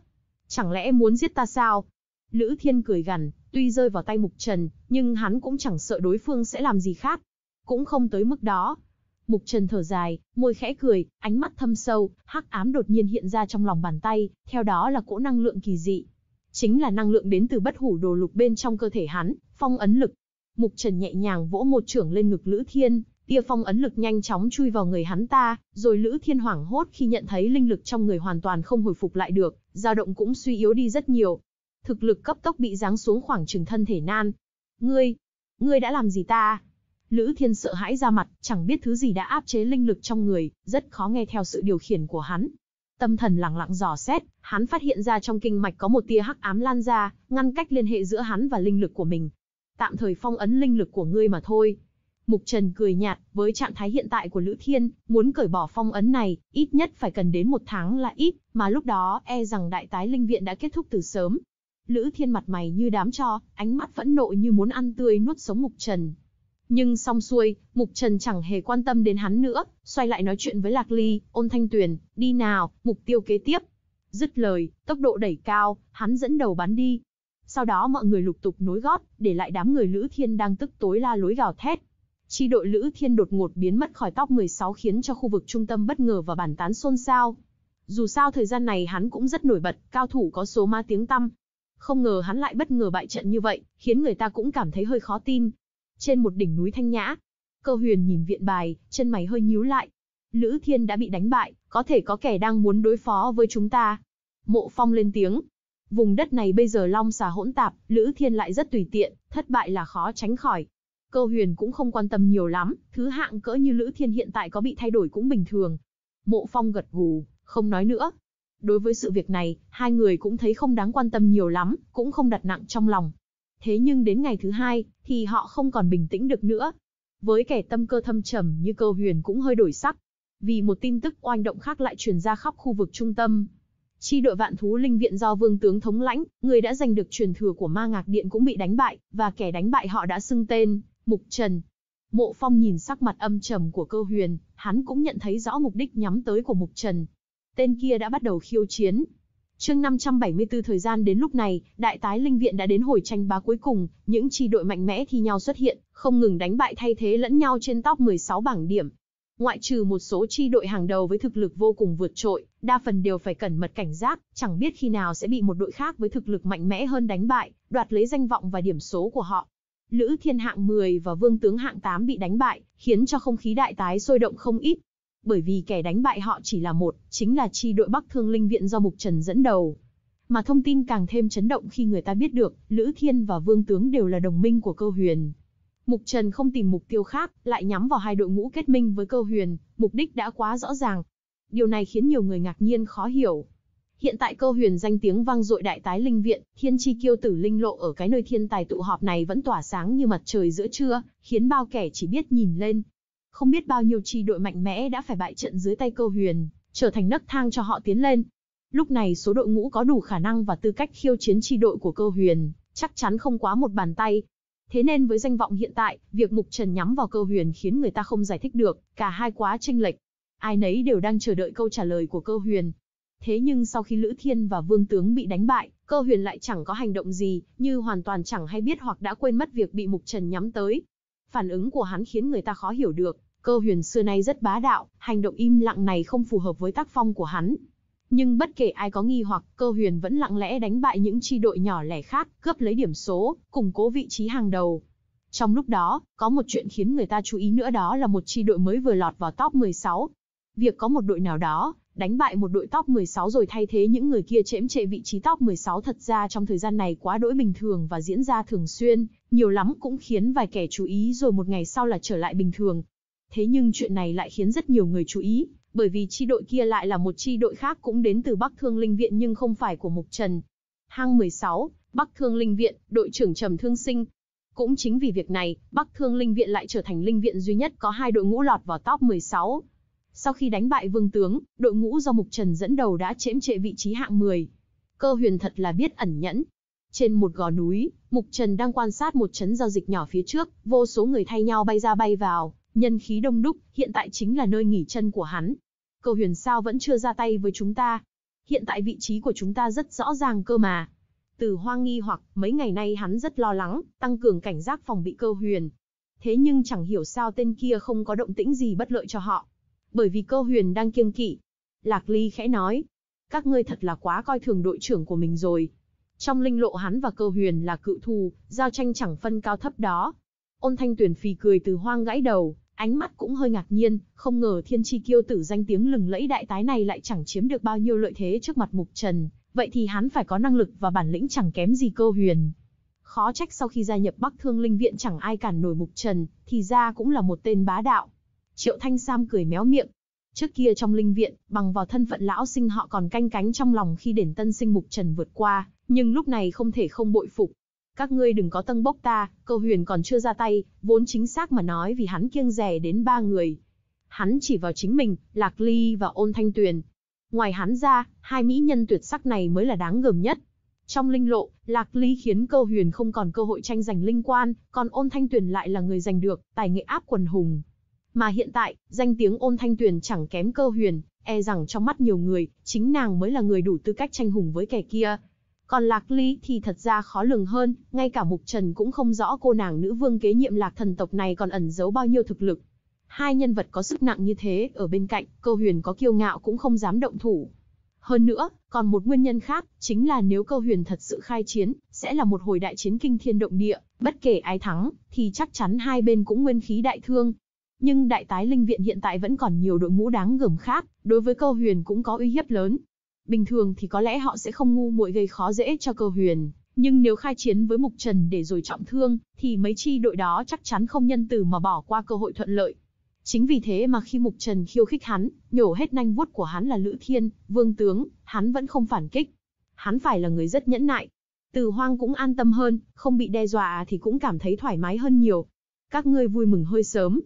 Chẳng lẽ muốn giết ta sao? Lữ Thiên cười gằn, tuy rơi vào tay Mục Trần, nhưng hắn cũng chẳng sợ đối phương sẽ làm gì khác. Cũng không tới mức đó. Mục Trần thở dài, môi khẽ cười, ánh mắt thâm sâu, hắc ám đột nhiên hiện ra trong lòng bàn tay, theo đó là cỗ năng lượng kỳ dị, chính là năng lượng đến từ bất hủ đồ lục bên trong cơ thể hắn, phong ấn lực. Mục Trần nhẹ nhàng vỗ một trưởng lên ngực Lữ Thiên, tia phong ấn lực nhanh chóng chui vào người hắn ta, rồi Lữ Thiên hoảng hốt khi nhận thấy linh lực trong người hoàn toàn không hồi phục lại được, dao động cũng suy yếu đi rất nhiều. Thực lực cấp tốc bị giáng xuống khoảng chừng thân thể nan. Ngươi, ngươi đã làm gì ta? Lữ Thiên sợ hãi ra mặt, chẳng biết thứ gì đã áp chế linh lực trong người, rất khó nghe theo sự điều khiển của hắn, Tâm thần lặng lặng dò xét, hắn phát hiện ra trong kinh mạch có một tia hắc ám lan ra, ngăn cách liên hệ giữa hắn và linh lực của mình. Tạm thời phong ấn linh lực của ngươi mà thôi. Mục Trần cười nhạt, với trạng thái hiện tại của Lữ Thiên, muốn cởi bỏ phong ấn này, ít nhất phải cần đến một tháng là ít, mà lúc đó e rằng đại tái linh viện đã kết thúc từ sớm. Lữ Thiên mặt mày như đám cho, ánh mắt phẫn nộ như muốn ăn tươi nuốt sống Mục Trần. Nhưng xong xuôi, Mục Trần chẳng hề quan tâm đến hắn nữa, xoay lại nói chuyện với Lạc Ly, ôn thanh tuyền, đi nào, mục tiêu kế tiếp. Dứt lời, tốc độ đẩy cao, hắn dẫn đầu bắn đi. Sau đó mọi người lục tục nối gót, để lại đám người Lữ Thiên đang tức tối la lối gào thét. Chi đội Lữ Thiên đột ngột biến mất khỏi top 16 khiến cho khu vực trung tâm bất ngờ và bản tán xôn xao. Dù sao thời gian này hắn cũng rất nổi bật, cao thủ có số ma tiếng tăm. Không ngờ hắn lại bất ngờ bại trận như vậy, khiến người ta cũng cảm thấy hơi khó tin, trên một đỉnh núi thanh nhã. Cơ huyền nhìn viện bài, chân mày hơi nhíu lại. Lữ Thiên đã bị đánh bại, có thể có kẻ đang muốn đối phó với chúng ta. Mộ Phong lên tiếng. Vùng đất này bây giờ long xà hỗn tạp, Lữ Thiên lại rất tùy tiện, thất bại là khó tránh khỏi. Cơ huyền cũng không quan tâm nhiều lắm, thứ hạng cỡ như Lữ Thiên hiện tại có bị thay đổi cũng bình thường. Mộ Phong gật gù, không nói nữa. Đối với sự việc này, hai người cũng thấy không đáng quan tâm nhiều lắm, cũng không đặt nặng trong lòng. Thế nhưng đến ngày thứ hai, thì họ không còn bình tĩnh được nữa. Với kẻ tâm cơ thâm trầm như cơ huyền cũng hơi đổi sắc. Vì một tin tức oanh động khác lại truyền ra khắp khu vực trung tâm. Chi đội vạn thú linh viện do vương tướng thống lãnh, người đã giành được truyền thừa của ma ngạc điện cũng bị đánh bại, và kẻ đánh bại họ đã xưng tên, Mục Trần. Mộ Phong nhìn sắc mặt âm trầm của cơ huyền, hắn cũng nhận thấy rõ mục đích nhắm tới của Mục Trần. Tên kia đã bắt đầu khiêu chiến, Chương 574 thời gian đến lúc này, đại tái linh viện đã đến hồi tranh bá cuối cùng, những chi đội mạnh mẽ thi nhau xuất hiện, không ngừng đánh bại thay thế lẫn nhau trên top 16 bảng điểm. Ngoại trừ một số chi đội hàng đầu với thực lực vô cùng vượt trội, đa phần đều phải cẩn mật cảnh giác, chẳng biết khi nào sẽ bị một đội khác với thực lực mạnh mẽ hơn đánh bại, đoạt lấy danh vọng và điểm số của họ. Lữ Thiên hạng 10 và Vương tướng hạng 8 bị đánh bại, khiến cho không khí đại tái sôi động không ít, bởi vì kẻ đánh bại họ chỉ là một, chính là chi đội Bắc Thương Linh Viện do Mục Trần dẫn đầu. Mà thông tin càng thêm chấn động khi người ta biết được, Lữ Thiên và Vương Tướng đều là đồng minh của cơ huyền. Mục Trần không tìm mục tiêu khác, lại nhắm vào hai đội ngũ kết minh với cơ huyền, mục đích đã quá rõ ràng. Điều này khiến nhiều người ngạc nhiên khó hiểu. Hiện tại cơ huyền danh tiếng vang dội đại tái linh viện, thiên chi kiêu tử linh lộ ở cái nơi thiên tài tụ họp này vẫn tỏa sáng như mặt trời giữa trưa, khiến bao kẻ chỉ biết nhìn lên, không biết bao nhiêu chi đội mạnh mẽ đã phải bại trận dưới tay cơ huyền, trở thành nấc thang cho họ tiến lên. Lúc này số đội ngũ có đủ khả năng và tư cách khiêu chiến chi đội của cơ huyền, chắc chắn không quá một bàn tay. Thế nên với danh vọng hiện tại, việc Mục Trần nhắm vào cơ huyền khiến người ta không giải thích được, cả hai quá chênh lệch. Ai nấy đều đang chờ đợi câu trả lời của cơ huyền. Thế nhưng sau khi Lữ Thiên và Vương Tướng bị đánh bại, cơ huyền lại chẳng có hành động gì, như hoàn toàn chẳng hay biết hoặc đã quên mất việc bị Mục Trần nhắm tới. Phản ứng của hắn khiến người ta khó hiểu được, cơ huyền xưa nay rất bá đạo, hành động im lặng này không phù hợp với tác phong của hắn. Nhưng bất kể ai có nghi hoặc, cơ huyền vẫn lặng lẽ đánh bại những chi đội nhỏ lẻ khác, cướp lấy điểm số, củng cố vị trí hàng đầu. Trong lúc đó, có một chuyện khiến người ta chú ý nữa đó là một chi đội mới vừa lọt vào top 16. Việc có một đội nào đó, đánh bại một đội top 16 rồi thay thế những người kia chễm chệ vị trí top 16 thật ra trong thời gian này quá đỗi bình thường và diễn ra thường xuyên, nhiều lắm cũng khiến vài kẻ chú ý rồi một ngày sau là trở lại bình thường. Thế nhưng chuyện này lại khiến rất nhiều người chú ý, bởi vì chi đội kia lại là một chi đội khác cũng đến từ Bắc Thương Linh Viện nhưng không phải của Mục Trần. Hang 16, Bắc Thương Linh Viện, đội trưởng Trầm Thương Sinh. Cũng chính vì việc này, Bắc Thương Linh Viện lại trở thành linh viện duy nhất có hai đội ngũ lọt vào top 16, sau khi đánh bại vương tướng, đội ngũ do Mục Trần dẫn đầu đã chễm trệ vị trí hạng 10. Cơ huyền thật là biết ẩn nhẫn. Trên một gò núi, Mục Trần đang quan sát một chấn giao dịch nhỏ phía trước, vô số người thay nhau bay ra bay vào, nhân khí đông đúc, hiện tại chính là nơi nghỉ chân của hắn. Cơ huyền sao vẫn chưa ra tay với chúng ta? Hiện tại vị trí của chúng ta rất rõ ràng cơ mà. Từ hoang nghi hoặc mấy ngày nay hắn rất lo lắng, tăng cường cảnh giác phòng bị cơ huyền. Thế nhưng chẳng hiểu sao tên kia không có động tĩnh gì bất lợi cho họ bởi vì cơ huyền đang kiêng kỵ. Lạc Ly khẽ nói, các ngươi thật là quá coi thường đội trưởng của mình rồi. Trong linh lộ hắn và cơ huyền là cự thù, giao tranh chẳng phân cao thấp đó. Ôn thanh tuyển phì cười từ hoang gãy đầu, ánh mắt cũng hơi ngạc nhiên, không ngờ thiên tri kiêu tử danh tiếng lừng lẫy đại tái này lại chẳng chiếm được bao nhiêu lợi thế trước mặt mục trần, vậy thì hắn phải có năng lực và bản lĩnh chẳng kém gì cơ huyền. Khó trách sau khi gia nhập Bắc Thương Linh Viện chẳng ai cản nổi mục trần, thì ra cũng là một tên bá đạo. Triệu Thanh Sam cười méo miệng. Trước kia trong linh viện, bằng vào thân phận lão sinh họ còn canh cánh trong lòng khi đền tân sinh mục trần vượt qua, nhưng lúc này không thể không bội phục. Các ngươi đừng có tân bốc ta, câu huyền còn chưa ra tay, vốn chính xác mà nói vì hắn kiêng rẻ đến ba người. Hắn chỉ vào chính mình, Lạc Ly và Ôn Thanh Tuyền. Ngoài hắn ra, hai mỹ nhân tuyệt sắc này mới là đáng gờm nhất. Trong linh lộ, Lạc Ly khiến câu huyền không còn cơ hội tranh giành linh quan, còn ôn thanh tuyển lại là người giành được, tài nghệ áp quần hùng. Mà hiện tại, danh tiếng ôn thanh tuyền chẳng kém cơ huyền, e rằng trong mắt nhiều người, chính nàng mới là người đủ tư cách tranh hùng với kẻ kia. Còn Lạc Ly thì thật ra khó lường hơn, ngay cả Mục Trần cũng không rõ cô nàng nữ vương kế nhiệm Lạc thần tộc này còn ẩn giấu bao nhiêu thực lực. Hai nhân vật có sức nặng như thế, ở bên cạnh, cơ huyền có kiêu ngạo cũng không dám động thủ. Hơn nữa, còn một nguyên nhân khác, chính là nếu cơ huyền thật sự khai chiến, sẽ là một hồi đại chiến kinh thiên động địa, bất kể ai thắng, thì chắc chắn hai bên cũng nguyên khí đại thương, nhưng đại tái linh viện hiện tại vẫn còn nhiều đội ngũ đáng gờm khác, đối với câu huyền cũng có uy hiếp lớn. Bình thường thì có lẽ họ sẽ không ngu muội gây khó dễ cho câu huyền, nhưng nếu khai chiến với Mục Trần để rồi trọng thương, thì mấy chi đội đó chắc chắn không nhân từ mà bỏ qua cơ hội thuận lợi. Chính vì thế mà khi Mục Trần khiêu khích hắn, nhổ hết nanh vuốt của hắn là Lữ Thiên, Vương Tướng, hắn vẫn không phản kích. Hắn phải là người rất nhẫn nại. Từ hoang cũng an tâm hơn, không bị đe dọa thì cũng cảm thấy thoải mái hơn nhiều. Các ngươi vui mừng hơi sớm,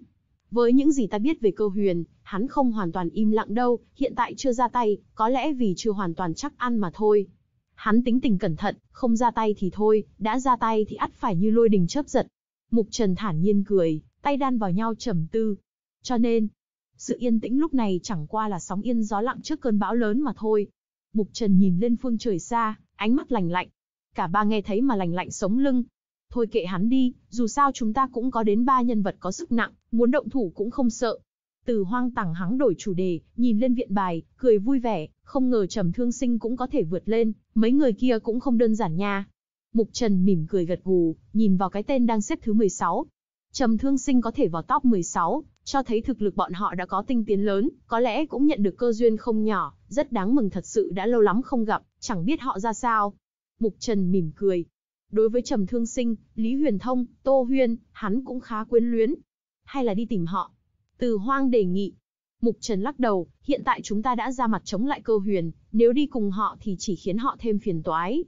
với những gì ta biết về cơ huyền, hắn không hoàn toàn im lặng đâu, hiện tại chưa ra tay, có lẽ vì chưa hoàn toàn chắc ăn mà thôi. Hắn tính tình cẩn thận, không ra tay thì thôi, đã ra tay thì ắt phải như lôi đình chớp giật. Mục Trần thản nhiên cười, tay đan vào nhau trầm tư. Cho nên, sự yên tĩnh lúc này chẳng qua là sóng yên gió lặng trước cơn bão lớn mà thôi. Mục Trần nhìn lên phương trời xa, ánh mắt lành lạnh. Cả ba nghe thấy mà lành lạnh sống lưng, Thôi kệ hắn đi, dù sao chúng ta cũng có đến ba nhân vật có sức nặng, muốn động thủ cũng không sợ. Từ hoang tàng hắn đổi chủ đề, nhìn lên viện bài, cười vui vẻ, không ngờ trầm thương sinh cũng có thể vượt lên, mấy người kia cũng không đơn giản nha. Mục Trần mỉm cười gật gù, nhìn vào cái tên đang xếp thứ 16. Trầm thương sinh có thể vào top 16, cho thấy thực lực bọn họ đã có tinh tiến lớn, có lẽ cũng nhận được cơ duyên không nhỏ, rất đáng mừng thật sự đã lâu lắm không gặp, chẳng biết họ ra sao. Mục Trần mỉm cười, đối với Trầm Thương Sinh, Lý Huyền Thông, Tô Huyên, hắn cũng khá quyến luyến. Hay là đi tìm họ? Từ Hoang đề nghị. Mục Trần lắc đầu, hiện tại chúng ta đã ra mặt chống lại cơ huyền, nếu đi cùng họ thì chỉ khiến họ thêm phiền toái.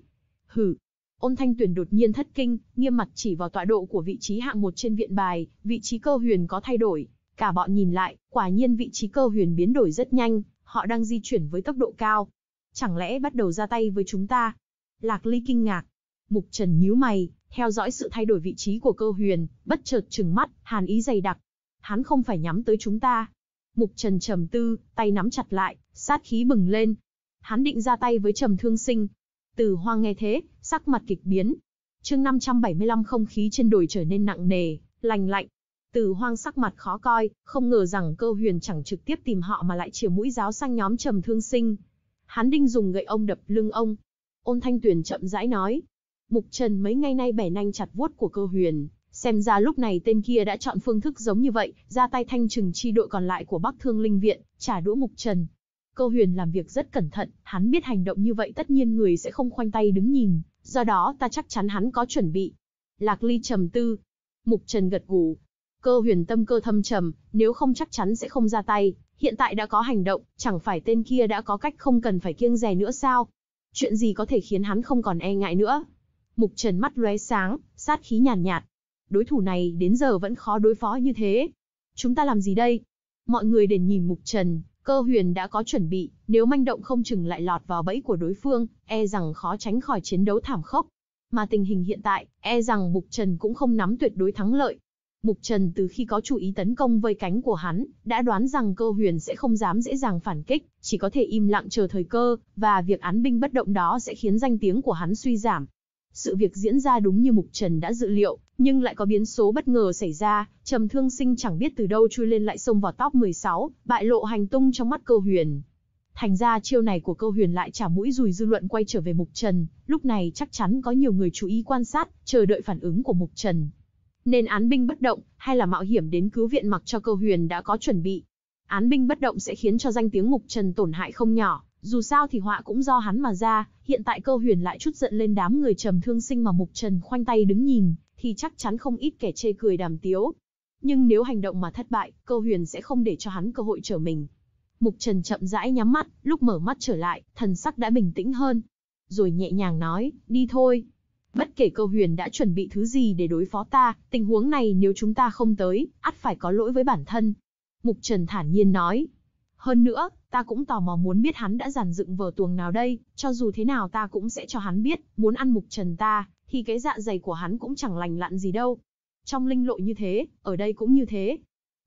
Hử, Ôn Thanh Tuyền đột nhiên thất kinh, nghiêm mặt chỉ vào tọa độ của vị trí hạng một trên viện bài, vị trí cơ huyền có thay đổi. Cả bọn nhìn lại, quả nhiên vị trí cơ huyền biến đổi rất nhanh, họ đang di chuyển với tốc độ cao. Chẳng lẽ bắt đầu ra tay với chúng ta? Lạc Ly kinh ngạc, Mục Trần nhíu mày, theo dõi sự thay đổi vị trí của cơ huyền, bất chợt trừng mắt, hàn ý dày đặc. Hắn không phải nhắm tới chúng ta. Mục Trần trầm tư, tay nắm chặt lại, sát khí bừng lên. Hắn định ra tay với Trầm Thương Sinh. Từ hoang nghe thế, sắc mặt kịch biến. Chương 575 không khí trên đồi trở nên nặng nề, lành lạnh. Từ hoang sắc mặt khó coi, không ngờ rằng cơ huyền chẳng trực tiếp tìm họ mà lại chìa mũi giáo sang nhóm Trầm Thương Sinh. Hắn đinh dùng gậy ông đập lưng ông. Ôn Thanh Tuyền chậm rãi nói, Mục Trần mấy ngày nay bẻ nhanh chặt vuốt của cơ huyền, xem ra lúc này tên kia đã chọn phương thức giống như vậy, ra tay thanh trừng chi đội còn lại của Bắc Thương Linh Viện, trả đũa Mục Trần. Cơ huyền làm việc rất cẩn thận, hắn biết hành động như vậy tất nhiên người sẽ không khoanh tay đứng nhìn, do đó ta chắc chắn hắn có chuẩn bị. Lạc Ly trầm tư. Mục Trần gật gù. Cơ huyền tâm cơ thâm trầm, nếu không chắc chắn sẽ không ra tay, hiện tại đã có hành động, chẳng phải tên kia đã có cách không cần phải kiêng dè nữa sao? Chuyện gì có thể khiến hắn không còn e ngại nữa? Mục Trần mắt lóe sáng, sát khí nhàn nhạt, Đối thủ này đến giờ vẫn khó đối phó như thế. Chúng ta làm gì đây? Mọi người đền nhìn Mục Trần, cơ huyền đã có chuẩn bị, nếu manh động không chừng lại lọt vào bẫy của đối phương, e rằng khó tránh khỏi chiến đấu thảm khốc. Mà tình hình hiện tại, e rằng Mục Trần cũng không nắm tuyệt đối thắng lợi. Mục Trần từ khi có chú ý tấn công với cánh của hắn, đã đoán rằng cơ huyền sẽ không dám dễ dàng phản kích, chỉ có thể im lặng chờ thời cơ, và việc án binh bất động đó sẽ khiến danh tiếng của hắn suy giảm sự việc diễn ra đúng như Mục Trần đã dự liệu, nhưng lại có biến số bất ngờ xảy ra, Trầm Thương Sinh chẳng biết từ đâu chui lên lại xông vào top 16, bại lộ hành tung trong mắt Cơ Huyền. Thành ra chiêu này của Cơ Huyền lại trả mũi dùi dư luận quay trở về Mục Trần, lúc này chắc chắn có nhiều người chú ý quan sát, chờ đợi phản ứng của Mục Trần. Nên án binh bất động, hay là mạo hiểm đến cứu viện mặc cho Cơ Huyền đã có chuẩn bị. Án binh bất động sẽ khiến cho danh tiếng Mục Trần tổn hại không nhỏ, dù sao thì họa cũng do hắn mà ra, hiện tại câu huyền lại chút giận lên đám người trầm thương sinh mà mục trần khoanh tay đứng nhìn, thì chắc chắn không ít kẻ chê cười đàm tiếu. Nhưng nếu hành động mà thất bại, câu huyền sẽ không để cho hắn cơ hội trở mình. Mục trần chậm rãi nhắm mắt, lúc mở mắt trở lại, thần sắc đã bình tĩnh hơn. Rồi nhẹ nhàng nói, đi thôi. Bất kể câu huyền đã chuẩn bị thứ gì để đối phó ta, tình huống này nếu chúng ta không tới, ắt phải có lỗi với bản thân. Mục Trần thản nhiên nói, hơn nữa, ta cũng tò mò muốn biết hắn đã giàn dựng vở tuồng nào đây, cho dù thế nào ta cũng sẽ cho hắn biết, muốn ăn mục trần ta, thì cái dạ dày của hắn cũng chẳng lành lặn gì đâu. Trong linh lộ như thế, ở đây cũng như thế.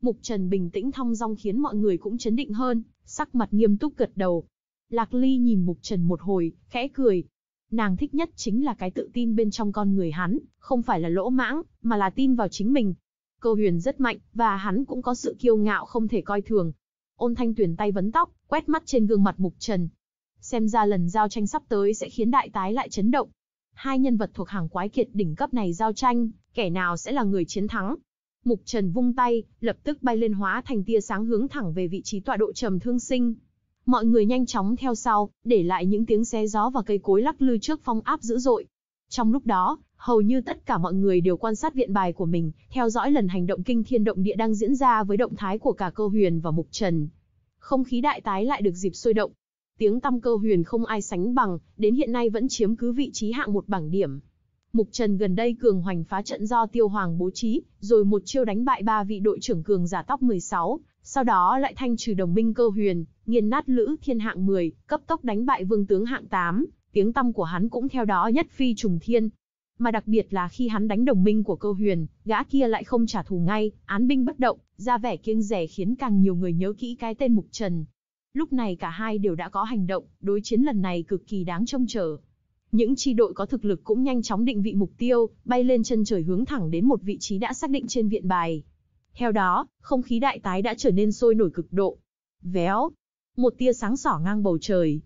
Mục trần bình tĩnh thong dong khiến mọi người cũng chấn định hơn, sắc mặt nghiêm túc gật đầu. Lạc Ly nhìn mục trần một hồi, khẽ cười. Nàng thích nhất chính là cái tự tin bên trong con người hắn, không phải là lỗ mãng, mà là tin vào chính mình. Cơ huyền rất mạnh, và hắn cũng có sự kiêu ngạo không thể coi thường, Ôn Thanh Tuyền tay vấn tóc, quét mắt trên gương mặt Mục Trần. Xem ra lần giao tranh sắp tới sẽ khiến đại tái lại chấn động. Hai nhân vật thuộc hàng quái kiệt đỉnh cấp này giao tranh, kẻ nào sẽ là người chiến thắng? Mục Trần vung tay, lập tức bay lên hóa thành tia sáng hướng thẳng về vị trí tọa độ trầm thương sinh. Mọi người nhanh chóng theo sau, để lại những tiếng xé gió và cây cối lắc lư trước phong áp dữ dội. Trong lúc đó, hầu như tất cả mọi người đều quan sát viện bài của mình, theo dõi lần hành động kinh thiên động địa đang diễn ra với động thái của cả cơ huyền và mục trần. Không khí đại tái lại được dịp sôi động. Tiếng tăm cơ huyền không ai sánh bằng, đến hiện nay vẫn chiếm cứ vị trí hạng một bảng điểm. Mục Trần gần đây cường hoành phá trận do Tiêu Hoàng bố trí, rồi một chiêu đánh bại ba vị đội trưởng cường giả tóc 16, sau đó lại thanh trừ đồng minh cơ huyền, nghiền nát Lữ Thiên hạng 10, cấp tốc đánh bại vương tướng hạng 8, tiếng tăm của hắn cũng theo đó nhất phi trùng thiên, mà đặc biệt là khi hắn đánh đồng minh của Cơ Huyền, gã kia lại không trả thù ngay, án binh bất động, ra vẻ kiêng dè khiến càng nhiều người nhớ kỹ cái tên Mục Trần. Lúc này cả hai đều đã có hành động, đối chiến lần này cực kỳ đáng trông chờ. Những chi đội có thực lực cũng nhanh chóng định vị mục tiêu, bay lên chân trời hướng thẳng đến một vị trí đã xác định trên viện bài. Theo đó, không khí đại tái đã trở nên sôi nổi cực độ. Véo, một tia sáng sỏ ngang bầu trời,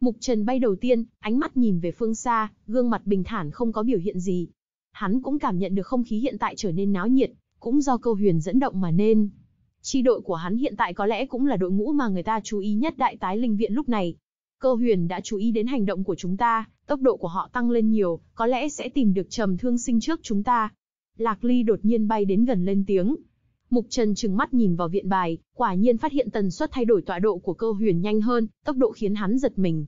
Mục Trần bay đầu tiên, ánh mắt nhìn về phương xa, gương mặt bình thản không có biểu hiện gì. Hắn cũng cảm nhận được không khí hiện tại trở nên náo nhiệt, cũng do câu huyền dẫn động mà nên. Chi đội của hắn hiện tại có lẽ cũng là đội ngũ mà người ta chú ý nhất đại tái linh viện lúc này. Cơ huyền đã chú ý đến hành động của chúng ta, tốc độ của họ tăng lên nhiều, có lẽ sẽ tìm được trầm thương sinh trước chúng ta. Lạc Ly đột nhiên bay đến gần lên tiếng, Mục Trần chừng mắt nhìn vào viện bài, quả nhiên phát hiện tần suất thay đổi tọa độ của cơ huyền nhanh hơn, tốc độ khiến hắn giật mình.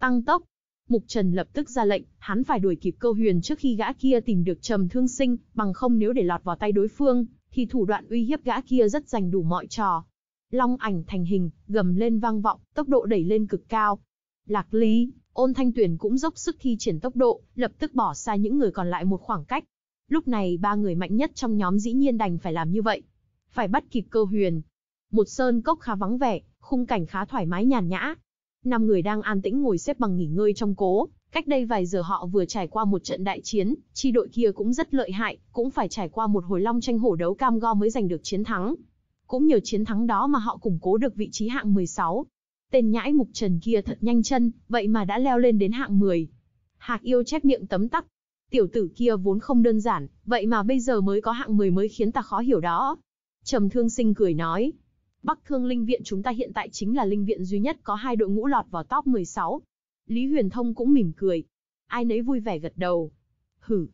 Tăng tốc. Mục Trần lập tức ra lệnh, hắn phải đuổi kịp cơ huyền trước khi gã kia tìm được trầm thương sinh, bằng không nếu để lọt vào tay đối phương, thì thủ đoạn uy hiếp gã kia rất dành đủ mọi trò. Long ảnh thành hình, gầm lên vang vọng, tốc độ đẩy lên cực cao. Lạc lý, ôn thanh tuyển cũng dốc sức thi triển tốc độ, lập tức bỏ xa những người còn lại một khoảng cách. Lúc này ba người mạnh nhất trong nhóm dĩ nhiên đành phải làm như vậy, phải bắt kịp cơ huyền. Một sơn cốc khá vắng vẻ, khung cảnh khá thoải mái nhàn nhã. Năm người đang an tĩnh ngồi xếp bằng nghỉ ngơi trong cố, cách đây vài giờ họ vừa trải qua một trận đại chiến, chi đội kia cũng rất lợi hại, cũng phải trải qua một hồi long tranh hổ đấu cam go mới giành được chiến thắng. Cũng nhờ chiến thắng đó mà họ củng cố được vị trí hạng 16. Tên nhãi mục trần kia thật nhanh chân, vậy mà đã leo lên đến hạng 10. Hạc yêu chép miệng tấm tắc. Tiểu tử kia vốn không đơn giản, vậy mà bây giờ mới có hạng 10 mới khiến ta khó hiểu đó. Trầm Thương Sinh cười nói. Bắc Thương Linh Viện chúng ta hiện tại chính là linh viện duy nhất có hai đội ngũ lọt vào top 16. Lý Huyền Thông cũng mỉm cười. Ai nấy vui vẻ gật đầu. Hử.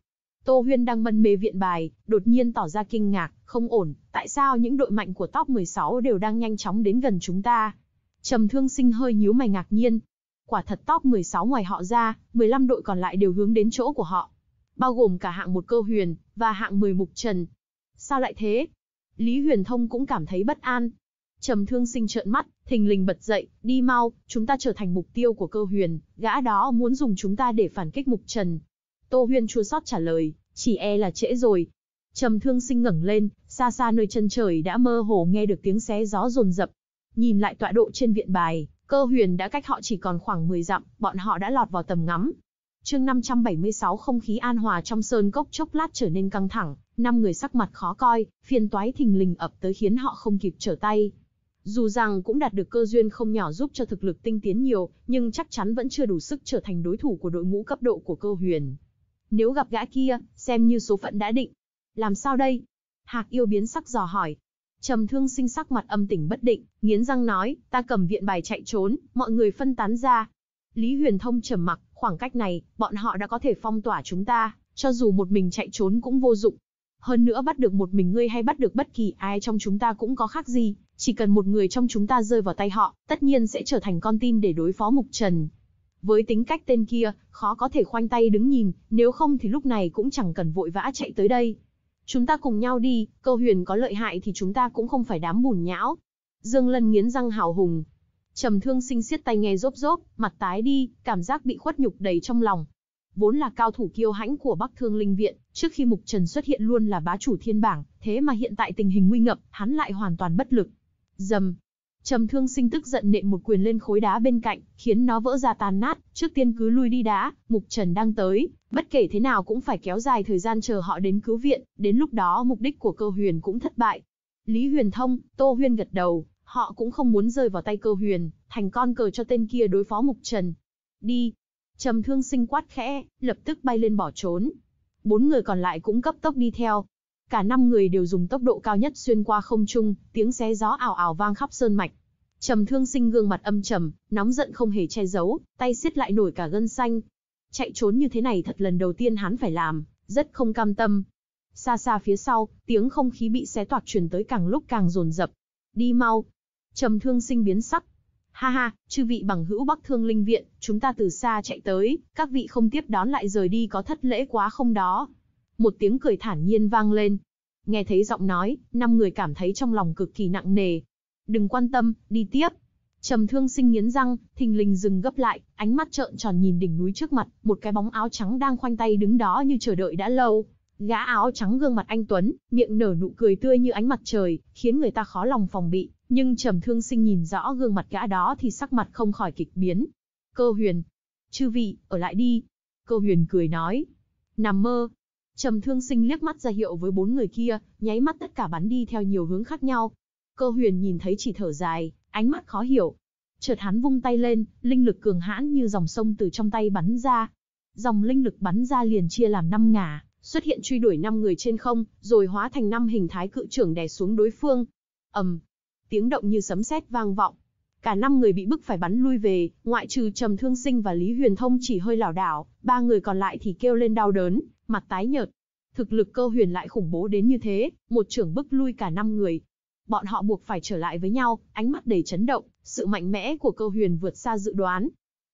Tô Huyên đang mân mê viện bài, đột nhiên tỏ ra kinh ngạc, không ổn, tại sao những đội mạnh của top 16 đều đang nhanh chóng đến gần chúng ta? Trầm Thương Sinh hơi nhíu mày ngạc nhiên. Quả thật top 16 ngoài họ ra, 15 đội còn lại đều hướng đến chỗ của họ. Bao gồm cả hạng một cơ huyền, và hạng 10 mục trần. Sao lại thế? Lý Huyền Thông cũng cảm thấy bất an. Trầm Thương Sinh trợn mắt, thình lình bật dậy, đi mau, chúng ta trở thành mục tiêu của cơ huyền, gã đó muốn dùng chúng ta để phản kích mục trần. Tô Huyền chua xót trả lời, chỉ e là trễ rồi. Trầm Thương Sinh ngẩng lên, xa xa nơi chân trời đã mơ hồ nghe được tiếng xé gió rồn rập. Nhìn lại tọa độ trên viện bài, cơ huyền đã cách họ chỉ còn khoảng 10 dặm, bọn họ đã lọt vào tầm ngắm, Chương 576 không khí an hòa trong sơn cốc chốc lát trở nên căng thẳng, năm người sắc mặt khó coi, phiền toái thình lình ập tới khiến họ không kịp trở tay. Dù rằng cũng đạt được cơ duyên không nhỏ giúp cho thực lực tinh tiến nhiều, nhưng chắc chắn vẫn chưa đủ sức trở thành đối thủ của đội ngũ cấp độ của cơ huyền. Nếu gặp gã kia, xem như số phận đã định. Làm sao đây? Hạc yêu biến sắc dò hỏi. Trầm thương sinh sắc mặt âm tỉnh bất định, nghiến răng nói, ta cầm viện bài chạy trốn, mọi người phân tán ra, Lý Huyền Thông trầm mặc, khoảng cách này, bọn họ đã có thể phong tỏa chúng ta, cho dù một mình chạy trốn cũng vô dụng. Hơn nữa bắt được một mình ngươi hay bắt được bất kỳ ai trong chúng ta cũng có khác gì, chỉ cần một người trong chúng ta rơi vào tay họ, tất nhiên sẽ trở thành con tin để đối phó Mục Trần. Với tính cách tên kia, khó có thể khoanh tay đứng nhìn, nếu không thì lúc này cũng chẳng cần vội vã chạy tới đây. Chúng ta cùng nhau đi, câu huyền có lợi hại thì chúng ta cũng không phải đám bùn nhão. Dương Lân nghiến răng hào hùng, Trầm Thương Sinh siết tay nghe rốp rốp, mặt tái đi, cảm giác bị khuất nhục đầy trong lòng. Vốn là cao thủ kiêu hãnh của Bắc Thương Linh Viện, trước khi Mục Trần xuất hiện luôn là bá chủ thiên bảng, thế mà hiện tại tình hình nguy ngập, hắn lại hoàn toàn bất lực. Dầm. Trầm Thương Sinh tức giận nện một quyền lên khối đá bên cạnh, khiến nó vỡ ra tan nát, trước tiên cứ lui đi đá, Mục Trần đang tới, bất kể thế nào cũng phải kéo dài thời gian chờ họ đến cứu viện, đến lúc đó mục đích của cơ huyền cũng thất bại. Lý Huyền Thông, Tô Huyên gật đầu, Họ cũng không muốn rơi vào tay cơ huyền, thành con cờ cho tên kia đối phó Mục Trần. Đi! Trầm thương sinh quát khẽ, lập tức bay lên bỏ trốn. Bốn người còn lại cũng cấp tốc đi theo. Cả năm người đều dùng tốc độ cao nhất xuyên qua không trung, tiếng xé gió ảo ảo vang khắp sơn mạch. Trầm thương sinh gương mặt âm trầm, nóng giận không hề che giấu, tay siết lại nổi cả gân xanh. Chạy trốn như thế này thật lần đầu tiên hắn phải làm, rất không cam tâm. Xa xa phía sau, tiếng không khí bị xé toạc truyền tới càng lúc càng rồn rập. Đi mau, Trầm Thương Sinh biến sắc. Ha ha, chư vị bằng hữu Bắc Thương Linh Viện, chúng ta từ xa chạy tới, các vị không tiếp đón lại rời đi có thất lễ quá không đó. Một tiếng cười thản nhiên vang lên. Nghe thấy giọng nói, năm người cảm thấy trong lòng cực kỳ nặng nề. Đừng quan tâm, đi tiếp. Trầm Thương Sinh nghiến răng, thình lình dừng gấp lại, ánh mắt trợn tròn nhìn đỉnh núi trước mặt, một cái bóng áo trắng đang khoanh tay đứng đó như chờ đợi đã lâu. Gã áo trắng gương mặt anh tuấn, miệng nở nụ cười tươi như ánh mặt trời, khiến người ta khó lòng phòng bị. Nhưng Trầm Thương Sinh nhìn rõ gương mặt gã đó thì sắc mặt không khỏi kịch biến. Cơ huyền. Chư vị, ở lại đi. Cơ huyền cười nói. Nằm mơ. Trầm Thương Sinh liếc mắt ra hiệu với bốn người kia, nháy mắt tất cả bắn đi theo nhiều hướng khác nhau. Cơ huyền nhìn thấy chỉ thở dài, ánh mắt khó hiểu. Chợt hắn vung tay lên, linh lực cường hãn như dòng sông từ trong tay bắn ra. Dòng linh lực bắn ra liền chia làm năm ngả, xuất hiện truy đuổi năm người trên không, rồi hóa thành năm hình thái cự trưởng đè xuống đối phương. ầm, tiếng động như sấm sét vang vọng. Cả năm người bị bức phải bắn lui về, ngoại trừ Trầm Thương Sinh và Lý Huyền Thông chỉ hơi lảo đảo, ba người còn lại thì kêu lên đau đớn, mặt tái nhợt. Thực lực Cơ Huyền lại khủng bố đến như thế, một trưởng bức lui cả năm người. Bọn họ buộc phải trở lại với nhau, ánh mắt đầy chấn động, sự mạnh mẽ của Cơ Huyền vượt xa dự đoán.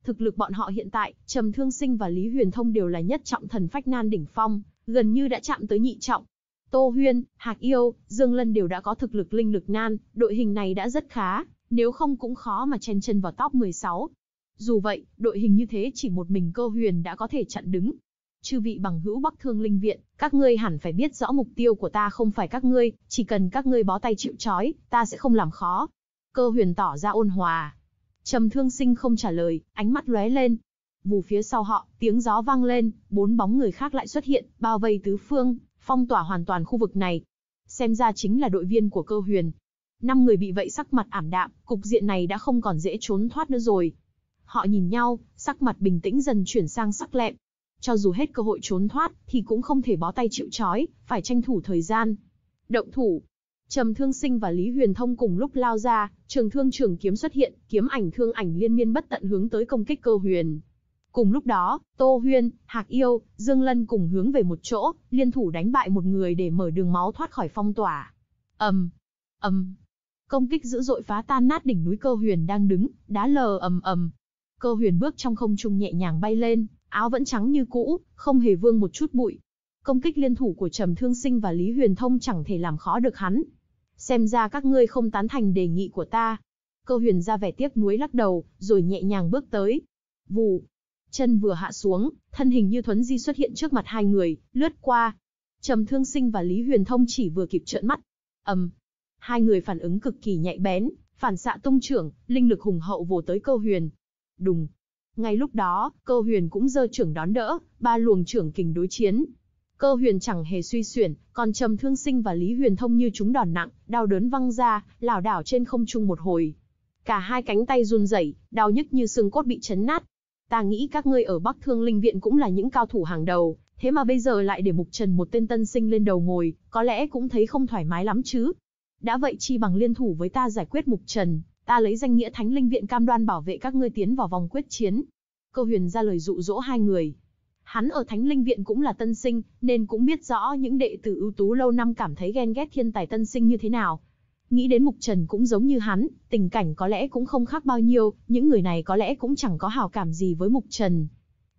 Thực lực bọn họ hiện tại, Trầm Thương Sinh và Lý Huyền Thông đều là nhất trọng thần phách nan đỉnh phong, gần như đã chạm tới nhị trọng. Tô Huyên, Hạc Yêu, Dương Lân đều đã có thực lực linh lực nan, đội hình này đã rất khá, nếu không cũng khó mà chen chân vào top 16. Dù vậy, đội hình như thế chỉ một mình cơ huyền đã có thể chặn đứng. Chư vị bằng hữu Bắc Thương Linh Viện, các ngươi hẳn phải biết rõ mục tiêu của ta không phải các ngươi, chỉ cần các ngươi bó tay chịu trói, ta sẽ không làm khó. Cơ huyền tỏ ra ôn hòa. Trầm thương sinh không trả lời, ánh mắt lóe lên. Vù phía sau họ, tiếng gió vang lên, bốn bóng người khác lại xuất hiện, bao vây tứ phương, phong tỏa hoàn toàn khu vực này. Xem ra chính là đội viên của cơ huyền. Năm người bị vậy sắc mặt ảm đạm, cục diện này đã không còn dễ trốn thoát nữa rồi. Họ nhìn nhau, sắc mặt bình tĩnh dần chuyển sang sắc lẹm. Cho dù hết cơ hội trốn thoát, thì cũng không thể bó tay chịu chói, phải tranh thủ thời gian. Động thủ. Trầm Thương Sinh và Lý Huyền Thông cùng lúc lao ra, trường thương trường kiếm xuất hiện, kiếm ảnh thương ảnh liên miên bất tận hướng tới công kích cơ huyền. Cùng lúc đó, Tô Huyên, Hạc Yêu, Dương Lân cùng hướng về một chỗ, liên thủ đánh bại một người để mở đường máu thoát khỏi phong tỏa. Ầm, um, ầm. Um. Công kích dữ dội phá tan nát đỉnh núi Cơ Huyền đang đứng, đá lờ ầm um, ầm. Cơ Huyền bước trong không trung nhẹ nhàng bay lên, áo vẫn trắng như cũ, không hề vương một chút bụi. Công kích liên thủ của Trầm Thương Sinh và Lý Huyền Thông chẳng thể làm khó được hắn. Xem ra các ngươi không tán thành đề nghị của ta. Cơ Huyền ra vẻ tiếc nuối lắc đầu, rồi nhẹ nhàng bước tới. Vù, Chân vừa hạ xuống, thân hình như thuấn di xuất hiện trước mặt hai người, lướt qua. Trầm Thương Sinh và Lý Huyền Thông chỉ vừa kịp trợn mắt. Ầm. hai người phản ứng cực kỳ nhạy bén, phản xạ tung trưởng, linh lực hùng hậu vồ tới Câu Huyền. Đùng. Ngay lúc đó, Câu Huyền cũng giơ trưởng đón đỡ, ba luồng trưởng kình đối chiến. Cơ Huyền chẳng hề suy xuyển, còn Trầm Thương Sinh và Lý Huyền Thông như chúng đòn nặng, đau đớn văng ra, lảo đảo trên không trung một hồi. Cả hai cánh tay run rẩy, đau nhức như xương cốt bị chấn nát ta nghĩ các ngươi ở Bắc Thương Linh Viện cũng là những cao thủ hàng đầu, thế mà bây giờ lại để Mục Trần một tên tân sinh lên đầu ngồi, có lẽ cũng thấy không thoải mái lắm chứ. Đã vậy chi bằng liên thủ với ta giải quyết Mục Trần, ta lấy danh nghĩa Thánh Linh Viện cam đoan bảo vệ các ngươi tiến vào vòng quyết chiến. Câu huyền ra lời dụ dỗ hai người. Hắn ở Thánh Linh Viện cũng là tân sinh, nên cũng biết rõ những đệ tử ưu tú lâu năm cảm thấy ghen ghét thiên tài tân sinh như thế nào, nghĩ đến Mục Trần cũng giống như hắn, tình cảnh có lẽ cũng không khác bao nhiêu, những người này có lẽ cũng chẳng có hảo cảm gì với Mục Trần.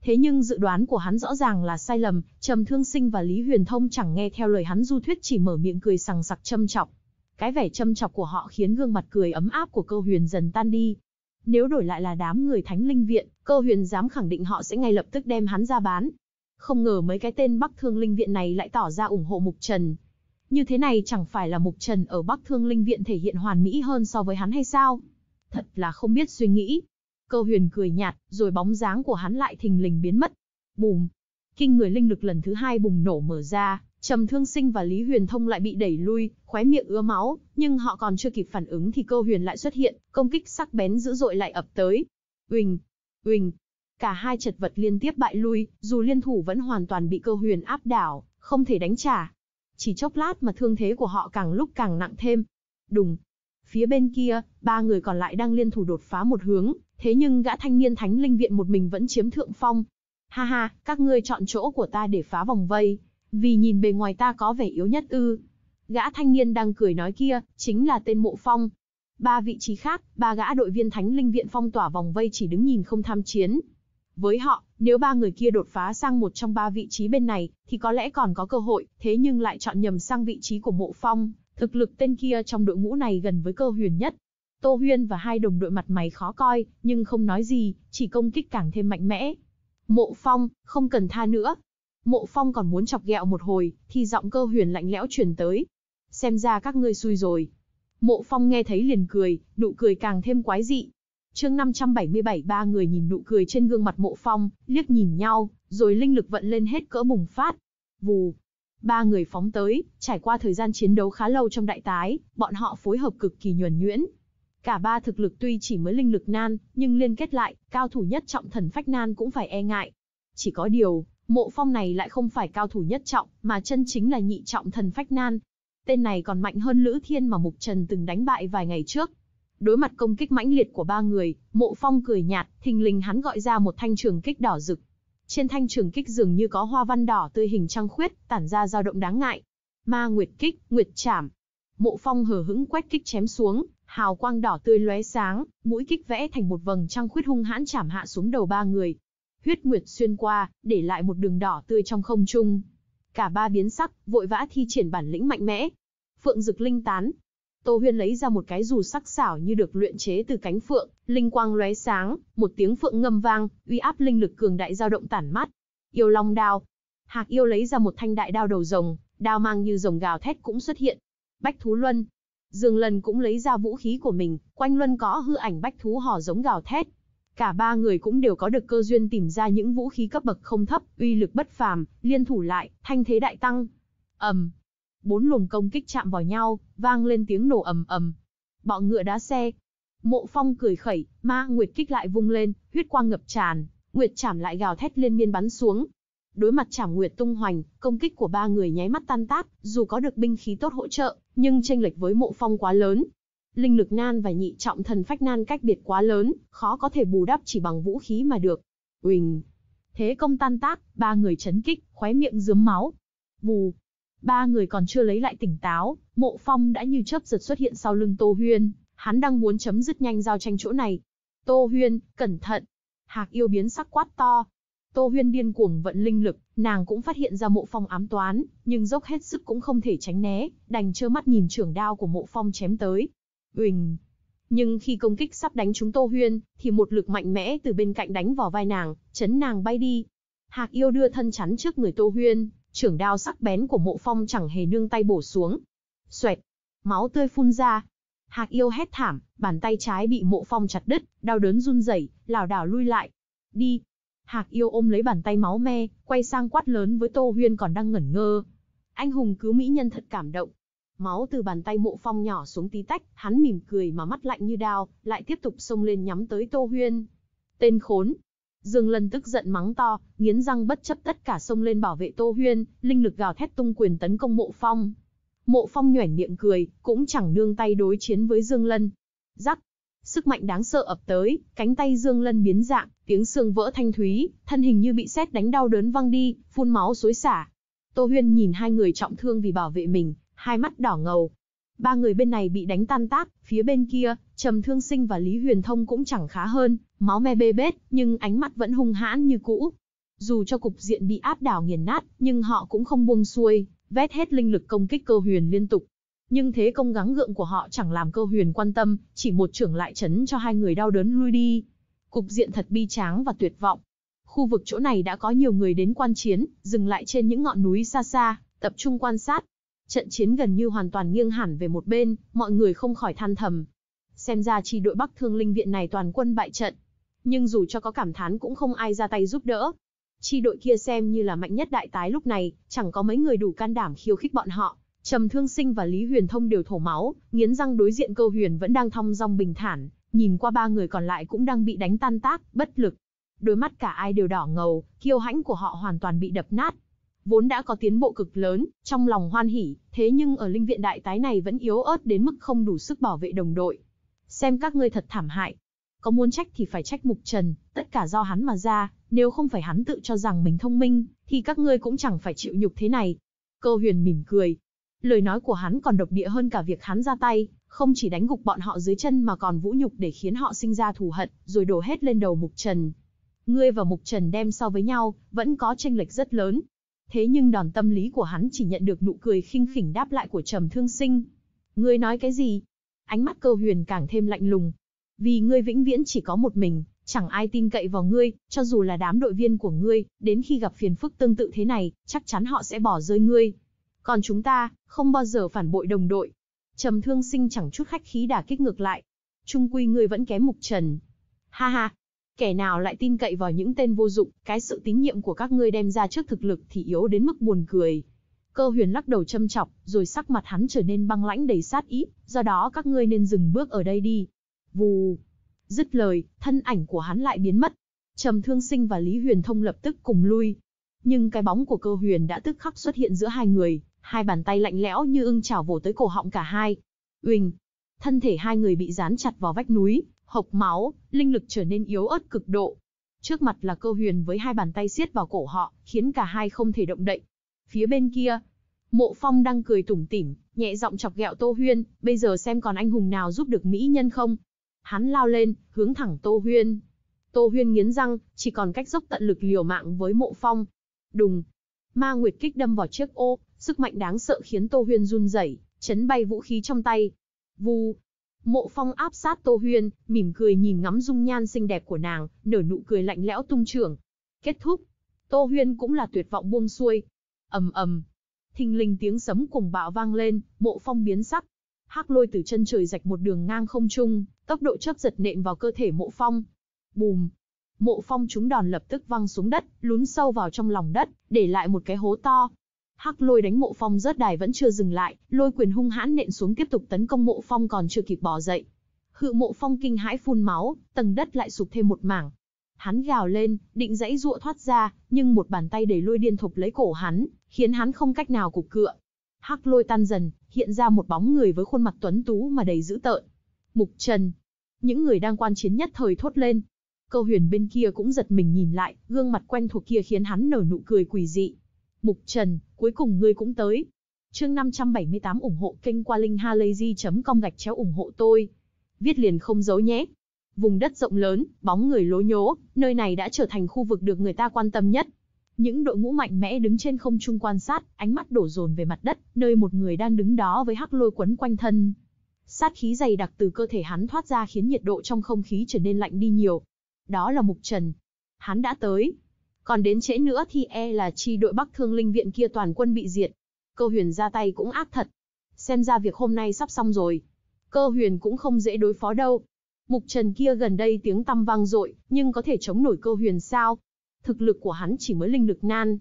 Thế nhưng dự đoán của hắn rõ ràng là sai lầm, Trầm Thương Sinh và Lý Huyền Thông chẳng nghe theo lời hắn du thuyết chỉ mở miệng cười sằng sặc châm chọc. Cái vẻ châm chọc của họ khiến gương mặt cười ấm áp của Cơ Huyền dần tan đi. Nếu đổi lại là đám người Thánh Linh Viện, Cơ Huyền dám khẳng định họ sẽ ngay lập tức đem hắn ra bán. Không ngờ mấy cái tên Bắc Thương Linh Viện này lại tỏ ra ủng hộ Mục Trần, như thế này chẳng phải là Mục Trần ở Bắc Thương Linh Viện thể hiện hoàn mỹ hơn so với hắn hay sao? Thật là không biết suy nghĩ. Cơ huyền cười nhạt, rồi bóng dáng của hắn lại thình lình biến mất. Bùm! Kinh người linh lực lần thứ hai bùng nổ mở ra, Trầm Thương Sinh và Lý Huyền Thông lại bị đẩy lui, khóe miệng ứa máu, nhưng họ còn chưa kịp phản ứng thì Cơ Huyền lại xuất hiện, công kích sắc bén dữ dội lại ập tới. Uỳnh, uỳnh, cả hai chật vật liên tiếp bại lui, dù liên thủ vẫn hoàn toàn bị Cơ Huyền áp đảo, không thể đánh trả. Chỉ chốc lát mà thương thế của họ càng lúc càng nặng thêm. Đùng. Phía bên kia, ba người còn lại đang liên thủ đột phá một hướng, thế nhưng gã thanh niên thánh linh viện một mình vẫn chiếm thượng phong. Ha ha, các ngươi chọn chỗ của ta để phá vòng vây, vì nhìn bề ngoài ta có vẻ yếu nhất ư. Gã thanh niên đang cười nói kia, chính là tên mộ phong. Ba vị trí khác, ba gã đội viên thánh linh viện phong tỏa vòng vây chỉ đứng nhìn không tham chiến, với họ, nếu ba người kia đột phá sang một trong ba vị trí bên này, thì có lẽ còn có cơ hội, thế nhưng lại chọn nhầm sang vị trí của mộ phong, thực lực tên kia trong đội ngũ này gần với cơ huyền nhất. Tô Huyên và hai đồng đội mặt mày khó coi, nhưng không nói gì, chỉ công kích càng thêm mạnh mẽ. Mộ Phong, không cần tha nữa. Mộ Phong còn muốn chọc ghẹo một hồi, thì giọng cơ huyền lạnh lẽo truyền tới. Xem ra các ngươi xui rồi. Mộ Phong nghe thấy liền cười, nụ cười càng thêm quái dị. Chương 577 ba người nhìn nụ cười trên gương mặt Mộ Phong, liếc nhìn nhau, rồi linh lực vận lên hết cỡ bùng phát. Vù, ba người phóng tới, trải qua thời gian chiến đấu khá lâu trong đại tái, bọn họ phối hợp cực kỳ nhuần nhuyễn. Cả ba thực lực tuy chỉ mới linh lực nan, nhưng liên kết lại, cao thủ nhất trọng thần phách nan cũng phải e ngại. Chỉ có điều, mộ phong này lại không phải cao thủ nhất trọng, mà chân chính là nhị trọng thần phách nan. Tên này còn mạnh hơn Lữ Thiên mà Mục Trần từng đánh bại vài ngày trước, Đối mặt công kích mãnh liệt của ba người, Mộ Phong cười nhạt, thình lình hắn gọi ra một thanh trường kích đỏ rực. Trên thanh trường kích dường như có hoa văn đỏ tươi hình trăng khuyết, tản ra dao động đáng ngại. Ma Nguyệt kích, Nguyệt chạm. Mộ Phong hờ hững quét kích chém xuống, hào quang đỏ tươi lóe sáng, mũi kích vẽ thành một vầng trăng khuyết hung hãn chạm hạ xuống đầu ba người. Huyết nguyệt xuyên qua, để lại một đường đỏ tươi trong không trung. Cả ba biến sắc, vội vã thi triển bản lĩnh mạnh mẽ. Phượng Dực Linh tán, Tô Huyên lấy ra một cái dù sắc xảo như được luyện chế từ cánh phượng, linh quang lóe sáng, một tiếng phượng ngâm vang, uy áp linh lực cường đại dao động tản mắt. Yêu long đao. Hạc yêu lấy ra một thanh đại đao đầu rồng, đao mang như rồng gào thét cũng xuất hiện. Bách thú luân. Dương Lân cũng lấy ra vũ khí của mình, quanh luân có hư ảnh bách thú hò giống gào thét. Cả ba người cũng đều có được cơ duyên tìm ra những vũ khí cấp bậc không thấp, uy lực bất phàm, liên thủ lại, thanh thế đại tăng. Ầm, bốn luồng công kích chạm vào nhau, vang lên tiếng nổ ầm ầm. Bọ ngựa đá xe. Mộ Phong cười khẩy, ma nguyệt kích lại vung lên, huyết quang ngập tràn, nguyệt chảm lại gào thét liên miên bắn xuống. Đối mặt chảm nguyệt tung hoành, công kích của ba người nháy mắt tan tác, dù có được binh khí tốt hỗ trợ, nhưng chênh lệch với Mộ Phong quá lớn. Linh lực nan và nhị trọng thần phách nan cách biệt quá lớn, khó có thể bù đắp chỉ bằng vũ khí mà được. Uỳnh, thế công tan tác, ba người chấn kích, khóe miệng rướm máu. Vù, Ba người còn chưa lấy lại tỉnh táo, mộ phong đã như chớp giật xuất hiện sau lưng Tô Huyên, hắn đang muốn chấm dứt nhanh giao tranh chỗ này. Tô Huyên, cẩn thận. Hạc yêu biến sắc quát to. Tô Huyên điên cuồng vận linh lực, nàng cũng phát hiện ra mộ phong ám toán, nhưng dốc hết sức cũng không thể tránh né, đành trơ mắt nhìn trưởng đao của mộ phong chém tới. Uỳnh! Nhưng khi công kích sắp đánh trúng Tô Huyên, thì một lực mạnh mẽ từ bên cạnh đánh vào vai nàng, chấn nàng bay đi. Hạc yêu đưa thân chắn trước người Tô Huyên, trưởng đao sắc bén của mộ phong chẳng hề nương tay bổ xuống. Xoẹt, máu tươi phun ra. Hạc yêu hét thảm, bàn tay trái bị mộ phong chặt đứt, đau đớn run rẩy, lảo đảo lui lại. Đi. Hạc yêu ôm lấy bàn tay máu me, quay sang quát lớn với Tô Huyên còn đang ngẩn ngơ. Anh hùng cứu mỹ nhân thật cảm động. Máu từ bàn tay mộ phong nhỏ xuống tí tách, hắn mỉm cười mà mắt lạnh như đao, lại tiếp tục xông lên nhắm tới Tô Huyên. Tên khốn, Dương Lân tức giận mắng to, nghiến răng bất chấp tất cả xông lên bảo vệ Tô Huyên, linh lực gào thét tung quyền tấn công Mộ Phong. Mộ Phong nhoẻn miệng cười, cũng chẳng nương tay đối chiến với Dương Lân. Rắc, sức mạnh đáng sợ ập tới, cánh tay Dương Lân biến dạng, tiếng xương vỡ thanh thúy, thân hình như bị sét đánh đau đớn văng đi, phun máu xối xả. Tô Huyên nhìn hai người trọng thương vì bảo vệ mình, hai mắt đỏ ngầu, ba người bên này bị đánh tan tác, phía bên kia, Trầm Thương Sinh và Lý Huyền Thông cũng chẳng khá hơn, máu me bê bết, nhưng ánh mắt vẫn hung hãn như cũ. Dù cho cục diện bị áp đảo nghiền nát, nhưng họ cũng không buông xuôi, vét hết linh lực công kích cơ huyền liên tục. Nhưng thế công gắng gượng của họ chẳng làm cơ huyền quan tâm, chỉ một trưởng lại chấn cho hai người đau đớn lui đi. Cục diện thật bi tráng và tuyệt vọng. Khu vực chỗ này đã có nhiều người đến quan chiến, dừng lại trên những ngọn núi xa xa, tập trung quan sát. Trận chiến gần như hoàn toàn nghiêng hẳn về một bên, mọi người không khỏi than thầm. Xem ra chi đội Bắc Thương Linh Viện này toàn quân bại trận. Nhưng dù cho có cảm thán cũng không ai ra tay giúp đỡ. Chi đội kia xem như là mạnh nhất đại tái lúc này, chẳng có mấy người đủ can đảm khiêu khích bọn họ. Trầm Thương Sinh và Lý Huyền Thông đều thổ máu, nghiến răng đối diện Câu Huyền vẫn đang thong dong bình thản, nhìn qua ba người còn lại cũng đang bị đánh tan tác, bất lực. Đôi mắt cả ai đều đỏ ngầu, kiêu hãnh của họ hoàn toàn bị đập nát vốn đã có tiến bộ cực lớn, trong lòng hoan hỉ, thế nhưng ở linh viện đại tái này vẫn yếu ớt đến mức không đủ sức bảo vệ đồng đội. Xem các ngươi thật thảm hại. Có muốn trách thì phải trách Mục Trần, tất cả do hắn mà ra, nếu không phải hắn tự cho rằng mình thông minh, thì các ngươi cũng chẳng phải chịu nhục thế này. Cơ huyền mỉm cười. Lời nói của hắn còn độc địa hơn cả việc hắn ra tay, không chỉ đánh gục bọn họ dưới chân mà còn vũ nhục để khiến họ sinh ra thù hận, rồi đổ hết lên đầu Mục Trần. Ngươi và Mục Trần đem so với nhau, vẫn có tranh lệch rất lớn, Thế nhưng đòn tâm lý của hắn chỉ nhận được nụ cười khinh khỉnh đáp lại của Trầm Thương Sinh. Ngươi nói cái gì? Ánh mắt cơ huyền càng thêm lạnh lùng. Vì ngươi vĩnh viễn chỉ có một mình, chẳng ai tin cậy vào ngươi, cho dù là đám đội viên của ngươi, đến khi gặp phiền phức tương tự thế này, chắc chắn họ sẽ bỏ rơi ngươi. Còn chúng ta, không bao giờ phản bội đồng đội. Trầm thương sinh chẳng chút khách khí đả kích ngược lại. Trung quy ngươi vẫn kém mục trần. Ha ha, Kẻ nào lại tin cậy vào những tên vô dụng, cái sự tín nhiệm của các ngươi đem ra trước thực lực thì yếu đến mức buồn cười. Cơ huyền lắc đầu châm chọc, rồi sắc mặt hắn trở nên băng lãnh đầy sát ý, do đó các ngươi nên dừng bước ở đây đi. Vù! Dứt lời, thân ảnh của hắn lại biến mất. Trầm Thương Sinh và Lý Huyền Thông lập tức cùng lui. Nhưng cái bóng của cơ huyền đã tức khắc xuất hiện giữa hai người, hai bàn tay lạnh lẽo như ưng chảo vồ tới cổ họng cả hai. Uỳnh! Thân thể hai người bị dán chặt vào vách núi, hộc máu, linh lực trở nên yếu ớt cực độ. Trước mặt là cơ huyền với hai bàn tay siết vào cổ họ, khiến cả hai không thể động đậy. Phía bên kia, mộ phong đang cười tủm tỉm, nhẹ giọng chọc ghẹo Tô Huyên, bây giờ xem còn anh hùng nào giúp được mỹ nhân không. Hắn lao lên, hướng thẳng Tô Huyên. Tô Huyên nghiến răng, chỉ còn cách dốc tận lực liều mạng với mộ phong. Đùng, ma nguyệt kích đâm vào chiếc ô, sức mạnh đáng sợ khiến Tô Huyên run rẩy, chấn bay vũ khí trong tay. Vù, Mộ Phong áp sát Tô Huyên, mỉm cười nhìn ngắm dung nhan xinh đẹp của nàng, nở nụ cười lạnh lẽo tung trưởng. Kết thúc. Tô Huyên cũng là tuyệt vọng buông xuôi. ầm ầm, thình lình tiếng sấm cùng bạo vang lên, Mộ Phong biến sắc. Hắc lôi từ chân trời rạch một đường ngang không trung, tốc độ chớp giật nện vào cơ thể Mộ Phong. Bùm. Mộ Phong chúng đòn lập tức văng xuống đất, lún sâu vào trong lòng đất, để lại một cái hố to. Hắc lôi đánh mộ phong rớt đài vẫn chưa dừng lại, lôi quyền hung hãn nện xuống tiếp tục tấn công mộ phong còn chưa kịp bò dậy. Hự mộ phong kinh hãi phun máu, tầng đất lại sụp thêm một mảng. Hắn gào lên, định dãy ruộng thoát ra, nhưng một bàn tay đầy lôi điên thục lấy cổ hắn, khiến hắn không cách nào cục cựa. Hắc lôi tan dần, hiện ra một bóng người với khuôn mặt tuấn tú mà đầy dữ tợn. Mục Trần. Những người đang quan chiến nhất thời thốt lên. Câu huyền bên kia cũng giật mình nhìn lại, gương mặt quen thuộc kia khiến hắn nở nụ cười quỷ dị. Mục Trần, cuối cùng ngươi cũng tới. Chương 578 ủng hộ kênh qua linkhalazy.com gạch chéo ủng hộ tôi. Viết liền không giấu nhé. Vùng đất rộng lớn, bóng người lố nhố, nơi này đã trở thành khu vực được người ta quan tâm nhất. Những đội ngũ mạnh mẽ đứng trên không trung quan sát, ánh mắt đổ dồn về mặt đất, nơi một người đang đứng đó với hắc lôi quấn quanh thân. Sát khí dày đặc từ cơ thể hắn thoát ra khiến nhiệt độ trong không khí trở nên lạnh đi nhiều. Đó là Mục Trần. Hắn đã tới, còn đến trễ nữa thì e là chi đội Bắc Thương Linh Viện kia toàn quân bị diệt. Cơ huyền ra tay cũng ác thật. Xem ra việc hôm nay sắp xong rồi. Cơ huyền cũng không dễ đối phó đâu. Mục trần kia gần đây tiếng tăm vang dội, nhưng có thể chống nổi cơ huyền sao? Thực lực của hắn chỉ mới linh lực nan.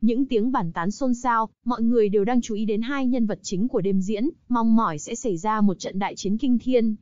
Những tiếng bản tán xôn xao, mọi người đều đang chú ý đến hai nhân vật chính của đêm diễn, mong mỏi sẽ xảy ra một trận đại chiến kinh thiên.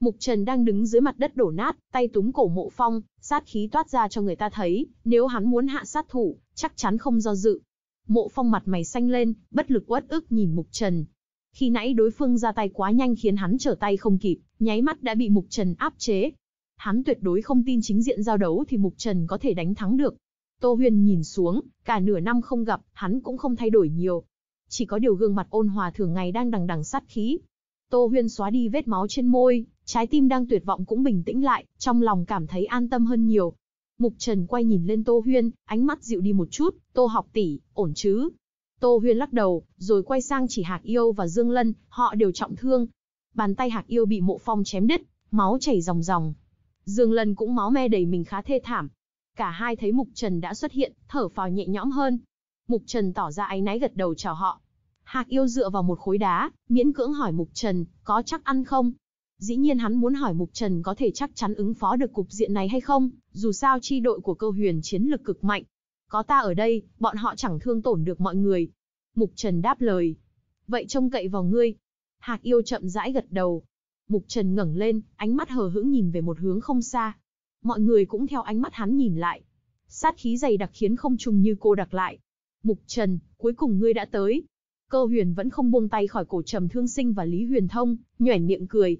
Mục Trần đang đứng dưới mặt đất đổ nát, tay túm cổ mộ phong, sát khí toát ra cho người ta thấy, nếu hắn muốn hạ sát thủ, chắc chắn không do dự. Mộ phong mặt mày xanh lên, bất lực uất ức nhìn Mục Trần. Khi nãy đối phương ra tay quá nhanh khiến hắn trở tay không kịp, nháy mắt đã bị Mục Trần áp chế. Hắn tuyệt đối không tin chính diện giao đấu thì Mục Trần có thể đánh thắng được. Tô Huyên nhìn xuống, cả nửa năm không gặp, hắn cũng không thay đổi nhiều. Chỉ có điều gương mặt ôn hòa thường ngày đang đằng đằng sát khí. Tô Huyên xóa đi vết máu trên môi, Trái tim đang tuyệt vọng cũng bình tĩnh lại, trong lòng cảm thấy an tâm hơn nhiều. Mục Trần quay nhìn lên Tô Huyên, ánh mắt dịu đi một chút, Tô học tỷ, ổn chứ? Tô Huyên lắc đầu, rồi quay sang chỉ Hạc Yêu và Dương Lân, họ đều trọng thương. Bàn tay Hạc Yêu bị mộ phong chém đứt, máu chảy ròng ròng. Dương Lân cũng máu me đầy mình khá thê thảm. Cả hai thấy Mục Trần đã xuất hiện, thở phào nhẹ nhõm hơn. Mục Trần tỏ ra áy náy gật đầu chào họ. Hạc Yêu dựa vào một khối đá, miễn cưỡng hỏi Mục Trần, có chắc ăn không? Dĩ nhiên hắn muốn hỏi Mục Trần có thể chắc chắn ứng phó được cục diện này hay không, dù sao chi đội của câu huyền chiến lực cực mạnh. Có ta ở đây, bọn họ chẳng thương tổn được mọi người. Mục Trần đáp lời. Vậy trông cậy vào ngươi. Hạc yêu chậm rãi gật đầu. Mục Trần ngẩng lên, ánh mắt hờ hững nhìn về một hướng không xa. Mọi người cũng theo ánh mắt hắn nhìn lại. Sát khí dày đặc khiến không trùng như cô đặc lại. Mục Trần, cuối cùng ngươi đã tới. Cơ huyền vẫn không buông tay khỏi cổ trầm thương sinh và Lý Huyền Thông, nhoẻn miệng cười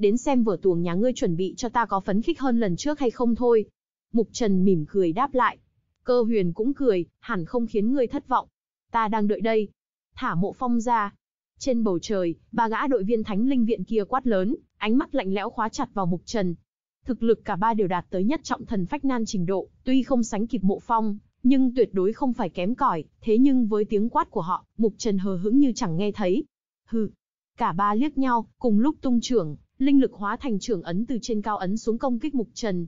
đến xem vở tuồng nhà ngươi chuẩn bị cho ta có phấn khích hơn lần trước hay không thôi. Mục Trần mỉm cười đáp lại. Cơ huyền cũng cười, hẳn không khiến ngươi thất vọng. Ta đang đợi đây. Thả mộ phong ra. Trên bầu trời, ba gã đội viên thánh linh viện kia quát lớn, ánh mắt lạnh lẽo khóa chặt vào mục trần. Thực lực cả ba đều đạt tới nhất trọng thần phách nan trình độ, tuy không sánh kịp mộ phong, nhưng tuyệt đối không phải kém cỏi. thế nhưng với tiếng quát của họ, mục trần hờ hững như chẳng nghe thấy. Hừ, cả ba liếc nhau, cùng lúc tung trưởng, Linh lực hóa thành trưởng ấn từ trên cao ấn xuống công kích Mục Trần.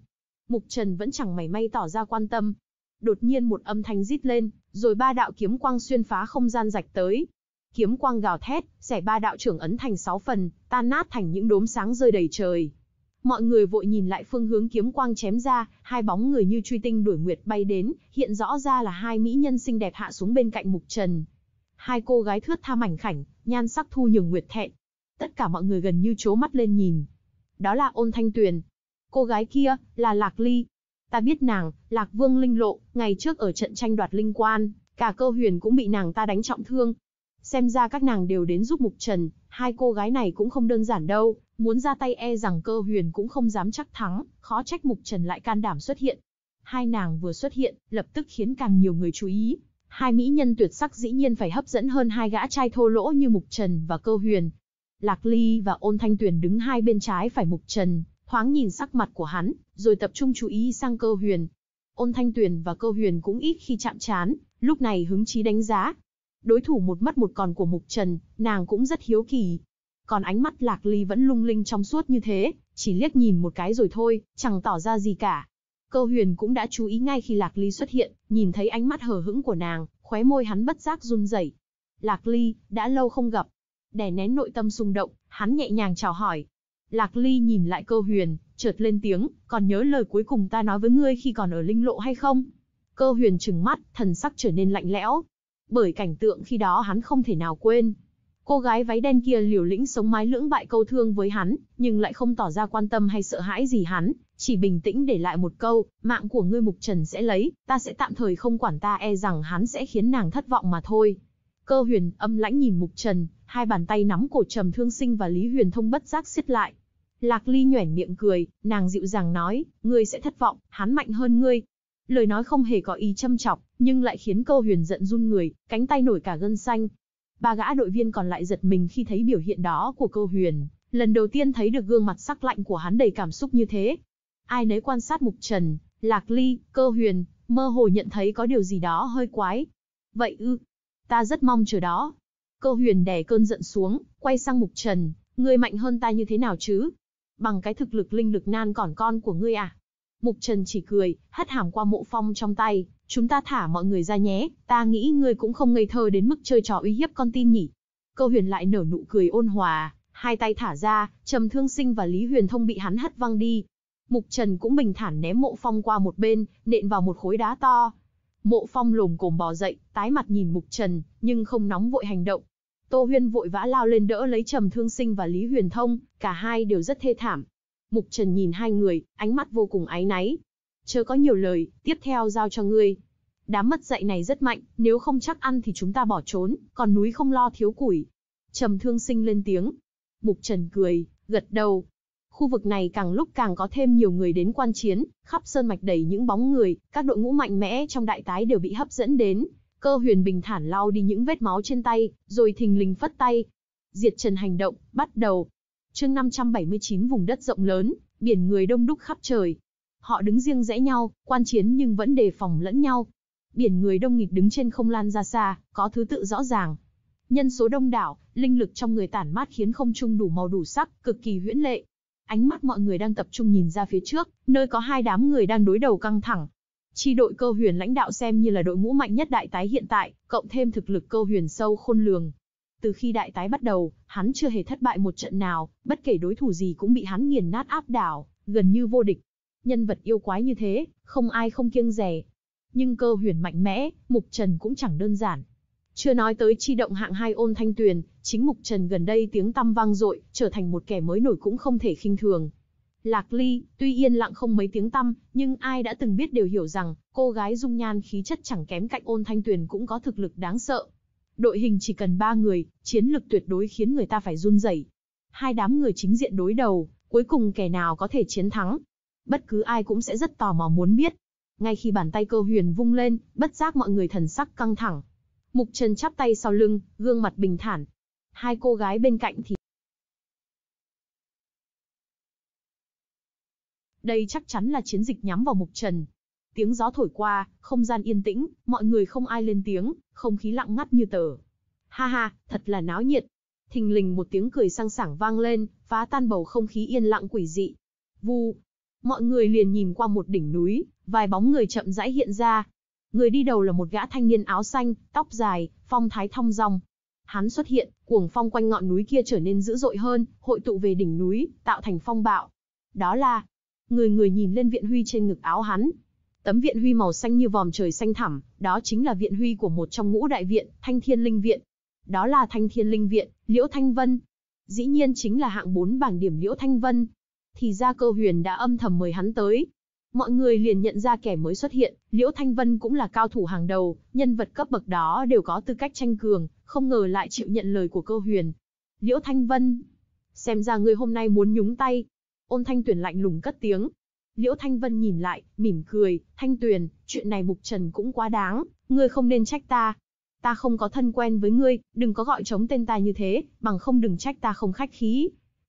Mục Trần vẫn chẳng mảy may tỏ ra quan tâm. Đột nhiên một âm thanh rít lên, rồi ba đạo kiếm quang xuyên phá không gian rạch tới. Kiếm quang gào thét, xẻ ba đạo trưởng ấn thành sáu phần, tan nát thành những đốm sáng rơi đầy trời. Mọi người vội nhìn lại phương hướng kiếm quang chém ra, hai bóng người như truy tinh đuổi nguyệt bay đến, hiện rõ ra là hai mỹ nhân xinh đẹp hạ xuống bên cạnh Mục Trần. Hai cô gái thướt tha mảnh khảnh, nhan sắc thu nhường nguyệt thẹn, tất cả mọi người gần như trố mắt lên nhìn. Đó là ôn thanh tuyền. Cô gái kia, là Lạc Ly. Ta biết nàng, Lạc Vương Linh Lộ, ngày trước ở trận tranh đoạt linh quan, cả cơ huyền cũng bị nàng ta đánh trọng thương. Xem ra các nàng đều đến giúp Mục Trần, hai cô gái này cũng không đơn giản đâu, muốn ra tay e rằng cơ huyền cũng không dám chắc thắng, khó trách Mục Trần lại can đảm xuất hiện. Hai nàng vừa xuất hiện, lập tức khiến càng nhiều người chú ý. Hai mỹ nhân tuyệt sắc dĩ nhiên phải hấp dẫn hơn hai gã trai thô lỗ như Mục Trần và cơ huyền, Lạc Ly và Ôn Thanh Tuyền đứng hai bên trái phải Mục Trần, thoáng nhìn sắc mặt của hắn, rồi tập trung chú ý sang cơ huyền. Ôn Thanh Tuyền và cơ huyền cũng ít khi chạm chán, lúc này hứng chí đánh giá. Đối thủ một mất một còn của Mục Trần, nàng cũng rất hiếu kỳ. Còn ánh mắt Lạc Ly vẫn lung linh trong suốt như thế, chỉ liếc nhìn một cái rồi thôi, chẳng tỏ ra gì cả. Cơ huyền cũng đã chú ý ngay khi Lạc Ly xuất hiện, nhìn thấy ánh mắt hờ hững của nàng, khóe môi hắn bất giác run rẩy. Lạc Ly, đã lâu không gặp, đè nén nội tâm xung động, hắn nhẹ nhàng chào hỏi. Lạc Ly nhìn lại Cơ Huyền, chợt lên tiếng, còn nhớ lời cuối cùng ta nói với ngươi khi còn ở linh lộ hay không? Cơ Huyền trừng mắt, thần sắc trở nên lạnh lẽo. Bởi cảnh tượng khi đó hắn không thể nào quên. Cô gái váy đen kia liều lĩnh sống mái lưỡng bại câu thương với hắn, nhưng lại không tỏ ra quan tâm hay sợ hãi gì hắn, chỉ bình tĩnh để lại một câu, mạng của ngươi mục trần sẽ lấy, ta sẽ tạm thời không quản ta e rằng hắn sẽ khiến nàng thất vọng mà thôi. Cơ huyền âm lãnh nhìn mục trần, hai bàn tay nắm cổ Trầm Thương Sinh và Lý Huyền Thông bất giác xiết lại. Lạc Ly nhoẻn miệng cười, nàng dịu dàng nói, ngươi sẽ thất vọng, hắn mạnh hơn ngươi. Lời nói không hề có ý châm chọc, nhưng lại khiến câu huyền giận run người, cánh tay nổi cả gân xanh. Ba gã đội viên còn lại giật mình khi thấy biểu hiện đó của câu huyền, lần đầu tiên thấy được gương mặt sắc lạnh của hắn đầy cảm xúc như thế. Ai nấy quan sát mục trần, lạc ly, cơ huyền, mơ hồ nhận thấy có điều gì đó hơi quái. Vậy ư, ta rất mong chờ đó, Cơ huyền đè cơn giận xuống, quay sang mục trần, ngươi mạnh hơn ta như thế nào chứ? Bằng cái thực lực linh lực nan còn con của ngươi à? Mục trần chỉ cười, hất hàm qua mộ phong trong tay, chúng ta thả mọi người ra nhé, ta nghĩ ngươi cũng không ngây thơ đến mức chơi trò uy hiếp con tin nhỉ. Câu huyền lại nở nụ cười ôn hòa, hai tay thả ra, trầm thương sinh và Lý Huyền Thông bị hắn hất văng đi. Mục Trần cũng bình thản ném mộ phong qua một bên, nện vào một khối đá to. Mộ phong lồm cồm bò dậy, tái mặt nhìn Mục Trần, nhưng không nóng vội hành động. Tô Huyên vội vã lao lên đỡ lấy Trầm Thương Sinh và Lý Huyền Thông, cả hai đều rất thê thảm. Mục Trần nhìn hai người, ánh mắt vô cùng áy náy. Chớ có nhiều lời, tiếp theo giao cho ngươi. Đám mất dạy này rất mạnh, nếu không chắc ăn thì chúng ta bỏ trốn, còn núi không lo thiếu củi. Trầm Thương Sinh lên tiếng. Mục Trần cười, gật đầu. Khu vực này càng lúc càng có thêm nhiều người đến quan chiến, khắp sơn mạch đầy những bóng người, các đội ngũ mạnh mẽ trong đại tái đều bị hấp dẫn đến, Cơ huyền bình thản lau đi những vết máu trên tay, rồi thình lình phất tay. Diệt trần hành động, bắt đầu. chương 579 vùng đất rộng lớn, biển người đông đúc khắp trời. Họ đứng riêng rẽ nhau, quan chiến nhưng vẫn đề phòng lẫn nhau. Biển người đông nghịt đứng trên không lan ra xa, có thứ tự rõ ràng. Nhân số đông đảo, linh lực trong người tản mát khiến không trung đủ màu đủ sắc, cực kỳ huyễn lệ. Ánh mắt mọi người đang tập trung nhìn ra phía trước, nơi có hai đám người đang đối đầu căng thẳng, Chi đội cơ huyền lãnh đạo xem như là đội ngũ mạnh nhất đại tái hiện tại, cộng thêm thực lực cơ huyền sâu khôn lường. Từ khi đại tái bắt đầu, hắn chưa hề thất bại một trận nào, bất kể đối thủ gì cũng bị hắn nghiền nát áp đảo, gần như vô địch. Nhân vật yêu quái như thế, không ai không kiêng rẻ. Nhưng cơ huyền mạnh mẽ, Mục Trần cũng chẳng đơn giản. Chưa nói tới chi động hạng hai ôn thanh tuyền, chính Mục Trần gần đây tiếng tăm vang dội, trở thành một kẻ mới nổi cũng không thể khinh thường, Lạc Ly, tuy yên lặng không mấy tiếng tăm, nhưng ai đã từng biết đều hiểu rằng, cô gái dung nhan khí chất chẳng kém cạnh ôn thanh tuyền cũng có thực lực đáng sợ. Đội hình chỉ cần ba người, chiến lực tuyệt đối khiến người ta phải run rẩy. Hai đám người chính diện đối đầu, cuối cùng kẻ nào có thể chiến thắng. Bất cứ ai cũng sẽ rất tò mò muốn biết. Ngay khi bàn tay cơ huyền vung lên, bất giác mọi người thần sắc căng thẳng. Mục Trần chắp tay sau lưng, gương mặt bình thản. Hai cô gái bên cạnh thì Đây chắc chắn là chiến dịch nhắm vào Mục Trần. Tiếng gió thổi qua, không gian yên tĩnh, mọi người không ai lên tiếng, không khí lặng ngắt như tờ. Ha ha, thật là náo nhiệt. Thình lình một tiếng cười sang sảng vang lên, phá tan bầu không khí yên lặng quỷ dị. Vu, mọi người liền nhìn qua một đỉnh núi, vài bóng người chậm rãi hiện ra. Người đi đầu là một gã thanh niên áo xanh, tóc dài, phong thái thong dong. Hắn xuất hiện, cuồng phong quanh ngọn núi kia trở nên dữ dội hơn, hội tụ về đỉnh núi, tạo thành phong bạo. Đó là người người nhìn lên viện huy trên ngực áo hắn. Tấm viện huy màu xanh như vòm trời xanh thẳm, đó chính là viện huy của một trong ngũ đại viện, Thanh Thiên Linh Viện. Đó là Thanh Thiên Linh Viện, Liễu Thanh Vân. Dĩ nhiên chính là hạng 4 bảng điểm Liễu Thanh Vân. Thì ra cơ huyền đã âm thầm mời hắn tới. Mọi người liền nhận ra kẻ mới xuất hiện, Liễu Thanh Vân cũng là cao thủ hàng đầu, nhân vật cấp bậc đó đều có tư cách tranh cường, không ngờ lại chịu nhận lời của cơ huyền. Liễu Thanh Vân, xem ra người hôm nay muốn nhúng tay, Ôn Thanh Tuyền lạnh lùng cất tiếng. Liễu Thanh Vân nhìn lại, mỉm cười, Thanh Tuyền, chuyện này Mục Trần cũng quá đáng, ngươi không nên trách ta. Ta không có thân quen với ngươi, đừng có gọi trống tên ta như thế, bằng không đừng trách ta không khách khí.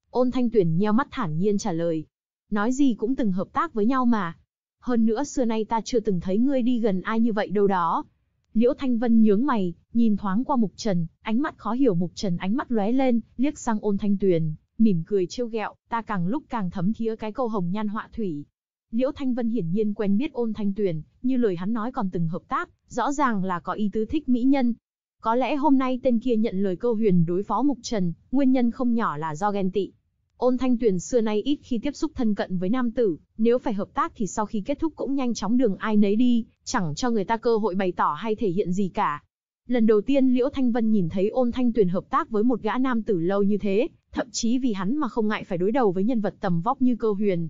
Ôn Thanh Tuyền nheo mắt thản nhiên trả lời. Nói gì cũng từng hợp tác với nhau mà. Hơn nữa xưa nay ta chưa từng thấy ngươi đi gần ai như vậy đâu đó. Liễu Thanh Vân nhướng mày, nhìn thoáng qua Mục Trần, ánh mắt khó hiểu Mục Trần ánh mắt lóe lên, liếc sang Ôn Thanh Tuyền, mỉm cười trêu ghẹo, ta càng lúc càng thấm thía cái câu hồng nhan họa thủy. Liễu Thanh Vân hiển nhiên quen biết ôn thanh tuyền, như lời hắn nói còn từng hợp tác, rõ ràng là có ý tứ thích mỹ nhân. Có lẽ hôm nay tên kia nhận lời câu huyền đối phó Mục Trần, nguyên nhân không nhỏ là do ghen tị. Ôn thanh tuyền xưa nay ít khi tiếp xúc thân cận với nam tử, nếu phải hợp tác thì sau khi kết thúc cũng nhanh chóng đường ai nấy đi, chẳng cho người ta cơ hội bày tỏ hay thể hiện gì cả. Lần đầu tiên Liễu Thanh Vân nhìn thấy ôn thanh tuyền hợp tác với một gã nam tử lâu như thế, thậm chí vì hắn mà không ngại phải đối đầu với nhân vật tầm vóc như cơ huyền.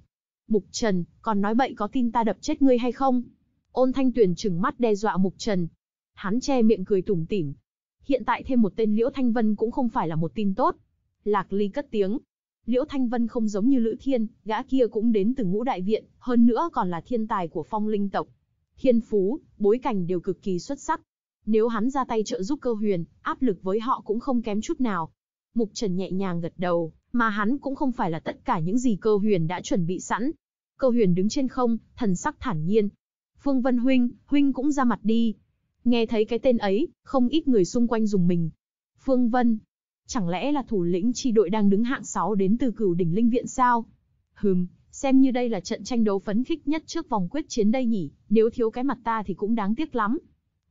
Mục Trần, còn nói bậy có tin ta đập chết ngươi hay không? Ôn Thanh Tuyền trừng mắt đe dọa Mục Trần. Hắn che miệng cười tủm tỉm. Hiện tại thêm một tên Liễu Thanh Vân cũng không phải là một tin tốt. Lạc Ly cất tiếng. Liễu Thanh Vân không giống như Lữ Thiên, gã kia cũng đến từ ngũ đại viện, hơn nữa còn là thiên tài của phong linh tộc. Thiên phú, bối cảnh đều cực kỳ xuất sắc. Nếu hắn ra tay trợ giúp cơ huyền, áp lực với họ cũng không kém chút nào. Mục Trần nhẹ nhàng gật đầu, mà hắn cũng không phải là tất cả những gì cơ huyền đã chuẩn bị sẵn. Cơ huyền đứng trên không, thần sắc thản nhiên. Phương Vân Huynh, Huynh cũng ra mặt đi. Nghe thấy cái tên ấy, không ít người xung quanh dùng mình. Phương Vân, chẳng lẽ là thủ lĩnh chi đội đang đứng hạng 6 đến từ cửu đỉnh linh viện sao? Hừm, xem như đây là trận tranh đấu phấn khích nhất trước vòng quyết chiến đây nhỉ, nếu thiếu cái mặt ta thì cũng đáng tiếc lắm.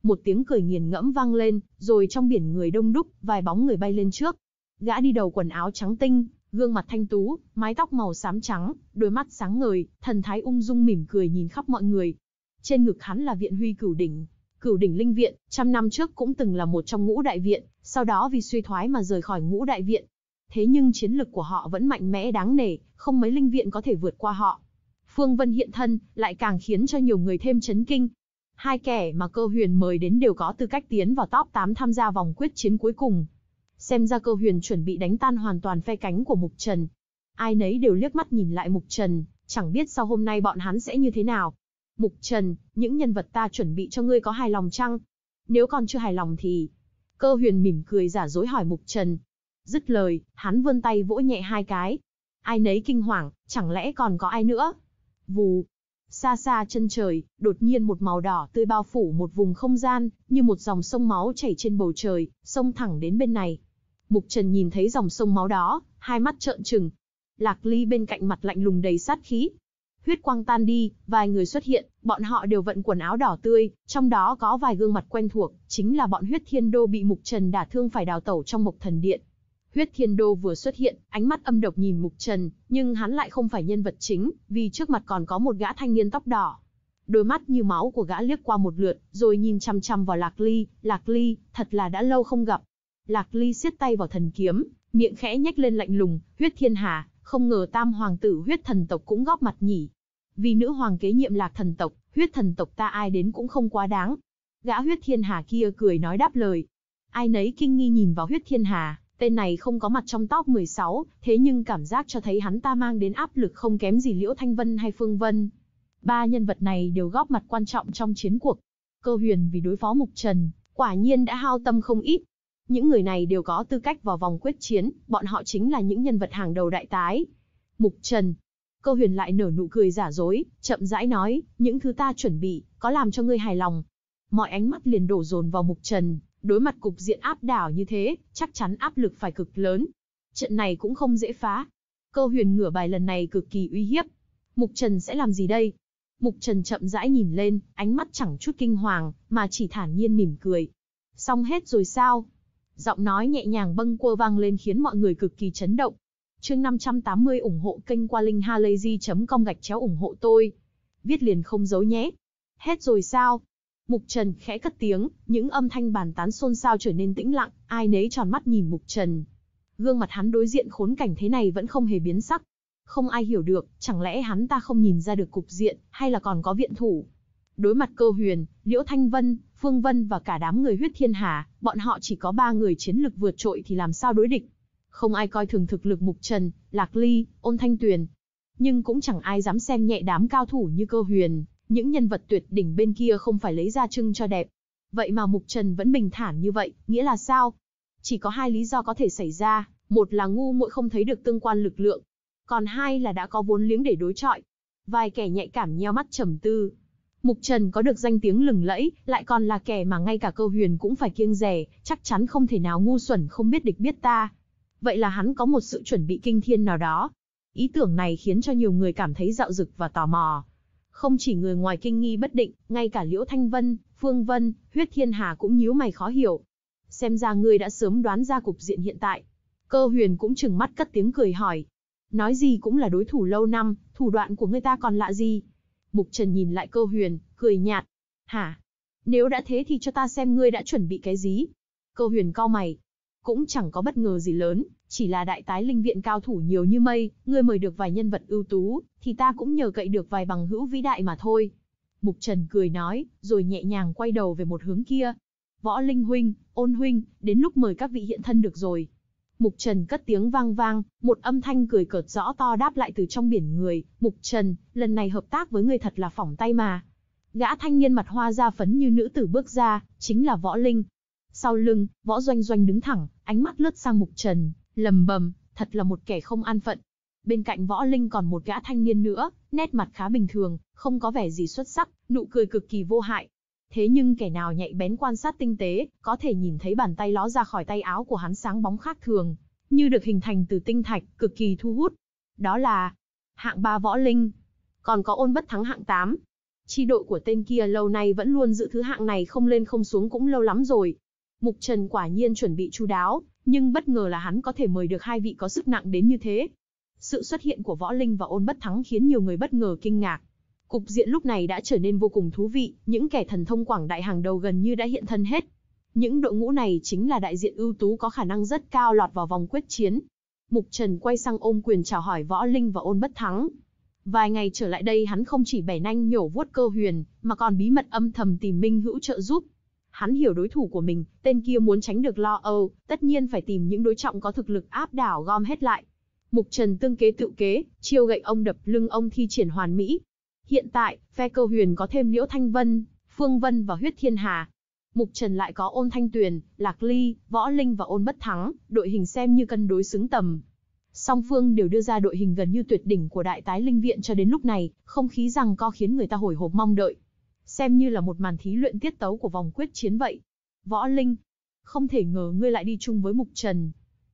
Một tiếng cười nghiền ngẫm vang lên, rồi trong biển người đông đúc, vài bóng người bay lên trước, gã đi đầu quần áo trắng tinh, gương mặt thanh tú, mái tóc màu xám trắng, đôi mắt sáng ngời, thần thái ung dung mỉm cười nhìn khắp mọi người. Trên ngực hắn là viện huy cửu đỉnh, cửu đỉnh linh viện, trăm năm trước cũng từng là một trong ngũ đại viện, sau đó vì suy thoái mà rời khỏi ngũ đại viện. Thế nhưng chiến lực của họ vẫn mạnh mẽ đáng nể, không mấy linh viện có thể vượt qua họ. Phương Vân hiện thân, lại càng khiến cho nhiều người thêm chấn kinh. Hai kẻ mà cơ huyền mời đến đều có tư cách tiến vào top 8 tham gia vòng quyết chiến cuối cùng, Xem ra cơ huyền chuẩn bị đánh tan hoàn toàn phe cánh của Mục Trần. Ai nấy đều liếc mắt nhìn lại Mục Trần, chẳng biết sau hôm nay bọn hắn sẽ như thế nào. Mục Trần, những nhân vật ta chuẩn bị cho ngươi có hài lòng chăng? Nếu còn chưa hài lòng thì... Cơ huyền mỉm cười giả dối hỏi Mục Trần. Dứt lời, hắn vươn tay vỗ nhẹ hai cái. Ai nấy kinh hoàng, chẳng lẽ còn có ai nữa? Vù, xa xa chân trời, đột nhiên một màu đỏ tươi bao phủ một vùng không gian, như một dòng sông máu chảy trên bầu trời, sông thẳng đến bên này. Mục Trần nhìn thấy dòng sông máu đó, hai mắt trợn trừng. Lạc Ly bên cạnh mặt lạnh lùng đầy sát khí. Huyết quang tan đi, vài người xuất hiện, bọn họ đều vận quần áo đỏ tươi, trong đó có vài gương mặt quen thuộc, chính là bọn huyết thiên đô bị Mục Trần đả thương phải đào tẩu trong Mộc Thần Điện. Huyết Thiên Đô vừa xuất hiện, ánh mắt âm độc nhìn Mục Trần, nhưng hắn lại không phải nhân vật chính, vì trước mặt còn có một gã thanh niên tóc đỏ. Đôi mắt như máu của gã liếc qua một lượt, rồi nhìn chăm chăm vào Lạc Ly, Lạc Ly, thật là đã lâu không gặp, Lạc Ly siết tay vào thần kiếm, miệng khẽ nhếch lên lạnh lùng, huyết thiên hà, không ngờ tam hoàng tử huyết thần tộc cũng góp mặt nhỉ. Vì nữ hoàng kế nhiệm lạc thần tộc, huyết thần tộc ta ai đến cũng không quá đáng. Gã huyết thiên hà kia cười nói đáp lời. Ai nấy kinh nghi nhìn vào huyết thiên hà, tên này không có mặt trong top 16, thế nhưng cảm giác cho thấy hắn ta mang đến áp lực không kém gì Liễu Thanh Vân hay Phương Vân. Ba nhân vật này đều góp mặt quan trọng trong chiến cuộc. Cơ huyền vì đối phó Mục Trần, quả nhiên đã hao tâm không ít những người này đều có tư cách vào vòng quyết chiến, bọn họ chính là những nhân vật hàng đầu đại tái. Mục Trần, Câu huyền lại nở nụ cười giả dối, chậm rãi nói, những thứ ta chuẩn bị, có làm cho ngươi hài lòng. Mọi ánh mắt liền đổ dồn vào mục trần, đối mặt cục diện áp đảo như thế, chắc chắn áp lực phải cực lớn. Trận này cũng không dễ phá. Câu huyền ngửa bài lần này cực kỳ uy hiếp. Mục trần sẽ làm gì đây? Mục trần chậm rãi nhìn lên, ánh mắt chẳng chút kinh hoàng, mà chỉ thản nhiên mỉm cười. Xong hết rồi sao? giọng nói nhẹ nhàng bâng quơ vang lên khiến mọi người cực kỳ chấn động. Chương 580 ủng hộ kênh qua linkhalazy.com gạch chéo ủng hộ tôi. Viết liền không giấu nhé. Hết rồi sao? Mục Trần khẽ cất tiếng, những âm thanh bàn tán xôn xao trở nên tĩnh lặng, ai nấy tròn mắt nhìn Mục Trần. Gương mặt hắn đối diện khốn cảnh thế này vẫn không hề biến sắc. Không ai hiểu được, chẳng lẽ hắn ta không nhìn ra được cục diện, hay là còn có viện thủ. Đối mặt Cơ Huyền, Liễu Thanh Vân, Phương Vân và cả đám người huyết thiên hà, bọn họ chỉ có ba người chiến lực vượt trội thì làm sao đối địch. Không ai coi thường thực lực Mục Trần, Lạc Ly, Ôn Thanh Tuyền. Nhưng cũng chẳng ai dám xem nhẹ đám cao thủ như Cơ Huyền, những nhân vật tuyệt đỉnh bên kia không phải lấy ra trưng cho đẹp. Vậy mà Mục Trần vẫn bình thản như vậy, nghĩa là sao? Chỉ có hai lý do có thể xảy ra, một là ngu muội không thấy được tương quan lực lượng, còn hai là đã có vốn liếng để đối chọi. Vài kẻ nhạy cảm nheo mắt trầm tư, Mục Trần có được danh tiếng lừng lẫy, lại còn là kẻ mà ngay cả cơ huyền cũng phải kiêng rẻ, chắc chắn không thể nào ngu xuẩn không biết địch biết ta. Vậy là hắn có một sự chuẩn bị kinh thiên nào đó. Ý tưởng này khiến cho nhiều người cảm thấy dạo dực và tò mò. Không chỉ người ngoài kinh nghi bất định, ngay cả Liễu Thanh Vân, Phương Vân, Huyết Thiên Hà cũng nhíu mày khó hiểu. Xem ra ngươi đã sớm đoán ra cục diện hiện tại. Cơ huyền cũng chừng mắt cất tiếng cười hỏi. Nói gì cũng là đối thủ lâu năm, thủ đoạn của người ta còn lạ gì, Mục Trần nhìn lại Câu Huyền, cười nhạt. Hả? Nếu đã thế thì cho ta xem ngươi đã chuẩn bị cái gì. Câu Huyền cau mày. Cũng chẳng có bất ngờ gì lớn, chỉ là đại tái linh viện cao thủ nhiều như mây, ngươi mời được vài nhân vật ưu tú, thì ta cũng nhờ cậy được vài bằng hữu vĩ đại mà thôi. Mục Trần cười nói, rồi nhẹ nhàng quay đầu về một hướng kia. Võ Linh Huynh, Ôn Huynh, đến lúc mời các vị hiện thân được rồi. Mục Trần cất tiếng vang vang, một âm thanh cười cợt rõ to đáp lại từ trong biển người, Mục Trần, lần này hợp tác với người thật là phỏng tay mà. Gã thanh niên mặt hoa ra phấn như nữ tử bước ra, chính là Võ Linh. Sau lưng, Võ Doanh Doanh đứng thẳng, ánh mắt lướt sang Mục Trần, lầm bầm, thật là một kẻ không an phận. Bên cạnh Võ Linh còn một gã thanh niên nữa, nét mặt khá bình thường, không có vẻ gì xuất sắc, nụ cười cực kỳ vô hại, Thế nhưng kẻ nào nhạy bén quan sát tinh tế, có thể nhìn thấy bàn tay ló ra khỏi tay áo của hắn sáng bóng khác thường, như được hình thành từ tinh thạch, cực kỳ thu hút. Đó là hạng 3 võ linh, còn có ôn bất thắng hạng 8. Chi đội của tên kia lâu nay vẫn luôn giữ thứ hạng này không lên không xuống cũng lâu lắm rồi. Mục Trần quả nhiên chuẩn bị chu đáo, nhưng bất ngờ là hắn có thể mời được hai vị có sức nặng đến như thế. Sự xuất hiện của võ linh và ôn bất thắng khiến nhiều người bất ngờ kinh ngạc. Cục diện lúc này đã trở nên vô cùng thú vị, những kẻ thần thông quảng đại hàng đầu gần như đã hiện thân hết. Những đội ngũ này chính là đại diện ưu tú có khả năng rất cao lọt vào vòng quyết chiến. Mục Trần quay sang ôm quyền chào hỏi Võ Linh và ôn bất thắng. Vài ngày trở lại đây hắn không chỉ bẻ nhanh nhổ vuốt cơ huyền, mà còn bí mật âm thầm tìm Minh Hữu trợ giúp. Hắn hiểu đối thủ của mình, tên kia muốn tránh được lo âu, tất nhiên phải tìm những đối trọng có thực lực áp đảo gom hết lại. Mục Trần tương kế tự kế, chiêu gậy ông đập lưng ông thi triển hoàn mỹ, Hiện tại, phe câu huyền có thêm Liễu Thanh Vân, Phương Vân và Huyết Thiên Hà. Mục Trần lại có ôn Thanh Tuyền, Lạc Ly, Võ Linh và ôn Bất Thắng, đội hình xem như cân đối xứng tầm. Song Phương đều đưa ra đội hình gần như tuyệt đỉnh của đại tái linh viện cho đến lúc này, không khí rằng co khiến người ta hồi hộp mong đợi. Xem như là một màn thí luyện tiết tấu của vòng quyết chiến vậy. Võ Linh, không thể ngờ ngươi lại đi chung với Mục Trần,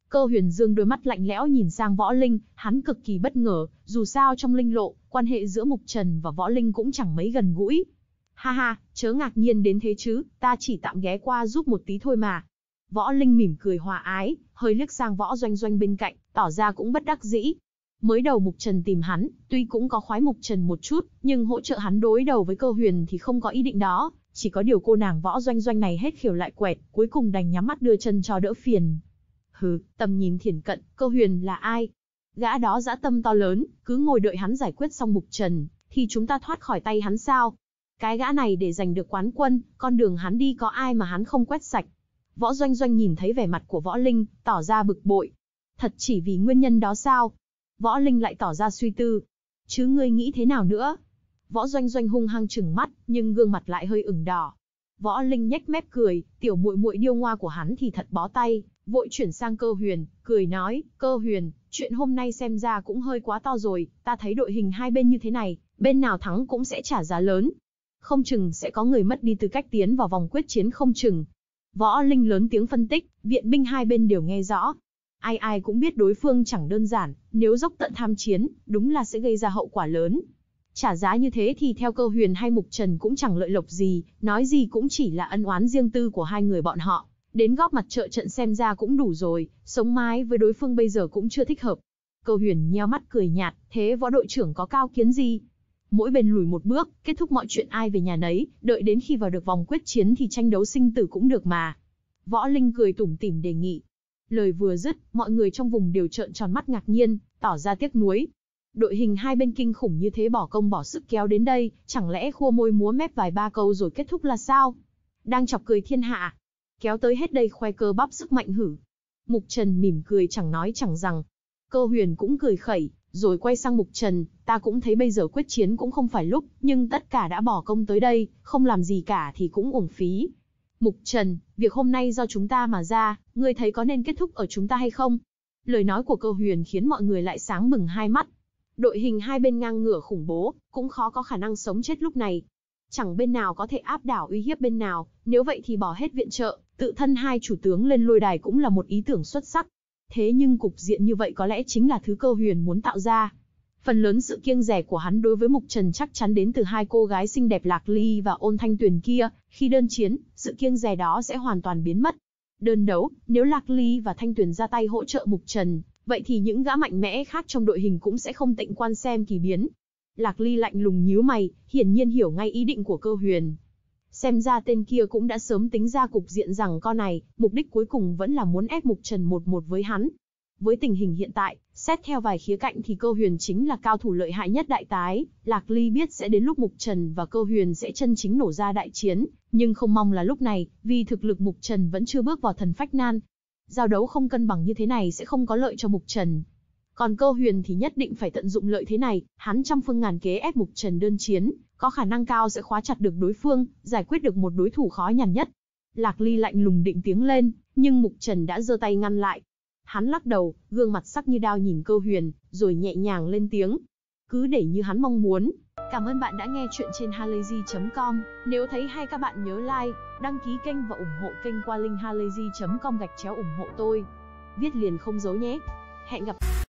Cơ huyền dương đôi mắt lạnh lẽo nhìn sang võ linh, hắn cực kỳ bất ngờ, dù sao trong linh lộ, quan hệ giữa mục trần và võ linh cũng chẳng mấy gần gũi. Ha ha, chớ ngạc nhiên đến thế chứ, ta chỉ tạm ghé qua giúp một tí thôi mà. Võ linh mỉm cười hòa ái, hơi liếc sang võ doanh doanh bên cạnh, tỏ ra cũng bất đắc dĩ. Mới đầu mục trần tìm hắn, tuy cũng có khoái mục trần một chút, nhưng hỗ trợ hắn đối đầu với cơ huyền thì không có ý định đó, chỉ có điều cô nàng võ doanh doanh này hết khiểu lại quẹt, cuối cùng đành nhắm mắt đưa chân cho đỡ phiền hừ, tầm nhìn thiển cận, cơ huyền là ai? Gã đó dã tâm to lớn, cứ ngồi đợi hắn giải quyết xong mục trần, thì chúng ta thoát khỏi tay hắn sao? Cái gã này để giành được quán quân, con đường hắn đi có ai mà hắn không quét sạch. Võ Doanh Doanh nhìn thấy vẻ mặt của Võ Linh, tỏ ra bực bội. Thật chỉ vì nguyên nhân đó sao? Võ Linh lại tỏ ra suy tư. Chứ ngươi nghĩ thế nào nữa? Võ Doanh Doanh hung hăng trừng mắt, nhưng gương mặt lại hơi ửng đỏ. Võ Linh nhếch mép cười, tiểu muội muội điêu ngoa của hắn thì thật bó tay vội chuyển sang cơ huyền, cười nói, cơ huyền, chuyện hôm nay xem ra cũng hơi quá to rồi, ta thấy đội hình hai bên như thế này, bên nào thắng cũng sẽ trả giá lớn. Không chừng sẽ có người mất đi tư cách tiến vào vòng quyết chiến không chừng. Võ Linh lớn tiếng phân tích, viện binh hai bên đều nghe rõ. Ai ai cũng biết đối phương chẳng đơn giản, nếu dốc tận tham chiến, đúng là sẽ gây ra hậu quả lớn. Trả giá như thế thì theo cơ huyền hay mục trần cũng chẳng lợi lộc gì, nói gì cũng chỉ là ân oán riêng tư của hai người bọn họ đến góp mặt trợ trận xem ra cũng đủ rồi, sống mái với đối phương bây giờ cũng chưa thích hợp. Cầu huyền nheo mắt cười nhạt, thế võ đội trưởng có cao kiến gì? Mỗi bên lùi một bước, kết thúc mọi chuyện ai về nhà nấy, đợi đến khi vào được vòng quyết chiến thì tranh đấu sinh tử cũng được mà. Võ Linh cười tủm tỉm đề nghị. Lời vừa dứt, mọi người trong vùng đều trợn tròn mắt ngạc nhiên, tỏ ra tiếc nuối. Đội hình hai bên kinh khủng như thế bỏ công bỏ sức kéo đến đây, chẳng lẽ khua môi múa mép vài ba câu rồi kết thúc là sao? Đang chọc cười thiên hạ, kéo tới hết đây khoe cơ bắp sức mạnh hử. Mục Trần mỉm cười chẳng nói chẳng rằng. Cơ huyền cũng cười khẩy, rồi quay sang Mục Trần, ta cũng thấy bây giờ quyết chiến cũng không phải lúc, nhưng tất cả đã bỏ công tới đây, không làm gì cả thì cũng uổng phí. Mục Trần, việc hôm nay do chúng ta mà ra, ngươi thấy có nên kết thúc ở chúng ta hay không? Lời nói của cơ huyền khiến mọi người lại sáng bừng hai mắt. Đội hình hai bên ngang ngửa khủng bố, cũng khó có khả năng sống chết lúc này. Chẳng bên nào có thể áp đảo uy hiếp bên nào, nếu vậy thì bỏ hết viện trợ, Tự thân hai chủ tướng lên lôi đài cũng là một ý tưởng xuất sắc. Thế nhưng cục diện như vậy có lẽ chính là thứ cơ huyền muốn tạo ra. Phần lớn sự kiêng rẻ của hắn đối với Mục Trần chắc chắn đến từ hai cô gái xinh đẹp Lạc Ly và Ôn Thanh Tuyền kia, khi đơn chiến, sự kiêng rẻ đó sẽ hoàn toàn biến mất. Đơn đấu, nếu Lạc Ly và Thanh Tuyền ra tay hỗ trợ Mục Trần, vậy thì những gã mạnh mẽ khác trong đội hình cũng sẽ không tịnh quan xem kỳ biến. Lạc Ly lạnh lùng nhíu mày, hiển nhiên hiểu ngay ý định của cơ huyền, Xem ra tên kia cũng đã sớm tính ra cục diện rằng con này, mục đích cuối cùng vẫn là muốn ép Mục Trần một một với hắn. Với tình hình hiện tại, xét theo vài khía cạnh thì cơ huyền chính là cao thủ lợi hại nhất đại tái, Lạc Ly biết sẽ đến lúc Mục Trần và cơ huyền sẽ chân chính nổ ra đại chiến, nhưng không mong là lúc này, vì thực lực Mục Trần vẫn chưa bước vào thần phách nan. Giao đấu không cân bằng như thế này sẽ không có lợi cho Mục Trần. Còn cơ huyền thì nhất định phải tận dụng lợi thế này, hắn trăm phương ngàn kế ép Mục Trần đơn chiến, có khả năng cao sẽ khóa chặt được đối phương, giải quyết được một đối thủ khó nhằn nhất. Lạc Ly lạnh lùng định tiếng lên, nhưng Mục Trần đã giơ tay ngăn lại. Hắn lắc đầu, gương mặt sắc như đao nhìn Cơ Huyền, rồi nhẹ nhàng lên tiếng. Cứ để như hắn mong muốn. Cảm ơn bạn đã nghe chuyện trên halayzi.com. Nếu thấy hay các bạn nhớ like, đăng ký kênh và ủng hộ kênh qua link linkhalazy.com gạch chéo ủng hộ tôi. Viết liền không giấu nhé. Hẹn gặp